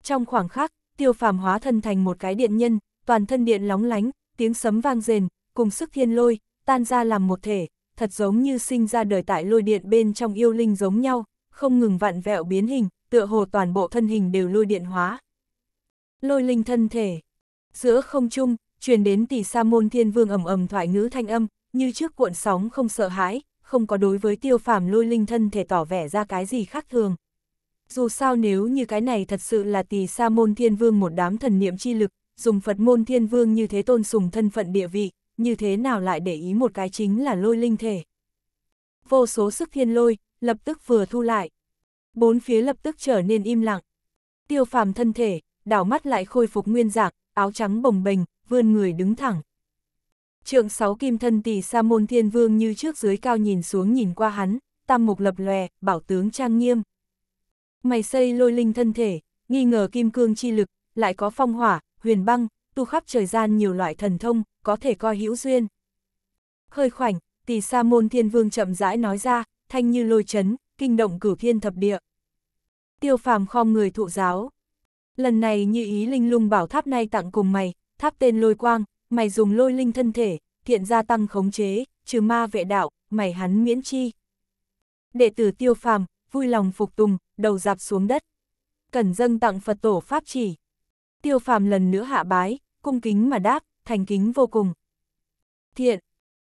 S1: Trong khoảng khắc, tiêu phàm hóa thân thành một cái điện nhân, toàn thân điện lóng lánh, tiếng sấm vang rền, cùng sức thiên lôi, tan ra làm một thể, thật giống như sinh ra đời tại lôi điện bên trong yêu linh giống nhau, không ngừng vặn vẹo biến hình, tựa hồ toàn bộ thân hình đều lôi điện hóa. Lôi linh thân thể, giữa không trung, truyền đến tỷ sa môn thiên vương ầm ầm thoại ngữ thanh âm, như trước cuộn sóng không sợ hãi, không có đối với tiêu phàm lôi linh thân thể tỏ vẻ ra cái gì khác thường. Dù sao nếu như cái này thật sự là tỳ sa môn thiên vương một đám thần niệm chi lực, dùng Phật môn thiên vương như thế tôn sùng thân phận địa vị, như thế nào lại để ý một cái chính là lôi linh thể. Vô số sức thiên lôi, lập tức vừa thu lại. Bốn phía lập tức trở nên im lặng. Tiêu phàm thân thể, đảo mắt lại khôi phục nguyên dạng, áo trắng bồng bềnh, vươn người đứng thẳng. Trượng sáu kim thân tỷ sa môn thiên vương như trước dưới cao nhìn xuống nhìn qua hắn, tam mục lập lòe, bảo tướng trang nghiêm. Mày xây lôi linh thân thể, nghi ngờ kim cương chi lực, lại có phong hỏa, huyền băng, tu khắp trời gian nhiều loại thần thông, có thể coi hữu duyên. khơi khoảnh, tỷ sa môn thiên vương chậm rãi nói ra, thanh như lôi chấn, kinh động cửu thiên thập địa. Tiêu phàm khom người thụ giáo. Lần này như ý linh lung bảo tháp nay tặng cùng mày, tháp tên lôi quang, mày dùng lôi linh thân thể, thiện gia tăng khống chế, trừ ma vệ đạo, mày hắn miễn chi. Đệ tử tiêu phàm, vui lòng phục tùng, đầu dạp xuống đất. Cẩn dâng tặng Phật tổ Pháp chỉ. Tiêu phàm lần nữa hạ bái, cung kính mà đáp, thành kính vô cùng. Thiện,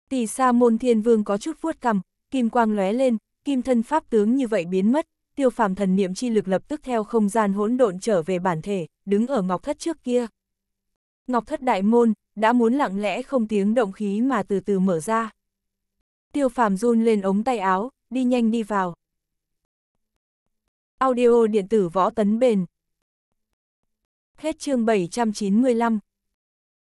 S1: tỷ sa môn thiên vương có chút vuốt cầm, kim quang lóe lên, kim thân pháp tướng như vậy biến mất, tiêu phàm thần niệm chi lực lập tức theo không gian hỗn độn trở về bản thể, đứng ở ngọc thất trước kia. Ngọc thất đại môn, đã muốn lặng lẽ không tiếng động khí mà từ từ mở ra. Tiêu phàm run lên ống tay áo, đi nhanh đi vào. Audio điện tử võ tấn bền. Hết chương 795